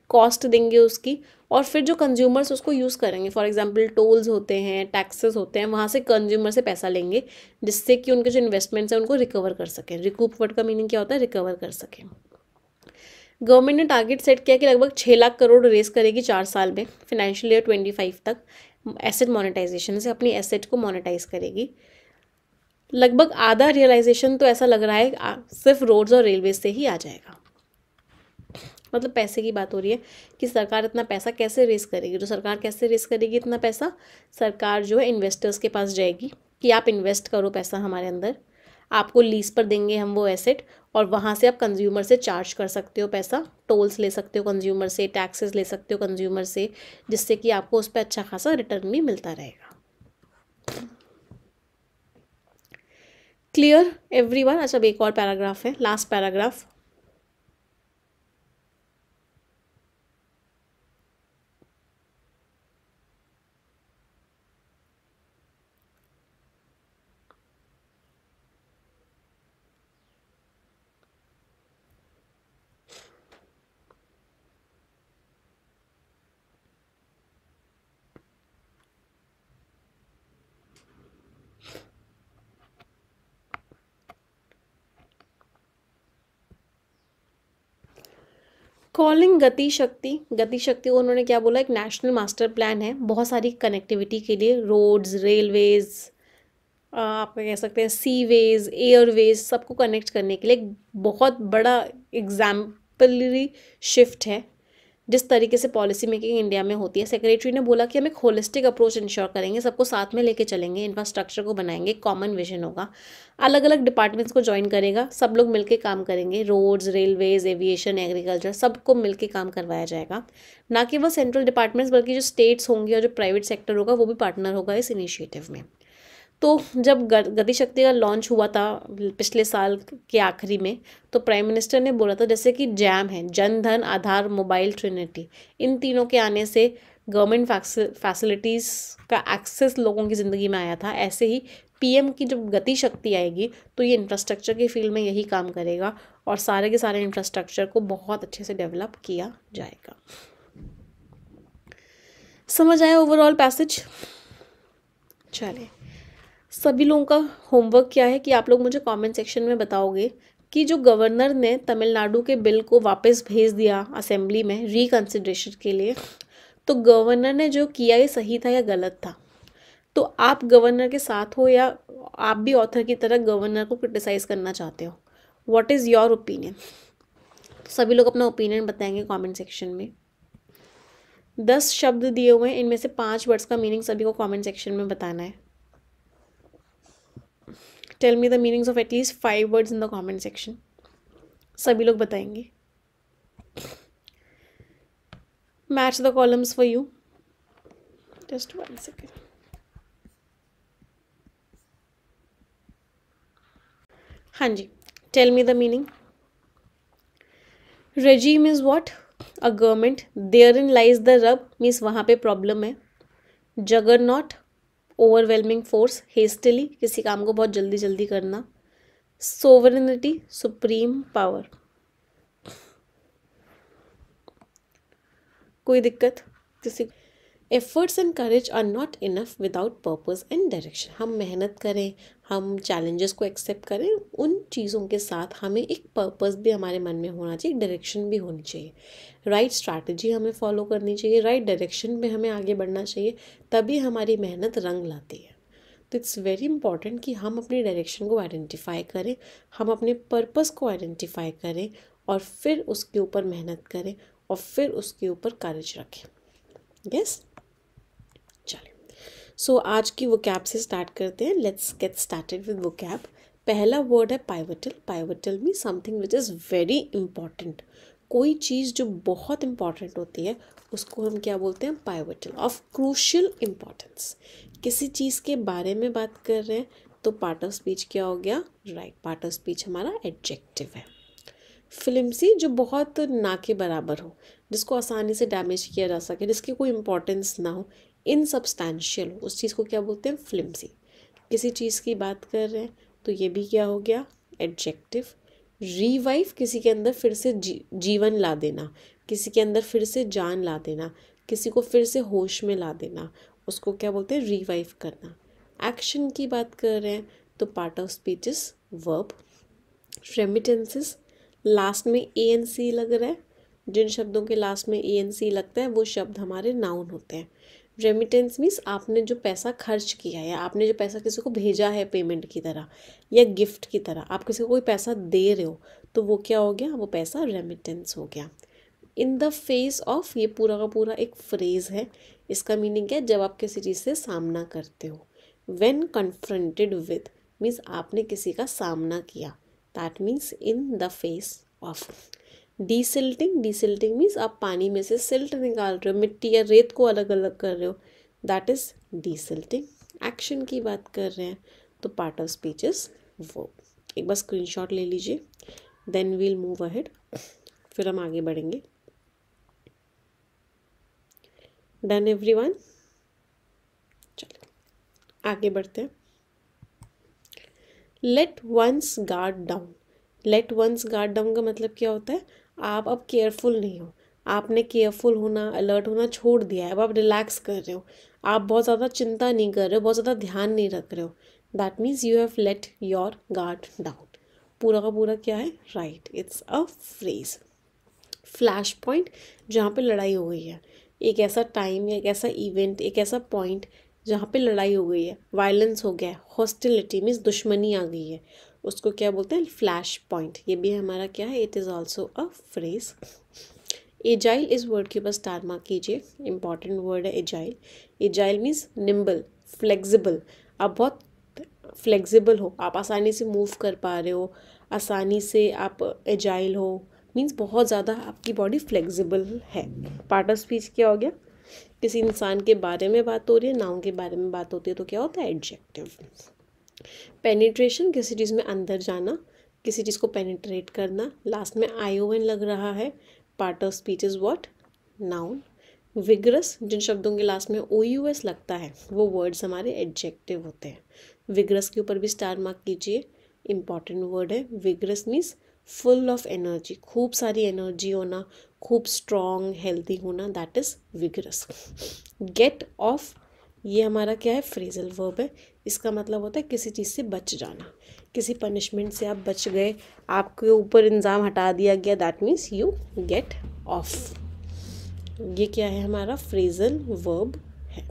कॉस्ट देंगे उसकी और फिर जो कंज्यूमर्स उसको यूज़ करेंगे फॉर एग्जांपल टोल्स होते हैं टैक्सेस होते हैं वहाँ से कंज्यूमर से पैसा लेंगे जिससे कि उनके जो इन्वेस्टमेंट्स हैं उनको रिकवर कर सकें रिकूप वर्ड का मीनिंग क्या होता है रिकवर कर सकें गवर्नमेंट ने टारगेट सेट किया कि लगभग छः लाख करोड़ रेस करेगी चार साल में फिनेंशियल ईयर ट्वेंटी फाइव तक एसेट मोनेटाइजेशन से अपनी एसेट को मोनेटाइज करेगी लगभग आधा रियलाइजेशन तो ऐसा लग रहा है सिर्फ रोड्स और रेलवे से ही आ जाएगा मतलब पैसे की बात हो रही है कि सरकार इतना पैसा कैसे रेस करेगी तो सरकार कैसे रेस करेगी इतना पैसा सरकार जो है इन्वेस्टर्स के पास जाएगी कि आप इन्वेस्ट करो पैसा हमारे अंदर आपको लीज पर देंगे हम वो एसेट और वहाँ से आप कंज्यूमर से चार्ज कर सकते हो पैसा टोल्स ले सकते हो कंज्यूमर से टैक्सेस ले सकते हो कंज्यूमर से जिससे कि आपको उस पर अच्छा खासा रिटर्न भी मिलता रहेगा क्लियर एवरीवन अच्छा अब एक और पैराग्राफ है लास्ट पैराग्राफ कॉलिंग गति शक्ति गति शक्ति को उन्होंने क्या बोला एक नेशनल मास्टर प्लान है बहुत सारी कनेक्टिविटी के लिए रोड्स रेलवेज आप कह सकते हैं सी वेज एयरवेज सबको कनेक्ट करने के लिए एक बहुत बड़ा एग्जाम्पलरी शिफ्ट है जिस तरीके से पॉलिसी मेकिंग इंडिया में होती है सेक्रेटरी ने बोला कि हम एक होलिस्टिक अप्रोच इंश्योर करेंगे सबको साथ में लेके चलेंगे इंफ्रास्ट्रक्चर को बनाएंगे कॉमन विजन होगा अलग अलग डिपार्टमेंट्स को ज्वाइन करेगा सब लोग मिलकर काम करेंगे रोड्स रेलवेज एविएशन एग्रीकल्चर सबको मिलकर काम करवाया जाएगा ना कि वह सेंट्रल डिपार्टमेंट्स बल्कि जो स्टेट्स होंगे और जो प्राइवेट सेक्टर होगा वो भी पार्टनर होगा इस इनिशिएटिव में तो जब गति शक्ति का लॉन्च हुआ था पिछले साल के आखिरी में तो प्राइम मिनिस्टर ने बोला था जैसे कि जैम है जन धन आधार मोबाइल ट्रिनिटी इन तीनों के आने से गवर्नमेंट फैसिलिटीज़ का एक्सेस लोगों की ज़िंदगी में आया था ऐसे ही पीएम की जब गति शक्ति आएगी तो ये इंफ्रास्ट्रक्चर की फील्ड में यही काम करेगा और सारे के सारे इंफ्रास्ट्रक्चर को बहुत अच्छे से डेवलप किया जाएगा समझ आया ओवरऑल पैसेज चलिए सभी लोगों का होमवर्क क्या है कि आप लोग मुझे कमेंट सेक्शन में बताओगे कि जो गवर्नर ने तमिलनाडु के बिल को वापस भेज दिया असेंबली में रिकन्सिड्रेशन के लिए तो गवर्नर ने जो किया ये सही था या गलत था तो आप गवर्नर के साथ हो या आप भी ऑथर की तरह गवर्नर को क्रिटिसाइज़ करना चाहते हो व्हाट इज़ योर ओपिनियन सभी लोग अपना ओपिनियन बताएंगे कमेंट सेक्शन में दस शब्द दिए हुए हैं इनमें से पांच वर्ड्स का मीनिंग सभी को कमेंट सेक्शन में बताना है tell me the meanings of at least five words in the comment section सभी लोग बताएंगे match the columns for you just one second हाँ जी tell me the meaning regime is what a government therein lies the rub means वहाँ पे प्रॉब्लम है जगर नॉट ओवरवेलमिंग फोर्स हेस्टली किसी काम को बहुत जल्दी जल्दी करना सोवरेनिटी सुप्रीम पावर कोई दिक्कत किसी efforts and courage are not enough without purpose and direction हम मेहनत करें हम चैलेंजेस को एक्सेप्ट करें उन चीज़ों के साथ हमें एक पर्पस भी हमारे मन में होना चाहिए डायरेक्शन भी होनी चाहिए राइट right स्ट्रैटेजी हमें फॉलो करनी चाहिए राइट right डायरेक्शन में हमें आगे बढ़ना चाहिए तभी हमारी मेहनत रंग लाती है तो इट्स वेरी इंपॉर्टेंट कि हम अपने डायरेक्शन को आइडेंटिफाई करें हम अपने पर्पस को आइडेंटिफाई करें और फिर उसके ऊपर मेहनत करें और फिर उसके ऊपर करेज रखें यस yes? सो so, आज की वो कैब से स्टार्ट करते हैं let's get started with vocab पहला वर्ड है pivotal pivotal mean something which is very important कोई चीज़ जो बहुत इंपॉर्टेंट होती है उसको हम क्या बोलते हैं पाइवटल ऑफ क्रूशल इम्पॉर्टेंस किसी चीज़ के बारे में बात कर रहे हैं तो पार्ट ऑफ स्पीच क्या हो गया राइट पार्ट ऑफ स्पीच हमारा एडजेक्टिव है फिल्म सी जो बहुत ना के बराबर हो जिसको आसानी से डैमेज किया जा सके जिसकी कोई इम्पोर्टेंस ना हो इनसबस्टैंशियल उस चीज़ को क्या बोलते हैं फ्लिम्सी किसी चीज़ की बात कर रहे हैं तो ये भी क्या हो गया एडजेक्टिव रीवाइव किसी के अंदर फिर से जी, जीवन ला देना किसी के अंदर फिर से जान ला देना किसी को फिर से होश में ला देना उसको क्या बोलते हैं रिवाइव करना एक्शन की बात कर रहे हैं तो part of speeches verb remittances last में ए एन सी लग रहा है जिन शब्दों के लास्ट में ए एन सी लगता है वो शब्द हमारे नाउन होते हैं रेमिटेंस मीन्स आपने जो पैसा खर्च किया या आपने जो पैसा किसी को भेजा है पेमेंट की तरह या गिफ्ट की तरह आप किसी को कोई पैसा दे रहे हो तो वो क्या हो गया वो पैसा रेमिटेंस हो गया इन द फेस ऑफ ये पूरा का पूरा एक फ्रेज है इसका मीनिंग क्या है जब आप किसी चीज़ से सामना करते हो वेन कन्फ्रंटेड विद मीन्स आपने किसी का सामना किया that means in the face of desilting desilting means आप पानी में से सिल्ट निकाल रहे हो मिट्टी या रेत को अलग अलग कर रहे हो दैट इज़ डीसिल्टिंग एक्शन की बात कर रहे हैं तो पार्ट ऑफ स्पीच इज़ वो एक बार शॉट ले लीजिए देन वील मूव अहेड फिर हम आगे बढ़ेंगे डन एवरी वन चलो आगे बढ़ते हैं let one's guard down let one's guard down का मतलब क्या होता है आप अब केयरफुल नहीं हो आपने केयरफुल होना अलर्ट होना छोड़ दिया है अब आप रिलैक्स कर रहे हो आप बहुत ज़्यादा चिंता नहीं कर रहे हो बहुत ज़्यादा ध्यान नहीं रख रहे हो that means you have let your guard down पूरा का पूरा क्या है right it's a phrase flash point जहाँ पे लड़ाई हो गई है एक ऐसा टाइम या एक ऐसा इवेंट एक ऐसा पॉइंट जहाँ पे लड़ाई हो गई है वायलेंस हो गया है हॉस्टिलिटी मीन्स दुश्मनी आ गई है उसको क्या बोलते हैं फ्लैश पॉइंट ये भी हमारा क्या है it is also a phrase agile इस वर्ड के ऊपर स्टार मार्क कीजिए इंपॉर्टेंट वर्ड है agile agile means nimble flexible आप बहुत फ्लेक्सिबल हो आप आसानी से मूव कर पा रहे हो आसानी से आप एजाइल हो मीन्स बहुत ज़्यादा आपकी बॉडी फ्लेक्सिबल है पार्ट ऑफ स्पीच क्या हो गया किसी इंसान के बारे में बात हो रही है नाउन के बारे में बात होती है तो क्या होता है एडजेक्टिव पेनिट्रेशन किसी चीज़ में अंदर जाना किसी चीज़ को पेनिट्रेट करना लास्ट में आई ओ एन लग रहा है part of speech is what noun vigorous जिन शब्दों के लास्ट में ओ यू एस लगता है वो वर्ड्स हमारे एडजेक्टिव होते हैं विग्रस के ऊपर भी स्टार मार्क कीजिए इम्पॉर्टेंट वर्ड है vigorous means full of energy खूब सारी एनर्जी होना खूब स्ट्रॉन्ग हेल्दी होना that is vigorous get off ये हमारा क्या है फ्रेजल वर्ब है इसका मतलब होता है किसी चीज़ से बच जाना किसी पनिशमेंट से आप बच गए आपके ऊपर इंजाम हटा दिया गया that means you get off ये क्या है हमारा फ्रेजल वर्ब है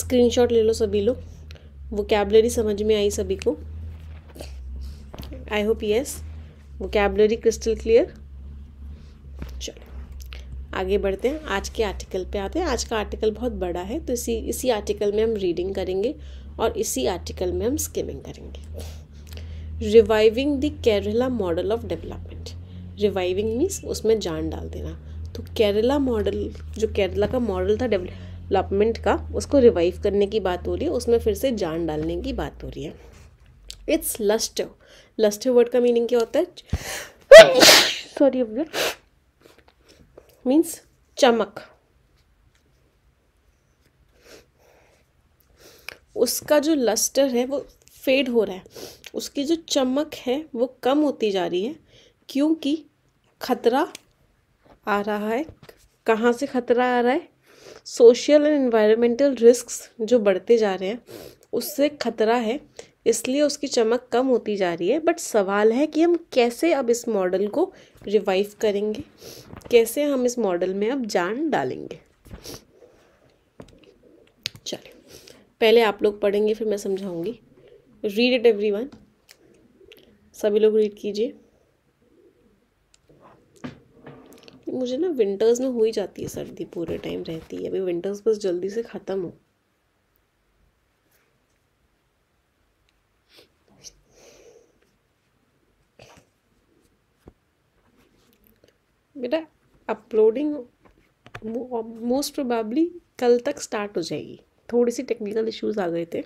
स्क्रीनशॉट ले लो सभी लोग कैबलरी समझ में आई सभी को I hope yes vocabulary crystal clear आगे बढ़ते हैं आज के आर्टिकल पे आते हैं आज का आर्टिकल बहुत बड़ा है तो इसी इसी आर्टिकल में हम रीडिंग करेंगे और इसी आर्टिकल में हम स्किमिंग करेंगे reviving the Kerala model of development reviving means उसमें जान डाल देना तो केरला मॉडल जो केरला का मॉडल था डेवलपमेंट का उसको रिवाइव करने की बात हो रही है उसमें फिर से जान डालने की बात हो रही है इट्स लस्ट लस्ट वर्ड का मीनिंग क्या होता है सॉरी मीन्स चमक उसका जो लस्टर है वो फेड हो रहा है उसकी जो चमक है वो कम होती जा रही है क्योंकि खतरा आ रहा है कहाँ से खतरा आ रहा है सोशल एंड एनवायरमेंटल रिस्क जो बढ़ते जा रहे हैं उससे खतरा है इसलिए उसकी चमक कम होती जा रही है बट सवाल है कि हम कैसे अब इस मॉडल को रिवाइव करेंगे कैसे हम इस मॉडल में अब जान डालेंगे चलिए पहले आप लोग पढ़ेंगे फिर मैं समझाऊंगी रीड इट एवरी वन सभी लोग रीड कीजिए मुझे ना विंटर्स में हो ही जाती है सर्दी पूरे टाइम रहती है अभी विंटर्स बस जल्दी से ख़त्म हो बेटा अपलोडिंग मोस्ट प्रोबेबली कल तक स्टार्ट हो जाएगी थोड़ी सी टेक्निकल इश्यूज आ गए थे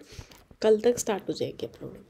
कल तक स्टार्ट हो जाएगी uploading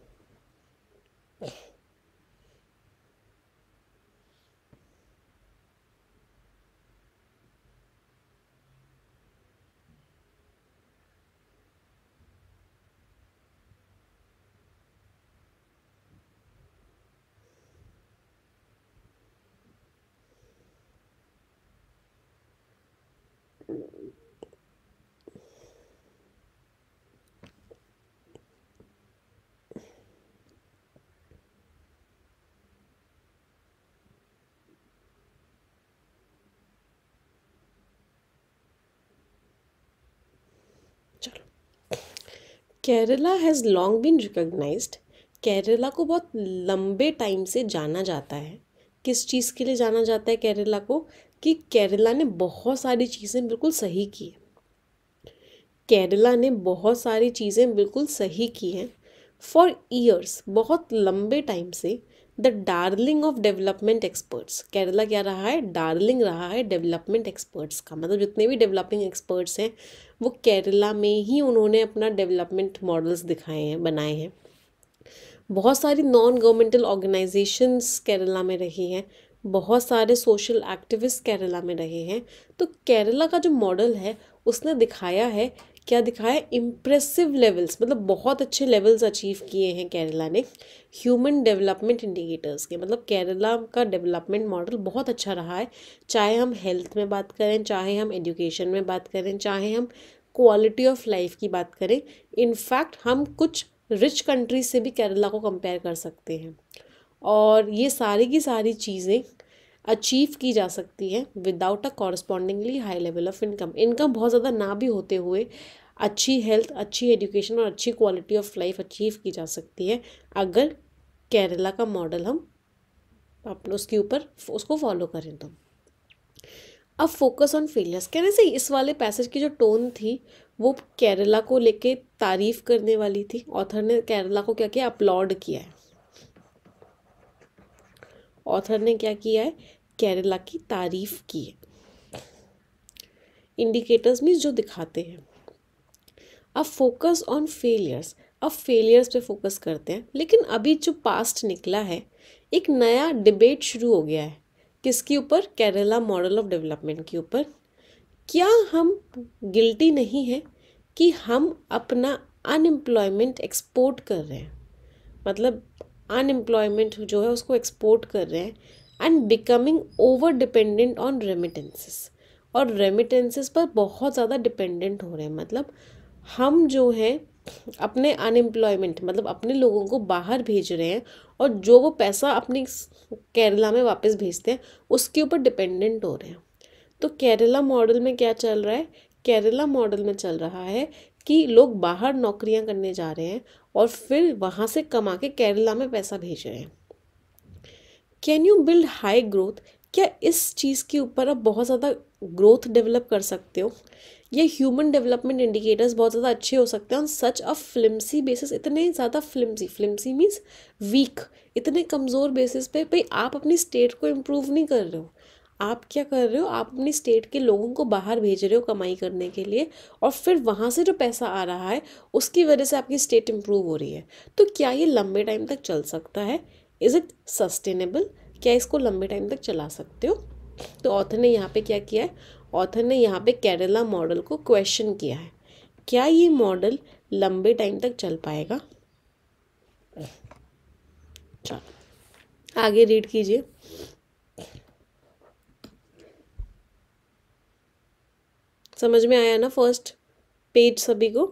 Kerala has long been recognize Kerala को बहुत लंबे टाइम से जाना जाता है किस चीज़ के लिए जाना जाता है केरला को कि केरला ने बहुत सारी चीज़ें बिल्कुल सही की हैं केरला ने बहुत सारी चीज़ें बिल्कुल सही की हैं फॉर ईयर्स बहुत लंबे टाइम से the darling of development experts Kerala क्या रहा है डार्लिंग रहा है डेवलपमेंट एक्सपर्ट्स का मतलब जितने भी डेवलपिंग एक्सपर्ट्स हैं वो केरला में ही उन्होंने अपना डेवलपमेंट मॉडल्स दिखाए हैं बनाए हैं बहुत सारी नॉन गवर्नमेंटल ऑर्गेनाइजेशंस केरला में रही हैं बहुत सारे सोशल एक्टिविस्ट केरला में रहे हैं तो केरला का जो मॉडल है उसने दिखाया है क्या दिखाया इम्प्रेसिव लेवल्स मतलब बहुत अच्छे लेवल्स अचीव किए हैं केरला ने ह्यूमन डेवलपमेंट इंडिकेटर्स के मतलब केरला का डेवलपमेंट मॉडल बहुत अच्छा रहा है चाहे हम हेल्थ में बात करें चाहे हम एजुकेशन में बात करें चाहे हम क्वालिटी ऑफ लाइफ की बात करें इनफैक्ट हम कुछ रिच कंट्रीज से भी केरला को कंपेयर कर सकते हैं और ये सारी की सारी चीज़ें अचीव की जा सकती है without a correspondingly high level of income income बहुत ज़्यादा ना भी होते हुए अच्छी हेल्थ अच्छी एजुकेशन और अच्छी क्वालिटी ऑफ लाइफ अचीव की जा सकती है अगर केरला का मॉडल हम अपने उसके ऊपर उसको फॉलो करें तो अब फोकस ऑन फेलियर्स कहने से इस वाले पैसेज की जो टोन थी वो केरला को लेके तारीफ करने वाली थी ऑथर ने केरला को क्या किया अपलॉड किया है ऑथर ने क्या किया है केरला की तारीफ की है इंडिकेटर्स मीन्स जो दिखाते हैं अब फोकस ऑन फेलियर्स अब फेलियर्स पे फोकस करते हैं लेकिन अभी जो पास्ट निकला है एक नया डिबेट शुरू हो गया है किसके ऊपर केरला मॉडल ऑफ डेवलपमेंट के ऊपर क्या हम गिल्टी नहीं है कि हम अपना अनएम्प्लॉयमेंट एक्सपोर्ट कर रहे हैं मतलब अनएम्प्लॉयमेंट जो है उसको एक्सपोर्ट कर रहे हैं and becoming over dependent on remittances और रेमिटेंसेस पर बहुत ज़्यादा डिपेंडेंट हो रहे हैं मतलब हम जो हैं अपने अनएम्प्लॉयमेंट मतलब अपने लोगों को बाहर भेज रहे हैं और जो वो पैसा अपनी केरला में वापस भेजते हैं उसके ऊपर डिपेंडेंट हो रहे हैं तो केरला मॉडल में क्या चल रहा है केरला मॉडल में चल रहा है कि लोग बाहर नौकरियां करने जा रहे हैं और फिर वहाँ से कमा के केरला में पैसा भेज रहे हैं can you build high growth क्या इस चीज़ के ऊपर आप बहुत ज़्यादा ग्रोथ डेवलप कर सकते हो ये ह्यूमन डेवलपमेंट इंडिकेटर्स बहुत ज़्यादा अच्छे हो सकते हैं ऑन सच अ फ्लिम्सी बेसिस इतने ज़्यादा फ्लिम्सी फ्लिम्सी मीन्स वीक इतने कमज़ोर बेसिस पे भाई आप अपनी स्टेट को इम्प्रूव नहीं कर रहे हो आप क्या कर रहे हो आप अपनी स्टेट के लोगों को बाहर भेज रहे हो कमाई करने के लिए और फिर वहाँ से जो पैसा आ रहा है उसकी वजह से आपकी स्टेट इम्प्रूव हो रही है तो क्या ये लंबे टाइम तक चल सकता है इज़ इट सस्टेनेबल क्या इसको लंबे टाइम तक चला सकते हो तो ऑथर ने यहाँ पे क्या किया है ऑथर ने यहाँ पे केरला मॉडल को क्वेश्चन किया है क्या ये मॉडल लंबे टाइम तक चल पाएगा चलो आगे रीड कीजिए समझ में आया ना फर्स्ट पेज सभी को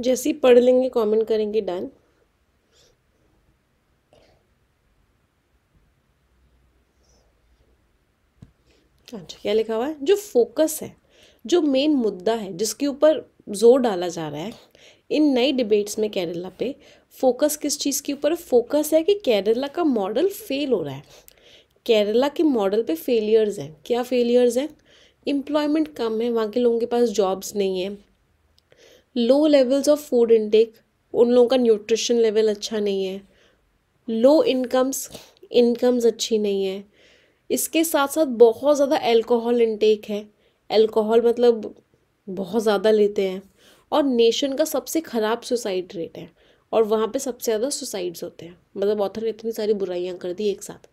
जैसे ही पढ़ लेंगे कमेंट करेंगे डन अच्छा क्या लिखा हुआ है जो फोकस है जो मेन मुद्दा है जिसके ऊपर जोर डाला जा रहा है इन नई डिबेट्स में केरला पे फोकस किस चीज़ के ऊपर फोकस है कि केरला का मॉडल फेल हो रहा है केरला के मॉडल पे फेलियर्स हैं क्या फेलियर्स हैं एम्प्लॉयमेंट कम है वहाँ के लोगों के पास जॉब्स नहीं है low levels of food intake उन लोगों का न्यूट्रिशन लेवल अच्छा नहीं है लो इनकम्स इनकम्स अच्छी नहीं है इसके साथ साथ बहुत ज़्यादा एल्कोहल इनटेक है एल्कोहल मतलब बहुत ज़्यादा लेते हैं और नेशन का सबसे ख़राब सुसाइड रेट है और वहाँ पे सबसे ज़्यादा सुसाइड्स होते हैं मतलब ऑथर ने इतनी सारी बुराइयाँ कर दी एक साथ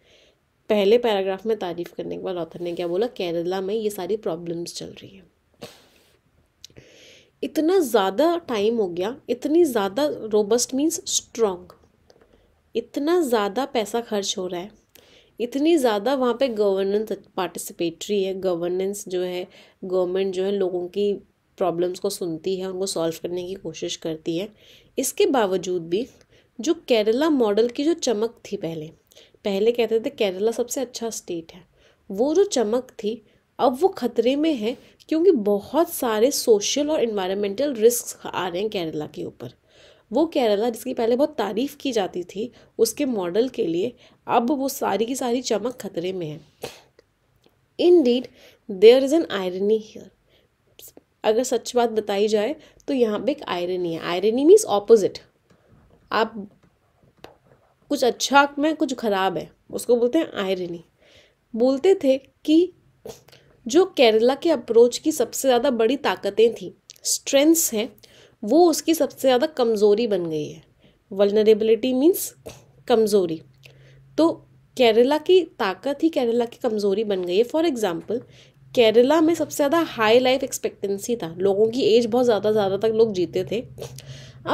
पहले पैराग्राफ में तारीफ़ करने के बाद ऑथर ने क्या बोला केरला में ये सारी प्रॉब्लम्स चल रही हैं इतना ज़्यादा टाइम हो गया इतनी ज़्यादा रोबस्ट मीन्स स्ट्रॉन्ग इतना ज़्यादा पैसा खर्च हो रहा है इतनी ज़्यादा वहाँ पे गवर्नेंस पार्टिसिपेटरी है गवर्नेंस जो है गवर्नमेंट जो है लोगों की प्रॉब्लम्स को सुनती है उनको सॉल्व करने की कोशिश करती है इसके बावजूद भी जो केरला मॉडल की जो चमक थी पहले पहले कहते थे केरला सबसे अच्छा स्टेट है वो जो चमक थी अब वो खतरे में है क्योंकि बहुत सारे सोशल और इन्वायरमेंटल रिस्क आ रहे हैं केरला के ऊपर वो केरला जिसकी पहले बहुत तारीफ़ की जाती थी उसके मॉडल के लिए अब वो सारी की सारी चमक खतरे में है indeed there is an irony here अगर सच बात बताई जाए तो यहाँ पे एक आयरनी है आयरनी मीन्स ऑपोजिट आप कुछ अच्छा में कुछ ख़राब है उसको बोलते हैं आयरनी बोलते थे कि जो केरला के अप्रोच की सबसे ज़्यादा बड़ी ताकतें थी स्ट्रेंथ्स हैं वो उसकी सबसे ज़्यादा कमज़ोरी बन गई है वलनरेबिलिटी मीन्स कमज़ोरी तो केरला की ताकत ही केरला की कमज़ोरी बन गई है फॉर एग्ज़ाम्पल केरला में सबसे ज़्यादा हाई लाइफ एक्सपेक्टेंसी था लोगों की एज बहुत ज़्यादा ज़्यादा तक लोग जीते थे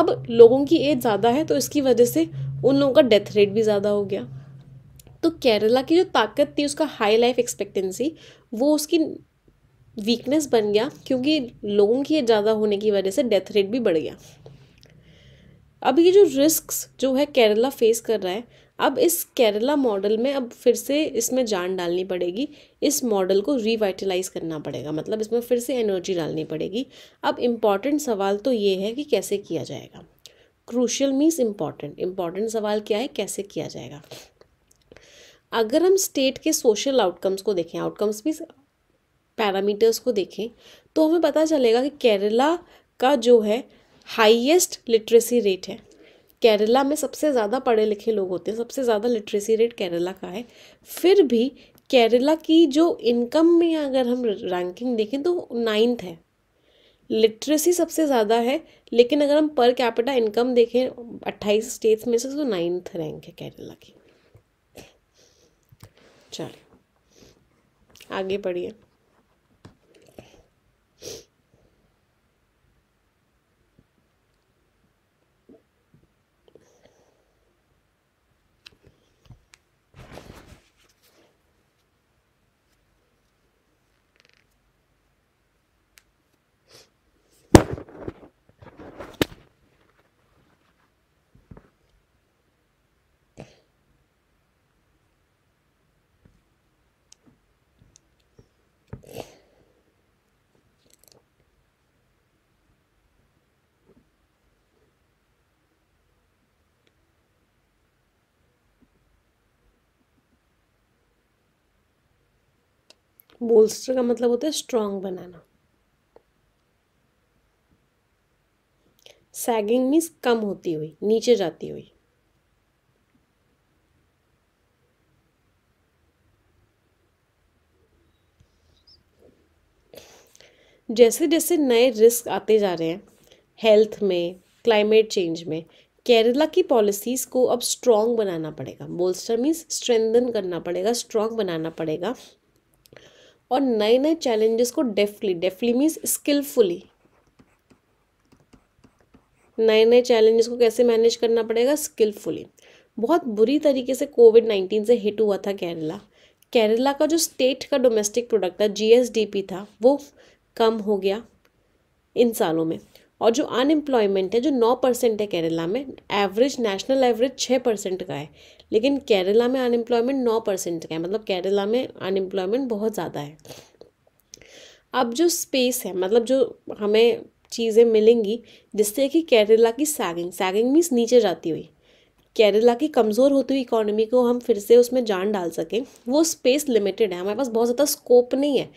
अब लोगों की एज ज़्यादा है तो इसकी वजह से उन लोगों का डेथ रेट भी ज़्यादा हो गया तो केरला की जो ताकत थी उसका हाई लाइफ एक्सपेक्टेंसी वो उसकी वीकनेस बन गया क्योंकि लोगों की ज़्यादा होने की वजह से डेथ रेट भी बढ़ गया अब ये जो रिस्क जो है केरला फेस कर रहा है अब इस केरला मॉडल में अब फिर से इसमें जान डालनी पड़ेगी इस मॉडल को रिवाइटलाइज करना पड़ेगा मतलब इसमें फिर से एनर्जी डालनी पड़ेगी अब इम्पॉर्टेंट सवाल तो ये है कि कैसे किया जाएगा क्रूशल मीन्स इम्पॉर्टेंट इम्पॉर्टेंट सवाल क्या है कैसे किया जाएगा अगर हम स्टेट के सोशल आउटकम्स को देखें आउटकम्स भी पैरामीटर्स को देखें तो हमें पता चलेगा कि केरला का जो है हाईएस्ट लिटरेसी रेट है केरला में सबसे ज़्यादा पढ़े लिखे लोग होते हैं सबसे ज़्यादा लिटरेसी रेट केरला का है फिर भी केरला की जो इनकम में अगर हम रैंकिंग देखें तो नाइन्थ है लिटरेसी सबसे ज़्यादा है लेकिन अगर हम पर कैपिटा इनकम देखें अट्ठाईस स्टेट्स में से तो नाइन्थ रैंक है केरला की चलिए आगे बढ़िए बोल्स्टर का मतलब होता है स्ट्रॉन्ग बनाना सैगिंग मीन्स कम होती हुई नीचे जाती हुई जैसे जैसे नए रिस्क आते जा रहे हैं हेल्थ में क्लाइमेट चेंज में केरला की पॉलिसीज़ को अब स्ट्रॉन्ग बनाना पड़ेगा बोल्स्टर मीन्स स्ट्रेंथन करना पड़ेगा स्ट्रॉन्ग बनाना पड़ेगा और नए नए चैलेंजेस को डेफली डेफली मीन्स स्किलफुली नए नए चैलेंजेस को कैसे मैनेज करना पड़ेगा स्किलफुली बहुत बुरी तरीके से कोविड नाइन्टीन से हिट हुआ था केरला केरला का जो स्टेट का डोमेस्टिक प्रोडक्ट था जीएसडीपी था वो कम हो गया इन सालों में और जो अनएम्प्लॉयमेंट है जो नौ परसेंट है केरला में एवरेज नेशनल एवरेज छः परसेंट का है लेकिन केरला में अनएम्प्लॉयमेंट नौ परसेंट का है मतलब केरला में अनएम्प्लॉयमेंट बहुत ज़्यादा है अब जो स्पेस है मतलब जो हमें चीज़ें मिलेंगी जिससे कि केरला की सैगिंग सैगिंग मीन्स नीचे जाती हुई केरला की कमज़ोर होती हुई इकोनॉमी को हम फिर से उसमें जान डाल सकें वो स्पेस लिमिटेड है हमारे पास बहुत ज़्यादा स्कोप नहीं है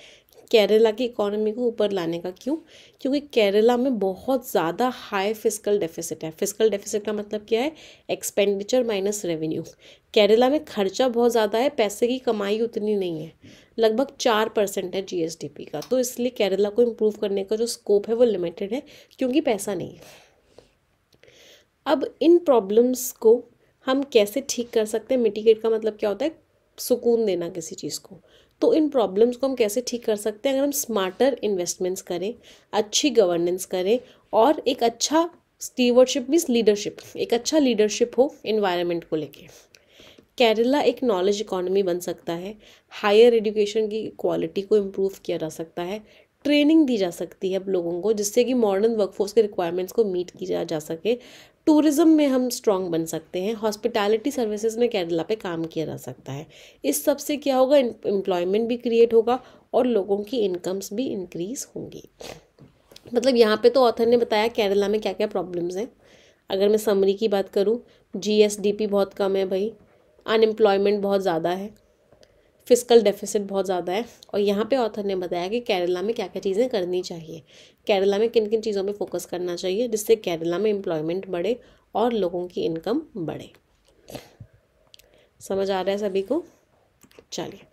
केरला की इकोनॉमी को ऊपर लाने का क्यों क्योंकि केरला में बहुत ज़्यादा हाई फिजिकल डेफिसिट है फिजिकल डेफिसिट का मतलब क्या है एक्सपेंडिचर माइनस रेवेन्यू केरला में खर्चा बहुत ज़्यादा है पैसे की कमाई उतनी नहीं है लगभग चार परसेंट है जीएसडीपी का तो इसलिए केरला को इम्प्रूव करने का जो स्कोप है वो लिमिटेड है क्योंकि पैसा नहीं है अब इन प्रॉब्लम्स को हम कैसे ठीक कर सकते हैं मिटिकेट का मतलब क्या होता है सुकून देना किसी चीज़ को तो इन प्रॉब्लम्स को हम कैसे ठीक कर सकते हैं अगर हम स्मार्टर इन्वेस्टमेंट्स करें अच्छी गवर्नेंस करें और एक अच्छा स्टीवरशिप मीन्स लीडरशिप एक अच्छा लीडरशिप हो इन्वायरमेंट को लेके केरला एक नॉलेज इकोनॉमी बन सकता है हायर एजुकेशन की क्वालिटी को इम्प्रूव किया जा सकता है ट्रेनिंग दी जा सकती है अब लोगों को जिससे कि मॉडर्न वर्कफोर्स के रिक्वायरमेंट्स को मीट किया जा सके टूरिज़्म में हम स्ट्रॉन्ग बन सकते हैं हॉस्पिटैलिटी सर्विसेज में केरला पे काम किया जा सकता है इस सब से क्या होगा एम्प्लॉयमेंट भी क्रिएट होगा और लोगों की इनकम्स भी इंक्रीज़ होंगी मतलब यहाँ पे तो ऑथर ने बताया केरला में क्या क्या प्रॉब्लम्स हैं अगर मैं समरी की बात करूँ जी बहुत कम है भाई अनएम्प्लॉयमेंट बहुत ज़्यादा है फिजिकल डेफिसिट बहुत ज़्यादा है और यहाँ पे ऑथर ने बताया कि केरला में क्या क्या चीज़ें करनी चाहिए केरला में किन किन चीज़ों पे फोकस करना चाहिए जिससे केरला में एम्प्लॉयमेंट बढ़े और लोगों की इनकम बढ़े समझ आ रहा है सभी को चलिए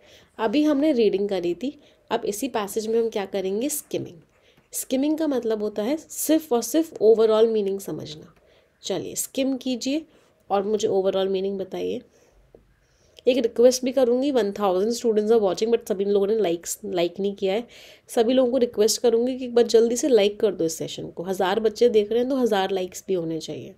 अभी हमने रीडिंग करी थी अब इसी पैसेज में हम क्या करेंगे स्किमिंग स्किमिंग का मतलब होता है सिर्फ और सिर्फ ओवरऑल मीनिंग समझना चलिए स्किम कीजिए और मुझे ओवरऑल मीनिंग बताइए एक रिक्वेस्ट भी करूँगी one thousand students are watching but सभी लोगों ने लाइक्स लाइक नहीं किया है सभी लोगों को रिक्वेस्ट करूँगी कि एक बार जल्दी से लाइक कर दो इस सेशन को हज़ार बच्चे देख रहे हैं तो हज़ार लाइक्स भी होने चाहिए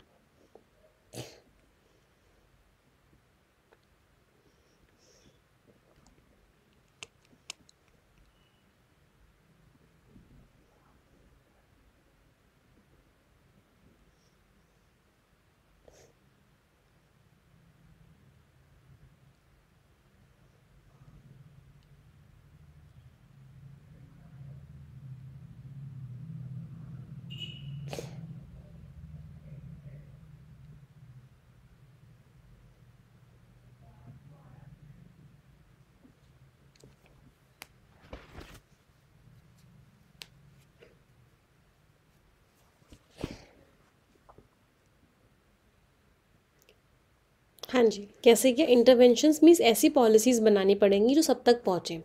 हाँ जी कैसे क्या इंटरवेंशंस मीन्स ऐसी पॉलिसीज़ बनानी पड़ेंगी जो सब तक पहुँचें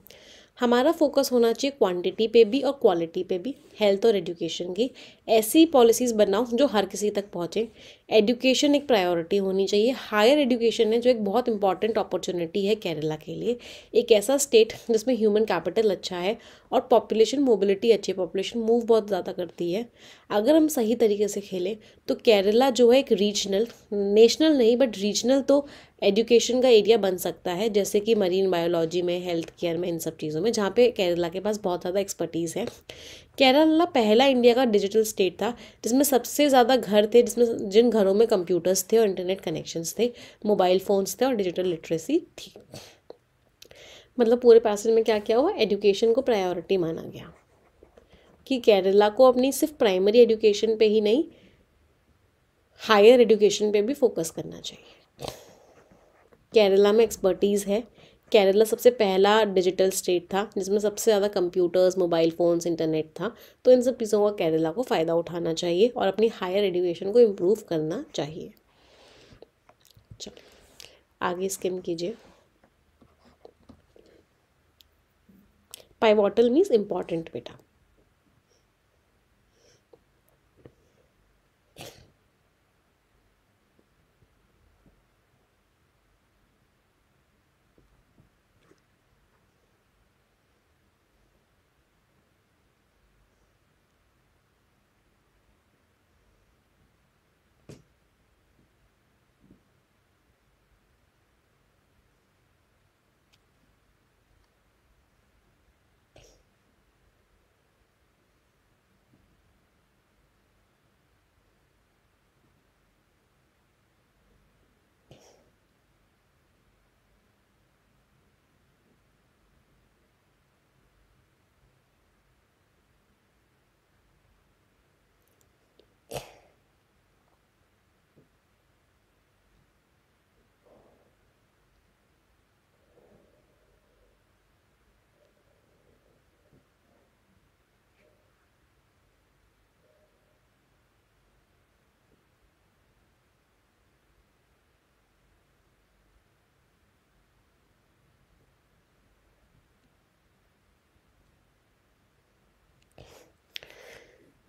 हमारा फोकस होना चाहिए क्वांटिटी पे भी और क्वालिटी पे भी हेल्थ और एजुकेशन की ऐसी पॉलिसीज़ बनाओ जो हर किसी तक पहुँचे एजुकेशन एक प्रायोरिटी होनी चाहिए हायर एजुकेशन है जो एक बहुत इंपॉर्टेंट अपॉर्चुनिटी है केरला के लिए एक ऐसा स्टेट जिसमें ह्यूमन कैपिटल अच्छा है और पॉपुलेशन मोबिलिटी अच्छी है पॉपुलेशन मूव बहुत ज़्यादा करती है अगर हम सही तरीके से खेलें तो केरला जो है एक रीजनल नेशनल नहीं बट रीजनल तो एजुकेशन का एरिया बन सकता है जैसे कि मरीन बायोलॉजी में हेल्थ केयर में इन सब चीज़ों में जहाँ पे केरला के पास बहुत ज़्यादा एक्सपर्टीज़ है केरला पहला इंडिया का डिजिटल स्टेट था जिसमें सबसे ज़्यादा घर थे जिसमें जिन घरों में कंप्यूटर्स थे और इंटरनेट कनेक्शंस थे मोबाइल फ़ोन्स थे और डिजिटल लिटरेसी थी मतलब पूरे पैसेज में क्या क्या हुआ एजुकेशन को प्रायोरिटी माना गया कि केरला को अपनी सिर्फ प्राइमरी एजुकेशन पे ही नहीं हायर एजुकेशन पे भी फोकस करना चाहिए केरला में एक्सपर्टीज़ है केरला सबसे पहला डिजिटल स्टेट था जिसमें सबसे ज़्यादा कंप्यूटर्स मोबाइल फ़ोन्स इंटरनेट था तो इन सब चीज़ों का केरला को फ़ायदा उठाना चाहिए और अपनी हायर एजुकेशन को इम्प्रूव करना चाहिए चलो आगे स्किम कीजिए पाइवॉटल मीन्स इम्पॉर्टेंट बेटा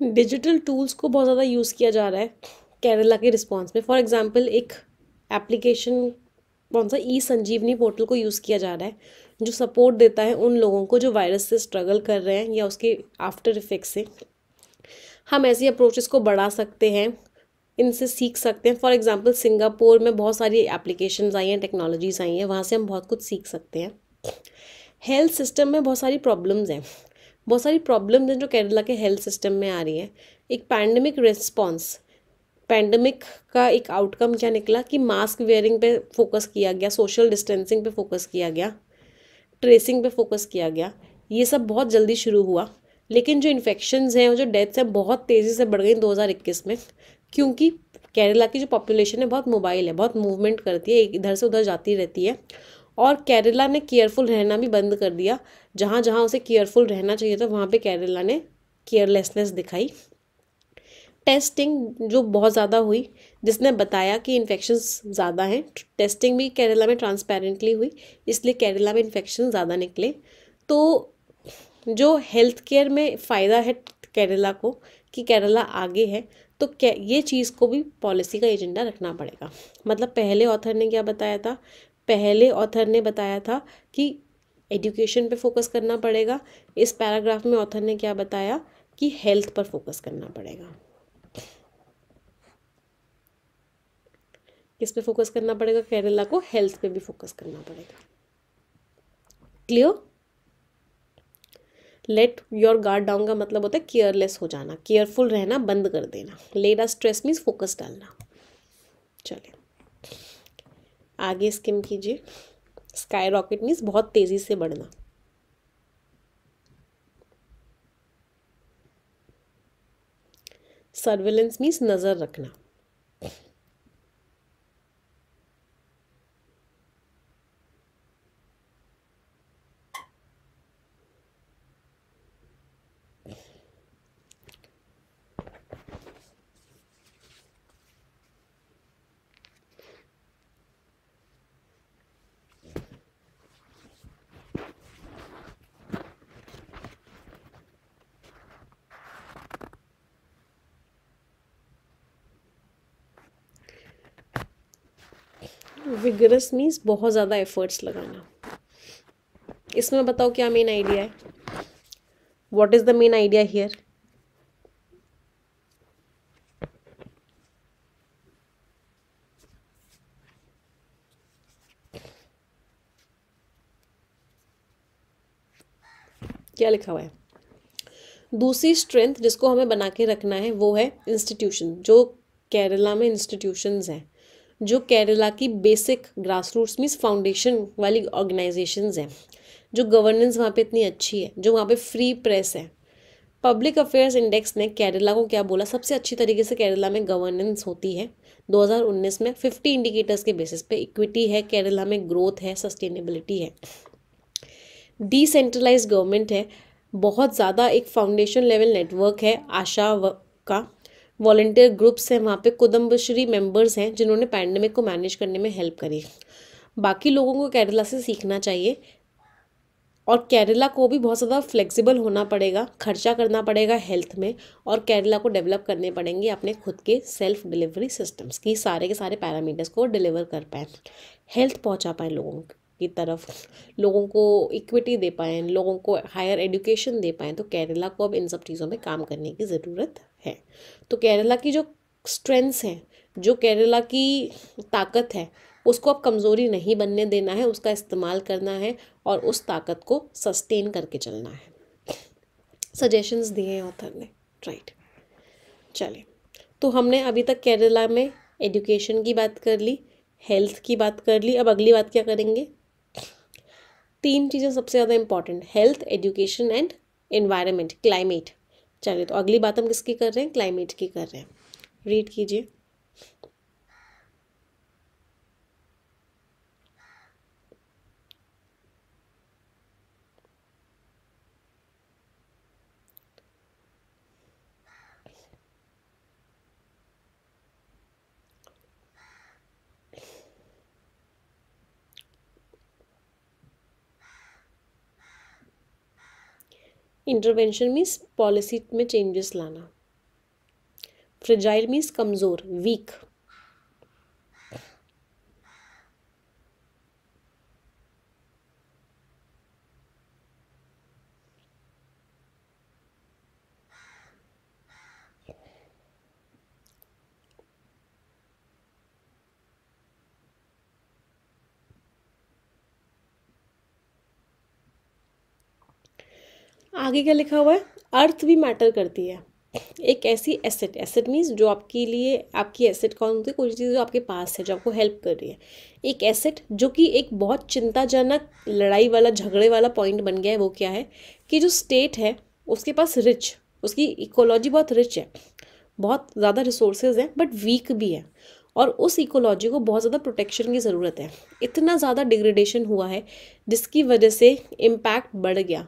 डिजिटल टूल्स को बहुत ज़्यादा यूज़ किया जा रहा है केरला के रिस्पॉन्स में फॉर एग्ज़ाम्पल एक एप्लीकेशन कौन सा ई संजीवनी पोर्टल को यूज़ किया जा रहा है जो सपोर्ट देता है उन लोगों को जो वायरस से स्ट्रगल कर रहे हैं या उसके आफ्टर इफ़ेक्ट से हम ऐसी अप्रोचेस को बढ़ा सकते हैं इनसे सीख सकते हैं फॉर एग्ज़ाम्पल सिंगापुर में बहुत सारी एप्लीकेशन आई हैं टेक्नोलॉजीज़ आई हैं वहाँ से हम बहुत कुछ सीख सकते हैं हेल्थ सिस्टम में बहुत सारी प्रॉब्लम्स हैं बहुत सारी प्रॉब्लम हैं जो केरला के हेल्थ सिस्टम में आ रही हैं एक पैंडमिक रिस्पॉन्स पैंडमिक का एक आउटकम क्या निकला कि मास्क वेयरिंग पे फोकस किया गया सोशल डिस्टेंसिंग पे फोकस किया गया ट्रेसिंग पे फोकस किया गया ये सब बहुत जल्दी शुरू हुआ लेकिन जो इन्फेक्शन हैं और जो डेथ्स हैं बहुत तेज़ी से बढ़ गई 2021 में क्योंकि केरला की जो पॉपुलेशन है बहुत मोबाइल है बहुत मूवमेंट करती है इधर से उधर जाती रहती है और केरला ने केयरफुल रहना भी बंद कर दिया जहाँ जहाँ उसे केयरफुल रहना चाहिए था वहाँ पे केरला ने केयरलेसनेस दिखाई टेस्टिंग जो बहुत ज़्यादा हुई जिसने बताया कि इन्फेक्शन ज़्यादा हैं टेस्टिंग भी केरला में ट्रांसपेरेंटली हुई इसलिए केरला में इन्फेक्शन ज़्यादा निकले तो जो हेल्थ केयर में फ़ायदा है केरला को कि केरला आगे है तो ये चीज़ को भी पॉलिसी का एजेंडा रखना पड़ेगा मतलब पहले ऑथर ने क्या बताया था पहले ऑथर ने बताया था कि एजुकेशन पे फोकस करना पड़ेगा इस पैराग्राफ में ऑथर ने क्या बताया कि हेल्थ पर फोकस करना पड़ेगा किस पे फोकस करना पड़ेगा केरला को हेल्थ पे भी फोकस करना पड़ेगा clear let your guard down का मतलब होता है केयरलेस हो जाना केयरफुल रहना बंद कर देना लेडा स्ट्रेस मीन्स फोकस डालना चलिए आगे स्किम कीजिए स्काई रॉकेट मीन्स बहुत तेज़ी से बढ़ना सर्वेलेंस मीन्स नज़र रखना विगरस मीन्स बहुत ज़्यादा एफर्ट्स लगाना इसमें बताओ क्या मेन आइडिया है what is the main idea here क्या लिखा हुआ है दूसरी स्ट्रेंथ जिसको हमें बना के रखना है वो है इंस्टीट्यूशन जो केरला में इंस्टीट्यूशंस हैं जो केरला की basic grass roots means foundation वाली ऑर्गेनाइजेशन हैं जो गवर्नेंस वहाँ पे इतनी अच्छी है जो वहाँ पे फ्री प्रेस है पब्लिक अफेयर्स इंडेक्स ने केरला को क्या बोला सबसे अच्छी तरीके से केरला में गवर्नेंस होती है 2019 में 50 इंडिकेटर्स के बेसिस पे इक्विटी है केरला में ग्रोथ है सस्टेनेबिलिटी है डिसेंट्रलाइज गवर्नमेंट है बहुत ज़्यादा एक फाउंडेशन लेवल नेटवर्क है आशा का वॉल्टियर ग्रुप्स हैं वहाँ पे कुदम्बश्री मेंबर्स हैं जिन्होंने पैंडमिक को मैनेज करने में हेल्प करी बाकी लोगों को केरला से सीखना चाहिए और केरला को भी बहुत ज़्यादा फ्लेक्सिबल होना पड़ेगा खर्चा करना पड़ेगा हेल्थ में और केरला को डेवलप करने पड़ेंगे अपने खुद के सेल्फ डिलीवरी सिस्टम्स की सारे के सारे पैरामीटर्स को डिलीवर कर पाए हेल्थ पहुंचा पाए लोगों की तरफ लोगों को इक्विटी दे पाएँ लोगों को हायर एजुकेशन दे पाएँ तो केरला को अब इन सब चीज़ों में काम करने की ज़रूरत है तो केरला की जो स्ट्रेंथ्स हैं जो केरला की ताकत है उसको अब कमज़ोरी नहीं बनने देना है उसका इस्तेमाल करना है और उस ताकत को सस्टेन करके चलना है सजेशंस दिए हैं ऑथर ने राइट चलिए तो हमने अभी तक केरला में एजुकेशन की बात कर ली हेल्थ की बात कर ली अब अगली बात क्या करेंगे तीन चीज़ें सबसे ज़्यादा important health education and environment climate चलिए तो अगली बात हम किसकी कर रहे हैं क्लाइमेट की कर रहे हैं रीड कीजिए इंटरवेंशन मीन्स पॉलिसी में चेंजेस लाना फ्रिजाइल मीन्स कमज़ोर वीक आगे क्या लिखा हुआ है अर्थ भी मैटर करती है एक ऐसी एसेट एसेट मीन्स जो आपके लिए आपकी एसेट कौन होती है कोई चीज़ जो आपके पास है जो आपको हेल्प कर रही है एक एसेट जो कि एक बहुत चिंताजनक लड़ाई वाला झगड़े वाला पॉइंट बन गया है वो क्या है कि जो स्टेट है उसके पास रिच उसकी इकोलॉजी बहुत रिच है बहुत ज़्यादा रिसोर्सेज हैं बट वीक भी है और उस इकोलॉजी को बहुत ज़्यादा प्रोटेक्शन की ज़रूरत है इतना ज़्यादा डिग्रेडेशन हुआ है जिसकी वजह से इम्पैक्ट बढ़ गया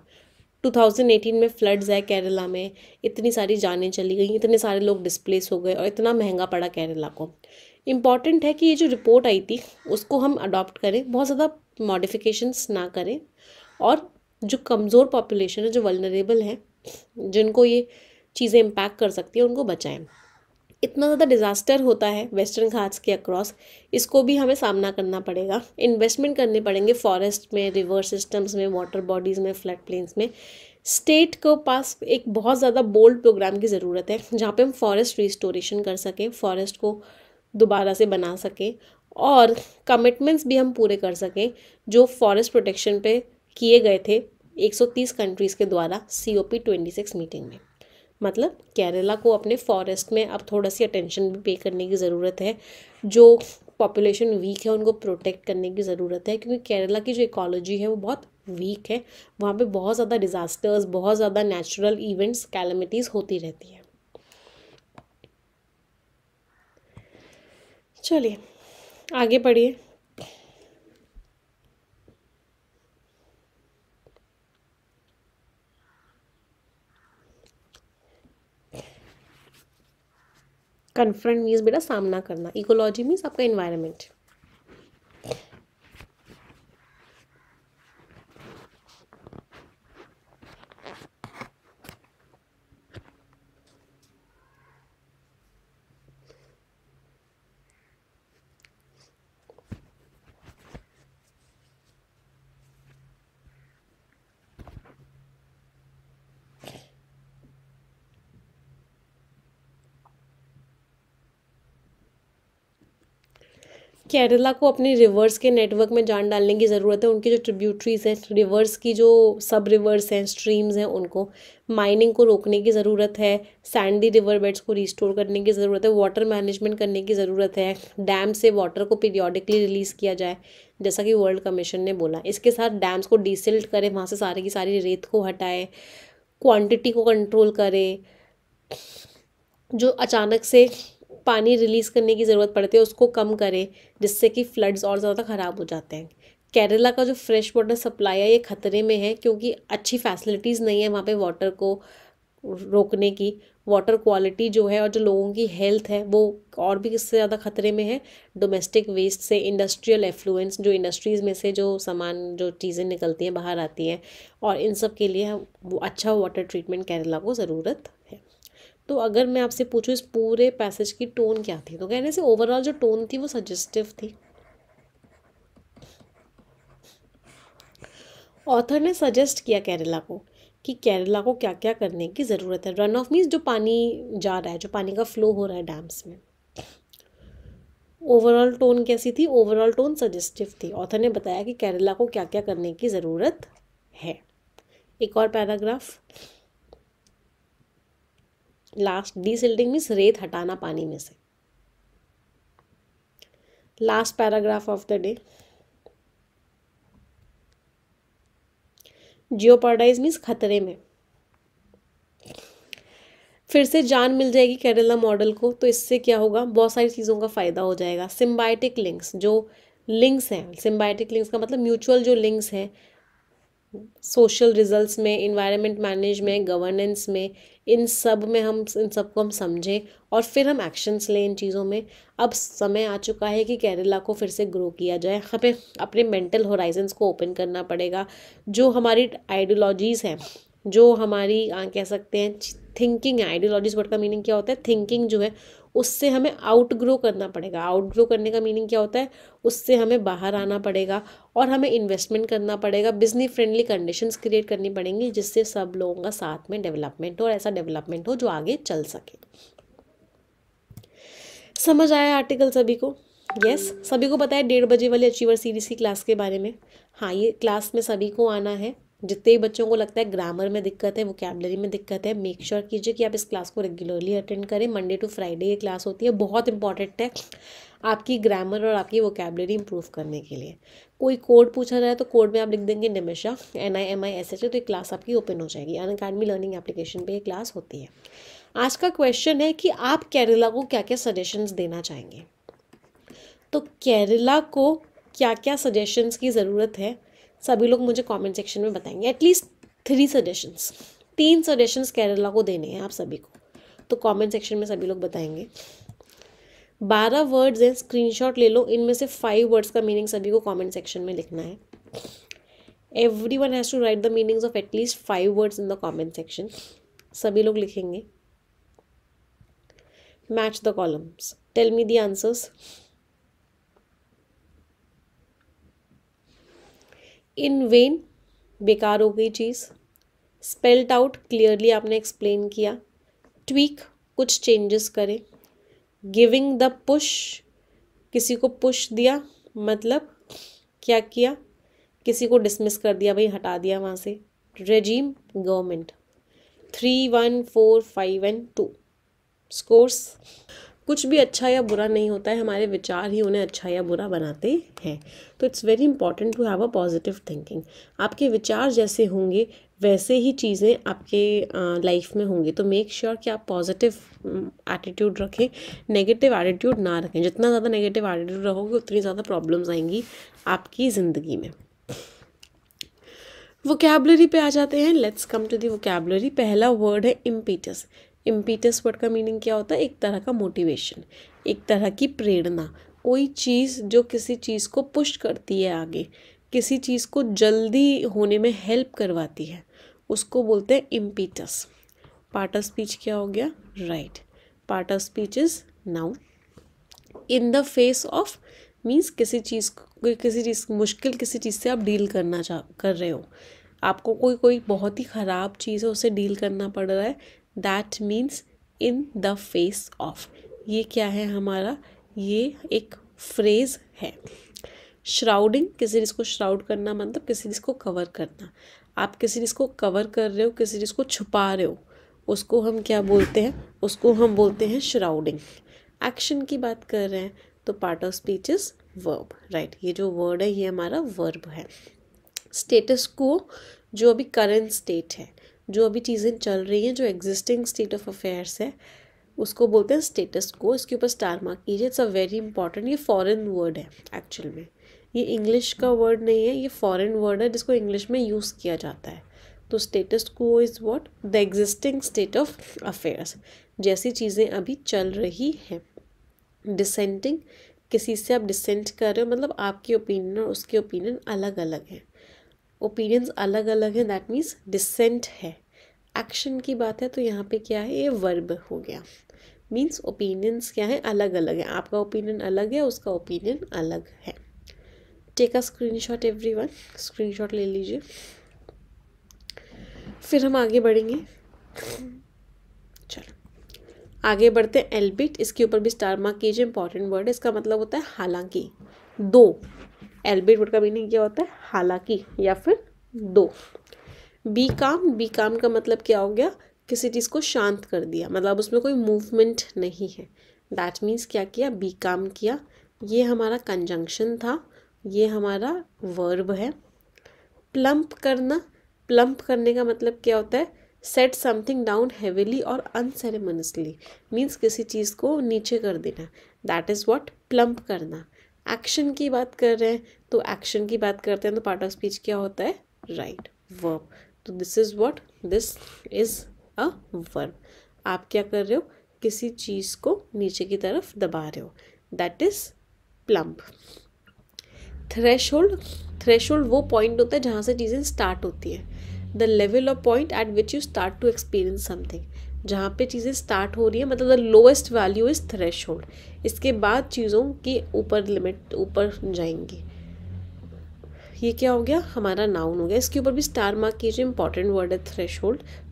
2018 में फ्लड्स आए केरला में इतनी सारी जानें चली गई इतने सारे लोग डिस्प्लेस हो गए और इतना महंगा पड़ा केरला को इम्पॉर्टेंट है कि ये जो रिपोर्ट आई थी उसको हम अडॉप्ट करें बहुत ज़्यादा मॉडिफिकेशंस ना करें और जो कमज़ोर पॉपुलेशन है जो वलनरेबल है जिनको ये चीज़ें इम्पैक्ट कर सकती है उनको बचाएँ इतना ज़्यादा डिज़ास्टर होता है वेस्टर्न घाट्स के अक्रॉस इसको भी हमें सामना करना पड़ेगा इन्वेस्टमेंट करने पड़ेंगे फॉरेस्ट में रिवर सिस्टम्स में वाटर बॉडीज़ में फ्लड प्लेन्स में स्टेट को पास एक बहुत ज़्यादा बोल्ड प्रोग्राम की ज़रूरत है जहाँ पे हम फॉरेस्ट रिस्टोरेशन कर सकें फॉरेस्ट को दोबारा से बना सकें और कमिटमेंट्स भी हम पूरे कर सकें जो फॉरेस्ट प्रोटेक्शन पे किए गए थे 130 कंट्रीज़ के द्वारा C O P twenty six meeting में मतलब केरला को अपने फॉरेस्ट में अब थोड़ा सी अटेंशन भी पे करने की ज़रूरत है जो पॉपुलेशन वीक है उनको प्रोटेक्ट करने की ज़रूरत है क्योंकि केरला की जो इकोलॉजी है वो बहुत वीक है वहाँ पे बहुत ज़्यादा डिज़ास्टर्स बहुत ज़्यादा नेचुरल इवेंट्स कैलमिटीज़ होती रहती हैं चलिए आगे बढ़िए कन्फ्रंट मीन्स बेटा सामना करना इकोलॉजी मीन्स आपका इन्वायरमेंट केरला को अपने रिवर्स के नेटवर्क में जान डालने की ज़रूरत है उनकी जो ट्रिब्यूटरीज हैं रिवर्स की जो सब रिवर्स हैं स्ट्रीम्स हैं उनको माइनिंग को रोकने की ज़रूरत है सैंडी रिवर बेड्स को रिस्टोर करने की ज़रूरत है वाटर मैनेजमेंट करने की ज़रूरत है डैम से वाटर को पीरियोडिकली रिलीज़ किया जाए जैसा कि वर्ल्ड कमीशन ने बोला इसके साथ डैम्स को डिसल्ट करें वहाँ से सारे की सारी रेत को हटाए क्वान्टिटी को कंट्रोल करें जो अचानक से पानी रिलीज़ करने की ज़रूरत पड़ती है उसको कम करें जिससे कि फ्लड्स और ज़्यादा ख़राब हो जाते हैं केरला का जो फ्रेश वाटर सप्लाई है ये ख़तरे में है क्योंकि अच्छी फैसिलिटीज़ नहीं है वहाँ पे वाटर को रोकने की वाटर क्वालिटी जो है और जो लोगों की हेल्थ है वो और भी इससे ज़्यादा खतरे में है डोमेस्टिक वेस्ट से इंडस्ट्रियल एफ्लुएंस जो इंडस्ट्रीज़ में से जो सामान जो चीज़ें निकलती हैं बाहर आती हैं और इन सब के लिए वो अच्छा वाटर ट्रीटमेंट केरला को ज़रूरत तो अगर मैं आपसे पूछूँ इस पूरे पैसेज की टोन क्या थी तो कहने से ओवरऑल जो टोन थी वो सजेस्टिव थी ऑथर ने सजेस्ट किया केरला को कि केरला को क्या क्या करने की ज़रूरत है रन ऑफ मीन्स जो पानी जा रहा है जो पानी का फ्लो हो रहा है डैम्स में ओवरऑल टोन कैसी थी ओवरऑल टोन सजेस्टिव थी ऑथर ने बताया कि केरला को क्या क्या करने की ज़रूरत है एक और पैराग्राफ लास्ट डीसिल्टिंग मीन्स रेत हटाना पानी में से last paragraph of the day jeopardize means खतरे में फिर से जान मिल जाएगी केरला मॉडल को तो इससे क्या होगा बहुत सारी चीज़ों का फ़ायदा हो जाएगा सिम्बायोटिक लिंक्स जो लिंक्स हैं सिम्बायोटिक लिंक्स का मतलब म्यूचुअल जो लिंक्स हैं सोशल रिजल्ट्स में इन्वायरमेंट मैनेजमेंट गवर्नेंस में इन सब में हम इन सबको हम समझें और फिर हम एक्शंस लें इन चीज़ों में अब समय आ चुका है कि केरला को फिर से ग्रो किया जाए हमें अपने मेंटल होराइजन्स को ओपन करना पड़ेगा जो हमारी आइडियोलॉजीज़ हैं जो हमारी कह सकते हैं थिंकिंग है आइडियोलॉजीज वर्ड का मीनिंग क्या होता है थिंकिंग जो है उससे हमें आउट ग्रो करना पड़ेगा आउट ग्रो करने का मीनिंग क्या होता है उससे हमें बाहर आना पड़ेगा और हमें इन्वेस्टमेंट करना पड़ेगा बिजनेस फ्रेंडली कंडीशंस क्रिएट करनी पड़ेंगी जिससे सब लोगों का साथ में डेवलपमेंट हो और ऐसा डेवलपमेंट हो जो आगे चल सके समझ आया आर्टिकल सभी को यस yes, सभी को पता है डेढ़ बजे वाली अचीवर सीरीज की क्लास के बारे में हाँ ये क्लास में सभी को आना है जितने भी बच्चों को लगता है ग्रामर में दिक्कत है वोकेबलरी में दिक्कत है मेक श्योर कीजिए कि आप इस क्लास को रेगुलरली अटेंड करें मंडे टू फ्राइडे ये क्लास होती है बहुत इंपॉर्टेंट है आपकी ग्रामर और आपकी वोकेबलरी इंप्रूव करने के लिए कोई कोड पूछा जाए तो कोड में आप लिख देंगे Nimisha N I M I S H तो ये क्लास आपकी ओपन हो जाएगी अन अकाडमी लर्निंग एप्लीकेशन पर ये क्लास होती है आज का क्वेश्चन है कि आप केरला को क्या क्या सजेशंस देना चाहेंगे तो केरला को क्या क्या सजेशंस की ज़रूरत है सभी लोग मुझे कमेंट सेक्शन में बताएंगे एटलीस्ट थ्री सजेशंस तीन सजेशंस केरला को देने हैं आप सभी को तो कमेंट सेक्शन में सभी लोग बताएंगे बारह वर्ड्स हैं स्क्रीनशॉट ले लो इनमें से फाइव वर्ड्स का मीनिंग सभी को कमेंट सेक्शन में लिखना है everyone has to write the meanings of at least five words in the comment section सभी लोग लिखेंगे match the columns tell me the answers in vain बेकार हो गई चीज़ स्पेल्ड आउट क्लियरली आपने एक्सप्लेन किया ट्वीक कुछ चेंजेस करें गिविंग द पुश किसी को पुश दिया मतलब क्या किया किसी को डिसमिस कर दिया भाई हटा दिया वहाँ से regime government three one four five and two scores कुछ भी अच्छा या बुरा नहीं होता है हमारे विचार ही उन्हें अच्छा या बुरा बनाते हैं तो it's very important to have a positive thinking आपके विचार जैसे होंगे वैसे ही चीज़ें आपके लाइफ में होंगी तो मेक श्योर sure कि आप पॉजिटिव एटीट्यूड रखें नेगेटिव एटीट्यूड ना रखें जितना ज़्यादा नेगेटिव एटीट्यूड रहोगे उतनी ज़्यादा प्रॉब्लम्स आएंगी आपकी ज़िंदगी में वोकेबलरी पे आ जाते हैं let's come to the vocabulary पहला वर्ड है इम्पीटस इम्पीटस वर्ड का मीनिंग क्या होता है एक तरह का मोटिवेशन एक तरह की प्रेरणा कोई चीज़ जो किसी चीज़ को पुश करती है आगे किसी चीज़ को जल्दी होने में हेल्प करवाती है उसको बोलते हैं इम्पीटस पार्ट ऑफ स्पीच क्या हो गया right part of speech is noun in the face of means किसी चीज़ किसी चीज़ मुश्किल किसी चीज़ से आप डील करना चाह कर रहे हो आपको कोई कोई बहुत ही ख़राब चीज़ है उसे डील करना पड़ रहा है that means in the face of ये क्या है हमारा ये एक फ्रेज है श्राउडिंग किसी चीज़ को श्राउड करना मतलब किसी चीज़ को कवर करना आप किसी चीज़ को कवर कर रहे हो किसी चीज़ को छुपा रहे हो उसको हम क्या बोलते हैं उसको हम बोलते हैं श्राउडिंग एक्शन की बात कर रहे हैं तो part of speech is verb right ये जो वर्ड है ये हमारा वर्ब है स्टेटस को जो अभी करेंट स्टेट है जो अभी चीज़ें चल रही हैं जो एग्जिस्टिंग स्टेट ऑफ अफेयर्स है उसको बोलते हैं स्टेटस को इसके ऊपर स्टार मार्क कीजिए इट्स अ वेरी इंपॉर्टेंट ये फॉरेन वर्ड है एक्चुअल में ये इंग्लिश का वर्ड नहीं है ये फॉरेन वर्ड है जिसको इंग्लिश में यूज़ किया जाता है तो status quo is what the existing state of affairs जैसी चीज़ें अभी चल रही हैं डिसेंटिंग किसी से आप डिसेंट कर रहे हो मतलब आपकी ओपिनियन और उसके ओपिनियन अलग अलग हैं ओपिनियंस अलग अलग हैं दैट मीन्स डिसेंट है एक्शन की बात है तो यहाँ पे क्या है ये वर्ब हो गया मीन्स ओपिनियंस क्या है अलग अलग है आपका ओपिनियन अलग है उसका ओपिनियन अलग है take a screenshot everyone screenshot ले लीजिए फिर हम आगे बढ़ेंगे चलो आगे बढ़ते हैं एलबिट इसके ऊपर भी स्टार मार्क कीजिए इंपॉर्टेंट वर्ड है इसका मतलब होता है हालांकि दो एलबेट वर्ड का मीनिंग क्या होता है हालांकि या फिर दो बी काम बी काम का मतलब क्या हो गया किसी चीज़ को शांत कर दिया मतलब उसमें कोई मूवमेंट नहीं है दैट मीन्स क्या किया बी काम किया ये हमारा कंजंक्शन था ये हमारा वर्ब है प्लम्प करना प्लम्प करने का मतलब क्या होता है सेट समथिंग डाउन हैविली और अनसेरेमनियसली मीन्स किसी चीज़ को नीचे कर देना दैट इज़ वॉट प्लम्प करना एक्शन की बात कर रहे हैं तो एक्शन की बात करते हैं तो पार्ट ऑफ स्पीच क्या होता है राइट वर्ब तो this is what this is a verb आप क्या कर रहे हो किसी चीज़ को नीचे की तरफ दबा रहे हो that is plump threshold threshold वो पॉइंट होता है जहाँ से चीज़ें स्टार्ट होती हैं the level of point at which you start to experience something जहाँ पे चीज़ें स्टार्ट हो रही है मतलब the lowest value is thresh इसके बाद चीज़ों की ऊपर लिमिट ऊपर जाएंगी ये क्या हो गया हमारा नाउन हो गया इसके ऊपर भी स्टार मार्क कीजिए इंपॉर्टेंट वर्ड है थ्रेश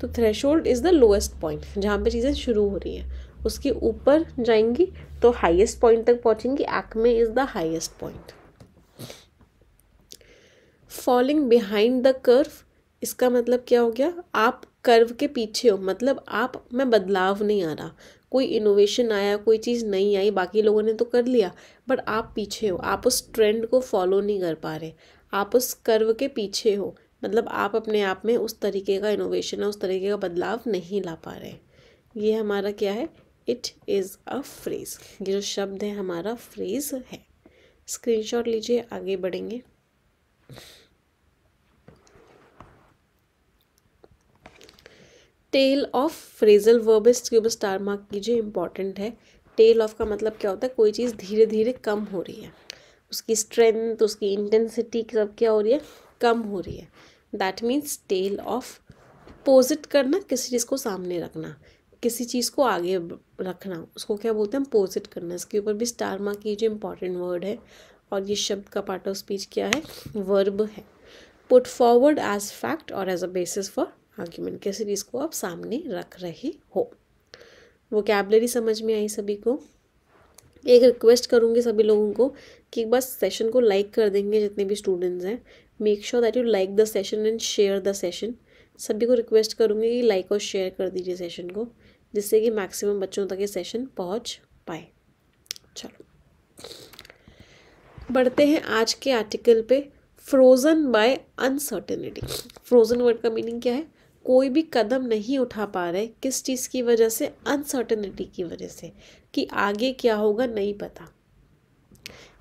तो thresh is the lowest point जहाँ पे चीज़ें शुरू हो रही हैं उसके ऊपर जाएंगी तो हाइएस्ट पॉइंट तक पहुँचेंगी acme is the highest point falling behind the curve इसका मतलब क्या हो गया आप कर्व के पीछे हो मतलब आप में बदलाव नहीं आ रहा कोई इनोवेशन आया कोई चीज़ नहीं आई बाकी लोगों ने तो कर लिया बट आप पीछे हो आप उस ट्रेंड को फॉलो नहीं कर पा रहे आप उस कर्व के पीछे हो मतलब आप अपने आप में उस तरीके का इनोवेशन है उस तरीके का बदलाव नहीं ला पा रहे ये हमारा क्या है इट इज़ अ फ्रेज़ ये जो शब्द है हमारा फ्रेज़ है स्क्रीनशॉट लीजिए आगे बढ़ेंगे टेल ऑफ फ्रेजल वर्ब इसके ऊपर स्टार मार्क कीजिए इंपॉर्टेंट है टेल ऑफ का मतलब क्या होता है कोई चीज़ धीरे धीरे कम हो रही है उसकी स्ट्रेंथ उसकी इंटेंसिटी सब क्या हो रही है कम हो रही है that means tail off posit करना किसी चीज़ को सामने रखना किसी चीज़ को आगे रखना उसको क्या बोलते हैं पोजिट करना इसके ऊपर भी स्टार मार्क कीजिए इंपॉर्टेंट वर्ड है और ये शब्द का पार्ट ऑफ स्पीच क्या है वर्ब है पुट फॉरवर्ड एज फैक्ट और as a basis for argument के सीरीज़ को आप सामने रख रहे हो वो कैबलरी समझ में आई सभी को एक रिक्वेस्ट करूँगी सभी लोगों को कि बस सेशन को लाइक कर देंगे जितने भी स्टूडेंट्स हैं make sure that you like the session and share the session सभी को रिक्वेस्ट करूँगी कि लाइक और शेयर कर दीजिए सेशन को जिससे कि मैक्सिमम बच्चों तक ये सेशन पहुँच पाए चलो बढ़ते हैं आज के आर्टिकल पे frozen by uncertainty frozen word का मीनिंग क्या है कोई भी कदम नहीं उठा पा रहे किस चीज़ की वजह से अनसर्टनिटी की वजह से कि आगे क्या होगा नहीं पता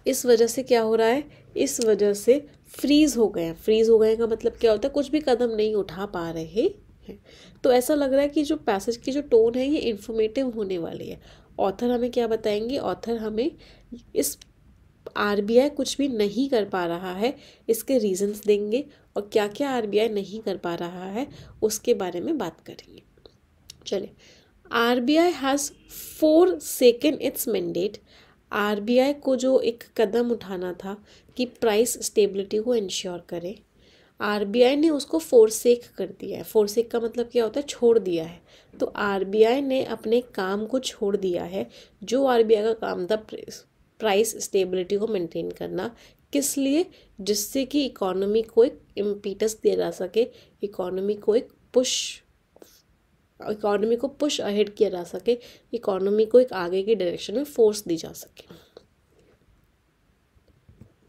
इस वजह से क्या हो रहा है इस वजह से फ्रीज हो गए फ्रीज हो गए का मतलब क्या होता है कुछ भी कदम नहीं उठा पा रहे हैं तो ऐसा लग रहा है कि जो पैसेज की जो टोन है ये इन्फॉर्मेटिव होने वाली है ऑथर हमें क्या बताएंगे ऑथर हमें इस आर कुछ भी नहीं कर पा रहा है इसके रीजंस देंगे और क्या क्या आर नहीं कर पा रहा है उसके बारे में बात करेंगे चलिए R B I has forsaken its mandate I को जो एक कदम उठाना था कि प्राइस स्टेबिलिटी को इंश्योर करे आई ने उसको फोरसेक कर दिया है फोरसेक का मतलब क्या होता है छोड़ दिया है तो आई ने अपने काम को छोड़ दिया है जो आई का काम था प्राइस स्टेबिलिटी को मेंटेन करना किस लिए जिससे कि इकोनॉमी को एक इम्पीटस दिया जा सके इकोनॉमी को एक पुश इकोनॉमी को पुश अहेड किया जा सके इकोनॉमी को एक आगे के डायरेक्शन में फोर्स दी जा सके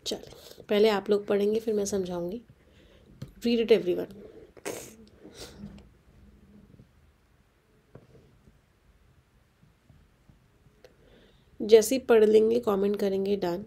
चलें पहले आप लोग पढ़ेंगे फिर मैं समझाऊंगी रीड इट एवरी वन जैसे ही पढ़ लेंगे कमेंट करेंगे डन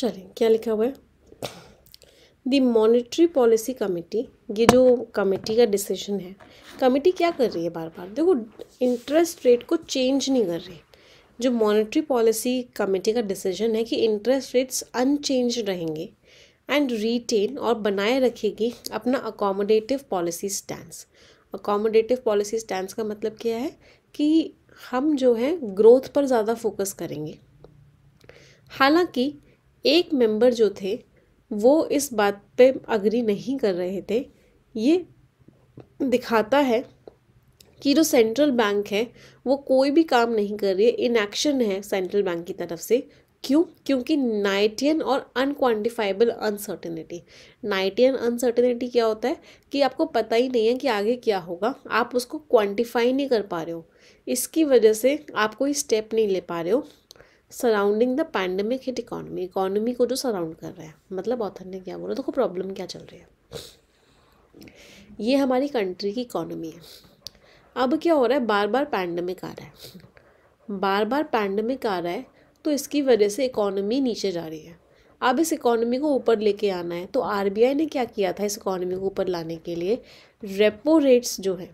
चलें क्या लिखा हुआ है दी मॉनिटरी पॉलिसी कमेटी ये जो कमेटी का डिसीजन है कमेटी क्या कर रही है बार बार देखो इंटरेस्ट रेट को चेंज नहीं कर रही जो मॉनिटरी पॉलिसी कमेटी का डिसीजन है कि इंटरेस्ट रेट्स अनचेंज रहेंगे एंड रिटेन और बनाए रखेगी अपना accommodative policy stand accommodative policy stand का मतलब क्या है कि हम जो है ग्रोथ पर ज़्यादा फोकस करेंगे हालांकि एक मेंबर जो थे वो इस बात पे अग्री नहीं कर रहे थे ये दिखाता है कि जो सेंट्रल बैंक है वो कोई भी काम नहीं कर रही है इनएक्शन है सेंट्रल बैंक की तरफ से क्यों क्योंकि नाइटियन और अनक्वान्टिफाइबल अनसर्टेनिटी नाइटियन अनसर्टेनिटी क्या होता है कि आपको पता ही नहीं है कि आगे क्या होगा आप उसको क्वान्टिफाई नहीं कर पा रहे हो इसकी वजह से आप कोई स्टेप नहीं ले पा रहे हो surrounding the pandemic hit economy economy को जो सराउंड कर रहा है मतलब ऑथर ने क्या बोला देखो प्रॉब्लम क्या चल रही है ये हमारी कंट्री की इकोनॉमी है अब क्या हो रहा है बार बार पैंडमिक आ रहा है बार बार पैंडमिक आ रहा है तो इसकी वजह से इकोनॉमी नीचे जा रही है अब इस इकोनॉमी को ऊपर लेके आना है तो आर ने क्या किया था इस इकोनॉमी को ऊपर लाने के लिए रेपो रेट्स जो है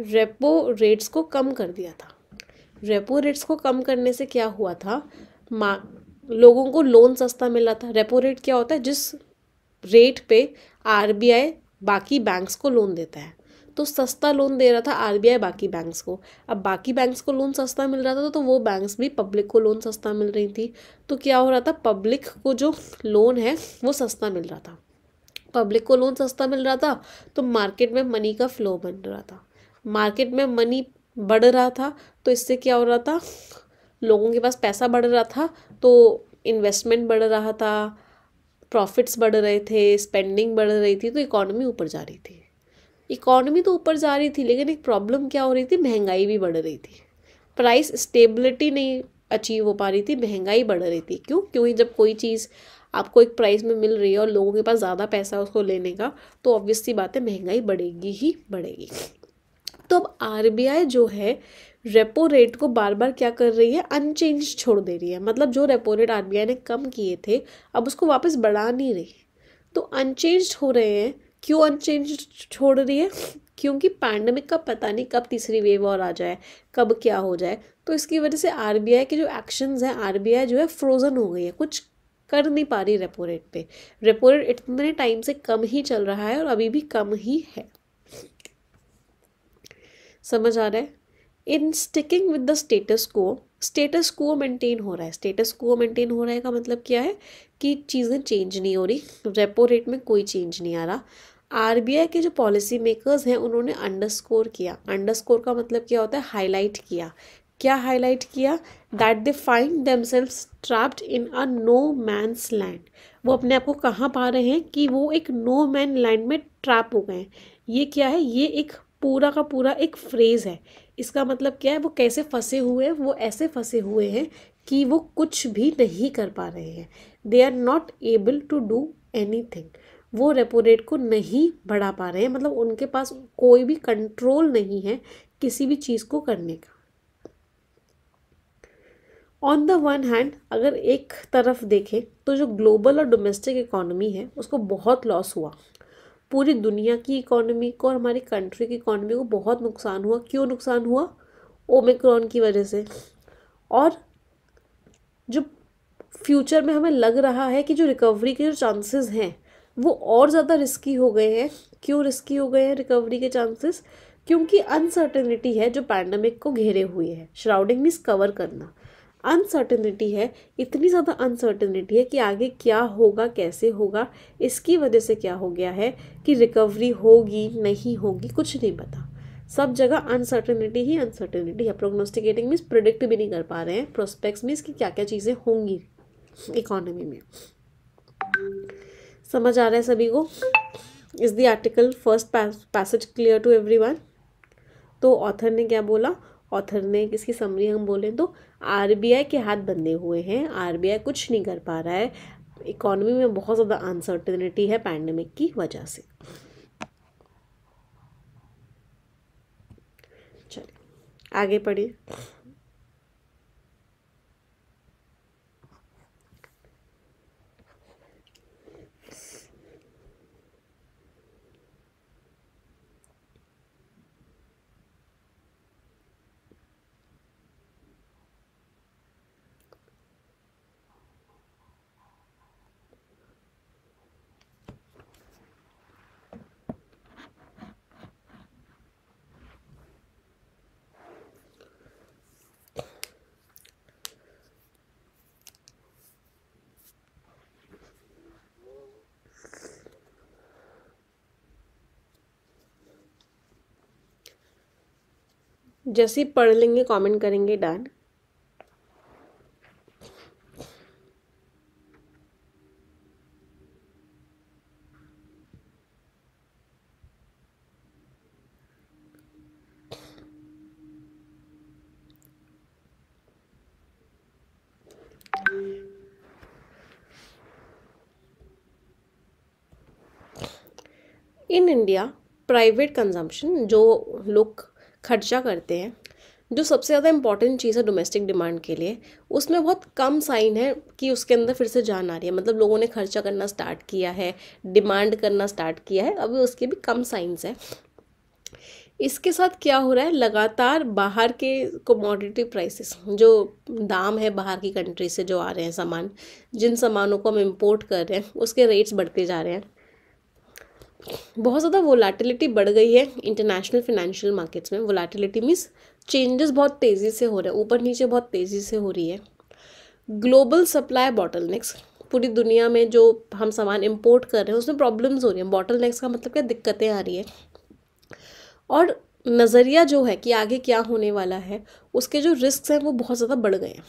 रेपो रेट्स को कम कर दिया था रेपो रेट्स को कम करने से क्या हुआ था मा लोगों को लोन सस्ता मिला था रेपो रेट क्या होता है जिस रेट पे आरबीआई बाकी बैंक्स को लोन देता है तो सस्ता लोन दे रहा था आरबीआई बाकी बैंक्स को अब बाकी बैंक्स को लोन सस्ता मिल रहा था तो वो बैंक्स भी पब्लिक को लोन सस्ता मिल रही थी तो क्या हो रहा था पब्लिक को जो लोन है वो सस्ता मिल रहा था पब्लिक को लोन सस्ता मिल रहा था तो मार्केट में मनी का फ्लो बन रहा था मार्केट में मनी बढ़ रहा था तो इससे क्या हो रहा था लोगों के पास पैसा बढ़ रहा था तो इन्वेस्टमेंट बढ़ रहा था प्रॉफिट्स बढ़ रहे थे स्पेंडिंग बढ़ रही थी तो इकॉनमी ऊपर जा रही थी इकॉनमी तो ऊपर जा रही थी लेकिन एक प्रॉब्लम क्या हो रही थी महंगाई भी बढ़ रही थी प्राइस स्टेबिलिटी नहीं अचीव हो पा रही थी महंगाई बढ़ रही थी क्यों क्योंकि जब कोई चीज़ आपको एक प्राइस में मिल रही है और लोगों के पास ज़्यादा पैसा है उसको लेने का तो ऑब्वियसली बात है महंगाई बढ़ेगी ही बढ़ेगी तो अब आर जो है रेपो रेट को बार बार क्या कर रही है अनचेंज छोड़ दे रही है मतलब जो रेपो रेट आर ने कम किए थे अब उसको वापस बढ़ा नहीं रही है तो अनचेंज हो रहे हैं क्यों अनचेंज छोड़ रही है क्योंकि पैंडमिक का पता नहीं कब तीसरी वेव और आ जाए कब क्या हो जाए तो इसकी वजह से आर के जो एक्शंस हैं आर जो है फ्रोज़न हो गई है कुछ कर नहीं पा रही रेपो रेट पे रेपो रेट इतने टाइम से कम ही चल रहा है और अभी भी कम ही है समझ आ रहा है in sticking with the status quo status quo maintain हो रहा है स्टेटस को मेंटेन हो रहा है का मतलब क्या है कि चीज़ें चेंज नहीं हो रही रेपो रेट में कोई चेंज नहीं आ रहा आर के जो पॉलिसी मेकर्स हैं उन्होंने अंडरस्कोर किया अंडरस्कोर का मतलब क्या होता है हाईलाइट किया क्या हाईलाइट किया that they find themselves trapped in a no man's land वो अपने आप को कहाँ पा रहे हैं कि वो एक नो मैन लैंड में ट्रैप हो गए हैं ये क्या है ये एक पूरा का पूरा एक फ्रेज़ है इसका मतलब क्या है वो कैसे फंसे हुए हैं वो ऐसे फंसे हुए हैं कि वो कुछ भी नहीं कर पा रहे हैं they are not able to do anything वो रेपो रेट को नहीं बढ़ा पा रहे हैं मतलब उनके पास कोई भी कंट्रोल नहीं है किसी भी चीज़ को करने का ऑन द वन हैंड अगर एक तरफ देखें तो जो ग्लोबल और डोमेस्टिक इकोनॉमी है उसको बहुत लॉस हुआ पूरी दुनिया की इकोनॉमी को और हमारी कंट्री की इकोनॉमी को बहुत नुकसान हुआ क्यों नुकसान हुआ ओमिक्रॉन की वजह से और जो फ्यूचर में हमें लग रहा है कि जो रिकवरी के जो चांसेस हैं वो और ज़्यादा रिस्की हो गए हैं क्यों रिस्की हो गए हैं रिकवरी के चांसेस क्योंकि अनसर्टेनिटी है जो पैंडमिक को घेरे हुए है श्राउडिंग मीन्स कवर करना अनसर्टनिटी है इतनी ज़्यादा अनसर्टनिटी है कि आगे क्या होगा कैसे होगा इसकी वजह से क्या हो गया है कि रिकवरी होगी नहीं होगी कुछ नहीं पता सब जगह अनसर्टनिटी ही अनसर्टनिटी है प्रोग्नोस्टिकेटिंग मीन्स प्रोडिक्ट भी नहीं कर पा रहे हैं प्रोस्पेक्ट्स मीन्स कि क्या क्या चीज़ें होंगी इकोनॉमी में समझ आ रहा है सभी को is the article first passage clear to one तो ऑथर ने क्या बोला ऑथर ने किसकी समरी हम बोलें तो आरबीआई के हाथ बंधे हुए हैं आरबीआई कुछ नहीं कर पा रहा है इकोनॉमी में बहुत ज़्यादा अनसर्टेनिटी है पैंडमिक की वजह से चलिए आगे पढ़िए जैसे ही पढ़ लेंगे कमेंट करेंगे done in India private consumption जो लोग खर्चा करते हैं जो सबसे ज़्यादा इंपॉर्टेंट चीज़ है डोमेस्टिक डिमांड के लिए उसमें बहुत कम साइन है कि उसके अंदर फिर से जान आ रही है मतलब लोगों ने खर्चा करना स्टार्ट किया है डिमांड करना स्टार्ट किया है अभी उसके भी कम साइंस है इसके साथ क्या हो रहा है लगातार बाहर के कमोडिटी प्राइसेस जो दाम है बाहर की कंट्री से जो आ रहे हैं सामान जिन सामानों को हम इम्पोर्ट कर रहे हैं उसके रेट्स बढ़ते जा रहे हैं बहुत ज़्यादा वोलाटिलिटी बढ़ गई है इंटरनेशनल फिनेंशियल मार्केट्स में वोलाटिलिटी मीन्स चेंजेस बहुत तेज़ी से हो रहे हैं ऊपर नीचे बहुत तेज़ी से हो रही है ग्लोबल सप्लाई बॉटल नेक्स पूरी दुनिया में जो हम सामान इम्पोर्ट कर रहे हैं उसमें प्रॉब्लम्स हो रही हैं बॉटल नेक्स का मतलब क्या दिक्कतें आ रही है और नज़रिया जो है कि आगे क्या होने वाला है उसके जो रिस्क हैं वो बहुत ज़्यादा बढ़ गए हैं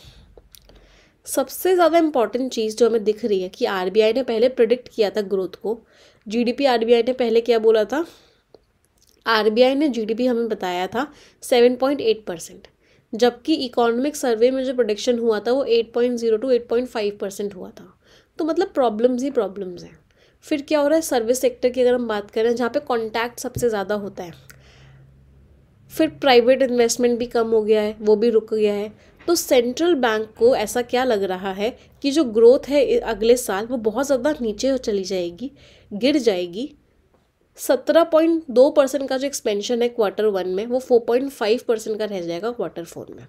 सबसे ज़्यादा इम्पॉर्टेंट चीज़ जो हमें दिख रही है कि आर ने पहले प्रडिक्ट किया था ग्रोथ को जीडीपी आरबीआई ने पहले क्या बोला था आरबीआई ने जीडीपी हमें बताया था सेवन पॉइंट एट परसेंट जबकि इकोनॉमिक सर्वे में जो प्रोडिक्शन हुआ था वो eight point zero to eight point five percent हुआ था तो मतलब प्रॉब्लम्स ही प्रॉब्लम्स हैं फिर क्या हो रहा है सर्विस सेक्टर की अगर हम बात करें जहाँ पे कॉन्टैक्ट सबसे ज़्यादा होता है फिर प्राइवेट इन्वेस्टमेंट भी कम हो गया है वो भी रुक गया है तो सेंट्रल बैंक को ऐसा क्या लग रहा है कि जो ग्रोथ है अगले साल वो बहुत ज़्यादा नीचे चली जाएगी गिर जाएगी सत्रह पॉइंट दो परसेंट का जो एक्सपेंशन है क्वार्टर वन में वो फोर पॉइंट फाइव परसेंट का रह जाएगा क्वार्टर फोर में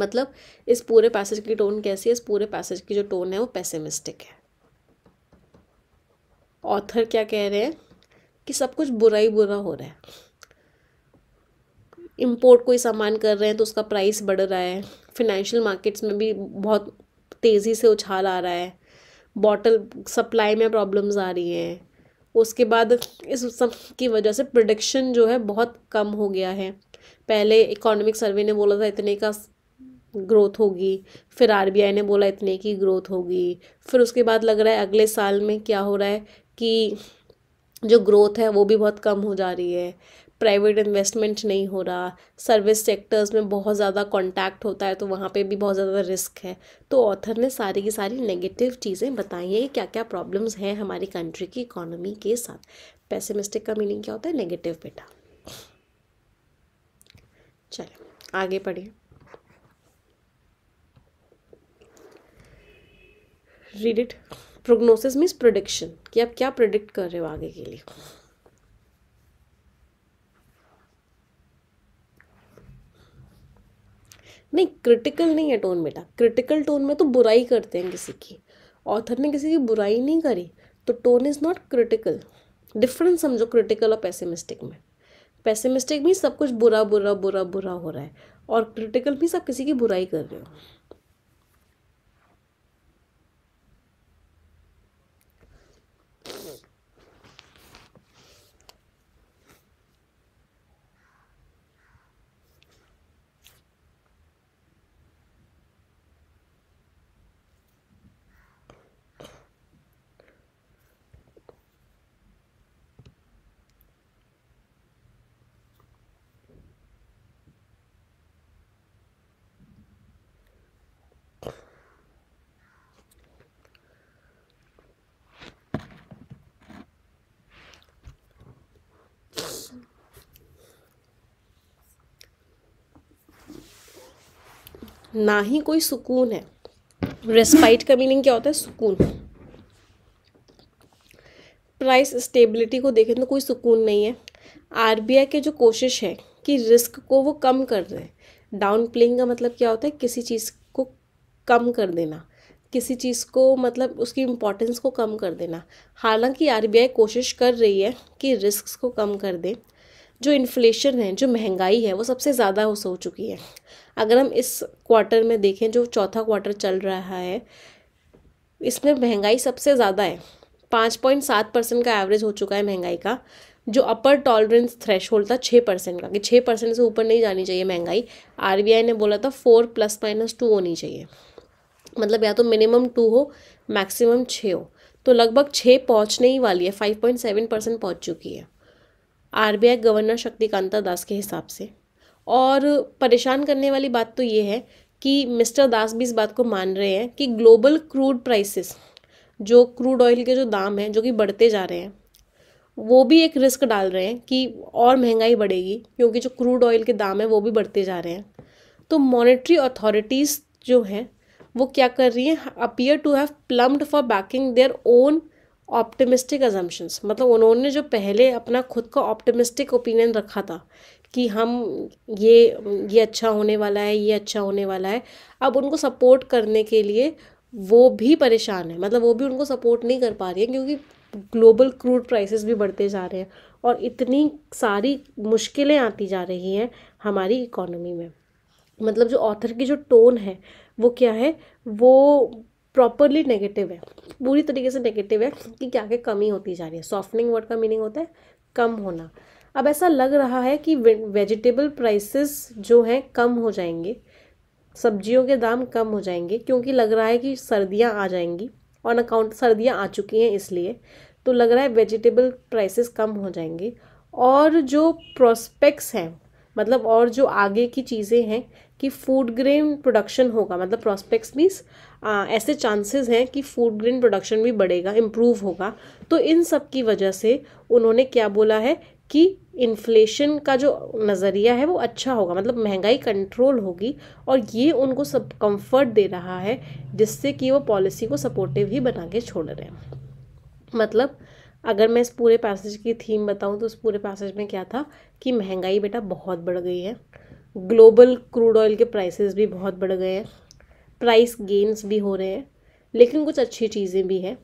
मतलब इस पूरे पैसेज की टोन कैसी है इस पूरे पैसेज की जो टोन है वो पैसेमिस्टिक है ऑथर क्या कह रहे हैं कि सब कुछ बुरा ही बुरा हो रहा है इम्पोर्ट कोई सामान कर रहे हैं तो उसका प्राइस बढ़ रहा है फिनेंशियल मार्केट्स में भी बहुत तेज़ी से उछाल आ रहा है बॉटल सप्लाई में प्रॉब्लम्स आ रही हैं उसके बाद इस सब की वजह से प्रोडक्शन जो है बहुत कम हो गया है पहले इकोनॉमिक सर्वे ने बोला था इतने का ग्रोथ होगी फिर आरबीआई ने बोला इतने की ग्रोथ होगी फिर उसके बाद लग रहा है अगले साल में क्या हो रहा है कि जो ग्रोथ है वो भी बहुत कम हो जा रही है प्राइवेट इन्वेस्टमेंट नहीं हो रहा सर्विस सेक्टर्स में बहुत ज़्यादा कॉन्टैक्ट होता है तो वहाँ पे भी बहुत ज़्यादा रिस्क है तो ऑथर ने सारी की सारी नेगेटिव चीज़ें बताई हैं क्या क्या प्रॉब्लम्स हैं हमारी कंट्री की इकोनॉमी के साथ पैसे मिस्टेक का मीनिंग क्या होता है नेगेटिव बेटा चलिए आगे पढ़िए read it prognosis means prediction कि आप क्या प्रोडिक्ट कर रहे हो आगे के लिए नहीं क्रिटिकल नहीं है टोन बेटा क्रिटिकल टोन में तो बुराई करते हैं किसी की ऑथर ने किसी की बुराई नहीं करी तो tone is not critical difference समझो क्रिटिकल और पैसेमिस्टिक में पैसेमिस्टिक भी सब कुछ बुरा बुरा बुरा बुरा हो रहा है और क्रिटिकल भी सब किसी की बुराई कर रहे हो ना ही कोई सुकून है रेस्पाइट का मीनिंग क्या होता है सुकून प्राइस स्टेबिलिटी को देखें तो कोई सुकून नहीं है आर के जो कोशिश है कि रिस्क को वो कम कर हैं डाउन प्लेइंग का मतलब क्या होता है किसी चीज़ को कम कर देना किसी चीज़ को मतलब उसकी इम्पोर्टेंस को कम कर देना हालांकि आर कोशिश कर रही है कि रिस्क को कम कर दें जो इन्फ्लेशन है जो महंगाई है वो सबसे ज़्यादा हो सो चुकी है अगर हम इस क्वार्टर में देखें जो चौथा क्वार्टर चल रहा है इसमें महंगाई सबसे ज़्यादा है पाँच पॉइंट सात परसेंट का एवरेज हो चुका है महंगाई का जो अपर टॉलरेंस थ्रेश होल्ड था छः परसेंट का कि छः परसेंट से ऊपर नहीं जानी चाहिए महंगाई आर ने बोला था फोर प्लस माइनस टू होनी चाहिए मतलब या तो मिनिमम टू हो मैक्सिमम छः हो तो लगभग छः पहुँचने ही वाली है फाइव पॉइंट सेवन परसेंट पहुँच चुकी है आर गवर्नर शक्तिकांता दास के हिसाब से और परेशान करने वाली बात तो ये है कि मिस्टर दास भी इस बात को मान रहे हैं कि ग्लोबल क्रूड प्राइसेस जो क्रूड ऑयल के जो दाम हैं जो कि बढ़ते जा रहे हैं वो भी एक रिस्क डाल रहे हैं कि और महंगाई बढ़ेगी क्योंकि जो क्रूड ऑयल के दाम हैं वो भी बढ़ते जा रहे हैं तो मॉनेटरी अथॉरिटीज़ जो हैं वो क्या कर रही हैं appear to have plumped for backing their own optimistic assumptions मतलब उन्होंने जो पहले अपना खुद का ऑप्टिमिस्टिक ओपिनियन रखा था कि हम ये ये अच्छा होने वाला है ये अच्छा होने वाला है अब उनको सपोर्ट करने के लिए वो भी परेशान है मतलब वो भी उनको सपोर्ट नहीं कर पा रही है क्योंकि ग्लोबल क्रूड प्राइसेस भी बढ़ते जा रहे हैं और इतनी सारी मुश्किलें आती जा रही हैं हमारी इकोनॉमी में मतलब जो ऑथर की जो टोन है वो क्या है वो प्रॉपरली नेगेटिव है पूरी तरीके से नेगेटिव है कि क्या क्या कमी होती जा रही है सॉफ्टनिंग वर्ड का मीनिंग होता है कम होना अब ऐसा लग रहा है कि वेजिटेबल प्राइसेस जो हैं कम हो जाएंगे सब्जियों के दाम कम हो जाएंगे क्योंकि लग रहा है कि सर्दियाँ आ जाएंगी ऑन अकाउंट सर्दियाँ आ चुकी हैं इसलिए तो लग रहा है वेजिटेबल प्राइसेस कम हो जाएंगे और जो प्रोस्पेक्ट्स हैं मतलब और जो आगे की चीज़ें हैं कि फूड ग्रेन प्रोडक्शन होगा मतलब प्रोस्पेक्ट्स मीन्स आ, हाँ, ऐसे चांसेस हैं कि फूड ग्रीन प्रोडक्शन भी बढ़ेगा इम्प्रूव होगा तो इन सब की वजह से उन्होंने क्या बोला है कि इन्फ्लेशन का जो नज़रिया है वो अच्छा होगा मतलब महंगाई कंट्रोल होगी और ये उनको सब कंफर्ट दे रहा है जिससे कि वो पॉलिसी को सपोर्टिव ही बना के छोड़ रहे हैं मतलब अगर मैं इस पूरे पैसेज की थीम बताऊं तो इस पूरे पैसेज में क्या था कि महंगाई बेटा बहुत बढ़ गई है ग्लोबल क्रूड ऑयल के प्राइसेस भी बहुत बढ़ गए हैं प्राइस गेन्स भी हो रहे हैं लेकिन कुछ अच्छी चीज़ें भी हैं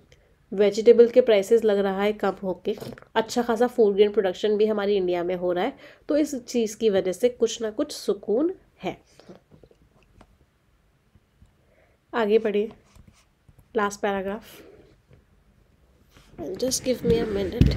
वेजिटेबल के प्राइसेस लग रहा है कम होके अच्छा खासा फूड ग्रेन प्रोडक्शन भी हमारी इंडिया में हो रहा है तो इस चीज़ की वजह से कुछ ना कुछ सुकून है आगे बढ़िए last paragraph just give me a minute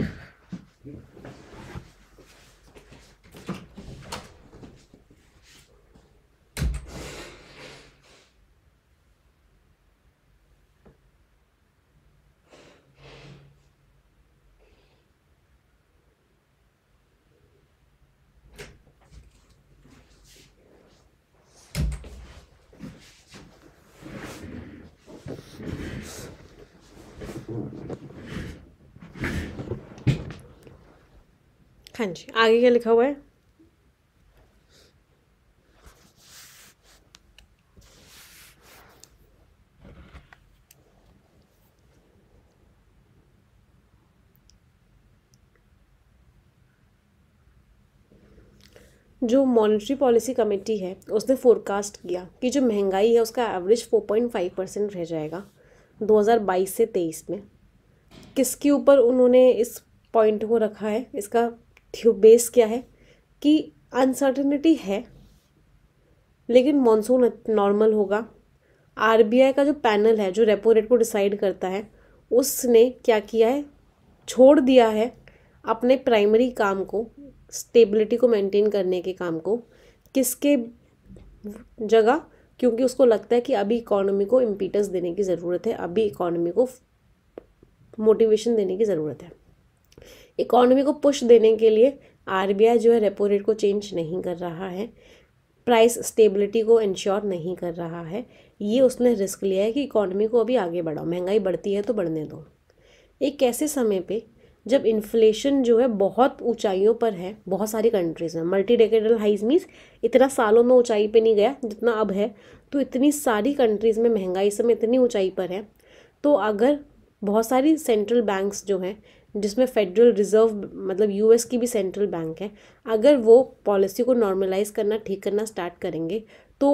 हाँ जी आगे क्या लिखा हुआ है जो मॉनिटरी पॉलिसी कमेटी है उसने फोरकास्ट किया कि जो महंगाई है उसका average four point five percent रह जाएगा दो हज़ार बाईस से तेईस में किसके ऊपर उन्होंने इस पॉइंट को रखा है इसका बेस क्या है कि अनसर्टनिटी है लेकिन मॉनसून नॉर्मल होगा आरबीआई का जो पैनल है जो रेपो रेट को डिसाइड करता है उसने क्या किया है छोड़ दिया है अपने प्राइमरी काम को स्टेबिलिटी को मेंटेन करने के काम को किसके जगह क्योंकि उसको लगता है कि अभी इकोनॉमी को इम्पीटस देने की ज़रूरत है अभी इकोनॉमी को मोटिवेशन देने की ज़रूरत है इकॉनमी को पुश देने के लिए आर जो है रेपो रेट को चेंज नहीं कर रहा है प्राइस स्टेबिलिटी को इंश्योर नहीं कर रहा है ये उसने रिस्क लिया है कि इकॉनमी को अभी आगे बढ़ाओ महंगाई बढ़ती है तो बढ़ने दो एक ऐसे समय पे जब इन्फ्लेशन जो है बहुत ऊंचाइयों पर है बहुत सारी कंट्रीज़ में मल्टी डेकेडल हाइज मीन्स इतना सालों में ऊंचाई पे नहीं गया जितना अब है तो इतनी सारी कंट्रीज़ में महंगाई समय इतनी ऊंचाई पर है तो अगर बहुत सारी सेंट्रल बैंक्स जो हैं जिसमें फेडरल रिजर्व मतलब यूएस की भी सेंट्रल बैंक है अगर वो पॉलिसी को नॉर्मलाइज करना ठीक करना स्टार्ट करेंगे तो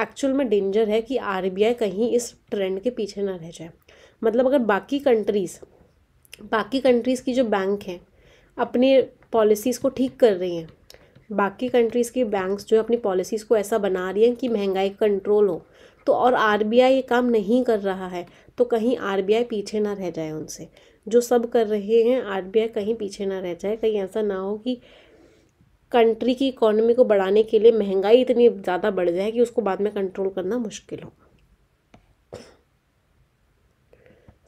एक्चुअल में डेंजर है कि आर कहीं इस ट्रेंड के पीछे ना रह जाए मतलब अगर बाकी कंट्रीज़ बाकी कंट्रीज़ की जो बैंक हैं अपनी पॉलिसीज़ को ठीक कर रही हैं बाकी कंट्रीज़ की बैंक्स जो है अपनी पॉलिसीज़ को ऐसा बना रही हैं कि महंगाई कंट्रोल हो तो और आर ये काम नहीं कर रहा है तो कहीं आर पीछे ना रह जाए उनसे जो सब कर रहे हैं आई कहीं पीछे ना रह जाए कहीं ऐसा ना हो कि कंट्री की इकोनॉमी को बढ़ाने के लिए महंगाई इतनी ज़्यादा बढ़ जाए कि उसको बाद में कंट्रोल करना मुश्किल हो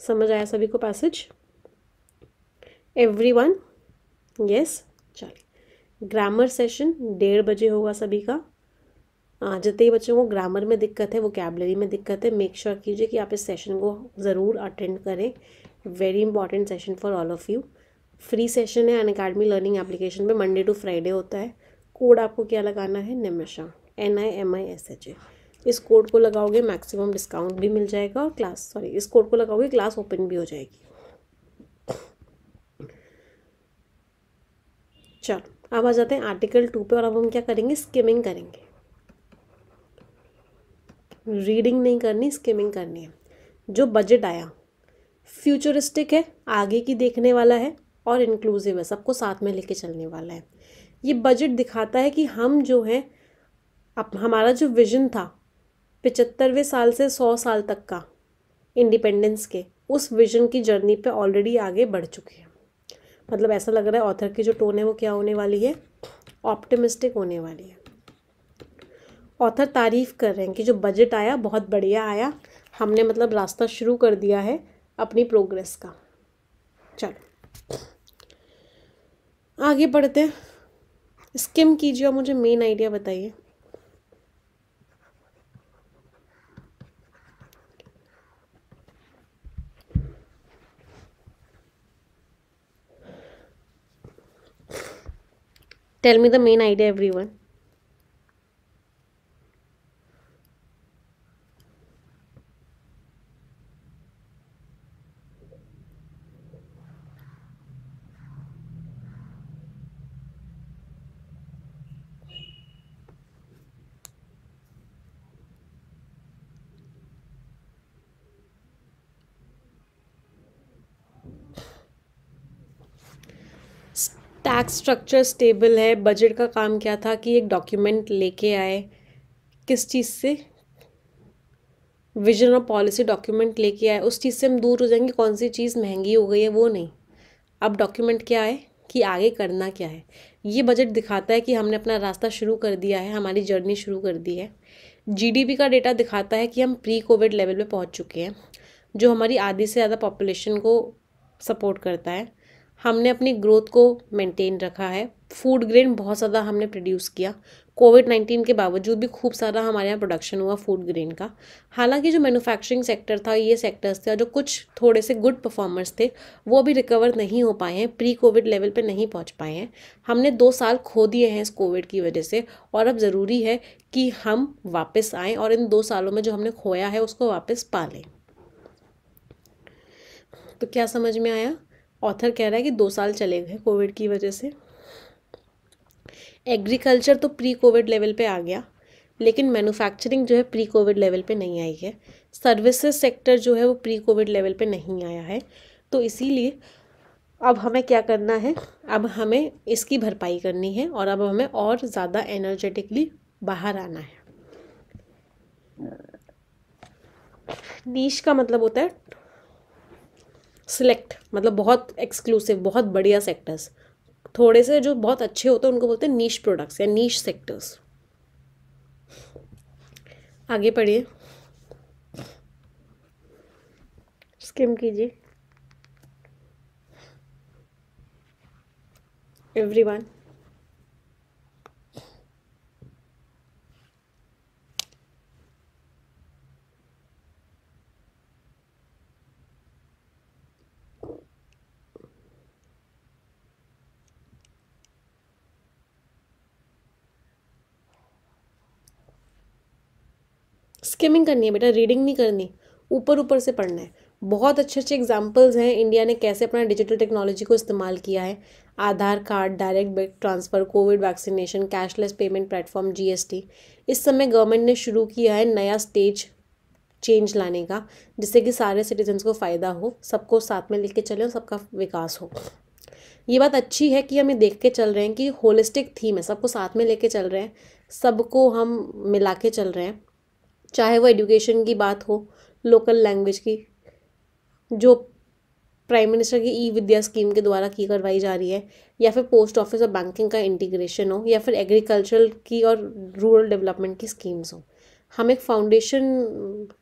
समझ आया सभी को पैसेज एवरी वन यस चलिए ग्रामर सेशन डेढ़ बजे होगा सभी का जितने ही बच्चों को ग्रामर में दिक्कत है वो कैबलरी में दिक्कत है मेक श्योर sure कीजिए कि आप इस सेशन को ज़रूर अटेंड करें very important session for all of you free session है अन अकेडमी लर्निंग एप्लीकेशन पे मंडे टू फ्राइडे होता है कोड आपको क्या लगाना है Nimisha N I M I S H A इस कोड को लगाओगे मैक्सिमम डिस्काउंट भी मिल जाएगा और क्लास सॉरी इस कोड को लगाओगे क्लास ओपन भी हो जाएगी चलो अब आ जाते हैं आर्टिकल टू पे और अब हम क्या करेंगे स्किमिंग करेंगे रीडिंग नहीं करनी स्किमिंग करनी है जो बजट आया फ्यूचरिस्टिक है आगे की देखने वाला है और इंक्लूसिव है सबको साथ में लेके चलने वाला है ये बजट दिखाता है कि हम जो है अब हमारा जो विजन था पचहत्तरवें साल से सौ साल तक का इंडिपेंडेंस के उस विजन की जर्नी पे ऑलरेडी आगे बढ़ चुके हैं मतलब ऐसा लग रहा है ऑथर की जो टोन है वो क्या होने वाली है ऑप्टिमिस्टिक होने वाली है ऑथर तारीफ़ कर रहे हैं कि जो बजट आया बहुत बढ़िया आया हमने मतलब रास्ता शुरू कर दिया है अपनी प्रोग्रेस का चलो आगे बढ़ते हैं स्किम कीजिए और मुझे मेन आइडिया बताइए tell me the main idea everyone tax structure stable है बजट का काम क्या था कि एक डॉक्यूमेंट लेके आए किस चीज़ से विजन और पॉलिसी डॉक्यूमेंट लेके आए उस चीज़ से हम दूर हो जाएंगे कौन सी चीज़ महंगी हो गई है वो नहीं अब डॉक्यूमेंट क्या है कि आगे करना क्या है ये बजट दिखाता है कि हमने अपना रास्ता शुरू कर दिया है हमारी जर्नी शुरू कर दी है जीडीपी का डेटा दिखाता है कि हम प्री कोविड लेवल पे पहुंच चुके हैं जो हमारी आधी से ज़्यादा पॉपुलेशन को सपोर्ट करता है हमने अपनी ग्रोथ को मेंटेन रखा है फूड ग्रेन बहुत ज़्यादा हमने प्रोड्यूस किया कोविड नाइन्टीन के बावजूद भी खूब सारा हमारे यहाँ प्रोडक्शन हुआ फूड ग्रेन का हालांकि जो मैन्युफैक्चरिंग सेक्टर था ये सेक्टर्स थे और जो कुछ थोड़े से गुड परफॉर्मर्स थे वो अभी रिकवर नहीं हो पाए हैं प्री कोविड लेवल पे नहीं पहुंच पाए हैं हमने दो साल खो दिए हैं इस कोविड की वजह से और अब ज़रूरी है कि हम वापस आएँ और इन दो सालों में जो हमने खोया है उसको वापस पा लें तो क्या समझ में आया ऑथर कह रहा है कि दो साल चले गए कोविड की वजह से एग्रीकल्चर तो प्री कोविड लेवल पे आ गया लेकिन मैन्युफैक्चरिंग जो है प्री कोविड लेवल पे नहीं आई है सर्विसेज सेक्टर जो है वो प्री कोविड लेवल पे नहीं आया है तो इसीलिए अब हमें क्या करना है अब हमें इसकी भरपाई करनी है और अब हमें और ज़्यादा एनर्जेटिकली बाहर आना है नीश का मतलब होता है सिलेक्ट मतलब बहुत एक्सक्लूसिव बहुत बढ़िया सेक्टर्स थोड़े से जो बहुत अच्छे होते हैं उनको बोलते हैं नीच प्रोडक्ट्स या नीच सेक्टर्स आगे पढ़िए स्किम कीजिए एवरीवन स्किमिंग करनी है बेटा रीडिंग नहीं करनी ऊपर ऊपर से पढ़ना है बहुत अच्छे अच्छे एग्जाम्पल्स हैं इंडिया ने कैसे अपना डिजिटल टेक्नोलॉजी को इस्तेमाल किया है Aadhaar card direct bank transfer COVID vaccination cashless payment platform GST इस समय गवर्नमेंट ने शुरू किया है नया स्टेज चेंज लाने का जिससे कि सारे सिटीजन्स को फ़ायदा हो सबको साथ में लेके चले और सबका विकास हो ये बात अच्छी है कि हम ये देख के चल रहे हैं कि होलिस्टिक थीम है सबको साथ में लेके चल रहे हैं सबको हम मिला के चल रहे हैं चाहे वो एजुकेशन की बात हो लोकल लैंग्वेज की जो प्राइम मिनिस्टर की ई विद्या स्कीम के द्वारा की करवाई जा रही है या फिर पोस्ट ऑफिस और बैंकिंग का इंटीग्रेशन हो या फिर एग्रीकल्चरल की और रूरल डेवलपमेंट की स्कीम्स हो हम एक फाउंडेशन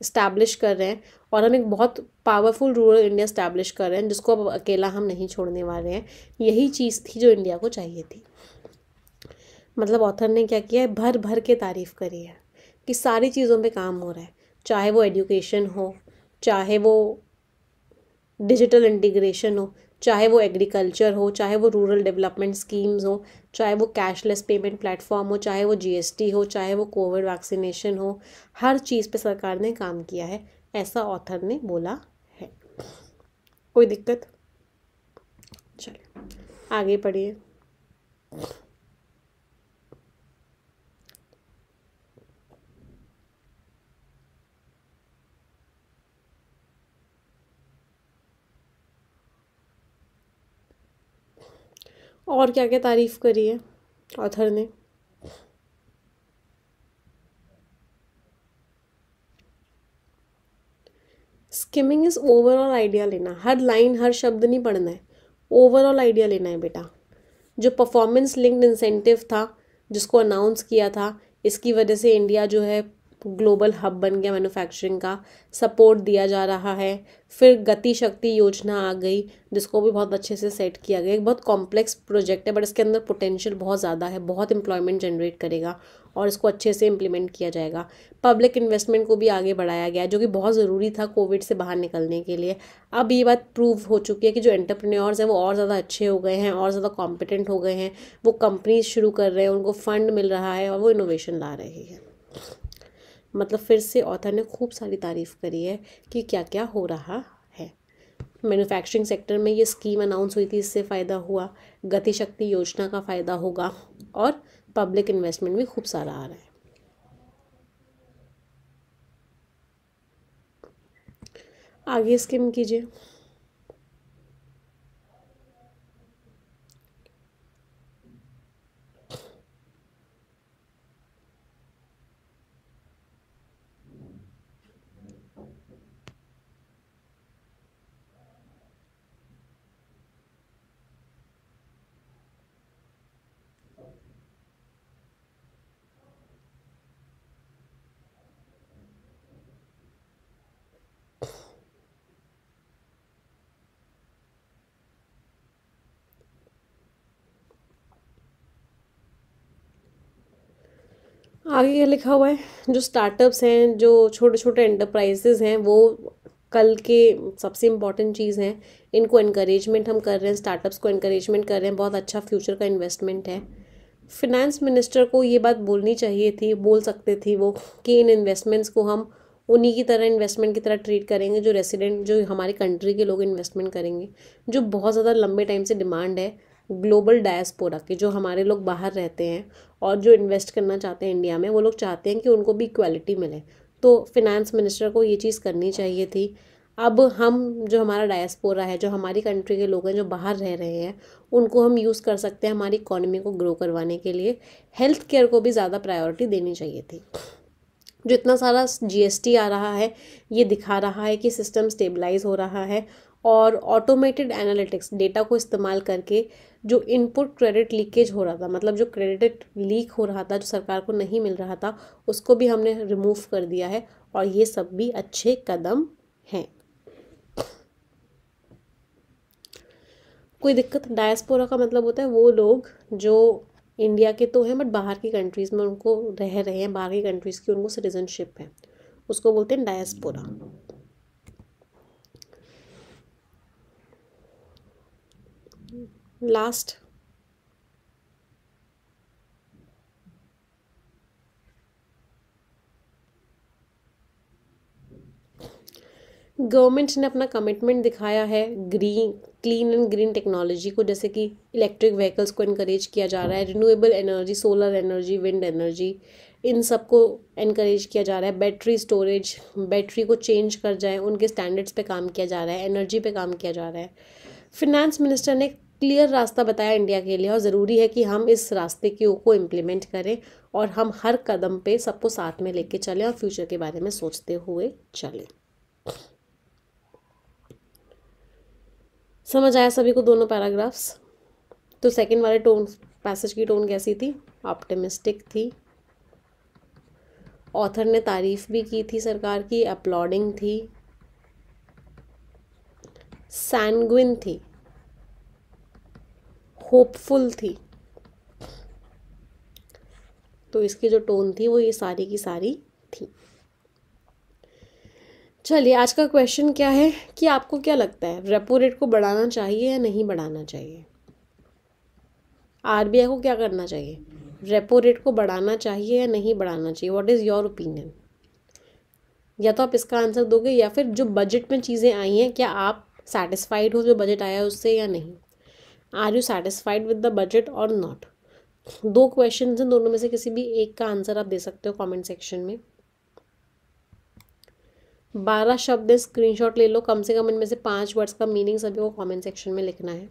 इस्टेब्लिश कर रहे हैं और हम एक बहुत पावरफुल रूरल इंडिया इस्टेब्लिश कर रहे हैं जिसको अब अकेला हम नहीं छोड़ने वाले हैं यही चीज़ थी जो इंडिया को चाहिए थी मतलब ऑथर ने क्या किया है भर भर के तारीफ़ करी है कि सारी चीज़ों पे काम हो रहा है चाहे वो एजुकेशन हो चाहे वो डिजिटल इंटीग्रेशन हो चाहे वो एग्रीकल्चर हो चाहे वो रूरल डेवलपमेंट स्कीम्स हो चाहे वो कैशलेस पेमेंट प्लेटफॉर्म हो चाहे वो जीएसटी हो चाहे वो कोविड वैक्सीनेशन हो हर चीज़ पे सरकार ने काम किया है ऐसा ऑथर ने बोला है कोई दिक्कत चलिए आगे पढ़िए और क्या क्या तारीफ़ करी है ऑथर ने स्किमिंग इज़ ओवरऑल आइडिया लेना हर लाइन हर शब्द नहीं पढ़ना है ओवरऑल आइडिया लेना है बेटा जो परफॉर्मेंस लिंक्ड इंसेंटिव था जिसको अनाउंस किया था इसकी वजह से इंडिया जो है ग्लोबल हब बन गया मैन्युफैक्चरिंग का सपोर्ट दिया जा रहा है फिर गति शक्ति योजना आ गई जिसको भी बहुत अच्छे से सेट किया गया एक बहुत कॉम्प्लेक्स प्रोजेक्ट है बट इसके अंदर पोटेंशियल बहुत ज़्यादा है बहुत एम्प्लॉयमेंट जनरेट करेगा और इसको अच्छे से इम्प्लीमेंट किया जाएगा पब्लिक इन्वेस्टमेंट को भी आगे बढ़ाया गया जो कि बहुत ज़रूरी था कोविड से बाहर निकलने के लिए अब ये बात प्रूव हो चुकी है कि जो एंटरप्रेन्योर्स हैं वो और ज़्यादा अच्छे हो गए हैं और ज़्यादा कॉम्पिटेंट हो गए हैं वो कंपनीज शुरू कर रहे हैं उनको फ़ंड मिल रहा है और वो इनोवेशन ला रही है मतलब फिर से ऑथर ने खूब सारी तारीफ़ करी है कि क्या क्या हो रहा है मैन्युफैक्चरिंग सेक्टर में ये स्कीम अनाउंस हुई थी इससे फ़ायदा हुआ गतिशक्ति योजना का फ़ायदा होगा और पब्लिक इन्वेस्टमेंट भी खूब सारा आ रहा है आगे स्किम कीजिए आगे क्या लिखा हुआ है जो स्टार्टअप्स हैं जो छोटे छोटे एंटरप्राइजेज हैं वो कल के सबसे इम्पॉर्टेंट चीज़ हैं इनको इनक्रेजमेंट हम कर रहे हैं स्टार्टअप्स को इनक्रेजमेंट कर रहे हैं बहुत अच्छा फ्यूचर का इन्वेस्टमेंट है फिनेंस मिनिस्टर को ये बात बोलनी चाहिए थी बोल सकते थे वो कि इन इन्वेस्टमेंट्स को हम उन्हीं की तरह इन्वेस्टमेंट की तरह ट्रीट करेंगे जो रेसिडेंट जो हमारी कंट्री के लोग इन्वेस्टमेंट करेंगे जो बहुत ज़्यादा लंबे टाइम से डिमांड है ग्लोबल डायस्पोरा के जो हमारे लोग बाहर रहते हैं और जो इन्वेस्ट करना चाहते हैं इंडिया में वो लोग चाहते हैं कि उनको भी इक्वालिटी मिले तो फिनेंस मिनिस्टर को ये चीज़ करनी चाहिए थी अब हम जो हमारा डायस्पोरा है जो हमारी कंट्री के लोग हैं जो बाहर रह रहे हैं उनको हम यूज़ कर सकते हैं हमारी इकोनॉमी को ग्रो करवाने के लिए हेल्थ केयर को भी ज़्यादा प्रायोरिटी देनी चाहिए थी जो इतना सारा जीएसटी आ रहा है ये दिखा रहा है कि सिस्टम स्टेबलाइज हो रहा है और ऑटोमेटेड एनालिटिक्स डेटा को इस्तेमाल करके जो इनपुट क्रेडिट लीकेज हो रहा था मतलब जो क्रेडिट लीक हो रहा था जो सरकार को नहीं मिल रहा था उसको भी हमने रिमूव कर दिया है और ये सब भी अच्छे कदम हैं कोई दिक्कत डायस्पोरा का मतलब होता है वो लोग जो इंडिया के तो हैं बट बाहर की कंट्रीज़ में उनको रह रहे हैं बाहर की कंट्रीज़ की उनको सिटीजनशिप है उसको बोलते हैं डायस्पोरा लास्ट गवर्नमेंट ने अपना कमिटमेंट दिखाया है green clean and green technology को जैसे कि इलेक्ट्रिक व्हीकल्स को इनक्रेज किया जा रहा है renewable energy solar energy wind energy इन सब को इनक्रेज किया जा रहा है बैटरी स्टोरेज बैटरी को चेंज कर जाए उनके स्टैंडर्ड्स पे काम किया जा रहा है एनर्जी पे काम किया जा रहा है फिनेंस मिनिस्टर ने क्लियर रास्ता बताया इंडिया के लिए और ज़रूरी है कि हम इस रास्ते के को इम्प्लीमेंट करें और हम हर कदम पे सबको साथ में लेके चलें और फ्यूचर के बारे में सोचते हुए चलें समझ आया सभी को दोनों पैराग्राफ्स तो सेकंड वाले टोन पैसेज की टोन कैसी थी ऑप्टिमिस्टिक थी ऑथर ने तारीफ भी की थी सरकार की अपलॉडिंग थी सैनगुइन थी होपफुल थी तो इसकी जो टोन थी वो ये सारी की सारी थी चलिए आज का क्वेश्चन क्या है कि आपको क्या लगता है रेपो रेट को बढ़ाना चाहिए या नहीं बढ़ाना चाहिए आरबीआई को क्या करना चाहिए रेपो रेट को बढ़ाना चाहिए या नहीं बढ़ाना चाहिए व्हाट इज़ योर ओपिनियन या तो आप इसका आंसर दोगे या फिर जो बजट में चीज़ें आई हैं क्या आप सेटिस्फाइड हो जो बजट आया है उससे या नहीं are you satisfied with the budget और नॉट दो क्वेश्चन हैं दोनों में से किसी भी एक का आंसर आप दे सकते हो कमेंट सेक्शन में बारह शब्द स्क्रीन स्क्रीनशॉट ले लो कम से कम इनमें से पांच वर्ड्स का मीनिंग सभी को कमेंट सेक्शन में लिखना है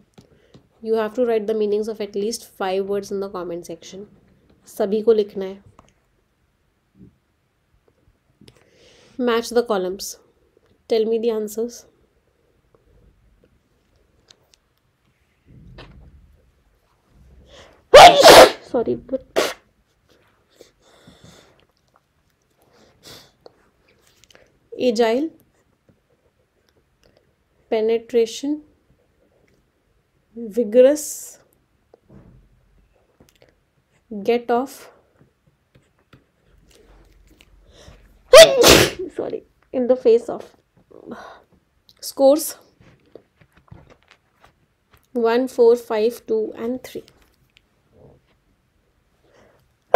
you have to write the meanings of at least five words in the comment section सभी को लिखना है match the columns tell me the answers sorry but agile penetration vigorous get off sorry in the face of scores 1 4 5 2 and 3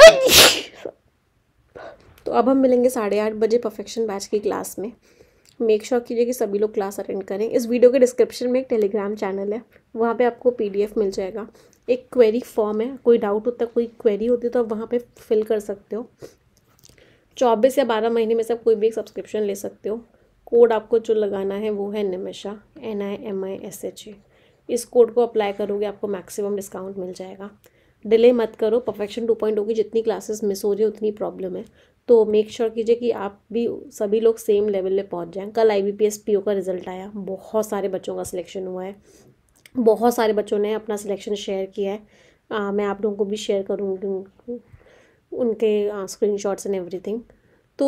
तो अब हम मिलेंगे साढ़े आठ बजे परफेक्शन बैच की क्लास में मेक श्योर कीजिए कि सभी लोग क्लास अटेंड करें इस वीडियो के डिस्क्रिप्शन में एक टेलीग्राम चैनल है वहाँ पे आपको पीडीएफ मिल जाएगा एक क्वेरी फॉर्म है कोई डाउट होता है कोई क्वेरी होती है तो आप वहाँ पे फिल कर सकते हो चौबीस या बारह महीने में से आप कोई भी एक सब्सक्रिप्शन ले सकते हो कोड आपको जो लगाना है वो है Nimisha N I M I S H E इस कोड को अप्लाई करोगे आपको मैक्सिमम डिस्काउंट मिल जाएगा डिले मत करो परफेक्शन टू पॉइंट होगी जितनी क्लासेस मिस हो जाए उतनी प्रॉब्लम है तो मेक श्योर कीजिए कि आप भी सभी लोग सेम लेवल पे पहुंच जाएं कल I B P S P O का रिजल्ट आया बहुत सारे बच्चों का सिलेक्शन हुआ है बहुत सारे बच्चों ने अपना सिलेक्शन शेयर किया है आ, मैं आप लोगों को भी शेयर करूँगी उनके स्क्रीन शॉट्स एंड एवरी तो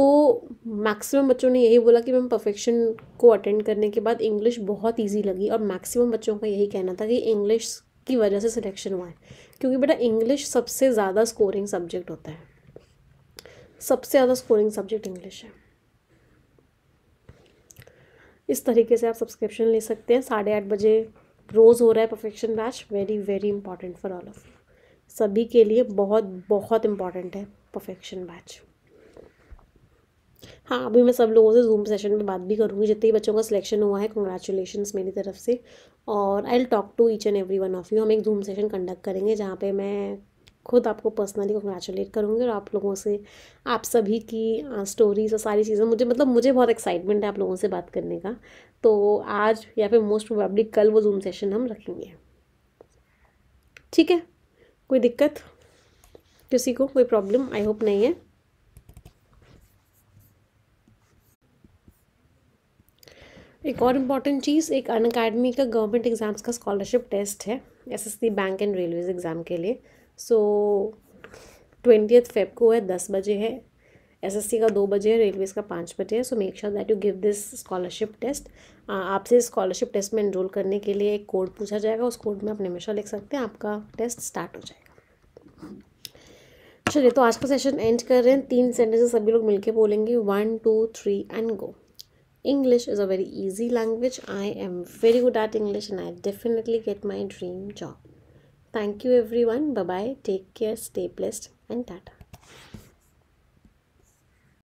मैक्सिमम बच्चों ने यही बोला कि मैम परफेक्शन को अटेंड करने के बाद इंग्लिश बहुत इजी लगी और मैक्सिमम बच्चों का यही कहना था कि इंग्लिश की वजह से सिलेक्शन हुआ है क्योंकि बेटा इंग्लिश सबसे ज़्यादा स्कोरिंग सब्जेक्ट होता है सबसे ज़्यादा स्कोरिंग सब्जेक्ट इंग्लिश है इस तरीके से आप सब्सक्रिप्शन ले सकते हैं साढ़े आठ बजे रोज़ हो रहा है perfection batch very very important for all of सभी के लिए बहुत बहुत इम्पॉर्टेंट है परफेक्शन बैच हाँ अभी मैं सब लोगों से जूम सेशन में बात भी करूँगी जितने बच्चों का सिलेक्शन हुआ है कंग्रेचुलेशन मेरी तरफ से और I talk to each and every one of you हम एक जूम सेशन कंडक्ट करेंगे जहाँ पे मैं खुद आपको पर्सनली कंग्रेचुलेट करूँगी और आप लोगों से आप सभी की स्टोरीज और सारी चीज़ें मुझे मतलब मुझे बहुत एक्साइटमेंट है आप लोगों से बात करने का तो आज या फिर मोस्ट प्रोबेबली कल वो जूम सेशन हम रखेंगे ठीक है कोई दिक्कत किसी को कोई प्रॉब्लम आई होप नहीं है एक और इम्पॉर्टेंट चीज़ एक अन अकेडमी का गवर्नमेंट एग्ज़ाम्स का स्कॉलरशिप टेस्ट है SSC bank and railways exam के लिए सो ट्वेंटी फेब को है दस बजे है एसएससी का दो बजे है रेलवेज़ का पाँच बजे है so make sure that you give this scholarship test आपसे स्कॉलरशिप टेस्ट में इनरोल करने के लिए एक कोड पूछा जाएगा उस कोड में आप निमेशा लिख सकते हैं आपका टेस्ट स्टार्ट हो जाएगा चलिए तो आज का सेशन एंड कर रहे हैं तीन सेंटेंसेस सभी लोग मिलकर बोलेंगे one two three and go English is a very easy language. I am very good at English and I definitely get my dream job. Thank you everyone. Bye bye. Take care. Stay blessed and Tata.